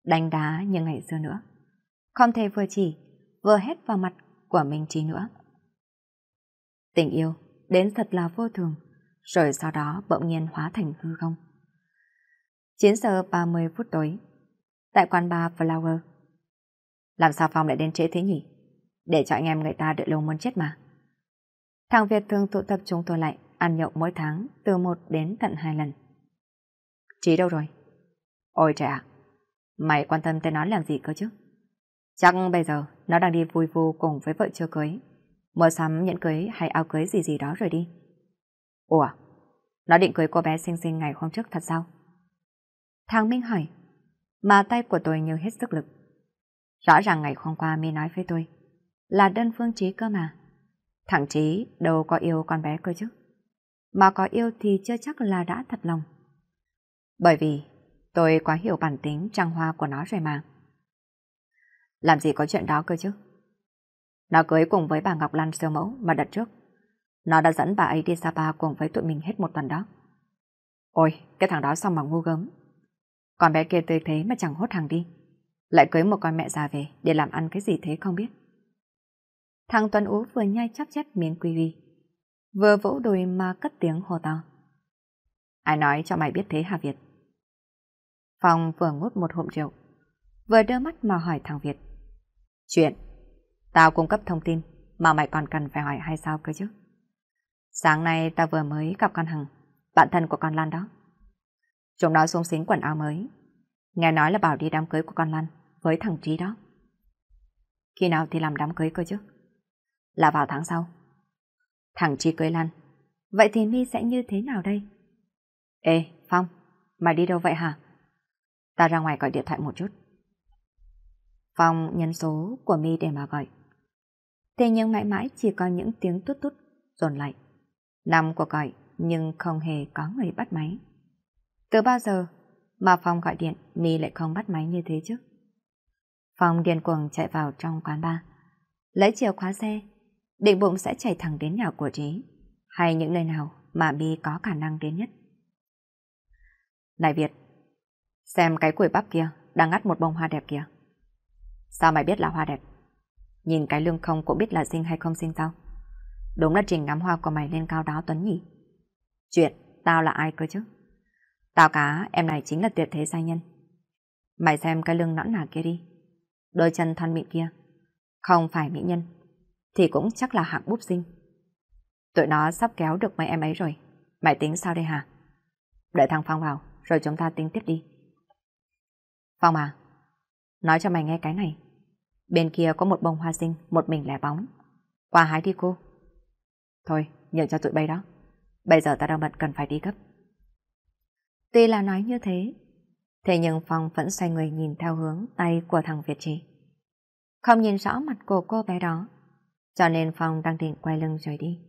đánh đá như ngày xưa nữa. Không thể vừa chỉ, vừa hét vào mặt của mình chỉ nữa. Tình yêu đến thật là vô thường, rồi sau đó bỗng nhiên hóa thành hư không. 9 giờ 30 phút tối, tại quán bar Flower. Làm sao Phong lại đến trễ thế nhỉ? Để cho anh em người ta đợi lâu muốn chết mà. Thằng Việt thường tụ tập chúng tôi lại, ăn nhậu mỗi tháng từ một đến tận hai lần. Trí đâu rồi? Ôi trời ạ, mày quan tâm tới nó làm gì cơ chứ? Chắc bây giờ nó đang đi vui vô cùng với vợ chưa cưới, mua sắm nhẫn cưới hay áo cưới gì gì đó rồi đi. Ủa, nó định cưới cô bé xinh xinh ngày hôm trước thật sao? Thằng Minh hỏi, mà tay của tôi như hết sức lực. Rõ ràng ngày hôm qua mi nói với tôi là đơn phương trí cơ mà. Thẳng trí đâu có yêu con bé cơ chứ. Mà có yêu thì chưa chắc là đã thật lòng. Bởi vì tôi quá hiểu bản tính trăng hoa của nó rồi mà. Làm gì có chuyện đó cơ chứ. Nó cưới cùng với bà Ngọc Lan siêu mẫu mà đặt trước. Nó đã dẫn bà ấy đi Sapa cùng với tụi mình hết một tuần đó. Ôi, cái thằng đó xong mà ngu gớm. Con bé kia tươi thế mà chẳng hốt hàng đi. Lại cưới một con mẹ già về để làm ăn cái gì thế không biết. Thằng Tuấn Ú vừa nhai chắp chép miếng quy vi, vừa vỗ đùi mà cất tiếng hồ to. Ai nói cho mày biết thế hả Việt? Phòng vừa ngút một hộm rượu, vừa đưa mắt mà hỏi thằng Việt. Chuyện, tao cung cấp thông tin mà mày còn cần phải hỏi hay sao cơ chứ? Sáng nay tao vừa mới gặp con Hằng, bạn thân của con Lan đó. Chúng nó xuống xính quần áo mới. Nghe nói là bảo đi đám cưới của con Lan với thằng Trí đó. Khi nào thì làm đám cưới cơ chứ? Là vào tháng sau. Thằng Trí cưới Lan Vậy thì mi sẽ như thế nào đây? Ê, Phong, mày đi đâu vậy hả? Ta ra ngoài gọi điện thoại một chút. Phong nhân số của mi để mà gọi. Thế nhưng mãi mãi chỉ có những tiếng tút tút, dồn lại. Năm của gọi nhưng không hề có người bắt máy. Từ bao giờ mà Phong gọi điện mi lại không bắt máy như thế chứ? Phong điên cuồng chạy vào trong quán bar. Lấy chìa khóa xe, định bụng sẽ chạy thẳng đến nhà của Trí. Hay những nơi nào mà mi có khả năng đến nhất. Này Việt, xem cái cùi bắp kia đang ngắt một bông hoa đẹp kìa. Sao mày biết là hoa đẹp? Nhìn cái lương không cũng biết là xinh hay không xinh sao? Đúng là trình ngắm hoa của mày lên cao đáo Tuấn nhỉ? Chuyện, tao là ai cơ chứ? Tao cá, em này chính là tuyệt thế gia nhân. Mày xem cái lưng nõn nà kia đi. Đôi chân thon mịn kia. Không phải mỹ nhân. Thì cũng chắc là hạng búp sinh. Tụi nó sắp kéo được mấy em ấy rồi. Mày tính sao đây hả? Đợi thằng Phong vào, rồi chúng ta tính tiếp đi. Phong à, nói cho mày nghe cái này. Bên kia có một bông hoa sinh, một mình lẻ bóng. Qua hái đi cô. Thôi, nhường cho tụi bay đó. Bây giờ ta đang bận cần phải đi gấp. Tuy là nói như thế, thế nhưng Phong vẫn xoay người nhìn theo hướng tay của thằng Việt Trí. Không nhìn rõ mặt của cô bé đó, cho nên Phong đang định quay lưng rời đi.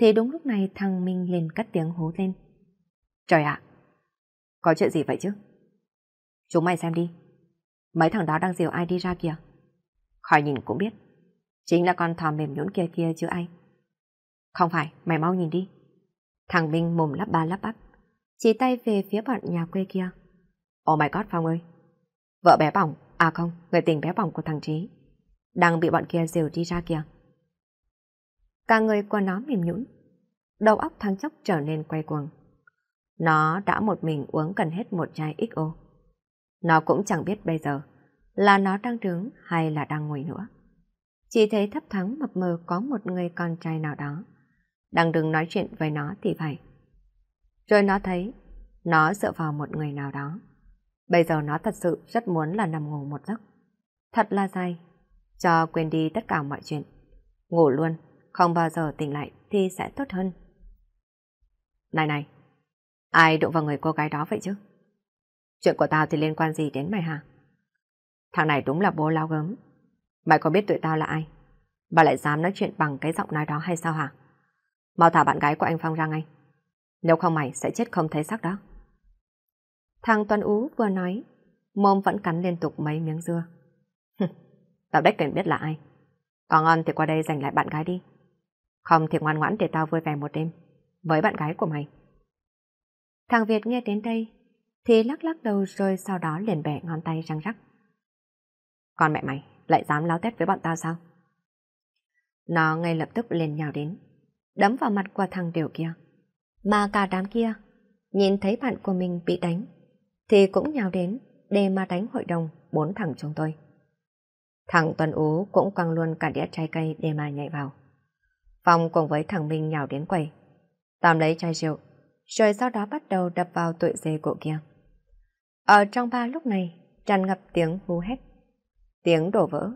Thì đúng lúc này thằng Minh liền cất tiếng hú lên. Trời ạ, có chuyện gì vậy chứ? Chúng mày xem đi, mấy thằng đó đang diều ai đi ra kìa. Khỏi nhìn cũng biết, chính là con thò mềm nhũn kia kia chứ ai. Không phải, mày mau nhìn đi. Thằng Minh mồm lắp ba lắp bắp chỉ tay về phía bọn nhà quê kia. Oh my god Phong ơi! Vợ bé bỏng, à không, người tình bé bỏng của thằng Trí, đang bị bọn kia rìu đi ra kìa. Cả người của nó mềm nhũn, đầu óc thoáng chốc trở nên quay cuồng. Nó đã một mình uống gần hết một chai XO. Nó cũng chẳng biết bây giờ là nó đang đứng hay là đang ngồi nữa. Chỉ thấy thấp thoáng mập mờ có một người con trai nào đó. Đang đứng nói chuyện với nó thì phải. Rồi nó thấy, nó dựa vào một người nào đó. Bây giờ nó thật sự rất muốn là nằm ngủ một giấc. Thật là dài, cho quên đi tất cả mọi chuyện. Ngủ luôn, không bao giờ tỉnh lại thì sẽ tốt hơn. Này này, ai đụng vào người cô gái đó vậy chứ? Chuyện của tao thì liên quan gì đến mày hả? Thằng này đúng là bố lao gớm. Mày có biết tụi tao là ai? Bà lại dám nói chuyện bằng cái giọng nói đó hay sao hả? Mau thả bạn gái của anh Phong ra ngay. Nếu không mày sẽ chết không thấy xác đó. Thằng Toàn Ú vừa nói, mồm vẫn cắn liên tục mấy miếng dưa. tao đếch cần biết là ai. Còn ngon thì qua đây giành lại bạn gái đi. Không thì ngoan ngoãn để tao vui vẻ một đêm với bạn gái của mày. Thằng Việt nghe đến đây thì lắc lắc đầu rồi sau đó liền bẻ ngón tay răng rắc. Còn mẹ mày lại dám láo tét với bọn tao sao? Nó ngay lập tức liền nhào đến, đấm vào mặt qua thằng Điều kia. Mà cả đám kia, nhìn thấy bạn của mình bị đánh, thì cũng nhào đến để mà đánh hội đồng bốn thằng chúng tôi. Thằng Tuần Ú cũng quăng luôn cả đĩa trái cây để mà nhảy vào. Phong cùng với thằng Minh nhào đến quầy, tạm lấy chai rượu, rồi sau đó bắt đầu đập vào tụi dê cậu kia. Ở trong ba lúc này, tràn ngập tiếng hú hét, tiếng đổ vỡ,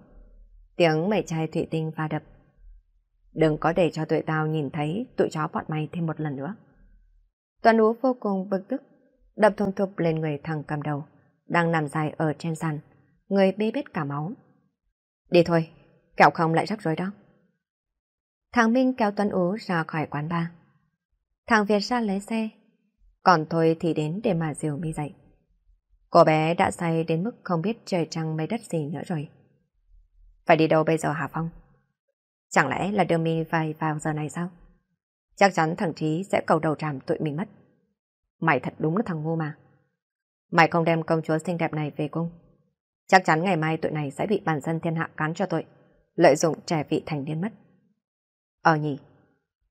tiếng mẩy chai thủy tinh va đập. Đừng có để cho tụi tao nhìn thấy tụi chó bọn mày thêm một lần nữa. Toàn ú vô cùng bực tức, đập thùng thục lên người thằng cầm đầu, đang nằm dài ở trên sàn, người bê bết cả máu. Đi thôi, kẹo không lại rắc rối đó. Thằng Minh kéo Tuấn Ú ra khỏi quán bar. Thằng Việt ra lấy xe, còn thôi thì đến để mà diều mi dậy. Cô bé đã say đến mức không biết trời trăng mây đất gì nữa rồi. Phải đi đâu bây giờ hả Phong? Chẳng lẽ là đưa mi phải vào giờ này sao? Chắc chắn thằng Trí sẽ cầu đầu tràm tụi mình mất. Mày thật đúng là thằng ngu mà. Mày không đem công chúa xinh đẹp này về cung. Chắc chắn ngày mai tụi này sẽ bị bản dân thiên hạ cán cho tội, lợi dụng trẻ vị thành niên mất. Ờ nhỉ,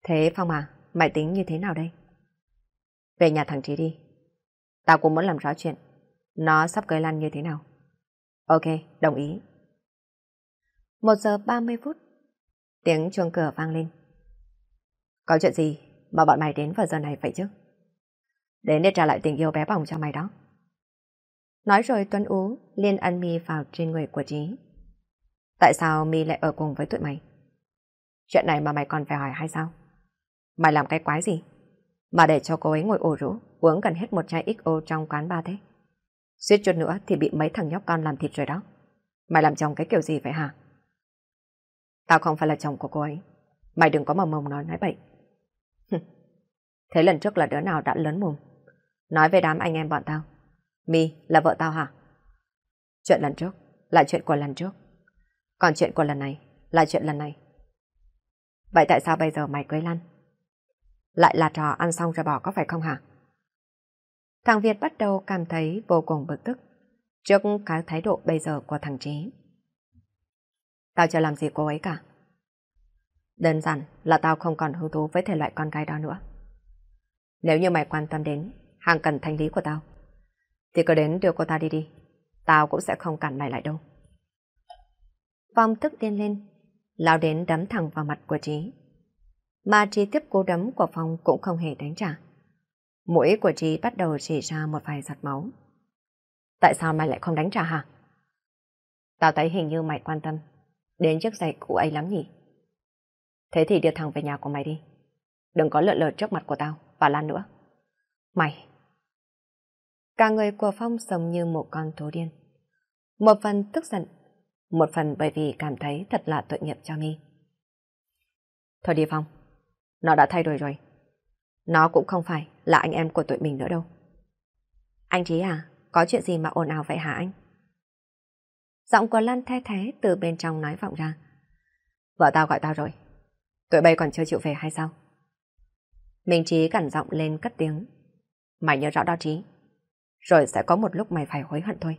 thế Phong à, mày tính như thế nào đây? Về nhà thằng Trí đi. Tao cũng muốn làm rõ chuyện, nó sắp cưới Lan như thế nào. Ok, đồng ý. Một giờ ba mươi phút, tiếng chuông cửa vang lên. Có chuyện gì mà bọn mày đến vào giờ này vậy chứ? Đến để trả lại tình yêu bé bỏng cho mày đó. Nói rồi Tuấn Ú liên ăn mi vào trên người của Trí. Tại sao mi lại ở cùng với tụi mày? Chuyện này mà mày còn phải hỏi hay sao? Mày làm cái quái gì? Mà để cho cô ấy ngồi ổ rũ, uống gần hết một chai XO trong quán ba thế. Suýt chút nữa thì bị mấy thằng nhóc con làm thịt rồi đó. Mày làm chồng cái kiểu gì vậy hả? Tao không phải là chồng của cô ấy. Mày đừng có mà mồm nói nói bậy. Thế lần trước là đứa nào đã lớn mồm? Nói về đám anh em bọn tao. Mi là vợ tao hả? Chuyện lần trước là chuyện của lần trước. Còn chuyện của lần này là chuyện lần này. Vậy tại sao bây giờ mày cưới Lan? Lại là trò ăn xong rồi bỏ có phải không hả? Thằng Việt bắt đầu cảm thấy vô cùng bực tức trước cái thái độ bây giờ của thằng Trí. Tao chưa làm gì cô ấy cả. Đơn giản là tao không còn hứng thú với thể loại con gái đó nữa. Nếu như mày quan tâm đến hàng cần thanh lý của tao, thì cứ đến đưa cô ta đi đi. Tao cũng sẽ không cản mày lại đâu. Phong tức điên lên, lao đến đấm thẳng vào mặt của Trí. Mà Trí tiếp cố đấm của Phong cũng không hề đánh trả. Mũi của Trí bắt đầu chỉ ra một vài giọt máu. Tại sao mày lại không đánh trả hả? Tao thấy hình như mày quan tâm đến chiếc giày cũ ấy lắm nhỉ? Thế thì đi thẳng về nhà của mày đi. Đừng có lợn lợt trước mặt của tao và Lan nữa. Mày! Cả người của Phong sống như một con thú điên. Một phần tức giận, một phần bởi vì cảm thấy thật là tội nghiệp cho mi. Thôi đi Phong, nó đã thay đổi rồi. Nó cũng không phải là anh em của tụi mình nữa đâu. Anh Trí à, có chuyện gì mà ồn ào vậy hả anh? Giọng của Lan the thế từ bên trong nói vọng ra. Vợ tao gọi tao rồi, Tụi bay còn chưa chịu về hay sao? Minh Trí cẩn giọng lên cất tiếng. Mày nhớ rõ đó Trí. Rồi sẽ có một lúc mày phải hối hận thôi.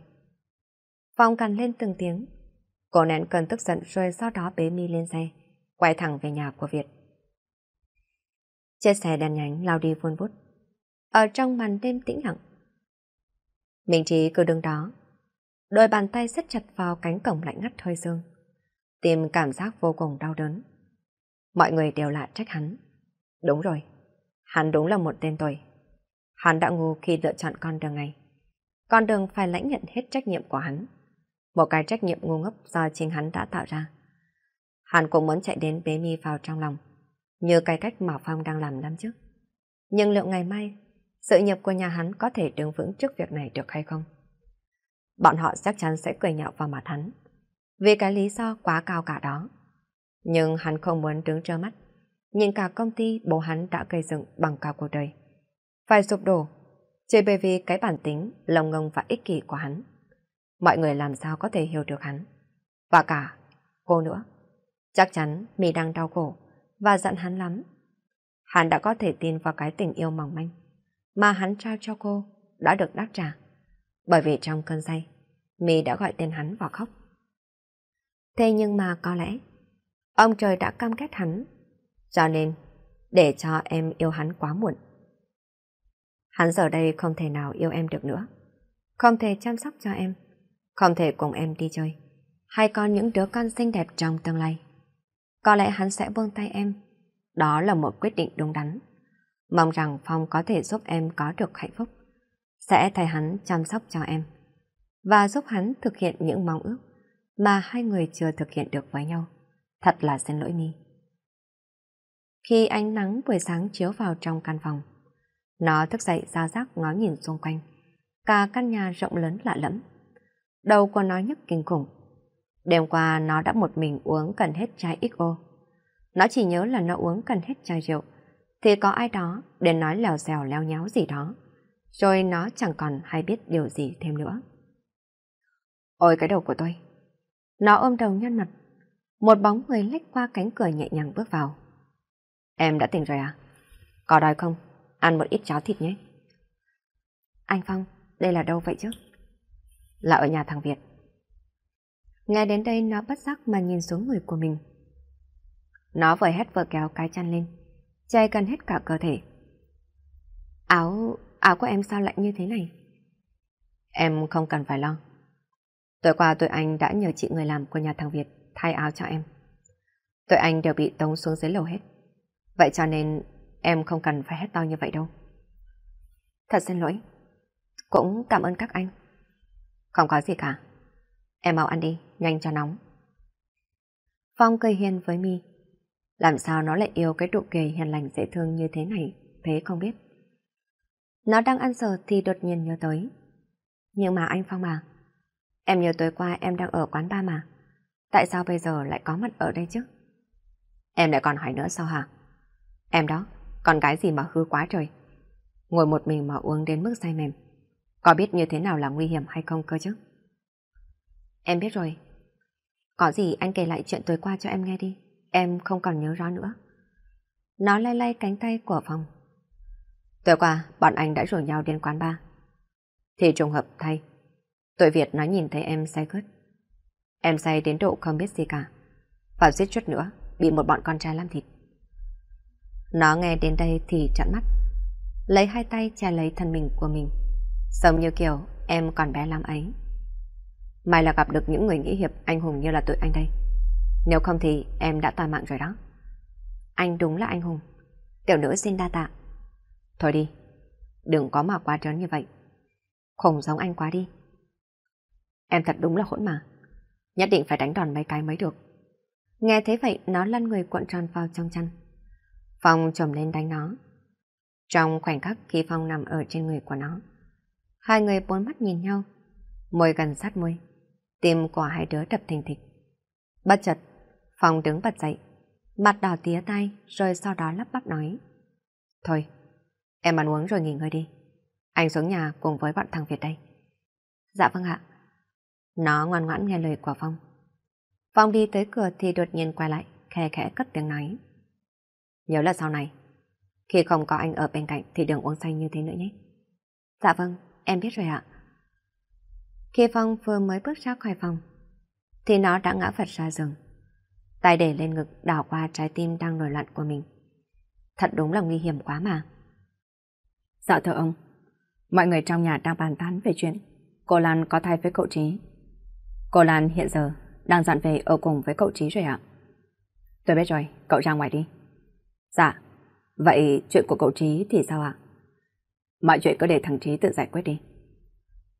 Phong cằn lên từng tiếng. Cô nén cơn tức giận rồi sau đó bế mi lên xe, quay thẳng về nhà của Việt. Chiếc xe đèn nhánh lao đi vun vút. Ở trong màn đêm tĩnh lặng. Minh Trí cứ đứng đó. Đôi bàn tay siết chặt vào cánh cổng lạnh ngắt hơi dương. Tìm cảm giác vô cùng đau đớn mọi người đều là trách hắn. Đúng rồi, hắn đúng là một tên tuổi. Hắn đã ngu khi lựa chọn con đường này. Con đường phải lãnh nhận hết trách nhiệm của hắn. Một cái trách nhiệm ngu ngốc do chính hắn đã tạo ra. Hắn cũng muốn chạy đến bế mi vào trong lòng, như cái cách mà Phong đang làm năm trước. Nhưng liệu ngày mai, sự nghiệp của nhà hắn có thể đứng vững trước việc này được hay không? Bọn họ chắc chắn sẽ cười nhạo vào mặt hắn, vì cái lý do quá cao cả đó. Nhưng hắn không muốn đứng trơ mắt, nhìn cả công ty bố hắn đã gây dựng bằng cả cuộc đời. Phải sụp đổ, chỉ bởi vì cái bản tính, lòng ngông và ích kỷ của hắn. Mọi người làm sao có thể hiểu được hắn. Và cả, cô nữa. Chắc chắn Mì đang đau khổ và giận hắn lắm. Hắn đã có thể tin vào cái tình yêu mỏng manh mà hắn trao cho cô đã được đáp trả. Bởi vì trong cơn say, Mì đã gọi tên hắn và khóc. Thế nhưng mà có lẽ Ông trời đã cam kết hắn. Cho nên, để cho em yêu hắn quá muộn. Hắn giờ đây không thể nào yêu em được nữa. Không thể chăm sóc cho em. Không thể cùng em đi chơi. Hay con những đứa con xinh đẹp trong tương lai. Có lẽ hắn sẽ buông tay em. Đó là một quyết định đúng đắn. Mong rằng Phong có thể giúp em có được hạnh phúc. Sẽ thay hắn chăm sóc cho em. Và giúp hắn thực hiện những mong ước mà hai người chưa thực hiện được với nhau. Thật là xin lỗi mi. Khi ánh nắng buổi sáng chiếu vào trong căn phòng, nó thức dậy ra rác ngó nhìn xung quanh. Cả căn nhà rộng lớn lạ lẫm. Đầu của nó nhức kinh khủng. Đêm qua nó đã một mình uống cần hết chai XO. Nó chỉ nhớ là nó uống cần hết chai rượu. Thì có ai đó đến nói lèo xèo leo nháo gì đó. Rồi nó chẳng còn hay biết điều gì thêm nữa. Ôi cái đầu của tôi! Nó ôm đầu nhăn mặt một bóng người lách qua cánh cửa nhẹ nhàng bước vào. Em đã tỉnh rồi à? Có đói không? Ăn một ít cháo thịt nhé. Anh Phong, đây là đâu vậy chứ? Là ở nhà thằng Việt. Nghe đến đây nó bất giác mà nhìn xuống người của mình. Nó vừa hét vừa kéo cái chăn lên, che gần hết cả cơ thể. Áo, áo của em sao lạnh như thế này? Em không cần phải lo. Tối qua tụi anh đã nhờ chị người làm của nhà thằng Việt thay áo cho em. Tụi anh đều bị tống xuống dưới lầu hết. Vậy cho nên em không cần phải hét to như vậy đâu. Thật xin lỗi. Cũng cảm ơn các anh. Không có gì cả. Em mau ăn đi, nhanh cho nóng. Phong cười hiền với mi. Làm sao nó lại yêu cái độ cười hiền lành dễ thương như thế này, thế không biết. Nó đang ăn giờ thì đột nhiên nhớ tới. Nhưng mà anh Phong à, em nhớ tối qua em đang ở quán ba mà. Tại sao bây giờ lại có mặt ở đây chứ? Em lại còn hỏi nữa sao hả? Em đó, con gái gì mà hư quá trời. Ngồi một mình mà uống đến mức say mềm. Có biết như thế nào là nguy hiểm hay không cơ chứ? Em biết rồi. Có gì anh kể lại chuyện tối qua cho em nghe đi. Em không còn nhớ rõ nữa. Nó lay lay cánh tay của phòng. Tối qua, bọn anh đã rủ nhau đến quán bar. Thì trùng hợp thay, tội Việt nó nhìn thấy em say cướp. Em say đến độ không biết gì cả. Vào giết chút nữa, bị một bọn con trai làm thịt. Nó nghe đến đây thì chặn mắt. Lấy hai tay che lấy thân mình của mình. Sống như kiểu em còn bé lắm ấy. May là gặp được những người nghĩ hiệp anh hùng như là tụi anh đây. Nếu không thì em đã toàn mạng rồi đó. Anh đúng là anh hùng. Tiểu nữ xin đa tạ. Thôi đi, đừng có mà quá trớn như vậy. Không giống anh quá đi. Em thật đúng là hỗn mà nhất định phải đánh đòn mấy cái mới được. Nghe thế vậy, nó lăn người cuộn tròn vào trong chăn. Phong trồm lên đánh nó. Trong khoảnh khắc khi Phong nằm ở trên người của nó, hai người bốn mắt nhìn nhau, môi gần sát môi, tim của hai đứa đập thình thịch. Bất chợt, Phong đứng bật dậy, mặt đỏ tía tay rồi sau đó lắp bắp nói. Thôi, em ăn uống rồi nghỉ ngơi đi. Anh xuống nhà cùng với bọn thằng Việt đây. Dạ vâng ạ. Nó ngoan ngoãn nghe lời của Phong. Phong đi tới cửa thì đột nhiên quay lại, khe khẽ cất tiếng nói. Nhớ là sau này, khi không có anh ở bên cạnh thì đừng uống say như thế nữa nhé. Dạ vâng, em biết rồi ạ. Khi Phong vừa mới bước ra khỏi phòng, thì nó đã ngã vật ra giường. Tay để lên ngực đảo qua trái tim đang nổi loạn của mình. Thật đúng là nguy hiểm quá mà. Dạ thưa ông, mọi người trong nhà đang bàn tán về chuyện cô Lan có thai với cậu Trí. Cô Lan hiện giờ đang dọn về ở cùng với cậu Trí rồi ạ. Tôi biết rồi, cậu ra ngoài đi. Dạ, vậy chuyện của cậu Trí thì sao ạ? Mọi chuyện cứ để thằng Trí tự giải quyết đi.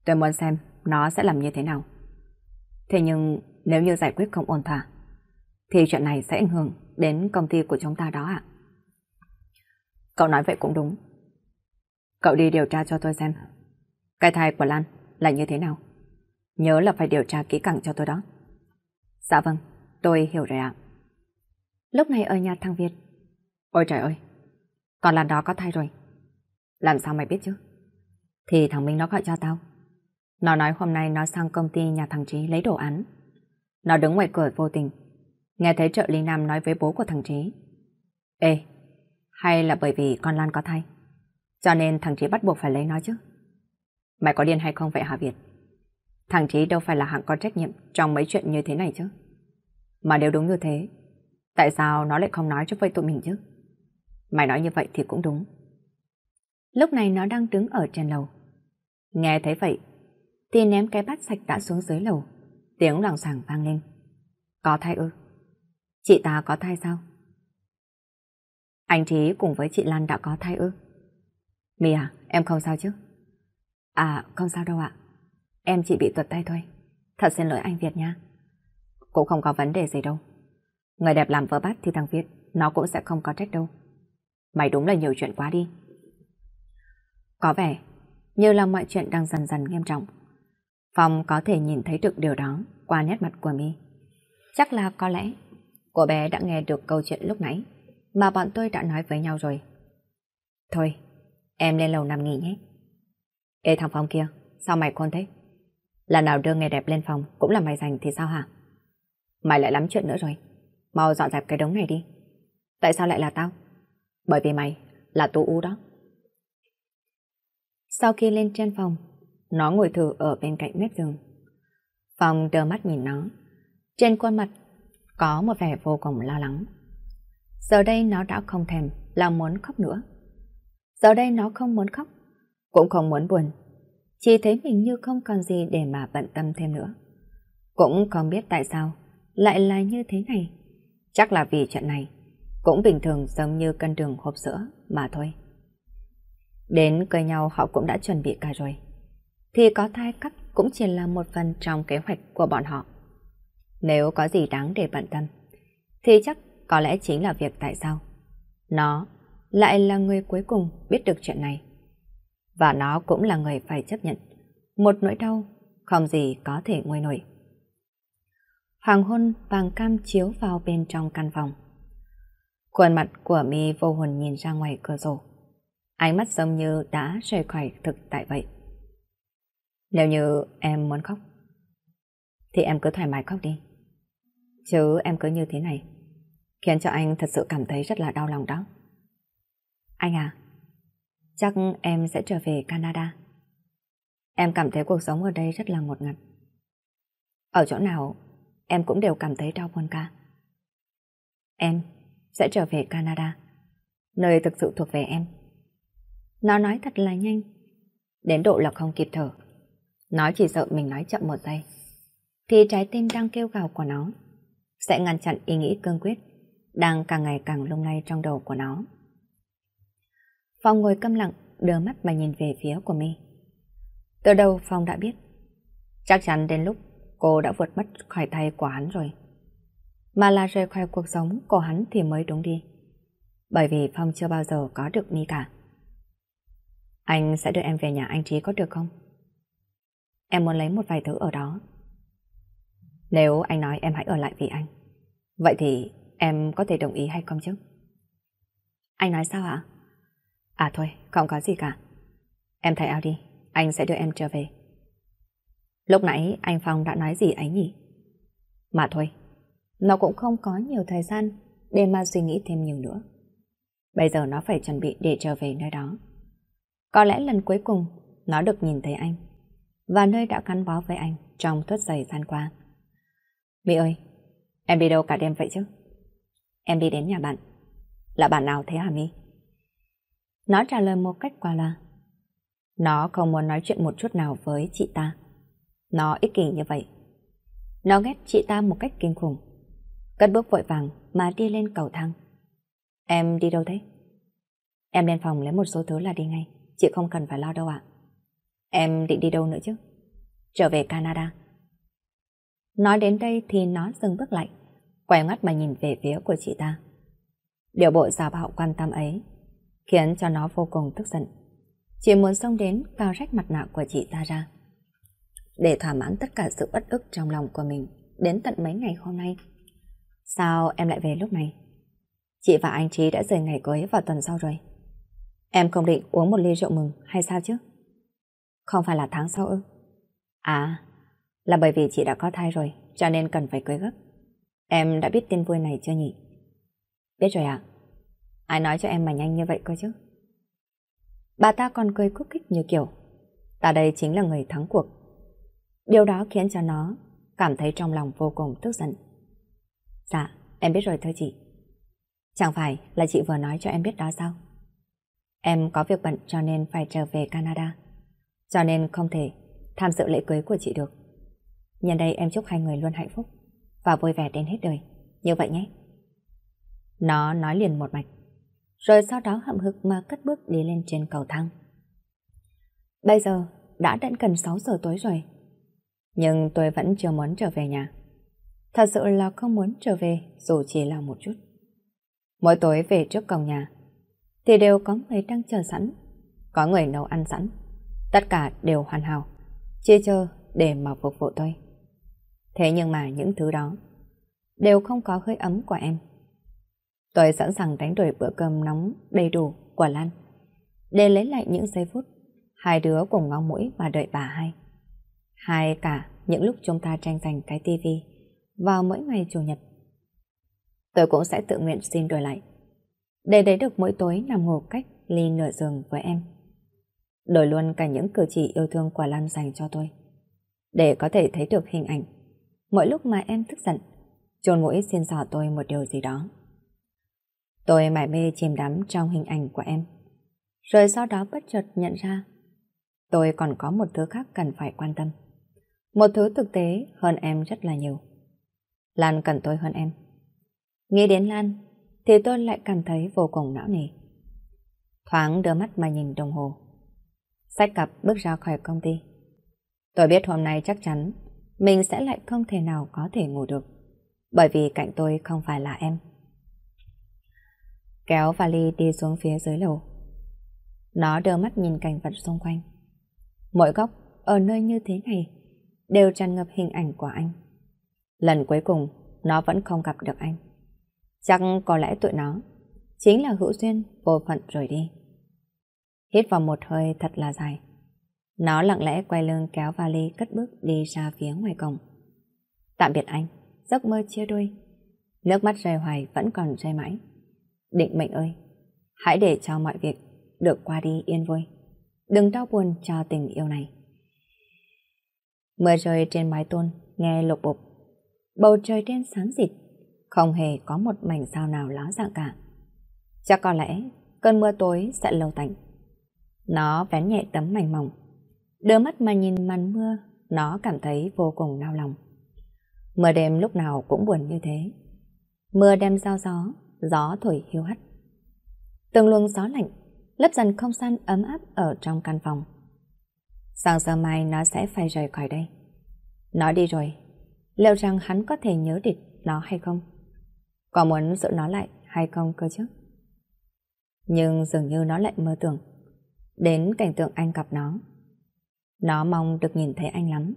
Tôi muốn xem nó sẽ làm như thế nào. Thế nhưng nếu như giải quyết không ổn thỏa, thì chuyện này sẽ ảnh hưởng đến công ty của chúng ta đó ạ. Cậu nói vậy cũng đúng. Cậu đi điều tra cho tôi xem. Cái thai của Lan là như thế nào? Nhớ là phải điều tra kỹ càng cho tôi đó. Dạ vâng, tôi hiểu rồi ạ. Lúc này ở nhà thằng Việt. Ôi trời ơi, con Lan đó có thai rồi. Làm sao mày biết chứ? Thì thằng Minh nó gọi cho tao. Nó nói hôm nay nó sang công ty nhà thằng Trí lấy đồ án. Nó đứng ngoài cửa vô tình. Nghe thấy trợ lý Nam nói với bố của thằng Trí. Ê, hay là bởi vì con Lan có thai? Cho nên thằng Trí bắt buộc phải lấy nó chứ. Mày có điên hay không vậy hả Việt? Thằng Trí đâu phải là hạng có trách nhiệm trong mấy chuyện như thế này chứ. Mà đều đúng như thế, tại sao nó lại không nói cho với tụi mình chứ? Mày nói như vậy thì cũng đúng. Lúc này nó đang đứng ở trên lầu. Nghe thấy vậy, thì ném cái bát sạch đã xuống dưới lầu. Tiếng loảng sảng vang lên. Có thai ư? Chị ta có thai sao? Anh Trí cùng với chị Lan đã có thai ư? Mì à, em không sao chứ? À, không sao đâu ạ. À. Em chỉ bị tuột tay thôi. Thật xin lỗi anh Việt nha. Cũng không có vấn đề gì đâu. Người đẹp làm vợ bắt thì thằng Việt nó cũng sẽ không có trách đâu. Mày đúng là nhiều chuyện quá đi. Có vẻ như là mọi chuyện đang dần dần nghiêm trọng. Phong có thể nhìn thấy được điều đó qua nét mặt của mi. Chắc là có lẽ cô bé đã nghe được câu chuyện lúc nãy mà bọn tôi đã nói với nhau rồi. Thôi, em lên lầu nằm nghỉ nhé. Ê thằng Phong kia, sao mày khôn thế? Lần nào đưa người đẹp lên phòng cũng là mày dành thì sao hả? Mày lại lắm chuyện nữa rồi. Mau dọn dẹp cái đống này đi. Tại sao lại là tao? Bởi vì mày là tú u đó. Sau khi lên trên phòng, nó ngồi thử ở bên cạnh mép giường. Phòng đưa mắt nhìn nó. Trên khuôn mặt có một vẻ vô cùng lo lắng. Giờ đây nó đã không thèm là muốn khóc nữa. Giờ đây nó không muốn khóc, cũng không muốn buồn, chỉ thấy mình như không còn gì để mà bận tâm thêm nữa. Cũng không biết tại sao, lại là như thế này. Chắc là vì chuyện này, cũng bình thường giống như cân đường hộp sữa mà thôi. Đến cây nhau họ cũng đã chuẩn bị cả rồi. Thì có thai cắt cũng chỉ là một phần trong kế hoạch của bọn họ. Nếu có gì đáng để bận tâm, thì chắc có lẽ chính là việc tại sao. Nó lại là người cuối cùng biết được chuyện này và nó cũng là người phải chấp nhận. Một nỗi đau, không gì có thể nguôi nổi. Hoàng hôn vàng cam chiếu vào bên trong căn phòng. Khuôn mặt của mi vô hồn nhìn ra ngoài cửa sổ. Ánh mắt giống như đã rời khỏi thực tại vậy. Nếu như em muốn khóc, thì em cứ thoải mái khóc đi. Chứ em cứ như thế này, khiến cho anh thật sự cảm thấy rất là đau lòng đó. Anh à, chắc em sẽ trở về Canada. Em cảm thấy cuộc sống ở đây rất là ngột ngặt. Ở chỗ nào, em cũng đều cảm thấy đau buồn cả. Em sẽ trở về Canada, nơi thực sự thuộc về em. Nó nói thật là nhanh, đến độ là không kịp thở. Nó chỉ sợ mình nói chậm một giây, thì trái tim đang kêu gào của nó sẽ ngăn chặn ý nghĩ cương quyết đang càng ngày càng lung lay trong đầu của nó. Phong ngồi câm lặng, đưa mắt mà nhìn về phía của mi. Từ đầu Phong đã biết. Chắc chắn đến lúc cô đã vượt mất khỏi tay của hắn rồi. Mà là rời khỏi cuộc sống của hắn thì mới đúng đi. Bởi vì Phong chưa bao giờ có được mi cả. Anh sẽ đưa em về nhà anh Trí có được không? Em muốn lấy một vài thứ ở đó. Nếu anh nói em hãy ở lại vì anh, vậy thì em có thể đồng ý hay không chứ? Anh nói sao ạ? À thôi, không có gì cả. Em thay áo đi, anh sẽ đưa em trở về. Lúc nãy anh Phong đã nói gì ấy nhỉ? Mà thôi, nó cũng không có nhiều thời gian để mà suy nghĩ thêm nhiều nữa. Bây giờ nó phải chuẩn bị để trở về nơi đó. Có lẽ lần cuối cùng nó được nhìn thấy anh và nơi đã gắn bó với anh trong suốt thời gian qua. Mỹ ơi, em đi đâu cả đêm vậy chứ? Em đi đến nhà bạn. Là bạn nào thế hả Mi? Nó trả lời một cách quả là Nó không muốn nói chuyện một chút nào với chị ta. Nó ích kỷ như vậy. Nó ghét chị ta một cách kinh khủng. Cất bước vội vàng mà đi lên cầu thang. Em đi đâu thế? Em lên phòng lấy một số thứ là đi ngay. Chị không cần phải lo đâu ạ. Em định đi đâu nữa chứ? Trở về Canada. Nói đến đây thì nó dừng bước lại, quay ngoắt mà nhìn về phía của chị ta. Điều bộ giả bạo quan tâm ấy khiến cho nó vô cùng tức giận. Chỉ muốn xông đến cao rách mặt nạ của chị ta ra. Để thỏa mãn tất cả sự bất ức trong lòng của mình đến tận mấy ngày hôm nay. Sao em lại về lúc này? Chị và anh Trí đã rời ngày cưới vào tuần sau rồi. Em không định uống một ly rượu mừng hay sao chứ? Không phải là tháng sau ư? À, là bởi vì chị đã có thai rồi, cho nên cần phải cưới gấp. Em đã biết tin vui này chưa nhỉ? Biết rồi ạ. À? Ai nói cho em mà nhanh như vậy cơ chứ? Bà ta còn cười khúc kích như kiểu Ta đây chính là người thắng cuộc Điều đó khiến cho nó Cảm thấy trong lòng vô cùng tức giận Dạ, em biết rồi thôi chị Chẳng phải là chị vừa nói cho em biết đó sao? Em có việc bận cho nên phải trở về Canada Cho nên không thể tham dự lễ cưới của chị được Nhân đây em chúc hai người luôn hạnh phúc Và vui vẻ đến hết đời Như vậy nhé Nó nói liền một mạch rồi sau đó hậm hực mà cất bước đi lên trên cầu thang. Bây giờ đã đến gần 6 giờ tối rồi, nhưng tôi vẫn chưa muốn trở về nhà. Thật sự là không muốn trở về dù chỉ là một chút. Mỗi tối về trước cổng nhà, thì đều có người đang chờ sẵn, có người nấu ăn sẵn, tất cả đều hoàn hảo, chia chờ để mà phục vụ tôi. Thế nhưng mà những thứ đó đều không có hơi ấm của em. Tôi sẵn sàng đánh đổi bữa cơm nóng đầy đủ của Lan để lấy lại những giây phút hai đứa cùng ngóng mũi mà đợi bà hai. Hai cả những lúc chúng ta tranh giành cái tivi vào mỗi ngày chủ nhật. Tôi cũng sẽ tự nguyện xin đổi lại để đấy được mỗi tối nằm ngủ cách ly nửa giường với em. Đổi luôn cả những cử chỉ yêu thương của Lan dành cho tôi để có thể thấy được hình ảnh mỗi lúc mà em thức giận chôn mũi xin dò tôi một điều gì đó. Tôi mải mê chìm đắm trong hình ảnh của em. Rồi sau đó bất chợt nhận ra, tôi còn có một thứ khác cần phải quan tâm. Một thứ thực tế hơn em rất là nhiều. Lan cần tôi hơn em. Nghĩ đến Lan, thì tôi lại cảm thấy vô cùng não nề. Thoáng đưa mắt mà nhìn đồng hồ. Sách cặp bước ra khỏi công ty. Tôi biết hôm nay chắc chắn mình sẽ lại không thể nào có thể ngủ được. Bởi vì cạnh tôi không phải là em kéo vali đi xuống phía dưới lầu. Nó đưa mắt nhìn cảnh vật xung quanh. Mỗi góc ở nơi như thế này đều tràn ngập hình ảnh của anh. Lần cuối cùng, nó vẫn không gặp được anh. Chắc có lẽ tụi nó chính là hữu duyên vô phận rồi đi. Hít vào một hơi thật là dài. Nó lặng lẽ quay lưng kéo vali cất bước đi ra phía ngoài cổng. Tạm biệt anh, giấc mơ chia đôi. Nước mắt rơi hoài vẫn còn rơi mãi. Định mệnh ơi, hãy để cho mọi việc được qua đi yên vui. Đừng đau buồn cho tình yêu này. Mưa rơi trên mái tôn, nghe lục bục. Bầu trời đen sáng dịt, không hề có một mảnh sao nào ló dạng cả. Chắc có lẽ cơn mưa tối sẽ lâu tạnh. Nó vén nhẹ tấm mảnh mỏng. Đưa mắt mà nhìn màn mưa, nó cảm thấy vô cùng đau lòng. Mưa đêm lúc nào cũng buồn như thế. Mưa đem giao gió, gió thổi hiu hắt. Từng luồng gió lạnh, lấp dần không gian ấm áp ở trong căn phòng. Sáng giờ mai nó sẽ phải rời khỏi đây. Nó đi rồi, liệu rằng hắn có thể nhớ địch nó hay không? Có muốn giữ nó lại hay không cơ chứ? Nhưng dường như nó lại mơ tưởng Đến cảnh tượng anh gặp nó Nó mong được nhìn thấy anh lắm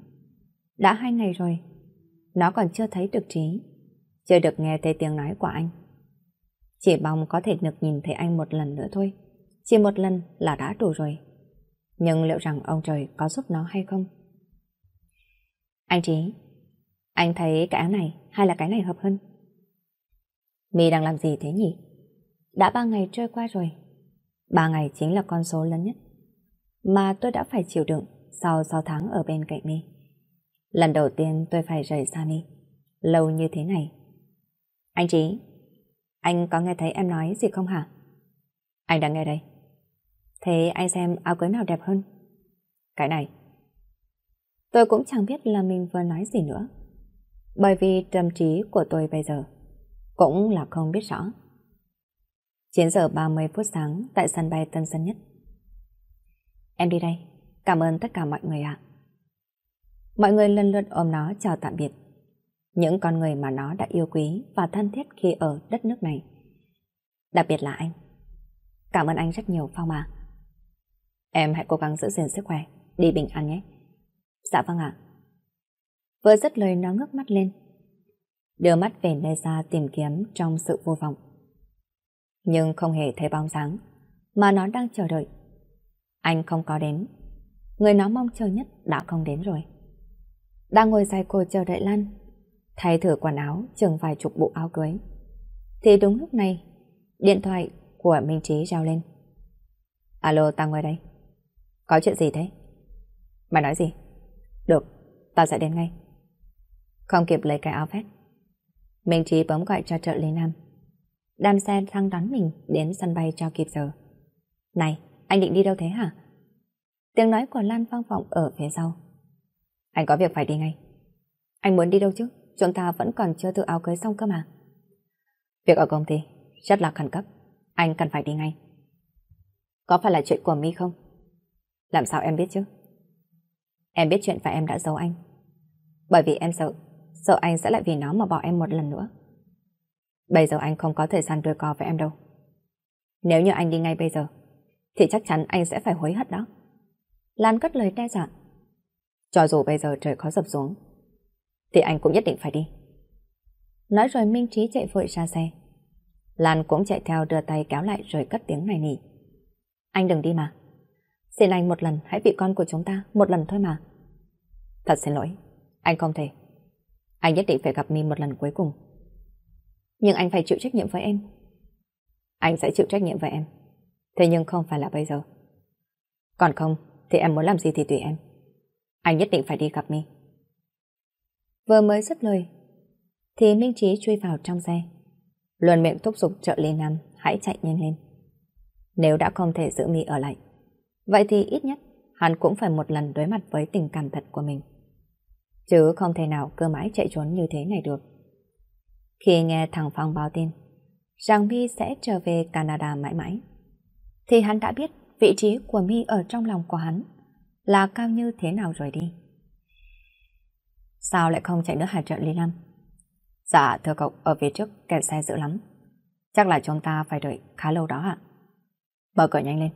Đã hai ngày rồi Nó còn chưa thấy được trí Chưa được nghe thấy tiếng nói của anh chỉ mong có thể được nhìn thấy anh một lần nữa thôi. Chỉ một lần là đã đủ rồi. Nhưng liệu rằng ông trời có giúp nó hay không? Anh Trí, anh thấy cái áo này hay là cái này hợp hơn? Mi đang làm gì thế nhỉ? Đã ba ngày trôi qua rồi. Ba ngày chính là con số lớn nhất mà tôi đã phải chịu đựng sau 6 tháng ở bên cạnh Mi. Lần đầu tiên tôi phải rời xa Mi. Lâu như thế này. Anh Trí, anh có nghe thấy em nói gì không hả? Anh đang nghe đây. Thế anh xem áo cưới nào đẹp hơn? Cái này. Tôi cũng chẳng biết là mình vừa nói gì nữa. Bởi vì tâm trí của tôi bây giờ cũng là không biết rõ. 9 giờ 30 phút sáng tại sân bay Tân Sơn Nhất. Em đi đây. Cảm ơn tất cả mọi người ạ. Mọi người lần lượt ôm nó chào tạm biệt những con người mà nó đã yêu quý và thân thiết khi ở đất nước này. Đặc biệt là anh. Cảm ơn anh rất nhiều Phong à. Em hãy cố gắng giữ gìn sức khỏe, đi bình an nhé. Dạ vâng ạ. À. Vừa dứt lời nó ngước mắt lên, đưa mắt về nơi xa tìm kiếm trong sự vô vọng. Nhưng không hề thấy bóng dáng, mà nó đang chờ đợi. Anh không có đến, người nó mong chờ nhất đã không đến rồi. Đang ngồi dài cô chờ đợi Lan thay thử quần áo chừng vài chục bộ áo cưới. Thì đúng lúc này, điện thoại của Minh Trí reo lên. Alo, ta ngồi đây. Có chuyện gì thế? Mày nói gì? Được, tao sẽ đến ngay. Không kịp lấy cái áo vest. Minh Trí bấm gọi cho trợ lý Nam. Đam xe thăng đón mình đến sân bay cho kịp giờ. Này, anh định đi đâu thế hả? Tiếng nói của Lan vang vọng ở phía sau. Anh có việc phải đi ngay. Anh muốn đi đâu chứ? chúng ta vẫn còn chưa thử áo cưới xong cơ mà. Việc ở công ty rất là khẩn cấp, anh cần phải đi ngay. Có phải là chuyện của My không? Làm sao em biết chứ? Em biết chuyện và em đã giấu anh. Bởi vì em sợ, sợ anh sẽ lại vì nó mà bỏ em một lần nữa. Bây giờ anh không có thời gian đôi co với em đâu. Nếu như anh đi ngay bây giờ, thì chắc chắn anh sẽ phải hối hận đó. Lan cất lời đe dọa. Cho dù bây giờ trời khó sập xuống, thì anh cũng nhất định phải đi. Nói rồi Minh Trí chạy vội ra xe. Lan cũng chạy theo đưa tay kéo lại rồi cất tiếng này nỉ. Anh đừng đi mà. Xin anh một lần hãy vì con của chúng ta một lần thôi mà. Thật xin lỗi, anh không thể. Anh nhất định phải gặp Mi một lần cuối cùng. Nhưng anh phải chịu trách nhiệm với em. Anh sẽ chịu trách nhiệm với em. Thế nhưng không phải là bây giờ. Còn không, thì em muốn làm gì thì tùy em. Anh nhất định phải đi gặp Mi vừa mới dứt lời thì Minh Trí chui vào trong xe. Luân miệng thúc giục trợ lý Nam hãy chạy nhanh lên. Nếu đã không thể giữ mi ở lại, vậy thì ít nhất hắn cũng phải một lần đối mặt với tình cảm thật của mình. Chứ không thể nào cơ mãi chạy trốn như thế này được. Khi nghe thằng Phong báo tin rằng Mi sẽ trở về Canada mãi mãi, thì hắn đã biết vị trí của Mi ở trong lòng của hắn là cao như thế nào rồi đi. Sao lại không chạy nước hải trận Lý Lâm? Dạ, thưa cậu, ở phía trước kẹt xe dữ lắm. Chắc là chúng ta phải đợi khá lâu đó ạ. Mở cửa nhanh lên.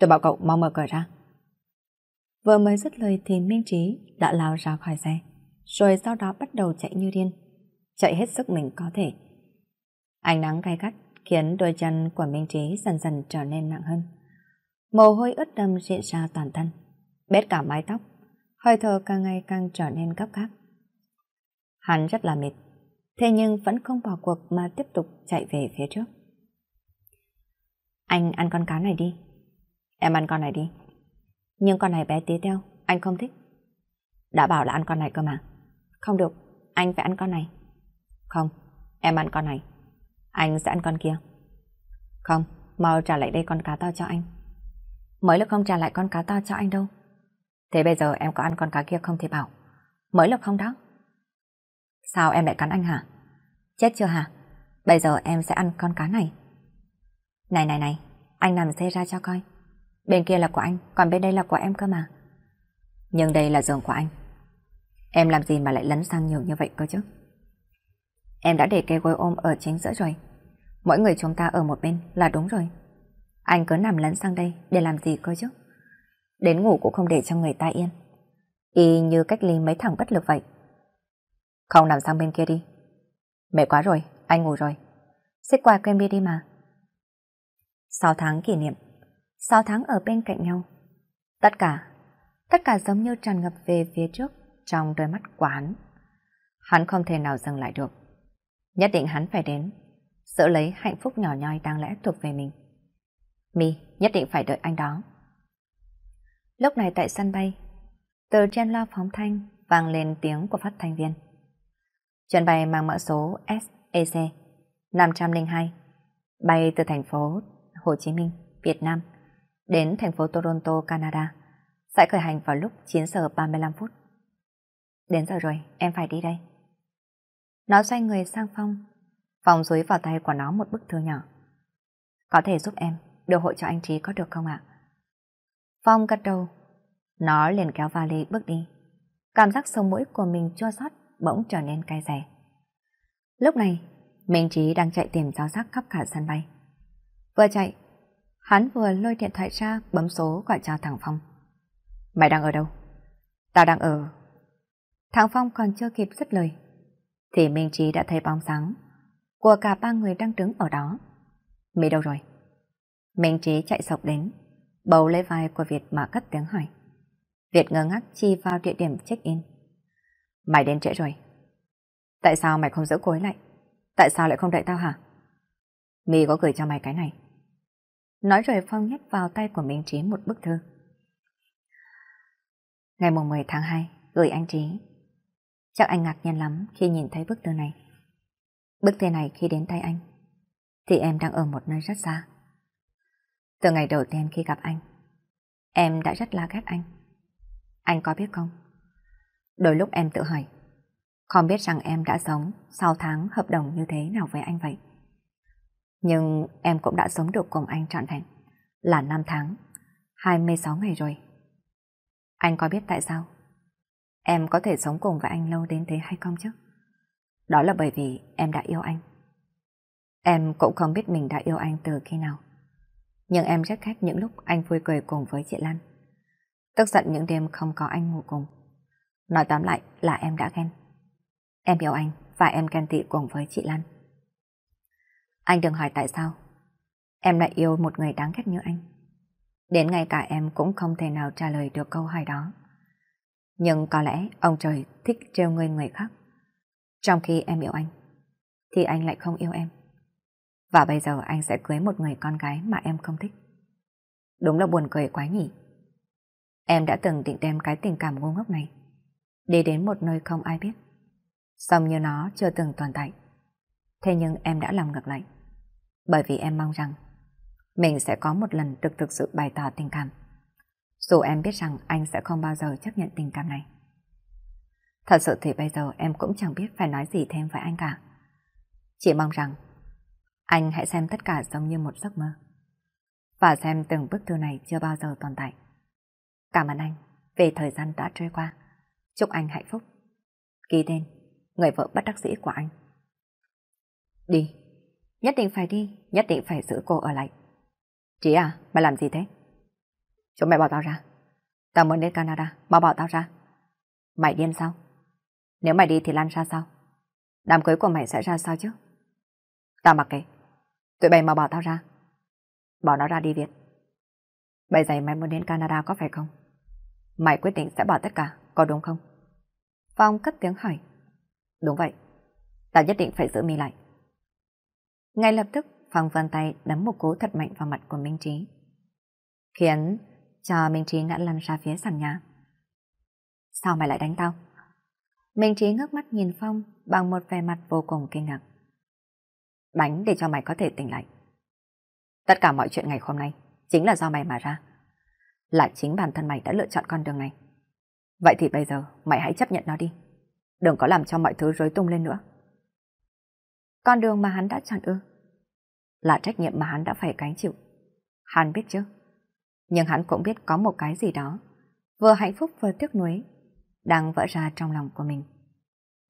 Tôi bảo cậu mau mở cửa ra. Vừa mới dứt lời thì Minh Trí đã lao ra khỏi xe, rồi sau đó bắt đầu chạy như điên, chạy hết sức mình có thể. Ánh nắng gay gắt khiến đôi chân của Minh Trí dần dần trở nên nặng hơn. Mồ hôi ướt đầm rịn ra toàn thân, bết cả mái tóc hơi thở càng ngày càng trở nên gấp gáp. Hắn rất là mệt, thế nhưng vẫn không bỏ cuộc mà tiếp tục chạy về phía trước. Anh ăn con cá này đi. Em ăn con này đi. Nhưng con này bé tí teo, anh không thích. Đã bảo là ăn con này cơ mà. Không được, anh phải ăn con này. Không, em ăn con này. Anh sẽ ăn con kia. Không, mau trả lại đây con cá to cho anh. Mới là không trả lại con cá to cho anh đâu. Thế bây giờ em có ăn con cá kia không thì bảo. Mới lộc không đó. Sao em lại cắn anh hả? Chết chưa hả? Bây giờ em sẽ ăn con cá này. Này này này, anh nằm xe ra cho coi. Bên kia là của anh, còn bên đây là của em cơ mà. Nhưng đây là giường của anh. Em làm gì mà lại lấn sang nhiều như vậy cơ chứ? Em đã để cái gối ôm ở chính giữa rồi. Mỗi người chúng ta ở một bên là đúng rồi. Anh cứ nằm lấn sang đây để làm gì cơ chứ? đến ngủ cũng không để cho người ta yên. Y như cách ly mấy thằng bất lực vậy. Không nằm sang bên kia đi. Mệt quá rồi, anh ngủ rồi. Xích qua quen bia đi mà. Sáu tháng kỷ niệm, sáu tháng ở bên cạnh nhau. Tất cả, tất cả giống như tràn ngập về phía trước trong đôi mắt của hắn. Hắn không thể nào dừng lại được. Nhất định hắn phải đến, giữ lấy hạnh phúc nhỏ nhoi đang lẽ thuộc về mình. Mi, nhất định phải đợi anh đó. Lúc này tại sân bay, từ trên loa phóng thanh vang lên tiếng của phát thanh viên. Chuyến bay mang mã số SEC 502 bay từ thành phố Hồ Chí Minh, Việt Nam đến thành phố Toronto, Canada sẽ khởi hành vào lúc 9 giờ 35 phút. Đến giờ rồi, em phải đi đây. Nó xoay người sang Phong, phòng dưới vào tay của nó một bức thư nhỏ. Có thể giúp em đưa hội cho anh Trí có được không ạ? Phong gật đầu. Nó liền kéo vali bước đi. Cảm giác sông mũi của mình chua sót bỗng trở nên cay rẻ. Lúc này, Minh Trí đang chạy tìm giáo giác khắp cả sân bay. Vừa chạy, hắn vừa lôi điện thoại ra bấm số gọi cho thằng Phong. Mày đang ở đâu? Tao đang ở... Thằng Phong còn chưa kịp dứt lời. Thì Minh Trí đã thấy bóng sáng của cả ba người đang đứng ở đó. Mày đâu rồi? Minh Trí chạy sọc đến, bầu lấy vai của Việt mà cất tiếng hỏi. Việt ngơ ngác chi vào địa điểm check-in. Mày đến trễ rồi. Tại sao mày không giữ cô ấy lại? Tại sao lại không đợi tao hả? mì có gửi cho mày cái này. Nói rồi Phong nhét vào tay của Minh Trí một bức thư. Ngày mùng 10 tháng 2, gửi anh Trí. Chắc anh ngạc nhiên lắm khi nhìn thấy bức thư này. Bức thư này khi đến tay anh, thì em đang ở một nơi rất xa. Từ ngày đầu tiên khi gặp anh, em đã rất là ghét anh. Anh có biết không? Đôi lúc em tự hỏi, không biết rằng em đã sống sau tháng hợp đồng như thế nào với anh vậy. Nhưng em cũng đã sống được cùng anh trọn vẹn là 5 tháng, 26 ngày rồi. Anh có biết tại sao? Em có thể sống cùng với anh lâu đến thế hay không chứ? Đó là bởi vì em đã yêu anh. Em cũng không biết mình đã yêu anh từ khi nào nhưng em rất ghét những lúc anh vui cười cùng với chị Lan. Tức giận những đêm không có anh ngủ cùng. Nói tóm lại là em đã ghen. Em yêu anh và em ghen tị cùng với chị Lan. Anh đừng hỏi tại sao. Em lại yêu một người đáng ghét như anh. Đến ngay cả em cũng không thể nào trả lời được câu hỏi đó. Nhưng có lẽ ông trời thích trêu người người khác. Trong khi em yêu anh, thì anh lại không yêu em. Và bây giờ anh sẽ cưới một người con gái mà em không thích. Đúng là buồn cười quá nhỉ. Em đã từng định đem cái tình cảm ngu ngốc này để đến một nơi không ai biết. Song như nó chưa từng tồn tại. Thế nhưng em đã làm ngược lại. Bởi vì em mong rằng mình sẽ có một lần được thực sự bày tỏ tình cảm. Dù em biết rằng anh sẽ không bao giờ chấp nhận tình cảm này. Thật sự thì bây giờ em cũng chẳng biết phải nói gì thêm với anh cả. Chỉ mong rằng anh hãy xem tất cả giống như một giấc mơ. Và xem từng bức thư này chưa bao giờ tồn tại. Cảm ơn anh về thời gian đã trôi qua. Chúc anh hạnh phúc. Ký tên, người vợ bất đắc dĩ của anh. Đi, nhất định phải đi, nhất định phải giữ cô ở lại. Trí à, mày làm gì thế? Chúng mày bỏ tao ra. Tao muốn đến Canada, mau bỏ tao ra. Mày điên sao? Nếu mày đi thì Lan ra sao? Đám cưới của mày sẽ ra sao chứ? Tao mặc kệ. Tụi bay mau bỏ tao ra. Bỏ nó ra đi Việt. Bây giờ mày muốn đến Canada có phải không? Mày quyết định sẽ bỏ tất cả, có đúng không? Phong cất tiếng hỏi. Đúng vậy. Tao nhất định phải giữ mi lại. Ngay lập tức, Phong vân tay đấm một cú thật mạnh vào mặt của Minh Trí. Khiến cho Minh Trí ngã lăn ra phía sàn nhà. Sao mày lại đánh tao? Minh Trí ngước mắt nhìn Phong bằng một vẻ mặt vô cùng kinh ngạc bánh để cho mày có thể tỉnh lại. Tất cả mọi chuyện ngày hôm nay chính là do mày mà ra. Là chính bản thân mày đã lựa chọn con đường này. Vậy thì bây giờ mày hãy chấp nhận nó đi. Đừng có làm cho mọi thứ rối tung lên nữa. Con đường mà hắn đã chọn ư? Là trách nhiệm mà hắn đã phải gánh chịu. Hắn biết chứ. Nhưng hắn cũng biết có một cái gì đó. Vừa hạnh phúc vừa tiếc nuối. Đang vỡ ra trong lòng của mình.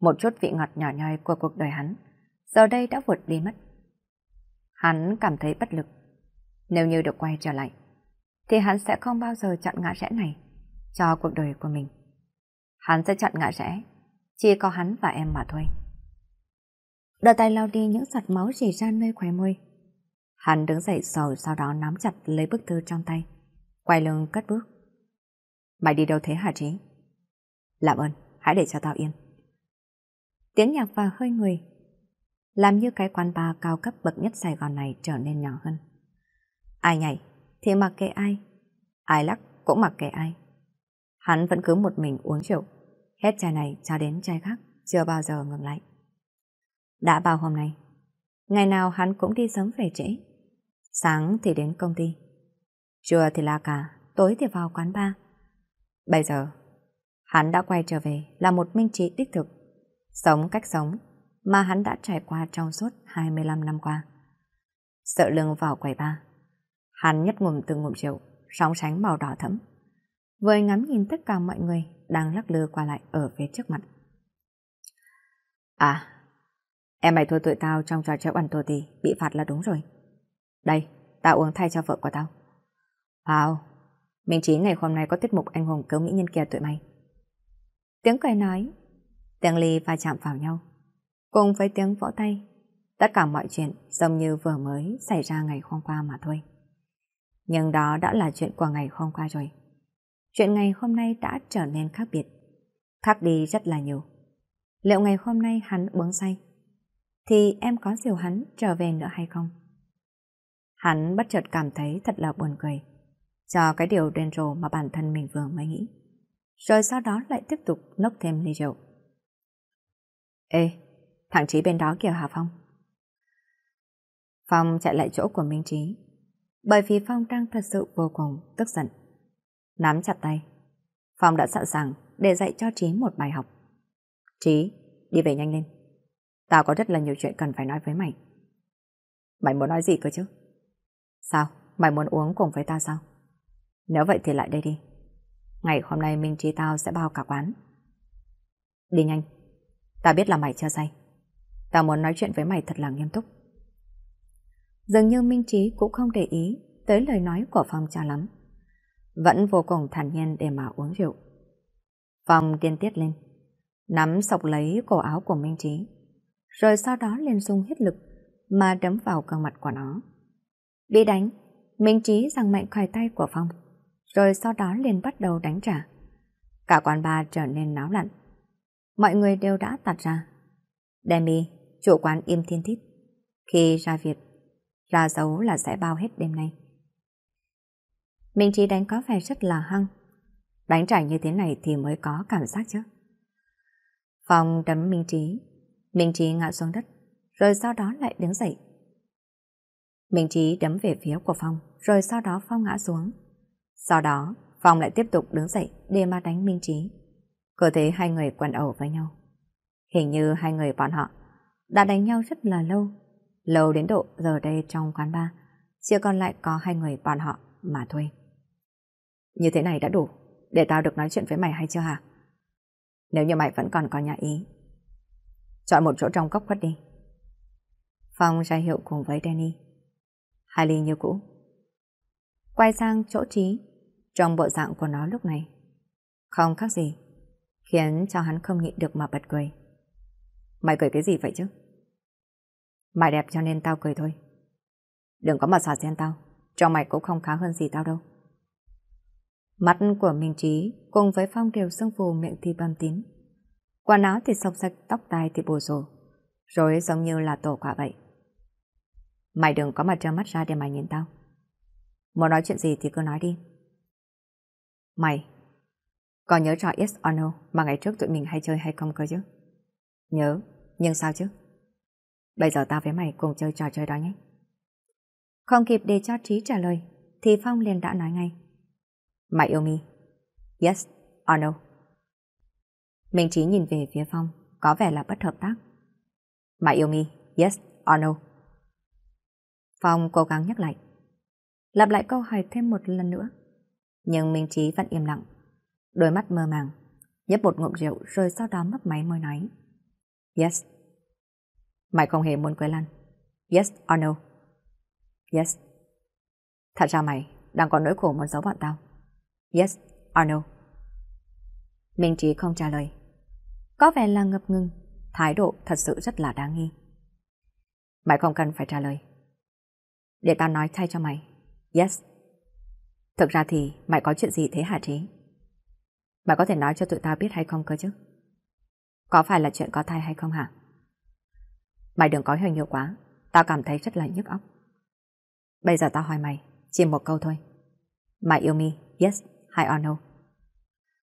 Một chút vị ngọt nhỏ nhoi của cuộc đời hắn giờ đây đã vượt đi mất. Hắn cảm thấy bất lực. Nếu như được quay trở lại, thì hắn sẽ không bao giờ chặn ngã rẽ này cho cuộc đời của mình. Hắn sẽ chặn ngã rẽ, chỉ có hắn và em mà thôi. Đợt tay lao đi những giọt máu rỉ ra nơi khóe môi. Hắn đứng dậy sầu sau đó nắm chặt lấy bức thư trong tay. Quay lưng cất bước. Mày đi đâu thế hả Trí? Làm ơn, hãy để cho tao yên. Tiếng nhạc và hơi người làm như cái quán bar cao cấp bậc nhất Sài Gòn này trở nên nhỏ hơn. Ai nhảy thì mặc kệ ai, ai lắc cũng mặc kệ ai. Hắn vẫn cứ một mình uống rượu, hết chai này cho đến chai khác, chưa bao giờ ngừng lại. Đã bao hôm nay, ngày nào hắn cũng đi sớm về trễ. Sáng thì đến công ty, trưa thì la cà, tối thì vào quán bar. Bây giờ, hắn đã quay trở về là một minh trí đích thực, sống cách sống mà hắn đã trải qua trong suốt 25 năm qua. Sợ lưng vào quầy ba, hắn nhất ngụm từng ngụm rượu, sóng sánh màu đỏ thẫm. Với ngắm nhìn tất cả mọi người đang lắc lư qua lại ở phía trước mặt. À, em mày thua tụi tao trong trò chơi bắn tổ tì, bị phạt là đúng rồi. Đây, tao uống thay cho vợ của tao. Wow, mình Chí ngày hôm nay có tiết mục anh hùng cứu mỹ nhân kia tụi mày. Tiếng cười nói, tiếng ly va chạm vào nhau cùng với tiếng vỗ tay. Tất cả mọi chuyện giống như vừa mới xảy ra ngày hôm qua mà thôi. Nhưng đó đã là chuyện của ngày hôm qua rồi. Chuyện ngày hôm nay đã trở nên khác biệt. Khác đi rất là nhiều. Liệu ngày hôm nay hắn uống say? Thì em có diều hắn trở về nữa hay không? Hắn bất chợt cảm thấy thật là buồn cười. Cho cái điều đen rồ mà bản thân mình vừa mới nghĩ. Rồi sau đó lại tiếp tục nốc thêm ly rượu. Ê, thằng Trí bên đó kêu Hà Phong. Phong chạy lại chỗ của Minh Trí, bởi vì Phong đang thật sự vô cùng tức giận. Nắm chặt tay, Phong đã sẵn sàng để dạy cho Trí một bài học. Trí, đi về nhanh lên. Tao có rất là nhiều chuyện cần phải nói với mày. Mày muốn nói gì cơ chứ? Sao? Mày muốn uống cùng với tao sao? Nếu vậy thì lại đây đi. Ngày hôm nay Minh Trí tao sẽ bao cả quán. Đi nhanh. Tao biết là mày chưa say. Tao muốn nói chuyện với mày thật là nghiêm túc. Dường như Minh Trí cũng không để ý tới lời nói của Phong cho lắm. Vẫn vô cùng thản nhiên để mà uống rượu. Phong điên tiết lên, nắm sọc lấy cổ áo của Minh Trí, rồi sau đó lên dùng hết lực mà đấm vào gương mặt của nó. Bị đánh, Minh Trí giằng mạnh khỏi tay của Phong, rồi sau đó liền bắt đầu đánh trả. Cả quán bar trở nên náo loạn. Mọi người đều đã tạt ra. Demi chủ quán im thiên thít. Khi ra Việt, ra dấu là sẽ bao hết đêm nay. Minh Trí đánh có vẻ rất là hăng. đánh trải như thế này thì mới có cảm giác chứ. Phòng đấm Minh Trí. Minh Trí ngã xuống đất, rồi sau đó lại đứng dậy. Minh Trí đấm về phía của Phong, rồi sau đó Phong ngã xuống. Sau đó, Phong lại tiếp tục đứng dậy để mà đánh Minh Trí. Cơ thể hai người quần ẩu với nhau. Hình như hai người bọn họ đã đánh nhau rất là lâu. Lâu đến độ giờ đây trong quán bar, chỉ còn lại có hai người bọn họ mà thôi. Như thế này đã đủ, để tao được nói chuyện với mày hay chưa hả? Nếu như mày vẫn còn có nhà ý, chọn một chỗ trong góc khuất đi. Phong ra hiệu cùng với Danny. Hai ly như cũ. Quay sang chỗ trí, trong bộ dạng của nó lúc này. Không khác gì, khiến cho hắn không nhịn được mà bật cười. Mày cười cái gì vậy chứ? Mày đẹp cho nên tao cười thôi. Đừng có mà xòa xen tao, cho mày cũng không khá hơn gì tao đâu. Mắt của Minh Trí cùng với Phong đều sưng phù miệng thì bầm tín Quần áo thì sọc sạch, tóc tai thì bù rồ. Rồi giống như là tổ quả vậy. Mày đừng có mà trơ mắt ra để mày nhìn tao. Muốn nói chuyện gì thì cứ nói đi. Mày, có nhớ trò yes or no mà ngày trước tụi mình hay chơi hay không cơ chứ? Nhớ, nhưng sao chứ? Bây giờ tao với mày cùng chơi trò chơi đó nhé. Không kịp để cho Trí trả lời, thì Phong liền đã nói ngay. Mày yêu mi? Yes or no? Minh Trí nhìn về phía Phong, có vẻ là bất hợp tác. Mày yêu mi? Yes or no? Phong cố gắng nhắc lại. Lặp lại câu hỏi thêm một lần nữa. Nhưng Minh Trí vẫn im lặng. Đôi mắt mơ màng, nhấp một ngụm rượu rồi sau đó mấp máy môi nói. Yes. Mày không hề muốn quay Lan. Yes or no? Yes. Thật ra mày đang có nỗi khổ muốn giấu bọn tao. Yes or no? Minh Trí không trả lời. Có vẻ là ngập ngừng, thái độ thật sự rất là đáng nghi. Mày không cần phải trả lời. Để tao nói thay cho mày. Yes. Thực ra thì mày có chuyện gì thế hả Trí? Mày có thể nói cho tụi tao biết hay không cơ chứ? Có phải là chuyện có thai hay không hả? Mày đừng có hiểu nhiều quá, tao cảm thấy rất là nhức óc. Bây giờ tao hỏi mày, chỉ một câu thôi. Mày yêu me, yes hay or no?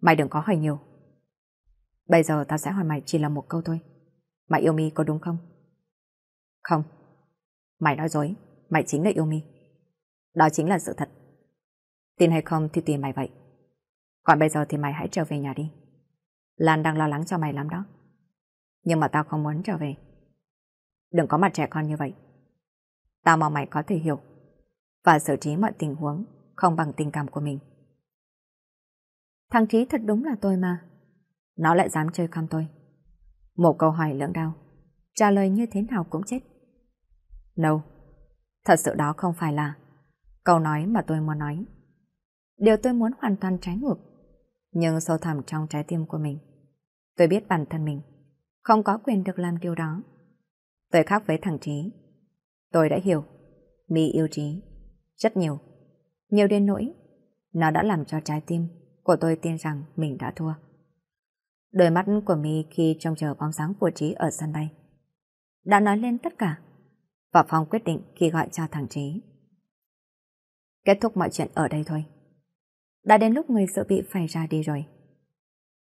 Mày đừng có hỏi nhiều. Bây giờ tao sẽ hỏi mày chỉ là một câu thôi. Mày yêu mi có đúng không? Không. Mày nói dối, mày chính là yêu mi. Đó chính là sự thật. Tin hay không thì tùy mày vậy. Còn bây giờ thì mày hãy trở về nhà đi. Lan đang lo lắng cho mày lắm đó. Nhưng mà tao không muốn trở về. Đừng có mặt trẻ con như vậy. Tao mong mày có thể hiểu và xử trí mọi tình huống không bằng tình cảm của mình. Thằng Trí thật đúng là tôi mà. Nó lại dám chơi khăm tôi. Một câu hỏi lưỡng đau. Trả lời như thế nào cũng chết. Đâu. No, thật sự đó không phải là câu nói mà tôi muốn nói. Điều tôi muốn hoàn toàn trái ngược nhưng sâu thẳm trong trái tim của mình. Tôi biết bản thân mình không có quyền được làm điều đó. Tôi khác với thằng Trí. Tôi đã hiểu, Mi yêu Trí, rất nhiều. Nhiều đến nỗi, nó đã làm cho trái tim của tôi tin rằng mình đã thua. Đôi mắt của Mi khi trông chờ bóng dáng của Trí ở sân bay. Đã nói lên tất cả. Và Phong quyết định khi gọi cho thằng Trí. Kết thúc mọi chuyện ở đây thôi đã đến lúc người sợ bị phải ra đi rồi.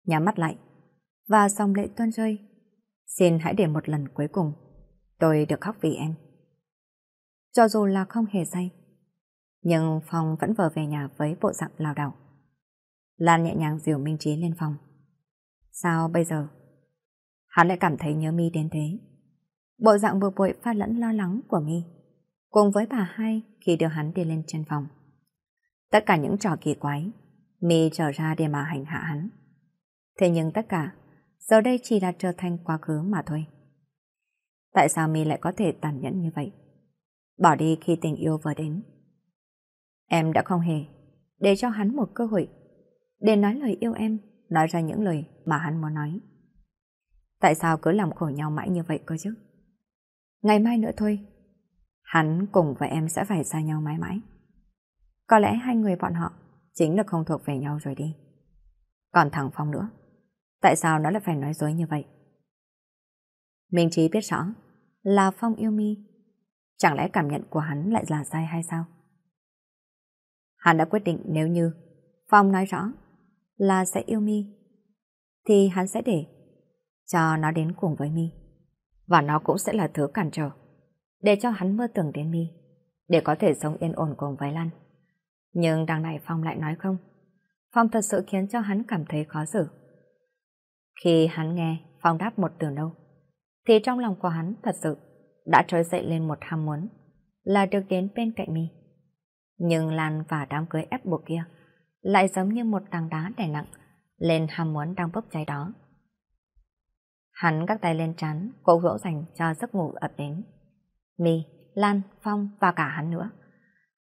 Nhắm mắt lại, và dòng lệ tuôn rơi. Xin hãy để một lần cuối cùng, tôi được khóc vì em. Cho dù là không hề say, nhưng Phong vẫn vờ về nhà với bộ dạng lao đảo. Lan nhẹ nhàng dìu Minh Trí lên phòng. Sao bây giờ? Hắn lại cảm thấy nhớ Mi đến thế. Bộ dạng bực bội pha lẫn lo lắng của Mi, cùng với bà hai khi đưa hắn đi lên trên phòng tất cả những trò kỳ quái. Mi trở ra để mà hành hạ hắn. Thế nhưng tất cả, giờ đây chỉ là trở thành quá khứ mà thôi. Tại sao Mi lại có thể tàn nhẫn như vậy? Bỏ đi khi tình yêu vừa đến. Em đã không hề để cho hắn một cơ hội để nói lời yêu em, nói ra những lời mà hắn muốn nói. Tại sao cứ làm khổ nhau mãi như vậy cơ chứ? Ngày mai nữa thôi, hắn cùng với em sẽ phải xa nhau mãi mãi. Có lẽ hai người bọn họ chính là không thuộc về nhau rồi đi. Còn thằng Phong nữa, tại sao nó lại phải nói dối như vậy? Minh Trí biết rõ là Phong yêu mi. Chẳng lẽ cảm nhận của hắn lại là sai hay sao? Hắn đã quyết định nếu như Phong nói rõ là sẽ yêu mi, thì hắn sẽ để cho nó đến cùng với mi. Và nó cũng sẽ là thứ cản trở để cho hắn mơ tưởng đến mi, để có thể sống yên ổn cùng với Lan. Nhưng đằng này Phong lại nói không. Phong thật sự khiến cho hắn cảm thấy khó xử. Khi hắn nghe Phong đáp một từ đâu, thì trong lòng của hắn thật sự đã trỗi dậy lên một ham muốn là được đến bên cạnh mi. Nhưng Lan và đám cưới ép buộc kia lại giống như một tảng đá đè nặng lên ham muốn đang bốc cháy đó. Hắn các tay lên trán, cố gỗ dành cho giấc ngủ ập đến. Mi, Lan, Phong và cả hắn nữa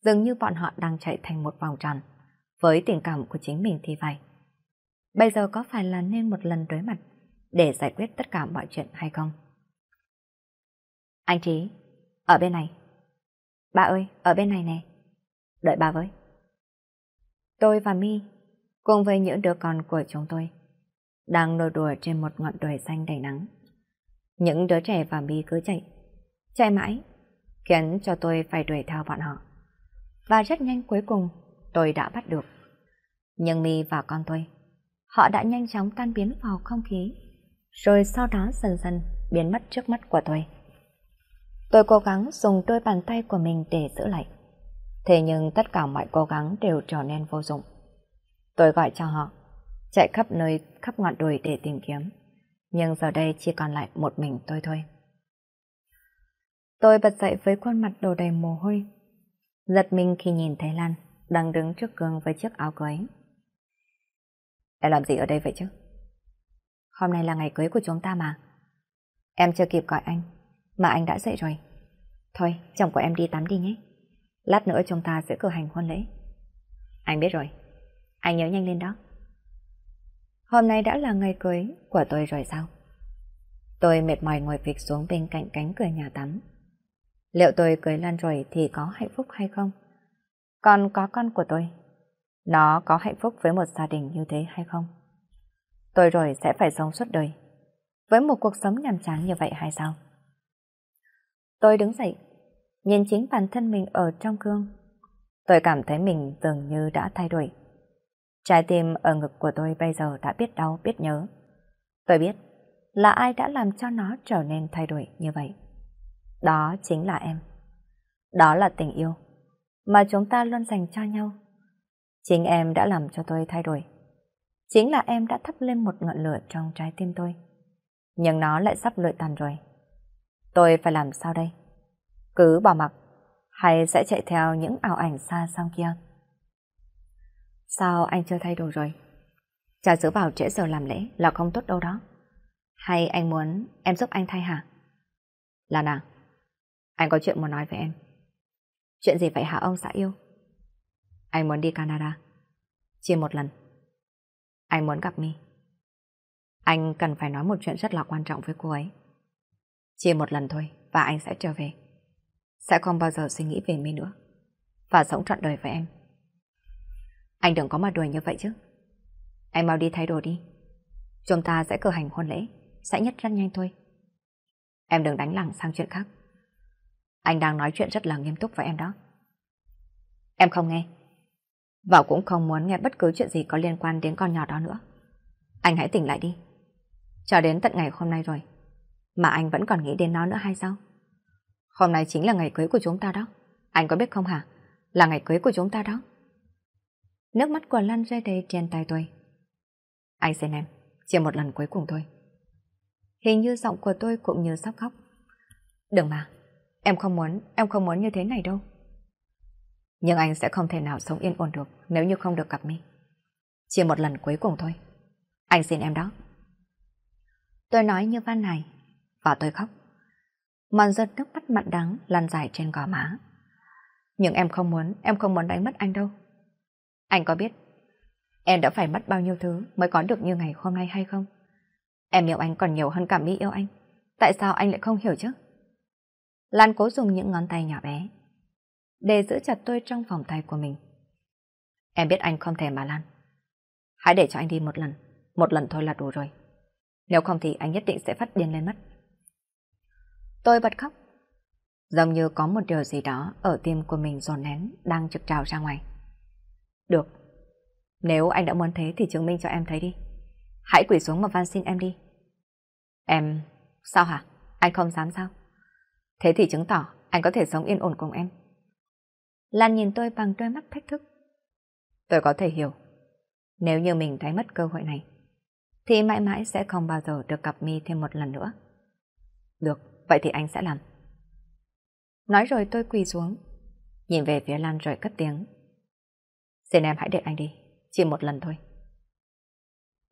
dường như bọn họ đang chạy thành một vòng tròn. Với tình cảm của chính mình thì vậy. Bây giờ có phải là nên một lần đối mặt để giải quyết tất cả mọi chuyện hay không? Anh Trí, ở bên này. Bà ơi, ở bên này nè. Đợi bà với. Tôi và Mi cùng với những đứa con của chúng tôi đang nô đùa trên một ngọn đồi xanh đầy nắng. Những đứa trẻ và Mi cứ chạy, chạy mãi, khiến cho tôi phải đuổi theo bọn họ và rất nhanh cuối cùng tôi đã bắt được. Nhưng mi và con tôi, họ đã nhanh chóng tan biến vào không khí, rồi sau đó dần dần biến mất trước mắt của tôi. Tôi cố gắng dùng đôi bàn tay của mình để giữ lại. Thế nhưng tất cả mọi cố gắng đều trở nên vô dụng. Tôi gọi cho họ, chạy khắp nơi, khắp ngọn đồi để tìm kiếm. Nhưng giờ đây chỉ còn lại một mình tôi thôi. Tôi bật dậy với khuôn mặt đồ đầy mồ hôi, Giật mình khi nhìn thấy Lan đang đứng trước gương với chiếc áo cưới. Em làm gì ở đây vậy chứ? Hôm nay là ngày cưới của chúng ta mà. Em chưa kịp gọi anh, mà anh đã dậy rồi. Thôi, chồng của em đi tắm đi nhé. Lát nữa chúng ta sẽ cử hành hôn lễ. Anh biết rồi. Anh nhớ nhanh lên đó. Hôm nay đã là ngày cưới của tôi rồi sao? Tôi mệt mỏi ngồi phịch xuống bên cạnh cánh cửa nhà tắm. Liệu tôi cưới Lan rồi thì có hạnh phúc hay không? Còn có con của tôi, nó có hạnh phúc với một gia đình như thế hay không? Tôi rồi sẽ phải sống suốt đời, với một cuộc sống nhàm chán như vậy hay sao? Tôi đứng dậy, nhìn chính bản thân mình ở trong gương. Tôi cảm thấy mình dường như đã thay đổi. Trái tim ở ngực của tôi bây giờ đã biết đau, biết nhớ. Tôi biết là ai đã làm cho nó trở nên thay đổi như vậy. Đó chính là em. Đó là tình yêu mà chúng ta luôn dành cho nhau. Chính em đã làm cho tôi thay đổi. Chính là em đã thắp lên một ngọn lửa trong trái tim tôi. Nhưng nó lại sắp lụi tàn rồi. Tôi phải làm sao đây? Cứ bỏ mặc hay sẽ chạy theo những ảo ảnh xa xăm kia? Sao anh chưa thay đổi rồi? Trà sứ bảo trễ giờ làm lễ là không tốt đâu đó. Hay anh muốn em giúp anh thay hả? Là nàng. Anh có chuyện muốn nói với em. Chuyện gì vậy hả ông xã yêu? Anh muốn đi Canada. Chỉ một lần. Anh muốn gặp Mi. Anh cần phải nói một chuyện rất là quan trọng với cô ấy. Chỉ một lần thôi và anh sẽ trở về. Sẽ không bao giờ suy nghĩ về Mi nữa. Và sống trọn đời với em. Anh đừng có mà đuổi như vậy chứ. anh mau đi thay đồ đi. Chúng ta sẽ cử hành hôn lễ. Sẽ nhất rất nhanh thôi. Em đừng đánh lẳng sang chuyện khác. Anh đang nói chuyện rất là nghiêm túc với em đó. Em không nghe. Và cũng không muốn nghe bất cứ chuyện gì có liên quan đến con nhỏ đó nữa. Anh hãy tỉnh lại đi. Cho đến tận ngày hôm nay rồi. Mà anh vẫn còn nghĩ đến nó nữa hay sao? Hôm nay chính là ngày cưới của chúng ta đó. Anh có biết không hả? Là ngày cưới của chúng ta đó. Nước mắt của Lan rơi đầy trên tay tôi. Anh xin em, chỉ một lần cuối cùng thôi. Hình như giọng của tôi cũng như sắp khóc. Đừng mà, Em không muốn, em không muốn như thế này đâu. Nhưng anh sẽ không thể nào sống yên ổn được nếu như không được gặp Mi. Chỉ một lần cuối cùng thôi. Anh xin em đó. Tôi nói như văn này, và tôi khóc. Màn giật nước mắt mặn đắng lan dài trên gò má. Nhưng em không muốn, em không muốn đánh mất anh đâu. Anh có biết, em đã phải mất bao nhiêu thứ mới có được như ngày hôm nay hay không? Em yêu anh còn nhiều hơn cả Mi yêu anh. Tại sao anh lại không hiểu chứ? Lan cố dùng những ngón tay nhỏ bé để giữ chặt tôi trong vòng tay của mình. Em biết anh không thể mà Lan. Hãy để cho anh đi một lần, một lần thôi là đủ rồi. Nếu không thì anh nhất định sẽ phát điên lên mất. Tôi bật khóc. Giống như có một điều gì đó ở tim của mình dồn nén đang trực trào ra ngoài. Được. Nếu anh đã muốn thế thì chứng minh cho em thấy đi. Hãy quỷ xuống mà van xin em đi. Em... Sao hả? Anh không dám sao? Thế thì chứng tỏ anh có thể sống yên ổn cùng em. Lan nhìn tôi bằng đôi mắt thách thức. Tôi có thể hiểu. Nếu như mình thấy mất cơ hội này, thì mãi mãi sẽ không bao giờ được gặp mi thêm một lần nữa. Được, vậy thì anh sẽ làm. Nói rồi tôi quỳ xuống, nhìn về phía Lan rồi cất tiếng. Xin em hãy để anh đi, chỉ một lần thôi.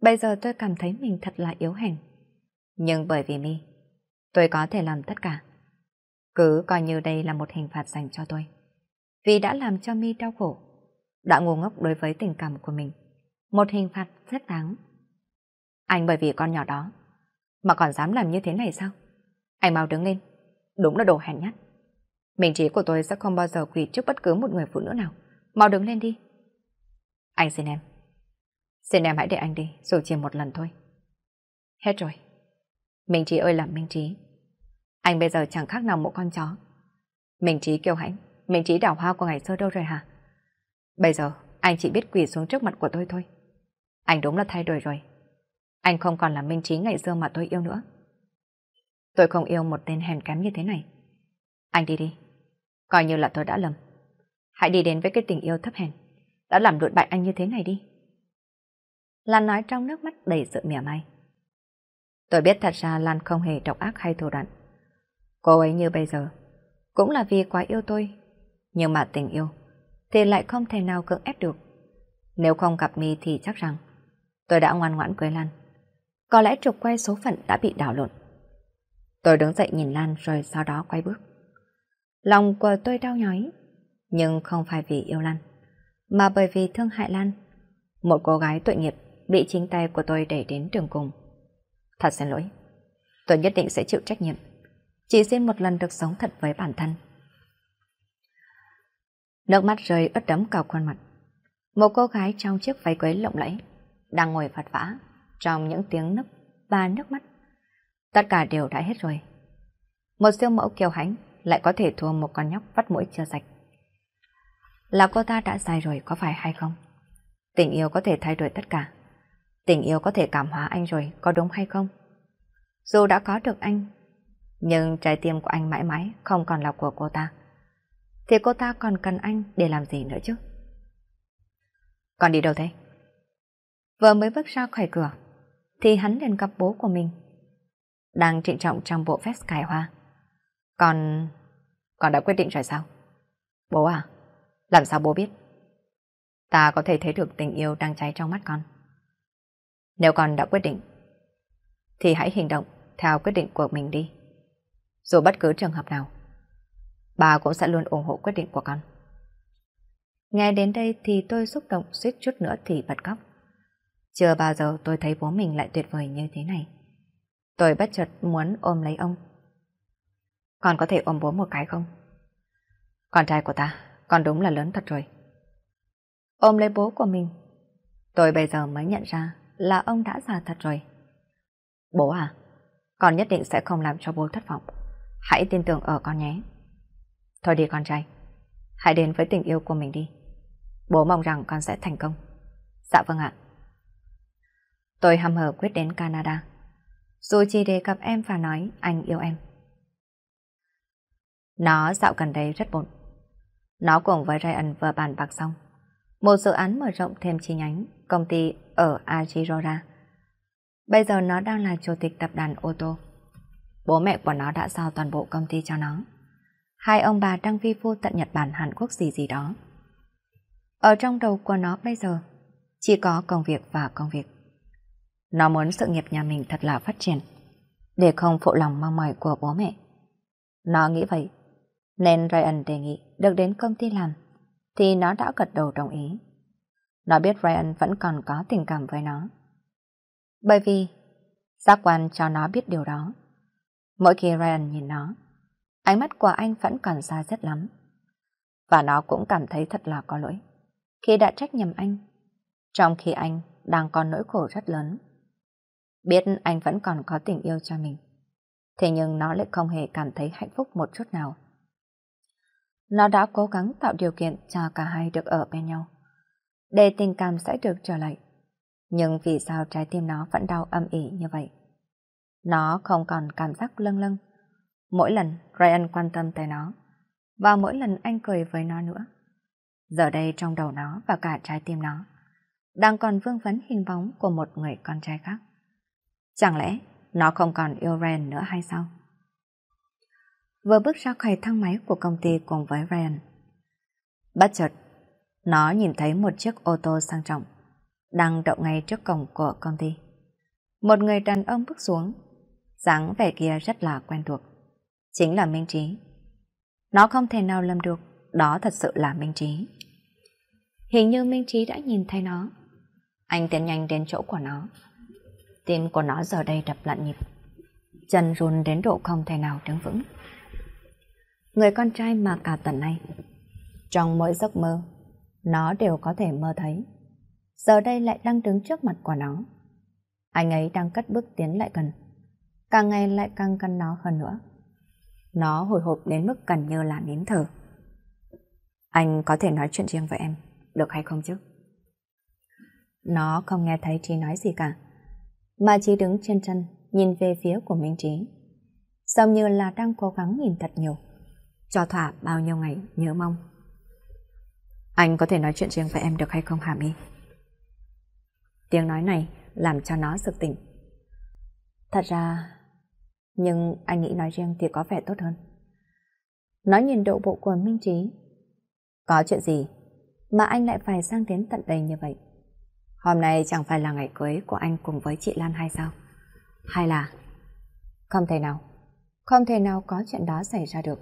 Bây giờ tôi cảm thấy mình thật là yếu hèn. Nhưng bởi vì mi, tôi có thể làm tất cả. Cứ coi như đây là một hình phạt dành cho tôi. Vì đã làm cho mi đau khổ. Đã ngu ngốc đối với tình cảm của mình. Một hình phạt rất đáng. Anh bởi vì con nhỏ đó mà còn dám làm như thế này sao? Anh mau đứng lên. Đúng là đồ hèn nhát. Mình trí của tôi sẽ không bao giờ quỳ trước bất cứ một người phụ nữ nào. Mau đứng lên đi. Anh xin em. Xin em hãy để anh đi, dù chỉ một lần thôi. Hết rồi. Minh Trí ơi là Minh Trí. Anh bây giờ chẳng khác nào một con chó. Mình trí kiêu hãnh, mình trí đảo hoa của ngày xưa đâu rồi hả? Bây giờ, anh chỉ biết quỳ xuống trước mặt của tôi thôi. Anh đúng là thay đổi rồi. Anh không còn là minh trí ngày xưa mà tôi yêu nữa. Tôi không yêu một tên hèn kém như thế này. Anh đi đi. Coi như là tôi đã lầm. Hãy đi đến với cái tình yêu thấp hèn. Đã làm đụn bại anh như thế này đi. Lan nói trong nước mắt đầy sự mỉa mai. Tôi biết thật ra Lan không hề độc ác hay thù đoạn. Cô ấy như bây giờ, cũng là vì quá yêu tôi. Nhưng mà tình yêu, thì lại không thể nào cưỡng ép được. Nếu không gặp mi thì chắc rằng, tôi đã ngoan ngoãn cưới Lan. Có lẽ trục quay số phận đã bị đảo lộn. Tôi đứng dậy nhìn Lan rồi sau đó quay bước. Lòng của tôi đau nhói, nhưng không phải vì yêu Lan, mà bởi vì thương hại Lan. Một cô gái tội nghiệp bị chính tay của tôi đẩy đến đường cùng. Thật xin lỗi, tôi nhất định sẽ chịu trách nhiệm chỉ xin một lần được sống thật với bản thân. Nước mắt rơi ướt đẫm cả khuôn mặt. Một cô gái trong chiếc váy cưới lộng lẫy đang ngồi phạt vã trong những tiếng nấc và nước mắt. Tất cả đều đã hết rồi. Một siêu mẫu kiều hãnh lại có thể thua một con nhóc vắt mũi chưa sạch. Là cô ta đã sai rồi có phải hay không? Tình yêu có thể thay đổi tất cả. Tình yêu có thể cảm hóa anh rồi có đúng hay không? Dù đã có được anh, nhưng trái tim của anh mãi mãi không còn là của cô ta. Thì cô ta còn cần anh để làm gì nữa chứ? Còn đi đâu thế? Vừa mới bước ra khỏi cửa, thì hắn liền gặp bố của mình. Đang trịnh trọng trong bộ vest cài hoa. Còn... còn đã quyết định rồi sao? Bố à, làm sao bố biết? Ta có thể thấy được tình yêu đang cháy trong mắt con. Nếu con đã quyết định, thì hãy hành động theo quyết định của mình đi. Dù bất cứ trường hợp nào, bà cũng sẽ luôn ủng hộ quyết định của con. Nghe đến đây thì tôi xúc động suýt chút nữa thì bật khóc. Chưa bao giờ tôi thấy bố mình lại tuyệt vời như thế này. Tôi bất chợt muốn ôm lấy ông. Con có thể ôm bố một cái không? Con trai của ta, con đúng là lớn thật rồi. Ôm lấy bố của mình. Tôi bây giờ mới nhận ra là ông đã già thật rồi. Bố à, con nhất định sẽ không làm cho bố thất vọng. Hãy tin tưởng ở con nhé. Thôi đi con trai, hãy đến với tình yêu của mình đi. Bố mong rằng con sẽ thành công. Dạ vâng ạ. Tôi hăm hở quyết đến Canada. Dù chỉ đề cập em và nói anh yêu em. Nó dạo gần đây rất bộn. Nó cùng với Ryan vừa bàn bạc xong. Một dự án mở rộng thêm chi nhánh, công ty ở Agirora. Bây giờ nó đang là chủ tịch tập đoàn ô tô. Bố mẹ của nó đã giao toàn bộ công ty cho nó. Hai ông bà đang vi phu tận Nhật Bản Hàn Quốc gì gì đó. Ở trong đầu của nó bây giờ, chỉ có công việc và công việc. Nó muốn sự nghiệp nhà mình thật là phát triển, để không phụ lòng mong mỏi của bố mẹ. Nó nghĩ vậy, nên Ryan đề nghị được đến công ty làm, thì nó đã gật đầu đồng ý. Nó biết Ryan vẫn còn có tình cảm với nó. Bởi vì, giác quan cho nó biết điều đó. Mỗi khi Ryan nhìn nó, ánh mắt của anh vẫn còn xa rất lắm. Và nó cũng cảm thấy thật là có lỗi khi đã trách nhầm anh, trong khi anh đang còn nỗi khổ rất lớn. Biết anh vẫn còn có tình yêu cho mình, thế nhưng nó lại không hề cảm thấy hạnh phúc một chút nào. Nó đã cố gắng tạo điều kiện cho cả hai được ở bên nhau, để tình cảm sẽ được trở lại. Nhưng vì sao trái tim nó vẫn đau âm ỉ như vậy? Nó không còn cảm giác lâng lâng. Mỗi lần Ryan quan tâm tới nó, và mỗi lần anh cười với nó nữa. Giờ đây trong đầu nó và cả trái tim nó, đang còn vương vấn hình bóng của một người con trai khác. Chẳng lẽ nó không còn yêu Ryan nữa hay sao? Vừa bước ra khỏi thang máy của công ty cùng với Ryan. Bất chợt, nó nhìn thấy một chiếc ô tô sang trọng đang đậu ngay trước cổng của công ty. Một người đàn ông bước xuống dáng vẻ kia rất là quen thuộc. Chính là Minh Trí. Nó không thể nào lầm được, đó thật sự là Minh Trí. Hình như Minh Trí đã nhìn thấy nó. Anh tiến nhanh đến chỗ của nó. Tim của nó giờ đây đập lặn nhịp. Chân run đến độ không thể nào đứng vững. Người con trai mà cả tuần nay, trong mỗi giấc mơ, nó đều có thể mơ thấy. Giờ đây lại đang đứng trước mặt của nó. Anh ấy đang cất bước tiến lại gần càng ngày lại càng cần nó hơn nữa. Nó hồi hộp đến mức gần như là nín thở. Anh có thể nói chuyện riêng với em, được hay không chứ? Nó không nghe thấy Trí nói gì cả, mà chỉ đứng trên chân, nhìn về phía của Minh Trí. Giống như là đang cố gắng nhìn thật nhiều, cho thỏa bao nhiêu ngày nhớ mong. Anh có thể nói chuyện riêng với em được hay không Hà My? Tiếng nói này làm cho nó sực tỉnh. Thật ra nhưng anh nghĩ nói riêng thì có vẻ tốt hơn. nói nhìn độ bộ của Minh Trí. Có chuyện gì mà anh lại phải sang đến tận đây như vậy? Hôm nay chẳng phải là ngày cưới của anh cùng với chị Lan hay sao? Hay là... Không thể nào. Không thể nào có chuyện đó xảy ra được.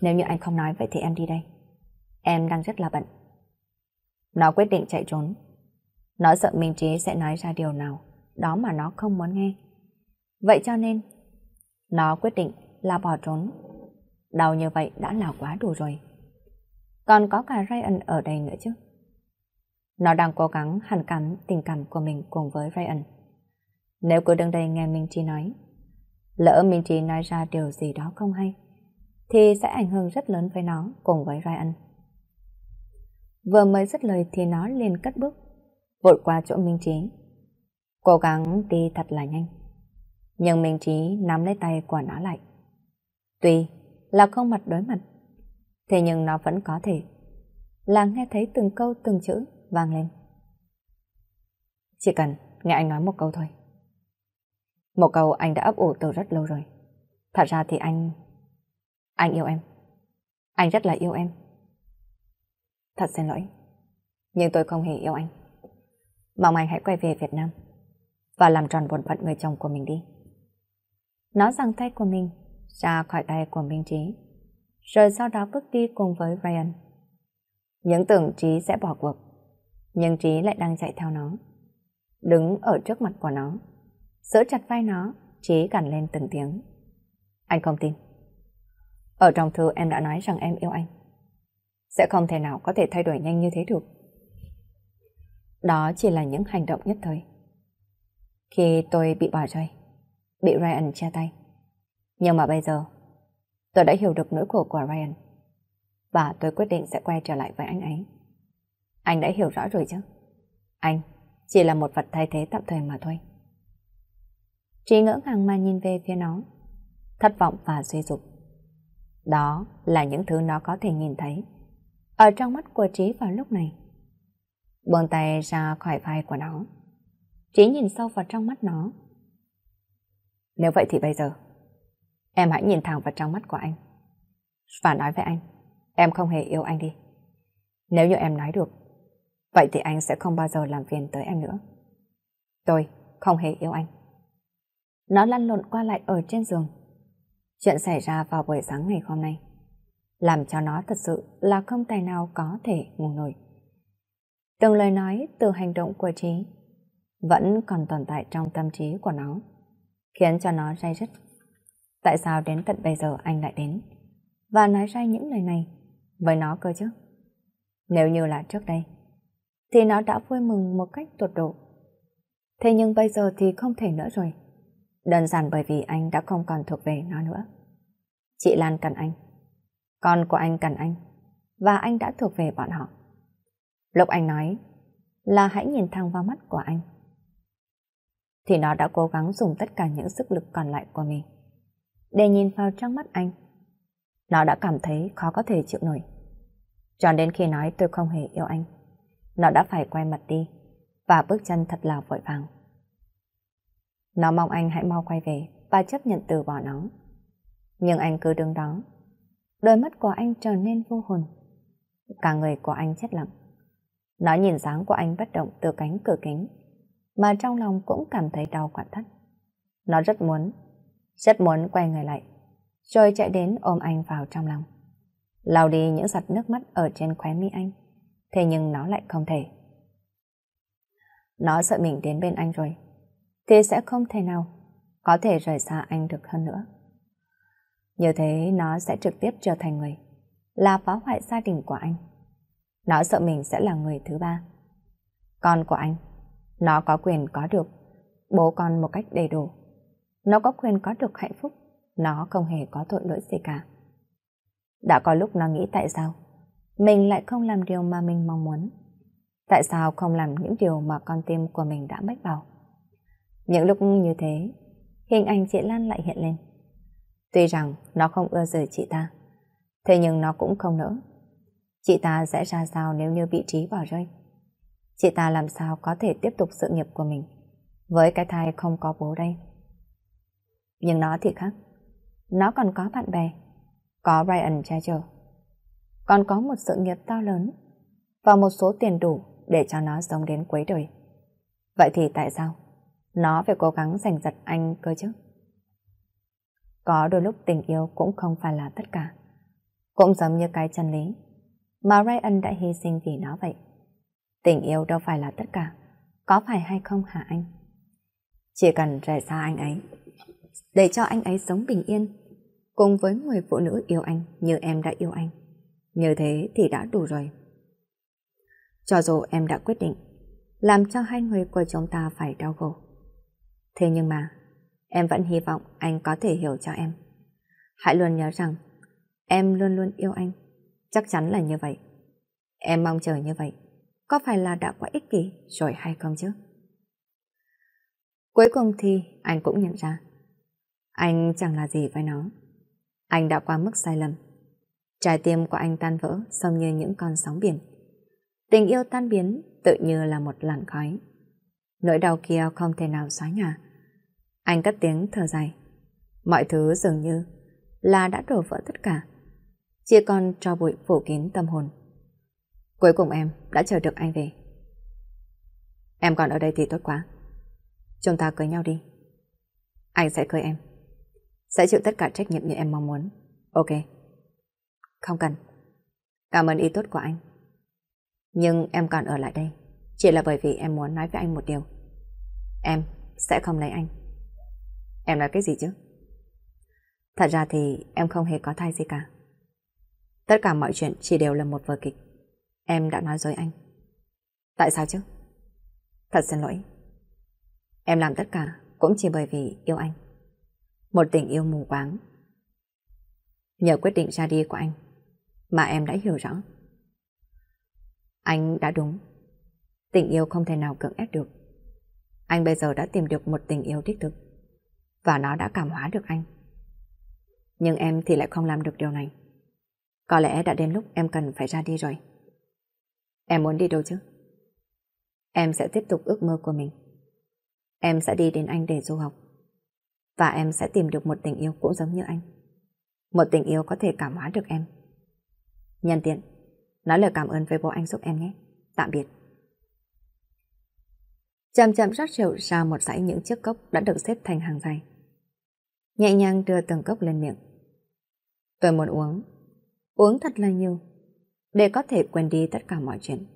Nếu như anh không nói vậy thì em đi đây. Em đang rất là bận. Nó quyết định chạy trốn. Nó sợ Minh Trí sẽ nói ra điều nào đó mà nó không muốn nghe. Vậy cho nên, nó quyết định là bỏ trốn. Đau như vậy đã là quá đủ rồi. Còn có cả Ryan ở đây nữa chứ. Nó đang cố gắng hàn cắn tình cảm của mình cùng với Ryan. Nếu cứ đứng đây nghe Minh Chi nói, lỡ Minh Chi nói ra điều gì đó không hay, thì sẽ ảnh hưởng rất lớn với nó cùng với Ryan. Vừa mới dứt lời thì nó liền cất bước, vội qua chỗ Minh Chi Cố gắng đi thật là nhanh. Nhưng Minh Trí nắm lấy tay của nó lại. Tuy là không mặt đối mặt, thế nhưng nó vẫn có thể là nghe thấy từng câu từng chữ vang lên. Chỉ cần nghe anh nói một câu thôi. Một câu anh đã ấp ủ từ rất lâu rồi. Thật ra thì anh... Anh yêu em. Anh rất là yêu em. Thật xin lỗi. Nhưng tôi không hề yêu anh. Mong anh hãy quay về Việt Nam và làm tròn bổn phận người chồng của mình đi. Nó giằng tay của mình ra khỏi tay của Minh Trí, rồi sau đó bước đi cùng với Ryan. Những tưởng Trí sẽ bỏ cuộc, nhưng Trí lại đang chạy theo nó. Đứng ở trước mặt của nó, giữ chặt vai nó, Trí gằn lên từng tiếng. Anh không tin. Ở trong thư em đã nói rằng em yêu anh. Sẽ không thể nào có thể thay đổi nhanh như thế được. Đó chỉ là những hành động nhất thời. Khi tôi bị bỏ rơi, bị Ryan che tay. Nhưng mà bây giờ, tôi đã hiểu được nỗi khổ của Ryan. Và tôi quyết định sẽ quay trở lại với anh ấy. Anh đã hiểu rõ rồi chứ? Anh chỉ là một vật thay thế tạm thời mà thôi. Trí ngỡ ngàng mà nhìn về phía nó, thất vọng và suy dục. Đó là những thứ nó có thể nhìn thấy ở trong mắt của Trí vào lúc này. Buông tay ra khỏi vai của nó. Trí nhìn sâu vào trong mắt nó, nếu vậy thì bây giờ, em hãy nhìn thẳng vào trong mắt của anh. Và nói với anh, em không hề yêu anh đi. Nếu như em nói được, vậy thì anh sẽ không bao giờ làm phiền tới em nữa. Tôi không hề yêu anh. Nó lăn lộn qua lại ở trên giường. Chuyện xảy ra vào buổi sáng ngày hôm nay, làm cho nó thật sự là không tài nào có thể ngủ nổi. Từng lời nói từ hành động của Trí vẫn còn tồn tại trong tâm trí của nó khiến cho nó say dứt. Tại sao đến tận bây giờ anh lại đến? Và nói ra những lời này với nó cơ chứ? Nếu như là trước đây, thì nó đã vui mừng một cách tuột độ. Thế nhưng bây giờ thì không thể nữa rồi. Đơn giản bởi vì anh đã không còn thuộc về nó nữa. Chị Lan cần anh. Con của anh cần anh. Và anh đã thuộc về bọn họ. Lục anh nói là hãy nhìn thẳng vào mắt của anh thì nó đã cố gắng dùng tất cả những sức lực còn lại của mình để nhìn vào trong mắt anh. Nó đã cảm thấy khó có thể chịu nổi. Cho đến khi nói tôi không hề yêu anh, nó đã phải quay mặt đi và bước chân thật là vội vàng. Nó mong anh hãy mau quay về và chấp nhận từ bỏ nó. Nhưng anh cứ đứng đó. Đôi mắt của anh trở nên vô hồn. Cả người của anh chết lặng. Nó nhìn dáng của anh bất động từ cánh cửa kính mà trong lòng cũng cảm thấy đau quặn thắt. Nó rất muốn, rất muốn quay người lại, rồi chạy đến ôm anh vào trong lòng. Lao đi những giọt nước mắt ở trên khóe mi anh, thế nhưng nó lại không thể. Nó sợ mình đến bên anh rồi, thì sẽ không thể nào có thể rời xa anh được hơn nữa. Như thế nó sẽ trực tiếp trở thành người, là phá hoại gia đình của anh. Nó sợ mình sẽ là người thứ ba, con của anh. Nó có quyền có được bố con một cách đầy đủ. Nó có quyền có được hạnh phúc. Nó không hề có tội lỗi gì cả. Đã có lúc nó nghĩ tại sao mình lại không làm điều mà mình mong muốn. Tại sao không làm những điều mà con tim của mình đã mách bảo? Những lúc như thế, hình ảnh chị Lan lại hiện lên. Tuy rằng nó không ưa rời chị ta, thế nhưng nó cũng không nỡ. Chị ta sẽ ra sao nếu như bị trí bỏ rơi? chị ta làm sao có thể tiếp tục sự nghiệp của mình với cái thai không có bố đây. Nhưng nó thì khác. Nó còn có bạn bè, có Brian che chở, còn có một sự nghiệp to lớn và một số tiền đủ để cho nó sống đến cuối đời. Vậy thì tại sao nó phải cố gắng giành giật anh cơ chứ? Có đôi lúc tình yêu cũng không phải là tất cả. Cũng giống như cái chân lý mà Ryan đã hy sinh vì nó vậy. Tình yêu đâu phải là tất cả. Có phải hay không hả anh? Chỉ cần rời xa anh ấy, để cho anh ấy sống bình yên, cùng với người phụ nữ yêu anh như em đã yêu anh. Như thế thì đã đủ rồi. Cho dù em đã quyết định, làm cho hai người của chúng ta phải đau khổ. Thế nhưng mà, em vẫn hy vọng anh có thể hiểu cho em. Hãy luôn nhớ rằng, em luôn luôn yêu anh. Chắc chắn là như vậy. Em mong chờ như vậy có phải là đã quá ích kỷ rồi hay không chứ? Cuối cùng thì anh cũng nhận ra anh chẳng là gì với nó. Anh đã qua mức sai lầm. Trái tim của anh tan vỡ sông như những con sóng biển. Tình yêu tan biến tự như là một làn khói. Nỗi đau kia không thể nào xóa nhà. Anh cất tiếng thở dài. Mọi thứ dường như là đã đổ vỡ tất cả. Chỉ còn cho bụi phủ kín tâm hồn. Cuối cùng em đã chờ được anh về. Em còn ở đây thì tốt quá. Chúng ta cưới nhau đi. Anh sẽ cưới em. Sẽ chịu tất cả trách nhiệm như em mong muốn. Ok. Không cần. Cảm ơn ý tốt của anh. Nhưng em còn ở lại đây. Chỉ là bởi vì em muốn nói với anh một điều. Em sẽ không lấy anh. Em nói cái gì chứ? Thật ra thì em không hề có thai gì cả. Tất cả mọi chuyện chỉ đều là một vở kịch. Em đã nói dối anh. Tại sao chứ? Thật xin lỗi. Em làm tất cả cũng chỉ bởi vì yêu anh. Một tình yêu mù quáng. Nhờ quyết định ra đi của anh mà em đã hiểu rõ. Anh đã đúng. Tình yêu không thể nào cưỡng ép được. Anh bây giờ đã tìm được một tình yêu đích thực và nó đã cảm hóa được anh. Nhưng em thì lại không làm được điều này. Có lẽ đã đến lúc em cần phải ra đi rồi. Em muốn đi đâu chứ? Em sẽ tiếp tục ước mơ của mình. Em sẽ đi đến Anh để du học. Và em sẽ tìm được một tình yêu cũng giống như anh. Một tình yêu có thể cảm hóa được em. Nhân tiện, nói lời cảm ơn với bố anh giúp em nhé. Tạm biệt. Chậm chậm rót rượu ra một dãy những chiếc cốc đã được xếp thành hàng dài. Nhẹ nhàng đưa từng cốc lên miệng. Tôi muốn uống. Uống thật là nhiều để có thể quên đi tất cả mọi chuyện.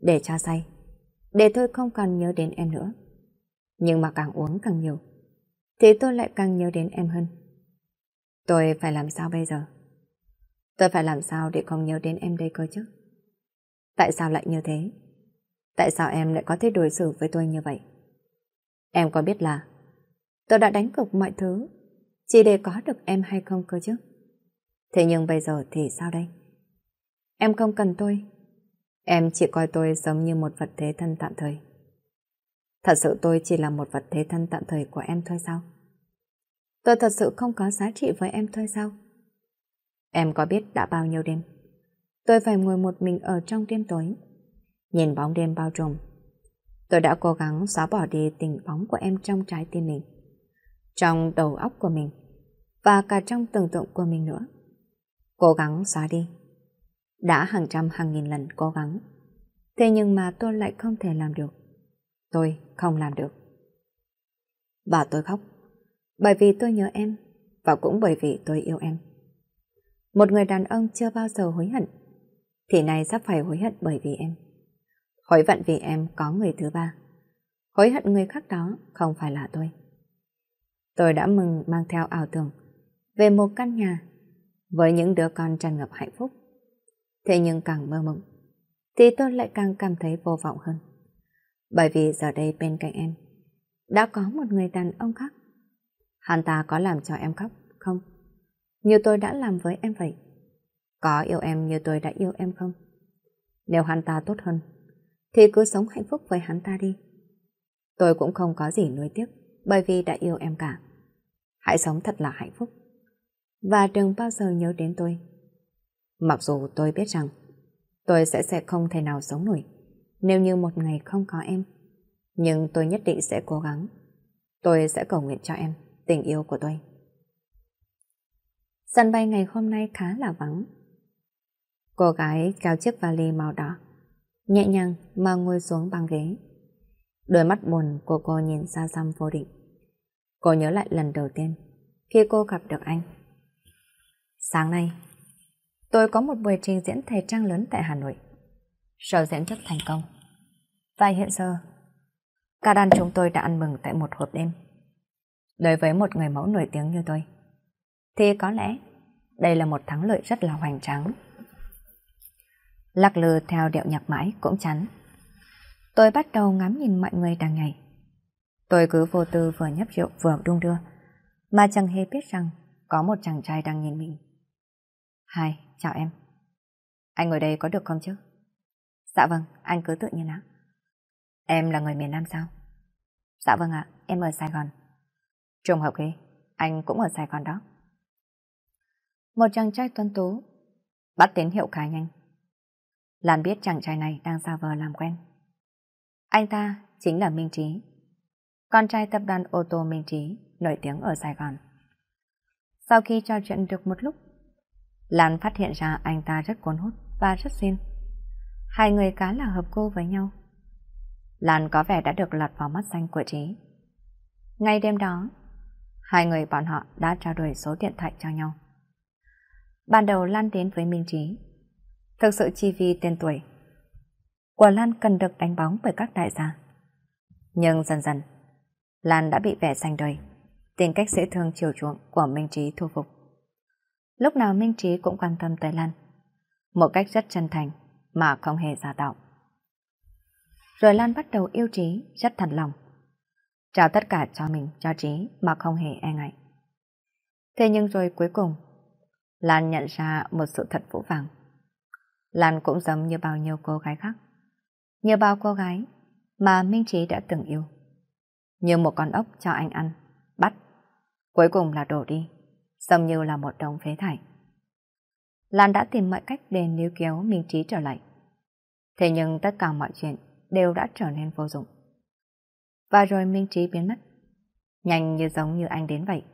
Để cha say, để tôi không còn nhớ đến em nữa. Nhưng mà càng uống càng nhiều, thì tôi lại càng nhớ đến em hơn. Tôi phải làm sao bây giờ? Tôi phải làm sao để không nhớ đến em đây cơ chứ? Tại sao lại như thế? Tại sao em lại có thể đối xử với tôi như vậy? Em có biết là tôi đã đánh cược mọi thứ chỉ để có được em hay không cơ chứ? Thế nhưng bây giờ thì sao đây? Em không cần tôi. Em chỉ coi tôi giống như một vật thế thân tạm thời. Thật sự tôi chỉ là một vật thế thân tạm thời của em thôi sao? Tôi thật sự không có giá trị với em thôi sao? Em có biết đã bao nhiêu đêm? Tôi phải ngồi một mình ở trong đêm tối. Nhìn bóng đêm bao trùm. Tôi đã cố gắng xóa bỏ đi tình bóng của em trong trái tim mình. Trong đầu óc của mình. Và cả trong tưởng tượng của mình nữa. Cố gắng xóa đi đã hàng trăm hàng nghìn lần cố gắng. Thế nhưng mà tôi lại không thể làm được. Tôi không làm được. Và tôi khóc. Bởi vì tôi nhớ em, và cũng bởi vì tôi yêu em. Một người đàn ông chưa bao giờ hối hận, thì nay sắp phải hối hận bởi vì em. Hối hận vì em có người thứ ba. Hối hận người khác đó không phải là tôi. Tôi đã mừng mang theo ảo tưởng về một căn nhà với những đứa con tràn ngập hạnh phúc Thế nhưng càng mơ mộng, thì tôi lại càng cảm thấy vô vọng hơn. Bởi vì giờ đây bên cạnh em, đã có một người đàn ông khác. Hắn ta có làm cho em khóc, không? Như tôi đã làm với em vậy. Có yêu em như tôi đã yêu em không? Nếu hắn ta tốt hơn, thì cứ sống hạnh phúc với hắn ta đi. Tôi cũng không có gì nuối tiếc, bởi vì đã yêu em cả. Hãy sống thật là hạnh phúc. Và đừng bao giờ nhớ đến tôi Mặc dù tôi biết rằng tôi sẽ sẽ không thể nào sống nổi nếu như một ngày không có em. Nhưng tôi nhất định sẽ cố gắng. Tôi sẽ cầu nguyện cho em, tình yêu của tôi. Sân bay ngày hôm nay khá là vắng. Cô gái kéo chiếc vali màu đỏ, nhẹ nhàng mà ngồi xuống băng ghế. Đôi mắt buồn của cô nhìn xa xăm vô định. Cô nhớ lại lần đầu tiên khi cô gặp được anh. Sáng nay, Tôi có một buổi trình diễn thời trang lớn tại Hà Nội. Show diễn rất thành công. Và hiện giờ, cả đàn chúng tôi đã ăn mừng tại một hộp đêm. Đối với một người mẫu nổi tiếng như tôi, thì có lẽ đây là một thắng lợi rất là hoành tráng. Lạc lư theo điệu nhạc mãi cũng chắn. Tôi bắt đầu ngắm nhìn mọi người đang ngày. Tôi cứ vô tư vừa nhấp rượu vừa đung đưa, mà chẳng hề biết rằng có một chàng trai đang nhìn mình. Hai, chào em. Anh ngồi đây có được không chứ? Dạ vâng, anh cứ tự nhiên ạ. Em là người miền Nam sao? Dạ vâng ạ, em ở Sài Gòn. Trùng hợp ghê, anh cũng ở Sài Gòn đó. Một chàng trai tuân tú, bắt tín hiệu khá nhanh. làm biết chàng trai này đang xa vờ làm quen. Anh ta chính là Minh Trí, con trai tập đoàn ô tô Minh Trí, nổi tiếng ở Sài Gòn. Sau khi trò chuyện được một lúc, Lan phát hiện ra anh ta rất cuốn hút và rất xin. Hai người cá là hợp cô với nhau. Lan có vẻ đã được lọt vào mắt xanh của Trí. Ngay đêm đó, hai người bọn họ đã trao đổi số điện thoại cho nhau. Ban đầu Lan đến với Minh Trí. Thực sự chi vì tên tuổi của Lan cần được đánh bóng bởi các đại gia. Nhưng dần dần, Lan đã bị vẻ xanh đời, tính cách dễ thương chiều chuộng của Minh Trí thu phục lúc nào Minh Trí cũng quan tâm tới Lan. Một cách rất chân thành, mà không hề giả tạo. Rồi Lan bắt đầu yêu Trí rất thật lòng. Trao tất cả cho mình, cho Trí mà không hề e ngại. Thế nhưng rồi cuối cùng, Lan nhận ra một sự thật vũ vàng. Lan cũng giống như bao nhiêu cô gái khác. Như bao cô gái mà Minh Trí đã từng yêu. Như một con ốc cho anh ăn, bắt, cuối cùng là đổ đi giống như là một đống phế thải. Lan đã tìm mọi cách để níu kéo Minh Trí trở lại. Thế nhưng tất cả mọi chuyện đều đã trở nên vô dụng. Và rồi Minh Trí biến mất. Nhanh như giống như anh đến vậy.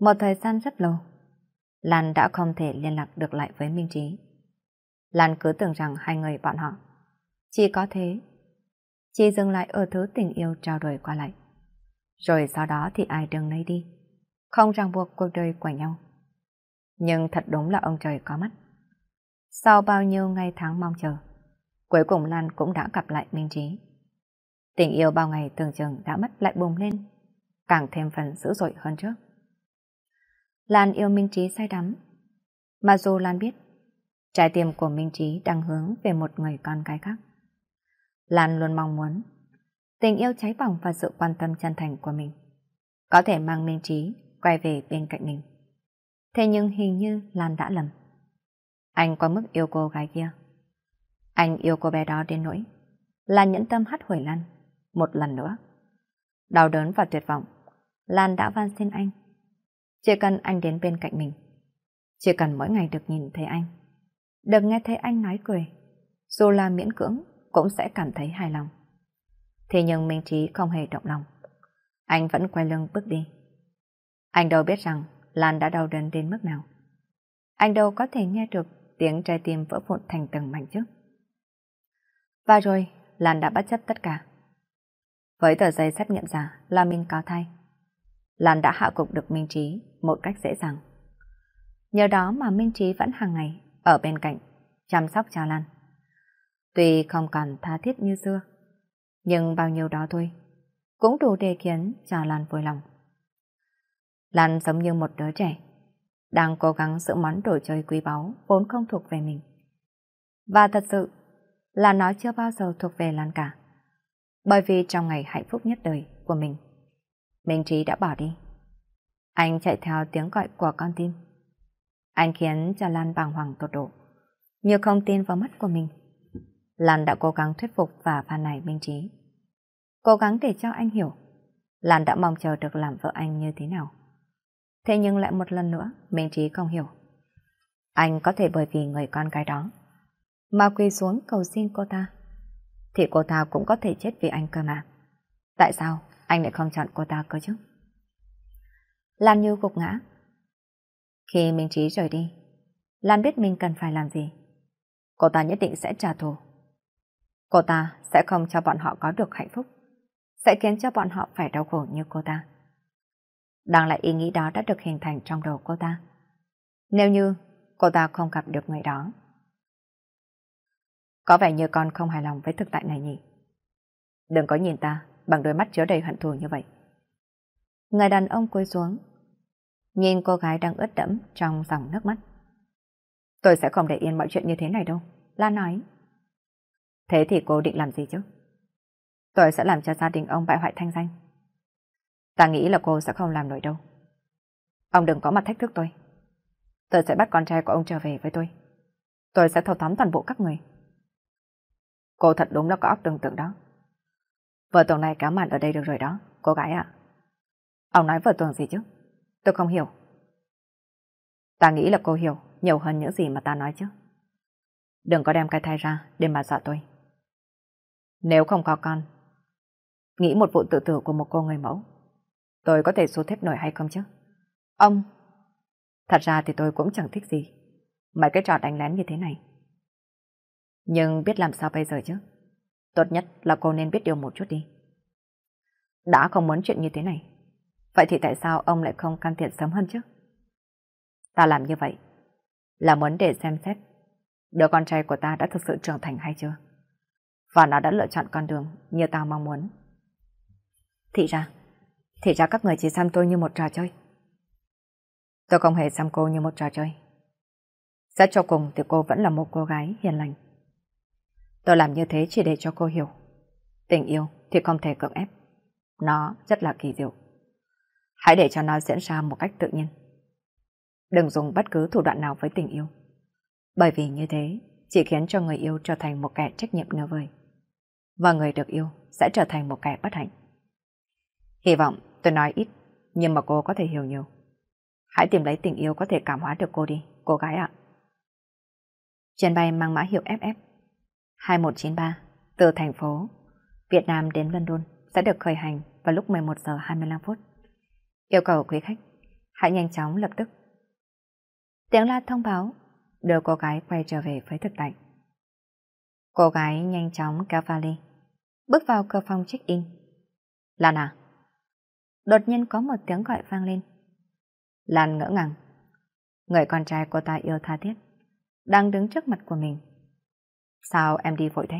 Một thời gian rất lâu, Lan đã không thể liên lạc được lại với Minh Trí. Lan cứ tưởng rằng hai người bọn họ chỉ có thế. Chỉ dừng lại ở thứ tình yêu trao đổi qua lại. Rồi sau đó thì ai đừng lấy đi không ràng buộc cuộc đời của nhau. Nhưng thật đúng là ông trời có mắt. Sau bao nhiêu ngày tháng mong chờ, cuối cùng Lan cũng đã gặp lại Minh Trí. Tình yêu bao ngày tưởng chừng đã mất lại bùng lên, càng thêm phần dữ dội hơn trước. Lan yêu Minh Trí say đắm. Mà dù Lan biết, trái tim của Minh Trí đang hướng về một người con gái khác. Lan luôn mong muốn, tình yêu cháy bỏng và sự quan tâm chân thành của mình có thể mang Minh Trí quay về bên cạnh mình. Thế nhưng hình như Lan đã lầm. Anh quá mức yêu cô gái kia. Anh yêu cô bé đó đến nỗi Lan nhẫn tâm hắt hủy Lan một lần nữa. Đau đớn và tuyệt vọng, Lan đã van xin anh. Chỉ cần anh đến bên cạnh mình, chỉ cần mỗi ngày được nhìn thấy anh, được nghe thấy anh nói cười, dù là miễn cưỡng cũng sẽ cảm thấy hài lòng. Thế nhưng Minh Trí không hề động lòng. Anh vẫn quay lưng bước đi. Anh đâu biết rằng Lan đã đau đớn đến mức nào. Anh đâu có thể nghe được tiếng trái tim vỡ vụn thành từng mảnh chứ. Và rồi, Lan đã bất chấp tất cả. Với tờ giấy xét nghiệm giả là mình cáo thai. Lan đã hạ cục được Minh Trí một cách dễ dàng. Nhờ đó mà Minh Trí vẫn hàng ngày ở bên cạnh, chăm sóc cha Lan. Tuy không còn tha thiết như xưa, nhưng bao nhiêu đó thôi, cũng đủ để khiến cha Lan vui lòng. Lan giống như một đứa trẻ, đang cố gắng giữ món đồ chơi quý báu vốn không thuộc về mình. Và thật sự là nó chưa bao giờ thuộc về Lan cả. Bởi vì trong ngày hạnh phúc nhất đời của mình, Minh Trí đã bỏ đi. Anh chạy theo tiếng gọi của con tim. Anh khiến cho Lan bàng hoàng tột độ, như không tin vào mắt của mình. Lan đã cố gắng thuyết phục và phàn nài Minh Trí. Cố gắng để cho anh hiểu, Lan đã mong chờ được làm vợ anh như thế nào. Thế nhưng lại một lần nữa, Minh Trí không hiểu. Anh có thể bởi vì người con gái đó, mà quỳ xuống cầu xin cô ta. Thì cô ta cũng có thể chết vì anh cơ mà. Tại sao anh lại không chọn cô ta cơ chứ? Lan Như gục ngã. Khi Minh Trí rời đi, Lan biết mình cần phải làm gì. Cô ta nhất định sẽ trả thù. Cô ta sẽ không cho bọn họ có được hạnh phúc, sẽ khiến cho bọn họ phải đau khổ như cô ta đang lại ý nghĩ đó đã được hình thành trong đầu cô ta. Nếu như cô ta không gặp được người đó. Có vẻ như con không hài lòng với thực tại này nhỉ? Đừng có nhìn ta bằng đôi mắt chứa đầy hận thù như vậy. Người đàn ông cúi xuống, nhìn cô gái đang ướt đẫm trong dòng nước mắt. Tôi sẽ không để yên mọi chuyện như thế này đâu, Lan nói. Thế thì cô định làm gì chứ? Tôi sẽ làm cho gia đình ông bại hoại thanh danh, Ta nghĩ là cô sẽ không làm nổi đâu. Ông đừng có mặt thách thức tôi. Tôi sẽ bắt con trai của ông trở về với tôi. Tôi sẽ thâu tóm toàn bộ các người. Cô thật đúng là có óc tưởng tượng đó. Vợ tuần này cá mạn ở đây được rồi đó, cô gái ạ. Ông nói vợ tuần gì chứ? Tôi không hiểu. Ta nghĩ là cô hiểu nhiều hơn những gì mà ta nói chứ. Đừng có đem cái thai ra để mà dọa tôi. Nếu không có con, nghĩ một vụ tự tử của một cô người mẫu, tôi có thể xô thép nổi hay không chứ? Ông! Thật ra thì tôi cũng chẳng thích gì. Mấy cái trò đánh lén như thế này. Nhưng biết làm sao bây giờ chứ? Tốt nhất là cô nên biết điều một chút đi. Đã không muốn chuyện như thế này. Vậy thì tại sao ông lại không can thiện sớm hơn chứ? Ta làm như vậy là muốn để xem xét đứa con trai của ta đã thực sự trưởng thành hay chưa. Và nó đã lựa chọn con đường như ta mong muốn. Thị ra, thì ra các người chỉ xem tôi như một trò chơi. Tôi không hề xem cô như một trò chơi. Xét cho cùng thì cô vẫn là một cô gái hiền lành. Tôi làm như thế chỉ để cho cô hiểu. Tình yêu thì không thể cưỡng ép. Nó rất là kỳ diệu. Hãy để cho nó diễn ra một cách tự nhiên. Đừng dùng bất cứ thủ đoạn nào với tình yêu. Bởi vì như thế chỉ khiến cho người yêu trở thành một kẻ trách nhiệm nửa vời. Và người được yêu sẽ trở thành một kẻ bất hạnh. Hy vọng tôi nói ít, nhưng mà cô có thể hiểu nhiều. Hãy tìm lấy tình yêu có thể cảm hóa được cô đi, cô gái ạ. Chuyến bay mang mã hiệu FF 2193 từ thành phố Việt Nam đến London sẽ được khởi hành vào lúc 11 giờ 25 phút. Yêu cầu quý khách hãy nhanh chóng lập tức. Tiếng la thông báo đưa cô gái quay trở về với thực tại. Cô gái nhanh chóng kéo vali, bước vào cửa phòng check-in. Lana, đột nhiên có một tiếng gọi vang lên. Lan ngỡ ngàng. Người con trai cô ta yêu tha thiết, đang đứng trước mặt của mình. Sao em đi vội thế?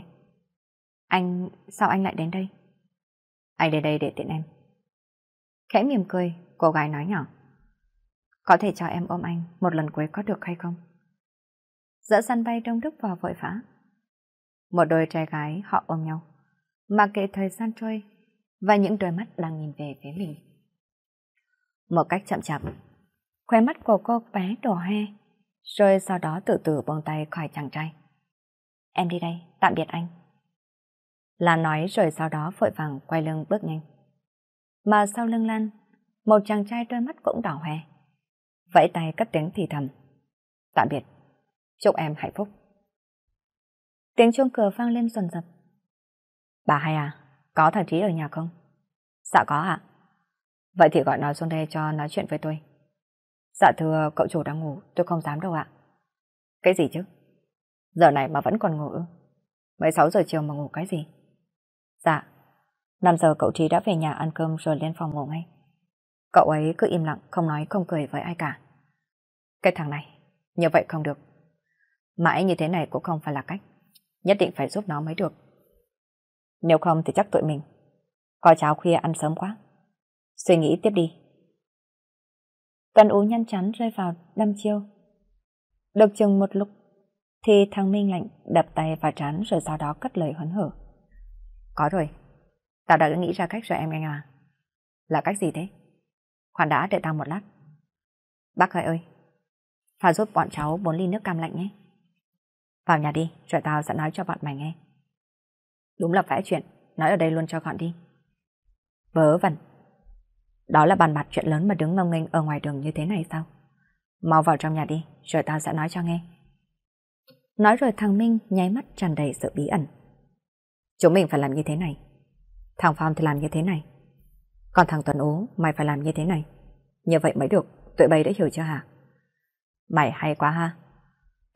Anh, sao anh lại đến đây? Anh đến đây để tiện em. Khẽ mỉm cười, cô gái nói nhỏ. Có thể cho em ôm anh một lần cuối có được hay không? Giữa sân bay đông đúc vào vội vã. Một đôi trai gái họ ôm nhau. Mà kệ thời gian trôi, và những đôi mắt đang nhìn về phía mình. Một cách chậm chậm, khóe mắt của cô bé đỏ he, rồi sau đó từ từ buông tay khỏi chàng trai. Em đi đây, tạm biệt anh. Là nói rồi sau đó vội vàng quay lưng bước nhanh. Mà sau lưng Lan, một chàng trai đôi mắt cũng đỏ hoe. Vẫy tay cất tiếng thì thầm. Tạm biệt, chúc em hạnh phúc. Tiếng chuông cửa vang lên dần dập. Bà hay à? Có thằng Trí ở nhà không? Dạ có ạ. Vậy thì gọi nó xuống đây cho nói chuyện với tôi. Dạ thưa, cậu chủ đang ngủ, tôi không dám đâu ạ. Cái gì chứ? Giờ này mà vẫn còn ngủ ư? Mấy sáu giờ chiều mà ngủ cái gì? Dạ. năm giờ cậu Trí đã về nhà ăn cơm rồi lên phòng ngủ ngay. Cậu ấy cứ im lặng, không nói không cười với ai cả. Cái thằng này, như vậy không được. Mãi như thế này cũng không phải là cách. Nhất định phải giúp nó mới được. Nếu không thì chắc tụi mình. Có cháo khuya ăn sớm quá. Suy nghĩ tiếp đi. tuần Ú nhăn chắn rơi vào đâm chiêu. Được chừng một lúc, thì thằng Minh Lạnh đập tay và trán rồi sau đó cất lời hấn hở. Có rồi, tao đã nghĩ ra cách rồi em anh à. Là cách gì thế? Khoan đã đợi tao một lát. Bác Khởi ơi, pha giúp bọn cháu bốn ly nước cam lạnh nhé. Vào nhà đi, rồi tao sẽ nói cho bọn mày nghe. Đúng là vẽ chuyện, nói ở đây luôn cho gọn đi. Vớ vẩn. Đó là bàn bạc chuyện lớn mà đứng ngông nghênh ở ngoài đường như thế này sao? Mau vào trong nhà đi, rồi tao sẽ nói cho nghe. Nói rồi thằng Minh nháy mắt tràn đầy sự bí ẩn. Chúng mình phải làm như thế này. Thằng Phong thì làm như thế này. Còn thằng Tuấn Ú, mày phải làm như thế này. Như vậy mới được, tụi bay đã hiểu chưa hả? Mày hay quá ha.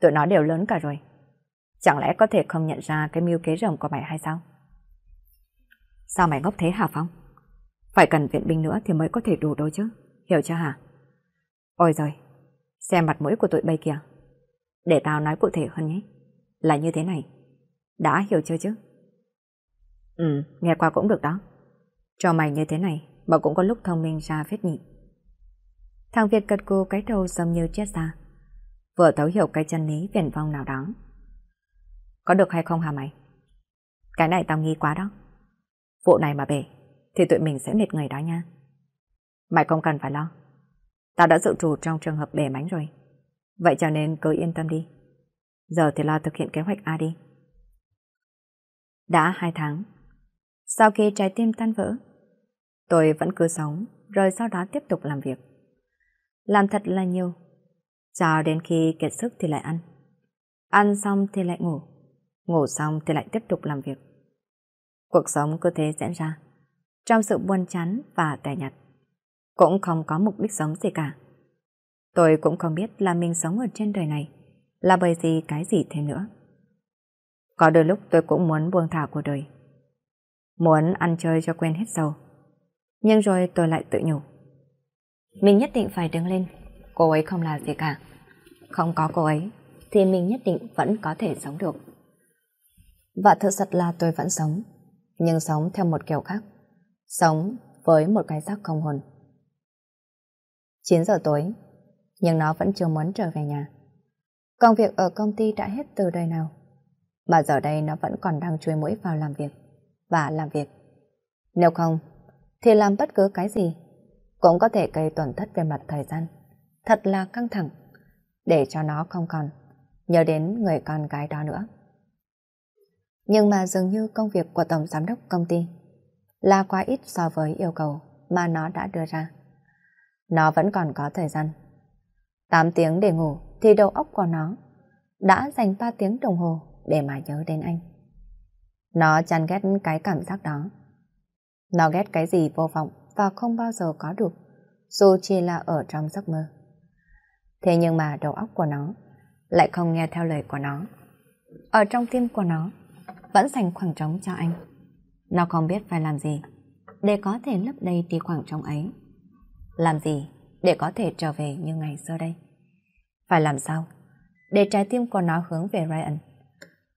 Tụi nó đều lớn cả rồi, Chẳng lẽ có thể không nhận ra cái mưu kế rồng của mày hay sao? Sao mày ngốc thế hà Phong? Phải cần viện binh nữa thì mới có thể đủ đôi chứ. Hiểu chưa hả? Ôi rồi, xem mặt mũi của tụi bay kìa. Để tao nói cụ thể hơn nhé. Là như thế này. Đã hiểu chưa chứ? Ừ, nghe qua cũng được đó. Cho mày như thế này mà cũng có lúc thông minh ra phết nhị. Thằng Việt cật cù cái đầu giống như chết ra. Vừa thấu hiểu cái chân lý viền vong nào đó. Có được hay không hả mày? Cái này tao nghi quá đó. Vụ này mà bể, thì tụi mình sẽ mệt người đó nha. Mày không cần phải lo. Tao đã dự trù trong trường hợp bể mánh rồi. Vậy cho nên cứ yên tâm đi. Giờ thì lo thực hiện kế hoạch A đi. Đã hai tháng, sau khi trái tim tan vỡ, tôi vẫn cứ sống, rồi sau đó tiếp tục làm việc. Làm thật là nhiều, cho đến khi kiệt sức thì lại ăn. Ăn xong thì lại ngủ ngủ xong thì lại tiếp tục làm việc. Cuộc sống cứ thế diễn ra, trong sự buồn chán và tẻ nhạt. Cũng không có mục đích sống gì cả. Tôi cũng không biết là mình sống ở trên đời này là bởi gì cái gì thế nữa. Có đôi lúc tôi cũng muốn buông thả cuộc đời. Muốn ăn chơi cho quen hết sầu. Nhưng rồi tôi lại tự nhủ. Mình nhất định phải đứng lên. Cô ấy không là gì cả. Không có cô ấy thì mình nhất định vẫn có thể sống được. Và thật thật là tôi vẫn sống Nhưng sống theo một kiểu khác Sống với một cái xác không hồn 9 giờ tối Nhưng nó vẫn chưa muốn trở về nhà Công việc ở công ty đã hết từ đời nào Mà giờ đây nó vẫn còn đang chui mũi vào làm việc Và làm việc Nếu không Thì làm bất cứ cái gì Cũng có thể gây tổn thất về mặt thời gian Thật là căng thẳng Để cho nó không còn Nhớ đến người con gái đó nữa nhưng mà dường như công việc của Tổng Giám đốc công ty là quá ít so với yêu cầu mà nó đã đưa ra. Nó vẫn còn có thời gian. 8 tiếng để ngủ thì đầu óc của nó đã dành 3 tiếng đồng hồ để mà nhớ đến anh. Nó chán ghét cái cảm giác đó. Nó ghét cái gì vô vọng và không bao giờ có được, dù chỉ là ở trong giấc mơ. Thế nhưng mà đầu óc của nó lại không nghe theo lời của nó. Ở trong tim của nó vẫn dành khoảng trống cho anh. Nó không biết phải làm gì để có thể lấp đầy đi khoảng trống ấy. Làm gì để có thể trở về như ngày xưa đây? Phải làm sao để trái tim của nó hướng về Ryan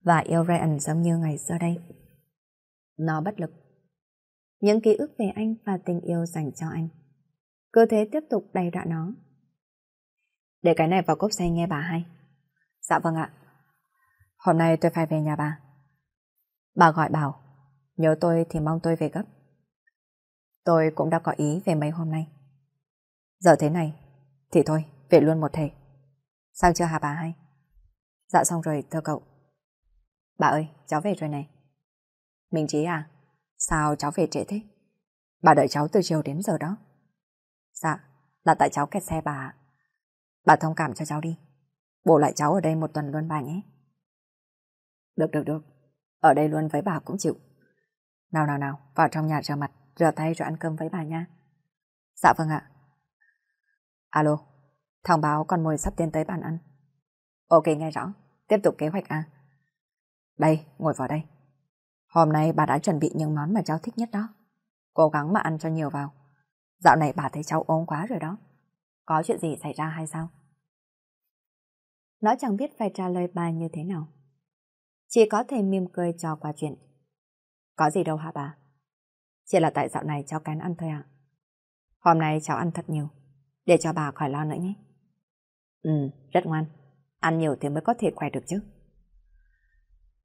và yêu Ryan giống như ngày xưa đây? Nó bất lực. Những ký ức về anh và tình yêu dành cho anh cơ thế tiếp tục đầy đọa nó. Để cái này vào cốp xe nghe bà hay. Dạ vâng ạ. Hôm nay tôi phải về nhà bà. Bà gọi bảo, nhớ tôi thì mong tôi về gấp. Tôi cũng đã có ý về mấy hôm nay. Giờ thế này, thì thôi, về luôn một thể. Sao chưa hả bà hay? Dạ xong rồi, thưa cậu. Bà ơi, cháu về rồi này. Mình Trí à, sao cháu về trễ thế? Bà đợi cháu từ chiều đến giờ đó. Dạ, là tại cháu kẹt xe bà ạ. Bà thông cảm cho cháu đi. Bổ lại cháu ở đây một tuần luôn bà nhé. Được, được, được. Ở đây luôn với bà cũng chịu. Nào nào nào, vào trong nhà rửa mặt, rửa tay rồi ăn cơm với bà nha. Dạ vâng ạ. Alo, thông báo con mồi sắp tiến tới bàn ăn. Ok nghe rõ, tiếp tục kế hoạch A. À. Đây, ngồi vào đây. Hôm nay bà đã chuẩn bị những món mà cháu thích nhất đó. Cố gắng mà ăn cho nhiều vào. Dạo này bà thấy cháu ốm quá rồi đó. Có chuyện gì xảy ra hay sao? Nó chẳng biết phải trả lời bà như thế nào chỉ có thể mỉm cười cho qua chuyện. Có gì đâu hả bà? Chỉ là tại dạo này cháu kén ăn thôi ạ. Hôm nay cháu ăn thật nhiều, để cho bà khỏi lo nữa nhé. Ừ, rất ngoan. Ăn nhiều thì mới có thể khỏe được chứ.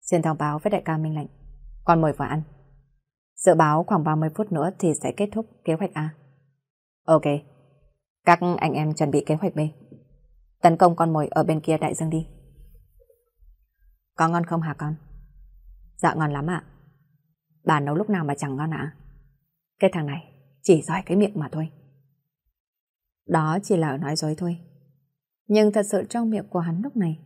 Xin thông báo với đại ca Minh Lệnh, còn mời vào ăn. Dự báo khoảng 30 phút nữa thì sẽ kết thúc kế hoạch A. Ok, các anh em chuẩn bị kế hoạch B. Tấn công con mồi ở bên kia đại dương đi. Có ngon không hả con? Dạ ngon lắm ạ. Bà nấu lúc nào mà chẳng ngon ạ? Cái thằng này chỉ giỏi cái miệng mà thôi. Đó chỉ là nói dối thôi. Nhưng thật sự trong miệng của hắn lúc này,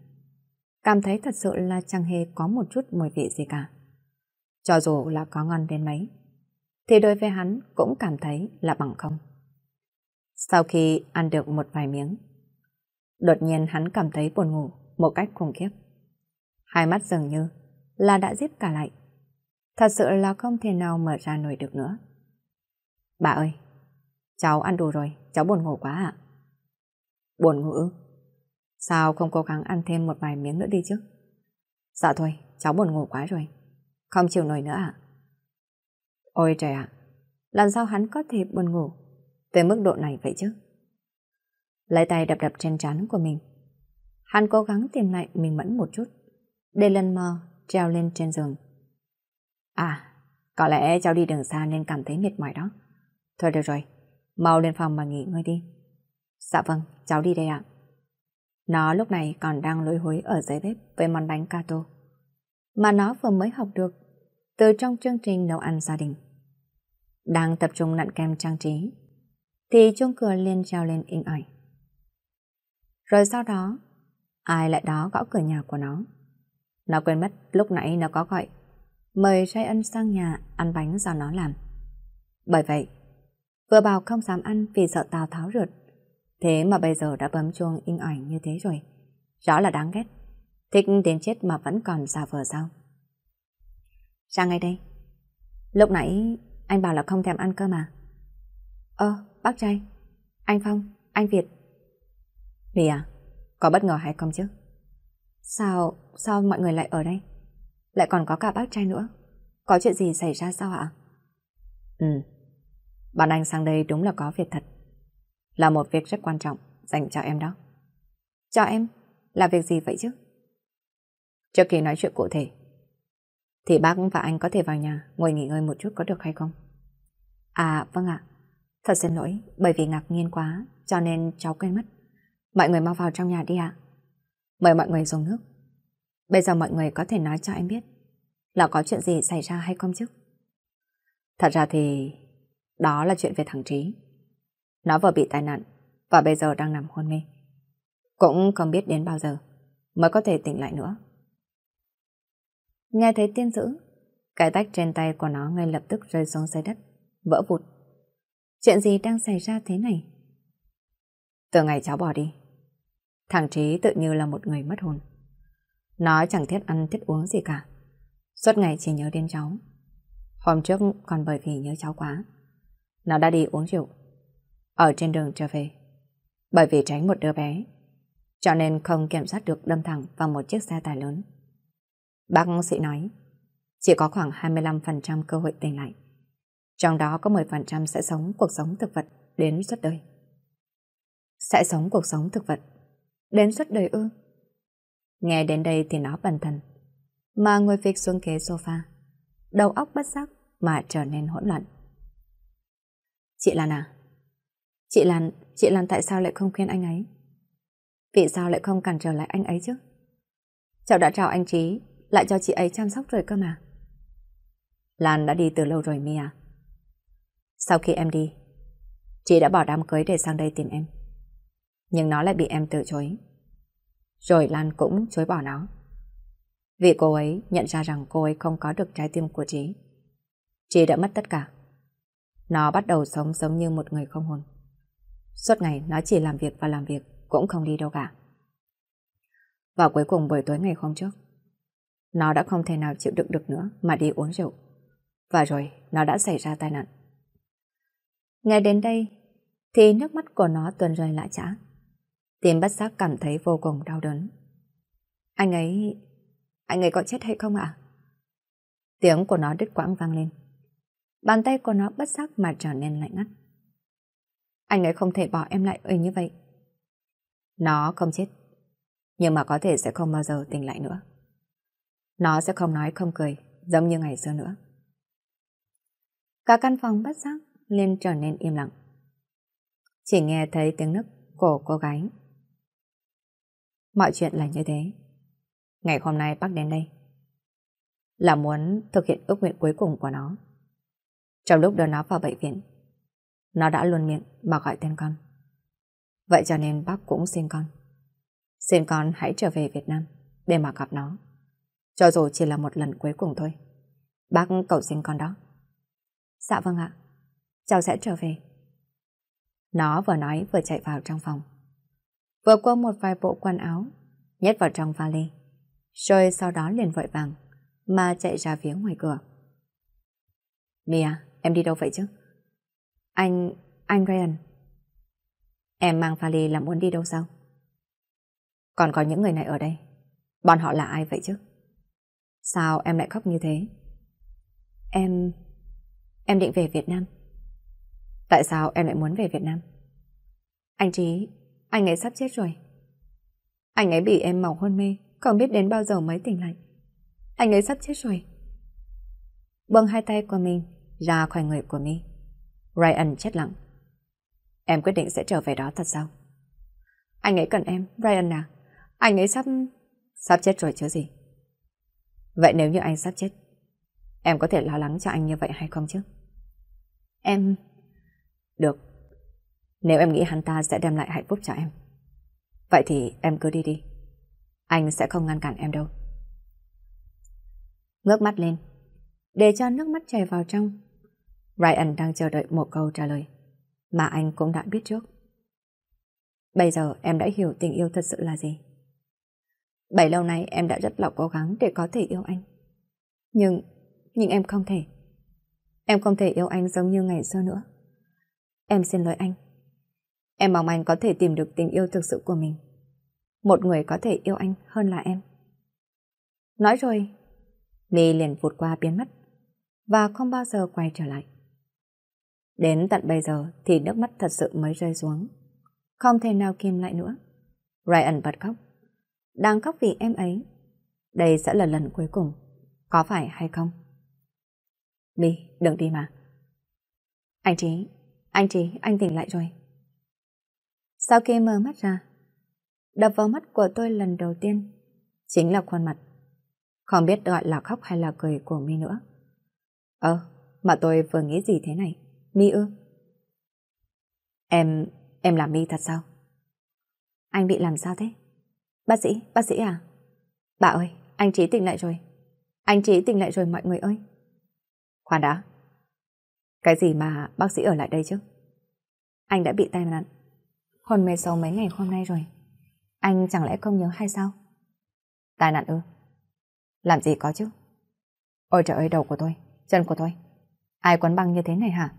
cảm thấy thật sự là chẳng hề có một chút mùi vị gì cả. Cho dù là có ngon đến mấy, thì đối với hắn cũng cảm thấy là bằng không. Sau khi ăn được một vài miếng, đột nhiên hắn cảm thấy buồn ngủ một cách khủng khiếp. Hai mắt dường như là đã díp cả lại. Thật sự là không thể nào mở ra nổi được nữa. Bà ơi, cháu ăn đủ rồi, cháu buồn ngủ quá ạ. Buồn ngủ Sao không cố gắng ăn thêm một vài miếng nữa đi chứ? Dạ thôi, cháu buồn ngủ quá rồi. Không chịu nổi nữa ạ. Ôi trời ạ, à, làm sao hắn có thể buồn ngủ tới mức độ này vậy chứ? Lấy tay đập đập trên trán của mình. Hắn cố gắng tìm lại mình mẫn một chút. Để lần mơ treo lên trên giường À Có lẽ cháu đi đường xa nên cảm thấy mệt mỏi đó Thôi được rồi Mau lên phòng mà nghỉ ngơi đi Dạ vâng cháu đi đây ạ Nó lúc này còn đang lối hối ở dưới bếp Với món bánh kato Mà nó vừa mới học được Từ trong chương trình nấu ăn gia đình Đang tập trung nặn kem trang trí Thì chuông cửa liền treo lên in ỏi Rồi sau đó Ai lại đó gõ cửa nhà của nó nó quên mất lúc nãy nó có gọi. Mời trai ân sang nhà ăn bánh do nó làm. Bởi vậy, vừa bảo không dám ăn vì sợ Tào Tháo rượt. Thế mà bây giờ đã bấm chuông in ỏi như thế rồi. Rõ là đáng ghét. Thích đến chết mà vẫn còn giả vờ sao? Sang ngay đây. Lúc nãy anh bảo là không thèm ăn cơ mà. Ơ, ờ, bác trai, anh Phong, anh Việt. Vì à, có bất ngờ hay không chứ? Sao, sao mọi người lại ở đây? Lại còn có cả bác trai nữa. Có chuyện gì xảy ra sao ạ? Ừ, bạn anh sang đây đúng là có việc thật. Là một việc rất quan trọng dành cho em đó. Cho em? Là việc gì vậy chứ? Trước khi nói chuyện cụ thể, thì bác và anh có thể vào nhà ngồi nghỉ ngơi một chút có được hay không? À, vâng ạ. Thật xin lỗi, bởi vì ngạc nhiên quá, cho nên cháu quên mất. Mọi người mau vào trong nhà đi ạ. Mời mọi người dùng nước. Bây giờ mọi người có thể nói cho anh biết là có chuyện gì xảy ra hay không chứ? Thật ra thì đó là chuyện về thằng Trí. Nó vừa bị tai nạn và bây giờ đang nằm hôn mê. Cũng không biết đến bao giờ mới có thể tỉnh lại nữa. Nghe thấy tiên dữ, cái tách trên tay của nó ngay lập tức rơi xuống dưới đất, vỡ vụt. Chuyện gì đang xảy ra thế này? Từ ngày cháu bỏ đi, Thằng Trí tự như là một người mất hồn. Nó chẳng thiết ăn thiết uống gì cả. Suốt ngày chỉ nhớ đến cháu. Hôm trước còn bởi vì nhớ cháu quá. Nó đã đi uống rượu. Ở trên đường trở về. Bởi vì tránh một đứa bé. Cho nên không kiểm soát được đâm thẳng vào một chiếc xe tải lớn. Bác sĩ nói, chỉ có khoảng 25% cơ hội tỉnh lại. Trong đó có 10% sẽ sống cuộc sống thực vật đến suốt đời. Sẽ sống cuộc sống thực vật Đến suốt đời ư? Nghe đến đây thì nó bần thần, mà ngồi phịch xuống ghế sofa. Đầu óc bất sắc mà trở nên hỗn loạn. Chị Lan à? Chị Lan, chị Lan tại sao lại không khuyên anh ấy? Vì sao lại không cản trở lại anh ấy chứ? Cháu đã chào anh Trí, lại cho chị ấy chăm sóc rồi cơ mà. Lan đã đi từ lâu rồi Mia. Sau khi em đi, chị đã bỏ đám cưới để sang đây tìm em nhưng nó lại bị em từ chối. Rồi Lan cũng chối bỏ nó. Vì cô ấy nhận ra rằng cô ấy không có được trái tim của Trí. Trí đã mất tất cả. Nó bắt đầu sống giống như một người không hồn. Suốt ngày nó chỉ làm việc và làm việc, cũng không đi đâu cả. Và cuối cùng buổi tối ngày hôm trước, nó đã không thể nào chịu đựng được nữa mà đi uống rượu. Và rồi nó đã xảy ra tai nạn. Nghe đến đây, thì nước mắt của nó tuần rơi lã trã. Tiến bất giác cảm thấy vô cùng đau đớn. Anh ấy... Anh ấy có chết hay không ạ? Tiếng của nó đứt quãng vang lên. Bàn tay của nó bất giác mà trở nên lạnh ngắt. Anh ấy không thể bỏ em lại ơi như vậy. Nó không chết. Nhưng mà có thể sẽ không bao giờ tỉnh lại nữa. Nó sẽ không nói không cười, giống như ngày xưa nữa. Cả căn phòng bất giác liền trở nên im lặng. Chỉ nghe thấy tiếng nấc của cô gái Mọi chuyện là như thế. Ngày hôm nay bác đến đây là muốn thực hiện ước nguyện cuối cùng của nó. Trong lúc đưa nó vào bệnh viện, nó đã luôn miệng mà gọi tên con. Vậy cho nên bác cũng xin con. Xin con hãy trở về Việt Nam để mà gặp nó. Cho dù chỉ là một lần cuối cùng thôi. Bác cầu xin con đó. Dạ vâng ạ. Cháu sẽ trở về. Nó vừa nói vừa chạy vào trong phòng vừa qua một vài bộ quần áo, nhét vào trong vali. Rồi sau đó liền vội vàng, mà chạy ra phía ngoài cửa. Mia, em đi đâu vậy chứ? Anh, anh Ryan. Em mang vali là muốn đi đâu sao? Còn có những người này ở đây, bọn họ là ai vậy chứ? Sao em lại khóc như thế? Em... em định về Việt Nam. Tại sao em lại muốn về Việt Nam? Anh Trí, anh ấy sắp chết rồi. Anh ấy bị em mỏng hôn mê, không biết đến bao giờ mới tỉnh lại. Anh ấy sắp chết rồi. bưng hai tay của mình ra khỏi người của mình. Ryan chết lặng. Em quyết định sẽ trở về đó thật sao? Anh ấy cần em, Ryan à? Anh ấy sắp... Sắp chết rồi chứ gì? Vậy nếu như anh sắp chết, em có thể lo lắng cho anh như vậy hay không chứ? Em... Được. Nếu em nghĩ hắn ta sẽ đem lại hạnh phúc cho em. Vậy thì em cứ đi đi. Anh sẽ không ngăn cản em đâu. Ngước mắt lên, để cho nước mắt chảy vào trong. Ryan đang chờ đợi một câu trả lời, mà anh cũng đã biết trước. Bây giờ em đã hiểu tình yêu thật sự là gì. Bảy lâu nay em đã rất là cố gắng để có thể yêu anh. Nhưng, nhưng em không thể. Em không thể yêu anh giống như ngày xưa nữa. Em xin lỗi anh. Em mong anh có thể tìm được tình yêu thực sự của mình. Một người có thể yêu anh hơn là em. Nói rồi, Ly liền vụt qua biến mất và không bao giờ quay trở lại. Đến tận bây giờ thì nước mắt thật sự mới rơi xuống. Không thể nào kìm lại nữa. Ryan bật khóc. Đang khóc vì em ấy. Đây sẽ là lần cuối cùng. Có phải hay không? Mi đừng đi mà. Anh Trí, anh Trí, anh tỉnh lại rồi. Sau khi mở mắt ra, đập vào mắt của tôi lần đầu tiên chính là khuôn mặt. Không biết gọi là khóc hay là cười của mi nữa. Ờ, mà tôi vừa nghĩ gì thế này? mi ư? Em, em là mi thật sao? Anh bị làm sao thế? Bác sĩ, bác sĩ à? Bà ơi, anh Trí tỉnh lại rồi. Anh Trí tỉnh lại rồi mọi người ơi. Khoan đã. Cái gì mà bác sĩ ở lại đây chứ? Anh đã bị tai nạn hôn mê sâu mấy ngày hôm nay rồi. Anh chẳng lẽ không nhớ hay sao? Tai nạn ư? Làm gì có chứ? Ôi trời ơi đầu của tôi, chân của tôi. Ai quấn băng như thế này hả?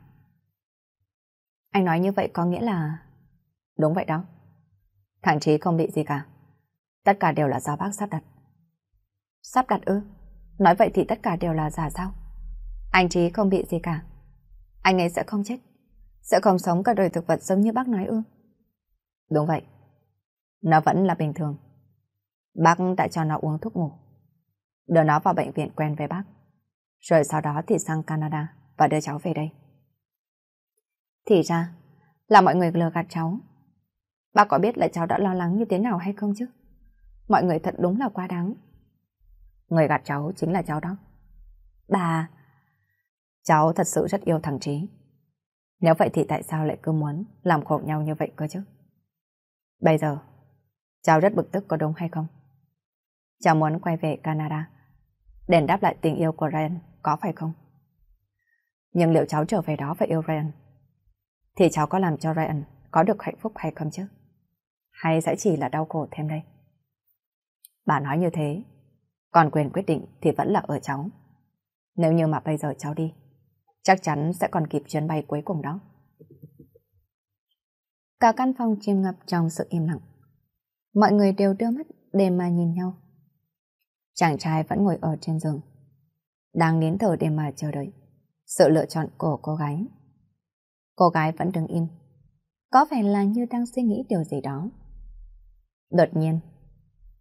Anh nói như vậy có nghĩa là... Đúng vậy đó. Thằng chí không bị gì cả. Tất cả đều là do bác sắp đặt. Sắp đặt ư? Nói vậy thì tất cả đều là giả sao? Anh Trí không bị gì cả. Anh ấy sẽ không chết. Sẽ không sống cả đời thực vật giống như bác nói ư? Đúng vậy. Nó vẫn là bình thường. Bác đã cho nó uống thuốc ngủ. Đưa nó vào bệnh viện quen với bác. Rồi sau đó thì sang Canada và đưa cháu về đây. Thì ra là mọi người lừa gạt cháu. Bác có biết là cháu đã lo lắng như thế nào hay không chứ? Mọi người thật đúng là quá đáng. Người gạt cháu chính là cháu đó. Bà... Cháu thật sự rất yêu thằng Trí. Nếu vậy thì tại sao lại cứ muốn làm khổ nhau như vậy cơ chứ? Bây giờ, cháu rất bực tức có đúng hay không? Cháu muốn quay về Canada để đáp lại tình yêu của Ryan, có phải không? Nhưng liệu cháu trở về đó và yêu Ryan thì cháu có làm cho Ryan có được hạnh phúc hay không chứ? Hay sẽ chỉ là đau khổ thêm đây? Bà nói như thế, còn quyền quyết định thì vẫn là ở cháu. Nếu như mà bây giờ cháu đi, chắc chắn sẽ còn kịp chuyến bay cuối cùng đó. Cả căn phòng chìm ngập trong sự im lặng. Mọi người đều đưa mắt để mà nhìn nhau. Chàng trai vẫn ngồi ở trên giường. Đang nín thở để mà chờ đợi. Sự lựa chọn của cô gái. Cô gái vẫn đứng im. Có vẻ là như đang suy nghĩ điều gì đó. Đột nhiên,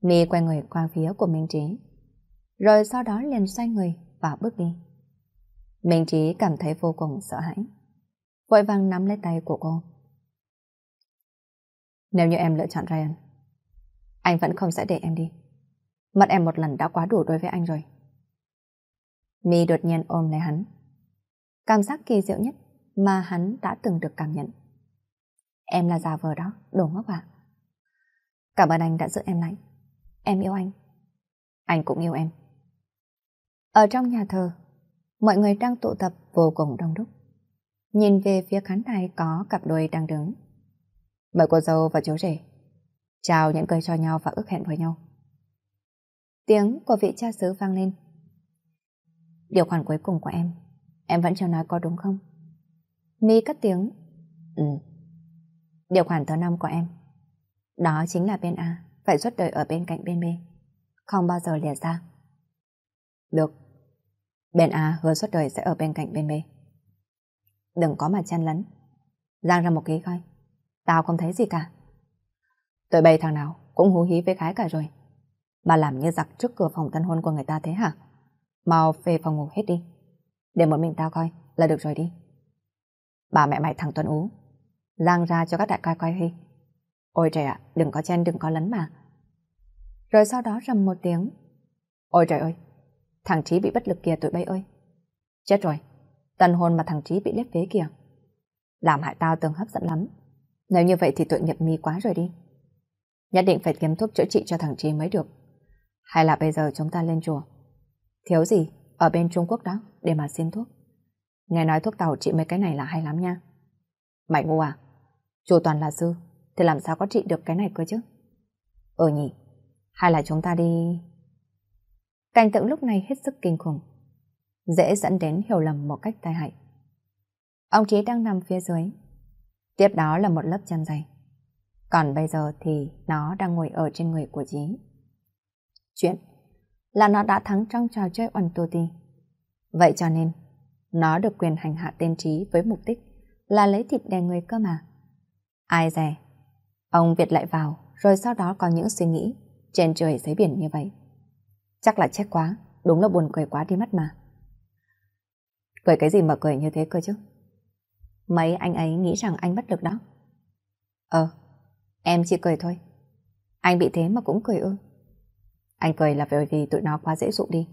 Mi quay người qua phía của Minh Trí. Rồi sau đó liền xoay người và bước đi. Minh Trí cảm thấy vô cùng sợ hãi. Vội vàng nắm lấy tay của cô. Nếu như em lựa chọn Ryan, anh vẫn không sẽ để em đi. Mất em một lần đã quá đủ đối với anh rồi. Mi đột nhiên ôm lấy hắn. Cảm giác kỳ diệu nhất mà hắn đã từng được cảm nhận. Em là già vờ đó, đồ ngốc ạ. À? Cảm ơn anh đã giữ em lại. Em yêu anh. Anh cũng yêu em. Ở trong nhà thờ, mọi người đang tụ tập vô cùng đông đúc. Nhìn về phía khán đài có cặp đôi đang đứng mời cô dâu và chú rể Chào những cười cho nhau và ước hẹn với nhau Tiếng của vị cha xứ vang lên Điều khoản cuối cùng của em Em vẫn chưa nói có đúng không Mi cất tiếng Ừ Điều khoản thứ năm của em Đó chính là bên A Phải suốt đời ở bên cạnh bên B Không bao giờ lìa ra Được Bên A hứa suốt đời sẽ ở bên cạnh bên B Đừng có mà chen lấn Giang ra một ký coi Tao không thấy gì cả. Tụi bay thằng nào cũng hú hí với gái cả rồi. Bà làm như giặc trước cửa phòng tân hôn của người ta thế hả? Mau về phòng ngủ hết đi. Để một mình tao coi là được rồi đi. Bà mẹ mày thằng Tuấn Ú. Giang ra cho các đại coi coi đi. Ôi trời ạ, đừng có chen, đừng có lấn mà. Rồi sau đó rầm một tiếng. Ôi trời ơi, thằng Trí bị bất lực kìa tụi bay ơi. Chết rồi, tân hôn mà thằng Trí bị lép vế kìa. Làm hại tao tưởng hấp dẫn lắm. Nếu như vậy thì tội nghiệp mi quá rồi đi. Nhất định phải kiếm thuốc chữa trị cho thằng Trí mới được. Hay là bây giờ chúng ta lên chùa? Thiếu gì, ở bên Trung Quốc đó, để mà xin thuốc. Nghe nói thuốc tàu trị mấy cái này là hay lắm nha. Mày ngu à? Chùa toàn là sư, thì làm sao có trị được cái này cơ chứ? Ừ nhỉ, hay là chúng ta đi... Cảnh tượng lúc này hết sức kinh khủng, dễ dẫn đến hiểu lầm một cách tai hại. Ông Trí đang nằm phía dưới, Tiếp đó là một lớp chân dày, Còn bây giờ thì nó đang ngồi ở trên người của dí. Chuyện là nó đã thắng trong trò chơi oằn tù ti. Vậy cho nên, nó được quyền hành hạ tên trí với mục đích là lấy thịt đè người cơ mà. Ai dè, ông Việt lại vào rồi sau đó có những suy nghĩ trên trời dưới biển như vậy. Chắc là chết quá, đúng là buồn cười quá đi mất mà. Cười cái gì mà cười như thế cơ chứ? Mấy anh ấy nghĩ rằng anh bất lực đó. Ờ, em chỉ cười thôi. Anh bị thế mà cũng cười ư. Anh cười là bởi vì tụi nó quá dễ dụ đi.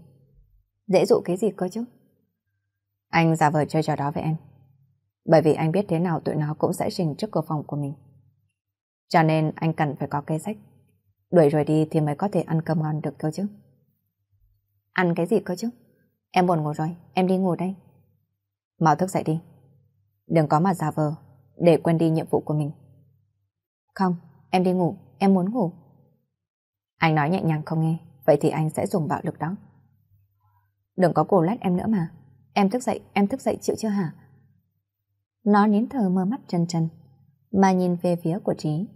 Dễ dụ cái gì cơ chứ? Anh giả vờ chơi trò đó với em. Bởi vì anh biết thế nào tụi nó cũng sẽ trình trước cửa phòng của mình. Cho nên anh cần phải có kế sách. Đuổi rồi đi thì mới có thể ăn cơm ngon được cơ chứ. Ăn cái gì cơ chứ? Em buồn ngủ rồi, em đi ngủ đây. Mau thức dậy đi. Đừng có mà giả vờ, để quên đi nhiệm vụ của mình. Không, em đi ngủ, em muốn ngủ. Anh nói nhẹ nhàng không nghe, vậy thì anh sẽ dùng bạo lực đó. Đừng có cổ lách em nữa mà. Em thức dậy, em thức dậy chịu chưa hả? Nó nín thở mơ mắt chân chân, mà nhìn về phía của Trí.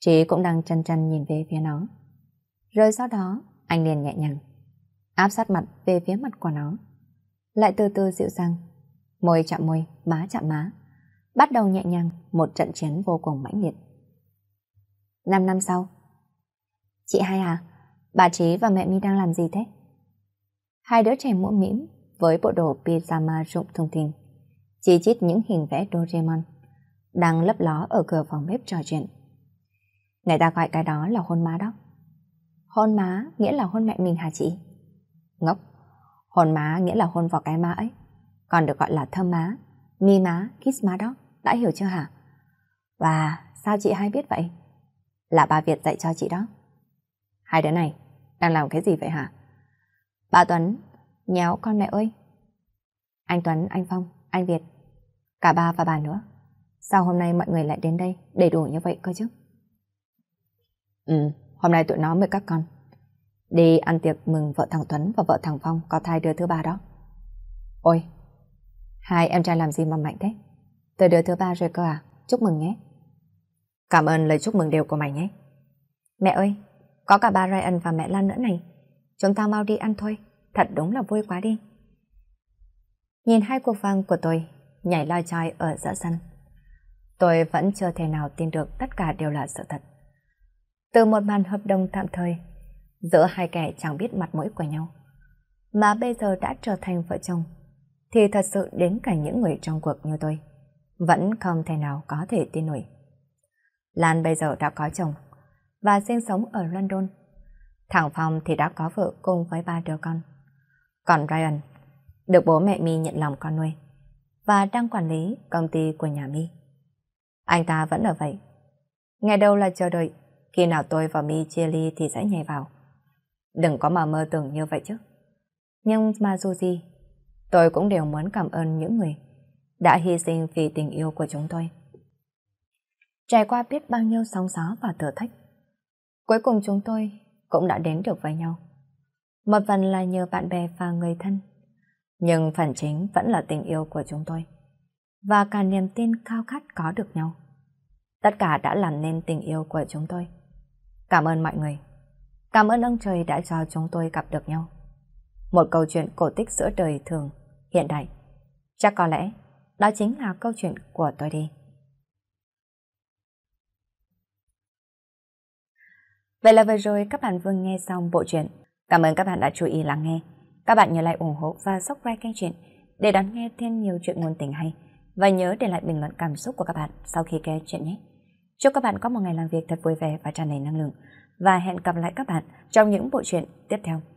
Trí cũng đang chân chân nhìn về phía nó. Rồi sau đó, anh liền nhẹ nhàng, áp sát mặt về phía mặt của nó. Lại từ từ dịu dàng, Môi chạm môi, má chạm má. Bắt đầu nhẹ nhàng, một trận chiến vô cùng mãnh liệt. Năm năm sau. Chị hai à, bà Trí và mẹ mi đang làm gì thế? Hai đứa trẻ mũm mĩm với bộ đồ pyjama rụng thông thình. Chỉ chít những hình vẽ Doraemon đang lấp ló ở cửa phòng bếp trò chuyện. Người ta gọi cái đó là hôn má đó. Hôn má nghĩa là hôn mẹ mình hả chị? Ngốc, hôn má nghĩa là hôn vào cái má ấy còn được gọi là thơm má, mi má, kiss má đó, đã hiểu chưa hả? và sao chị hai biết vậy? Là bà Việt dạy cho chị đó. Hai đứa này, đang làm cái gì vậy hả? Bà Tuấn, nhéo con mẹ ơi. Anh Tuấn, anh Phong, anh Việt, cả ba và bà nữa. Sao hôm nay mọi người lại đến đây đầy đủ như vậy cơ chứ? Ừ, hôm nay tụi nó mời các con. Đi ăn tiệc mừng vợ thằng Tuấn và vợ thằng Phong có thai đứa thứ ba đó. Ôi, Hai em trai làm gì mà mạnh thế? Tới đứa thứ ba rồi cơ à? Chúc mừng nhé. Cảm ơn lời chúc mừng đều của mày nhé. Mẹ ơi, có cả ba Ryan và mẹ Lan nữa này. Chúng ta mau đi ăn thôi, thật đúng là vui quá đi. Nhìn hai cuộc vang của tôi, nhảy loi trai ở giữa sân. Tôi vẫn chưa thể nào tin được tất cả đều là sự thật. Từ một màn hợp đồng tạm thời, giữa hai kẻ chẳng biết mặt mũi của nhau, mà bây giờ đã trở thành vợ chồng thì thật sự đến cả những người trong cuộc như tôi, vẫn không thể nào có thể tin nổi. Lan bây giờ đã có chồng và sinh sống ở London. Thằng Phong thì đã có vợ cùng với ba đứa con. Còn Ryan được bố mẹ Mi nhận lòng con nuôi và đang quản lý công ty của nhà Mi. Anh ta vẫn ở vậy. Ngày đầu là chờ đợi, khi nào tôi và Mi chia ly thì sẽ nhảy vào. Đừng có mà mơ tưởng như vậy chứ. Nhưng mà dù gì Tôi cũng đều muốn cảm ơn những người đã hy sinh vì tình yêu của chúng tôi. Trải qua biết bao nhiêu sóng gió và thử thách, cuối cùng chúng tôi cũng đã đến được với nhau. Một phần là nhờ bạn bè và người thân, nhưng phần chính vẫn là tình yêu của chúng tôi và cả niềm tin khao khát có được nhau. Tất cả đã làm nên tình yêu của chúng tôi. Cảm ơn mọi người. Cảm ơn ông trời đã cho chúng tôi gặp được nhau. Một câu chuyện cổ tích giữa đời thường, hiện đại. Chắc có lẽ đó chính là câu chuyện của tôi đi. Vậy là vừa rồi các bạn vừa nghe xong bộ truyện. Cảm ơn các bạn đã chú ý lắng nghe. Các bạn nhớ like ủng hộ và subscribe kênh truyện để đón nghe thêm nhiều chuyện ngôn tình hay. Và nhớ để lại bình luận cảm xúc của các bạn sau khi nghe chuyện nhé. Chúc các bạn có một ngày làm việc thật vui vẻ và tràn đầy năng lượng. Và hẹn gặp lại các bạn trong những bộ truyện tiếp theo.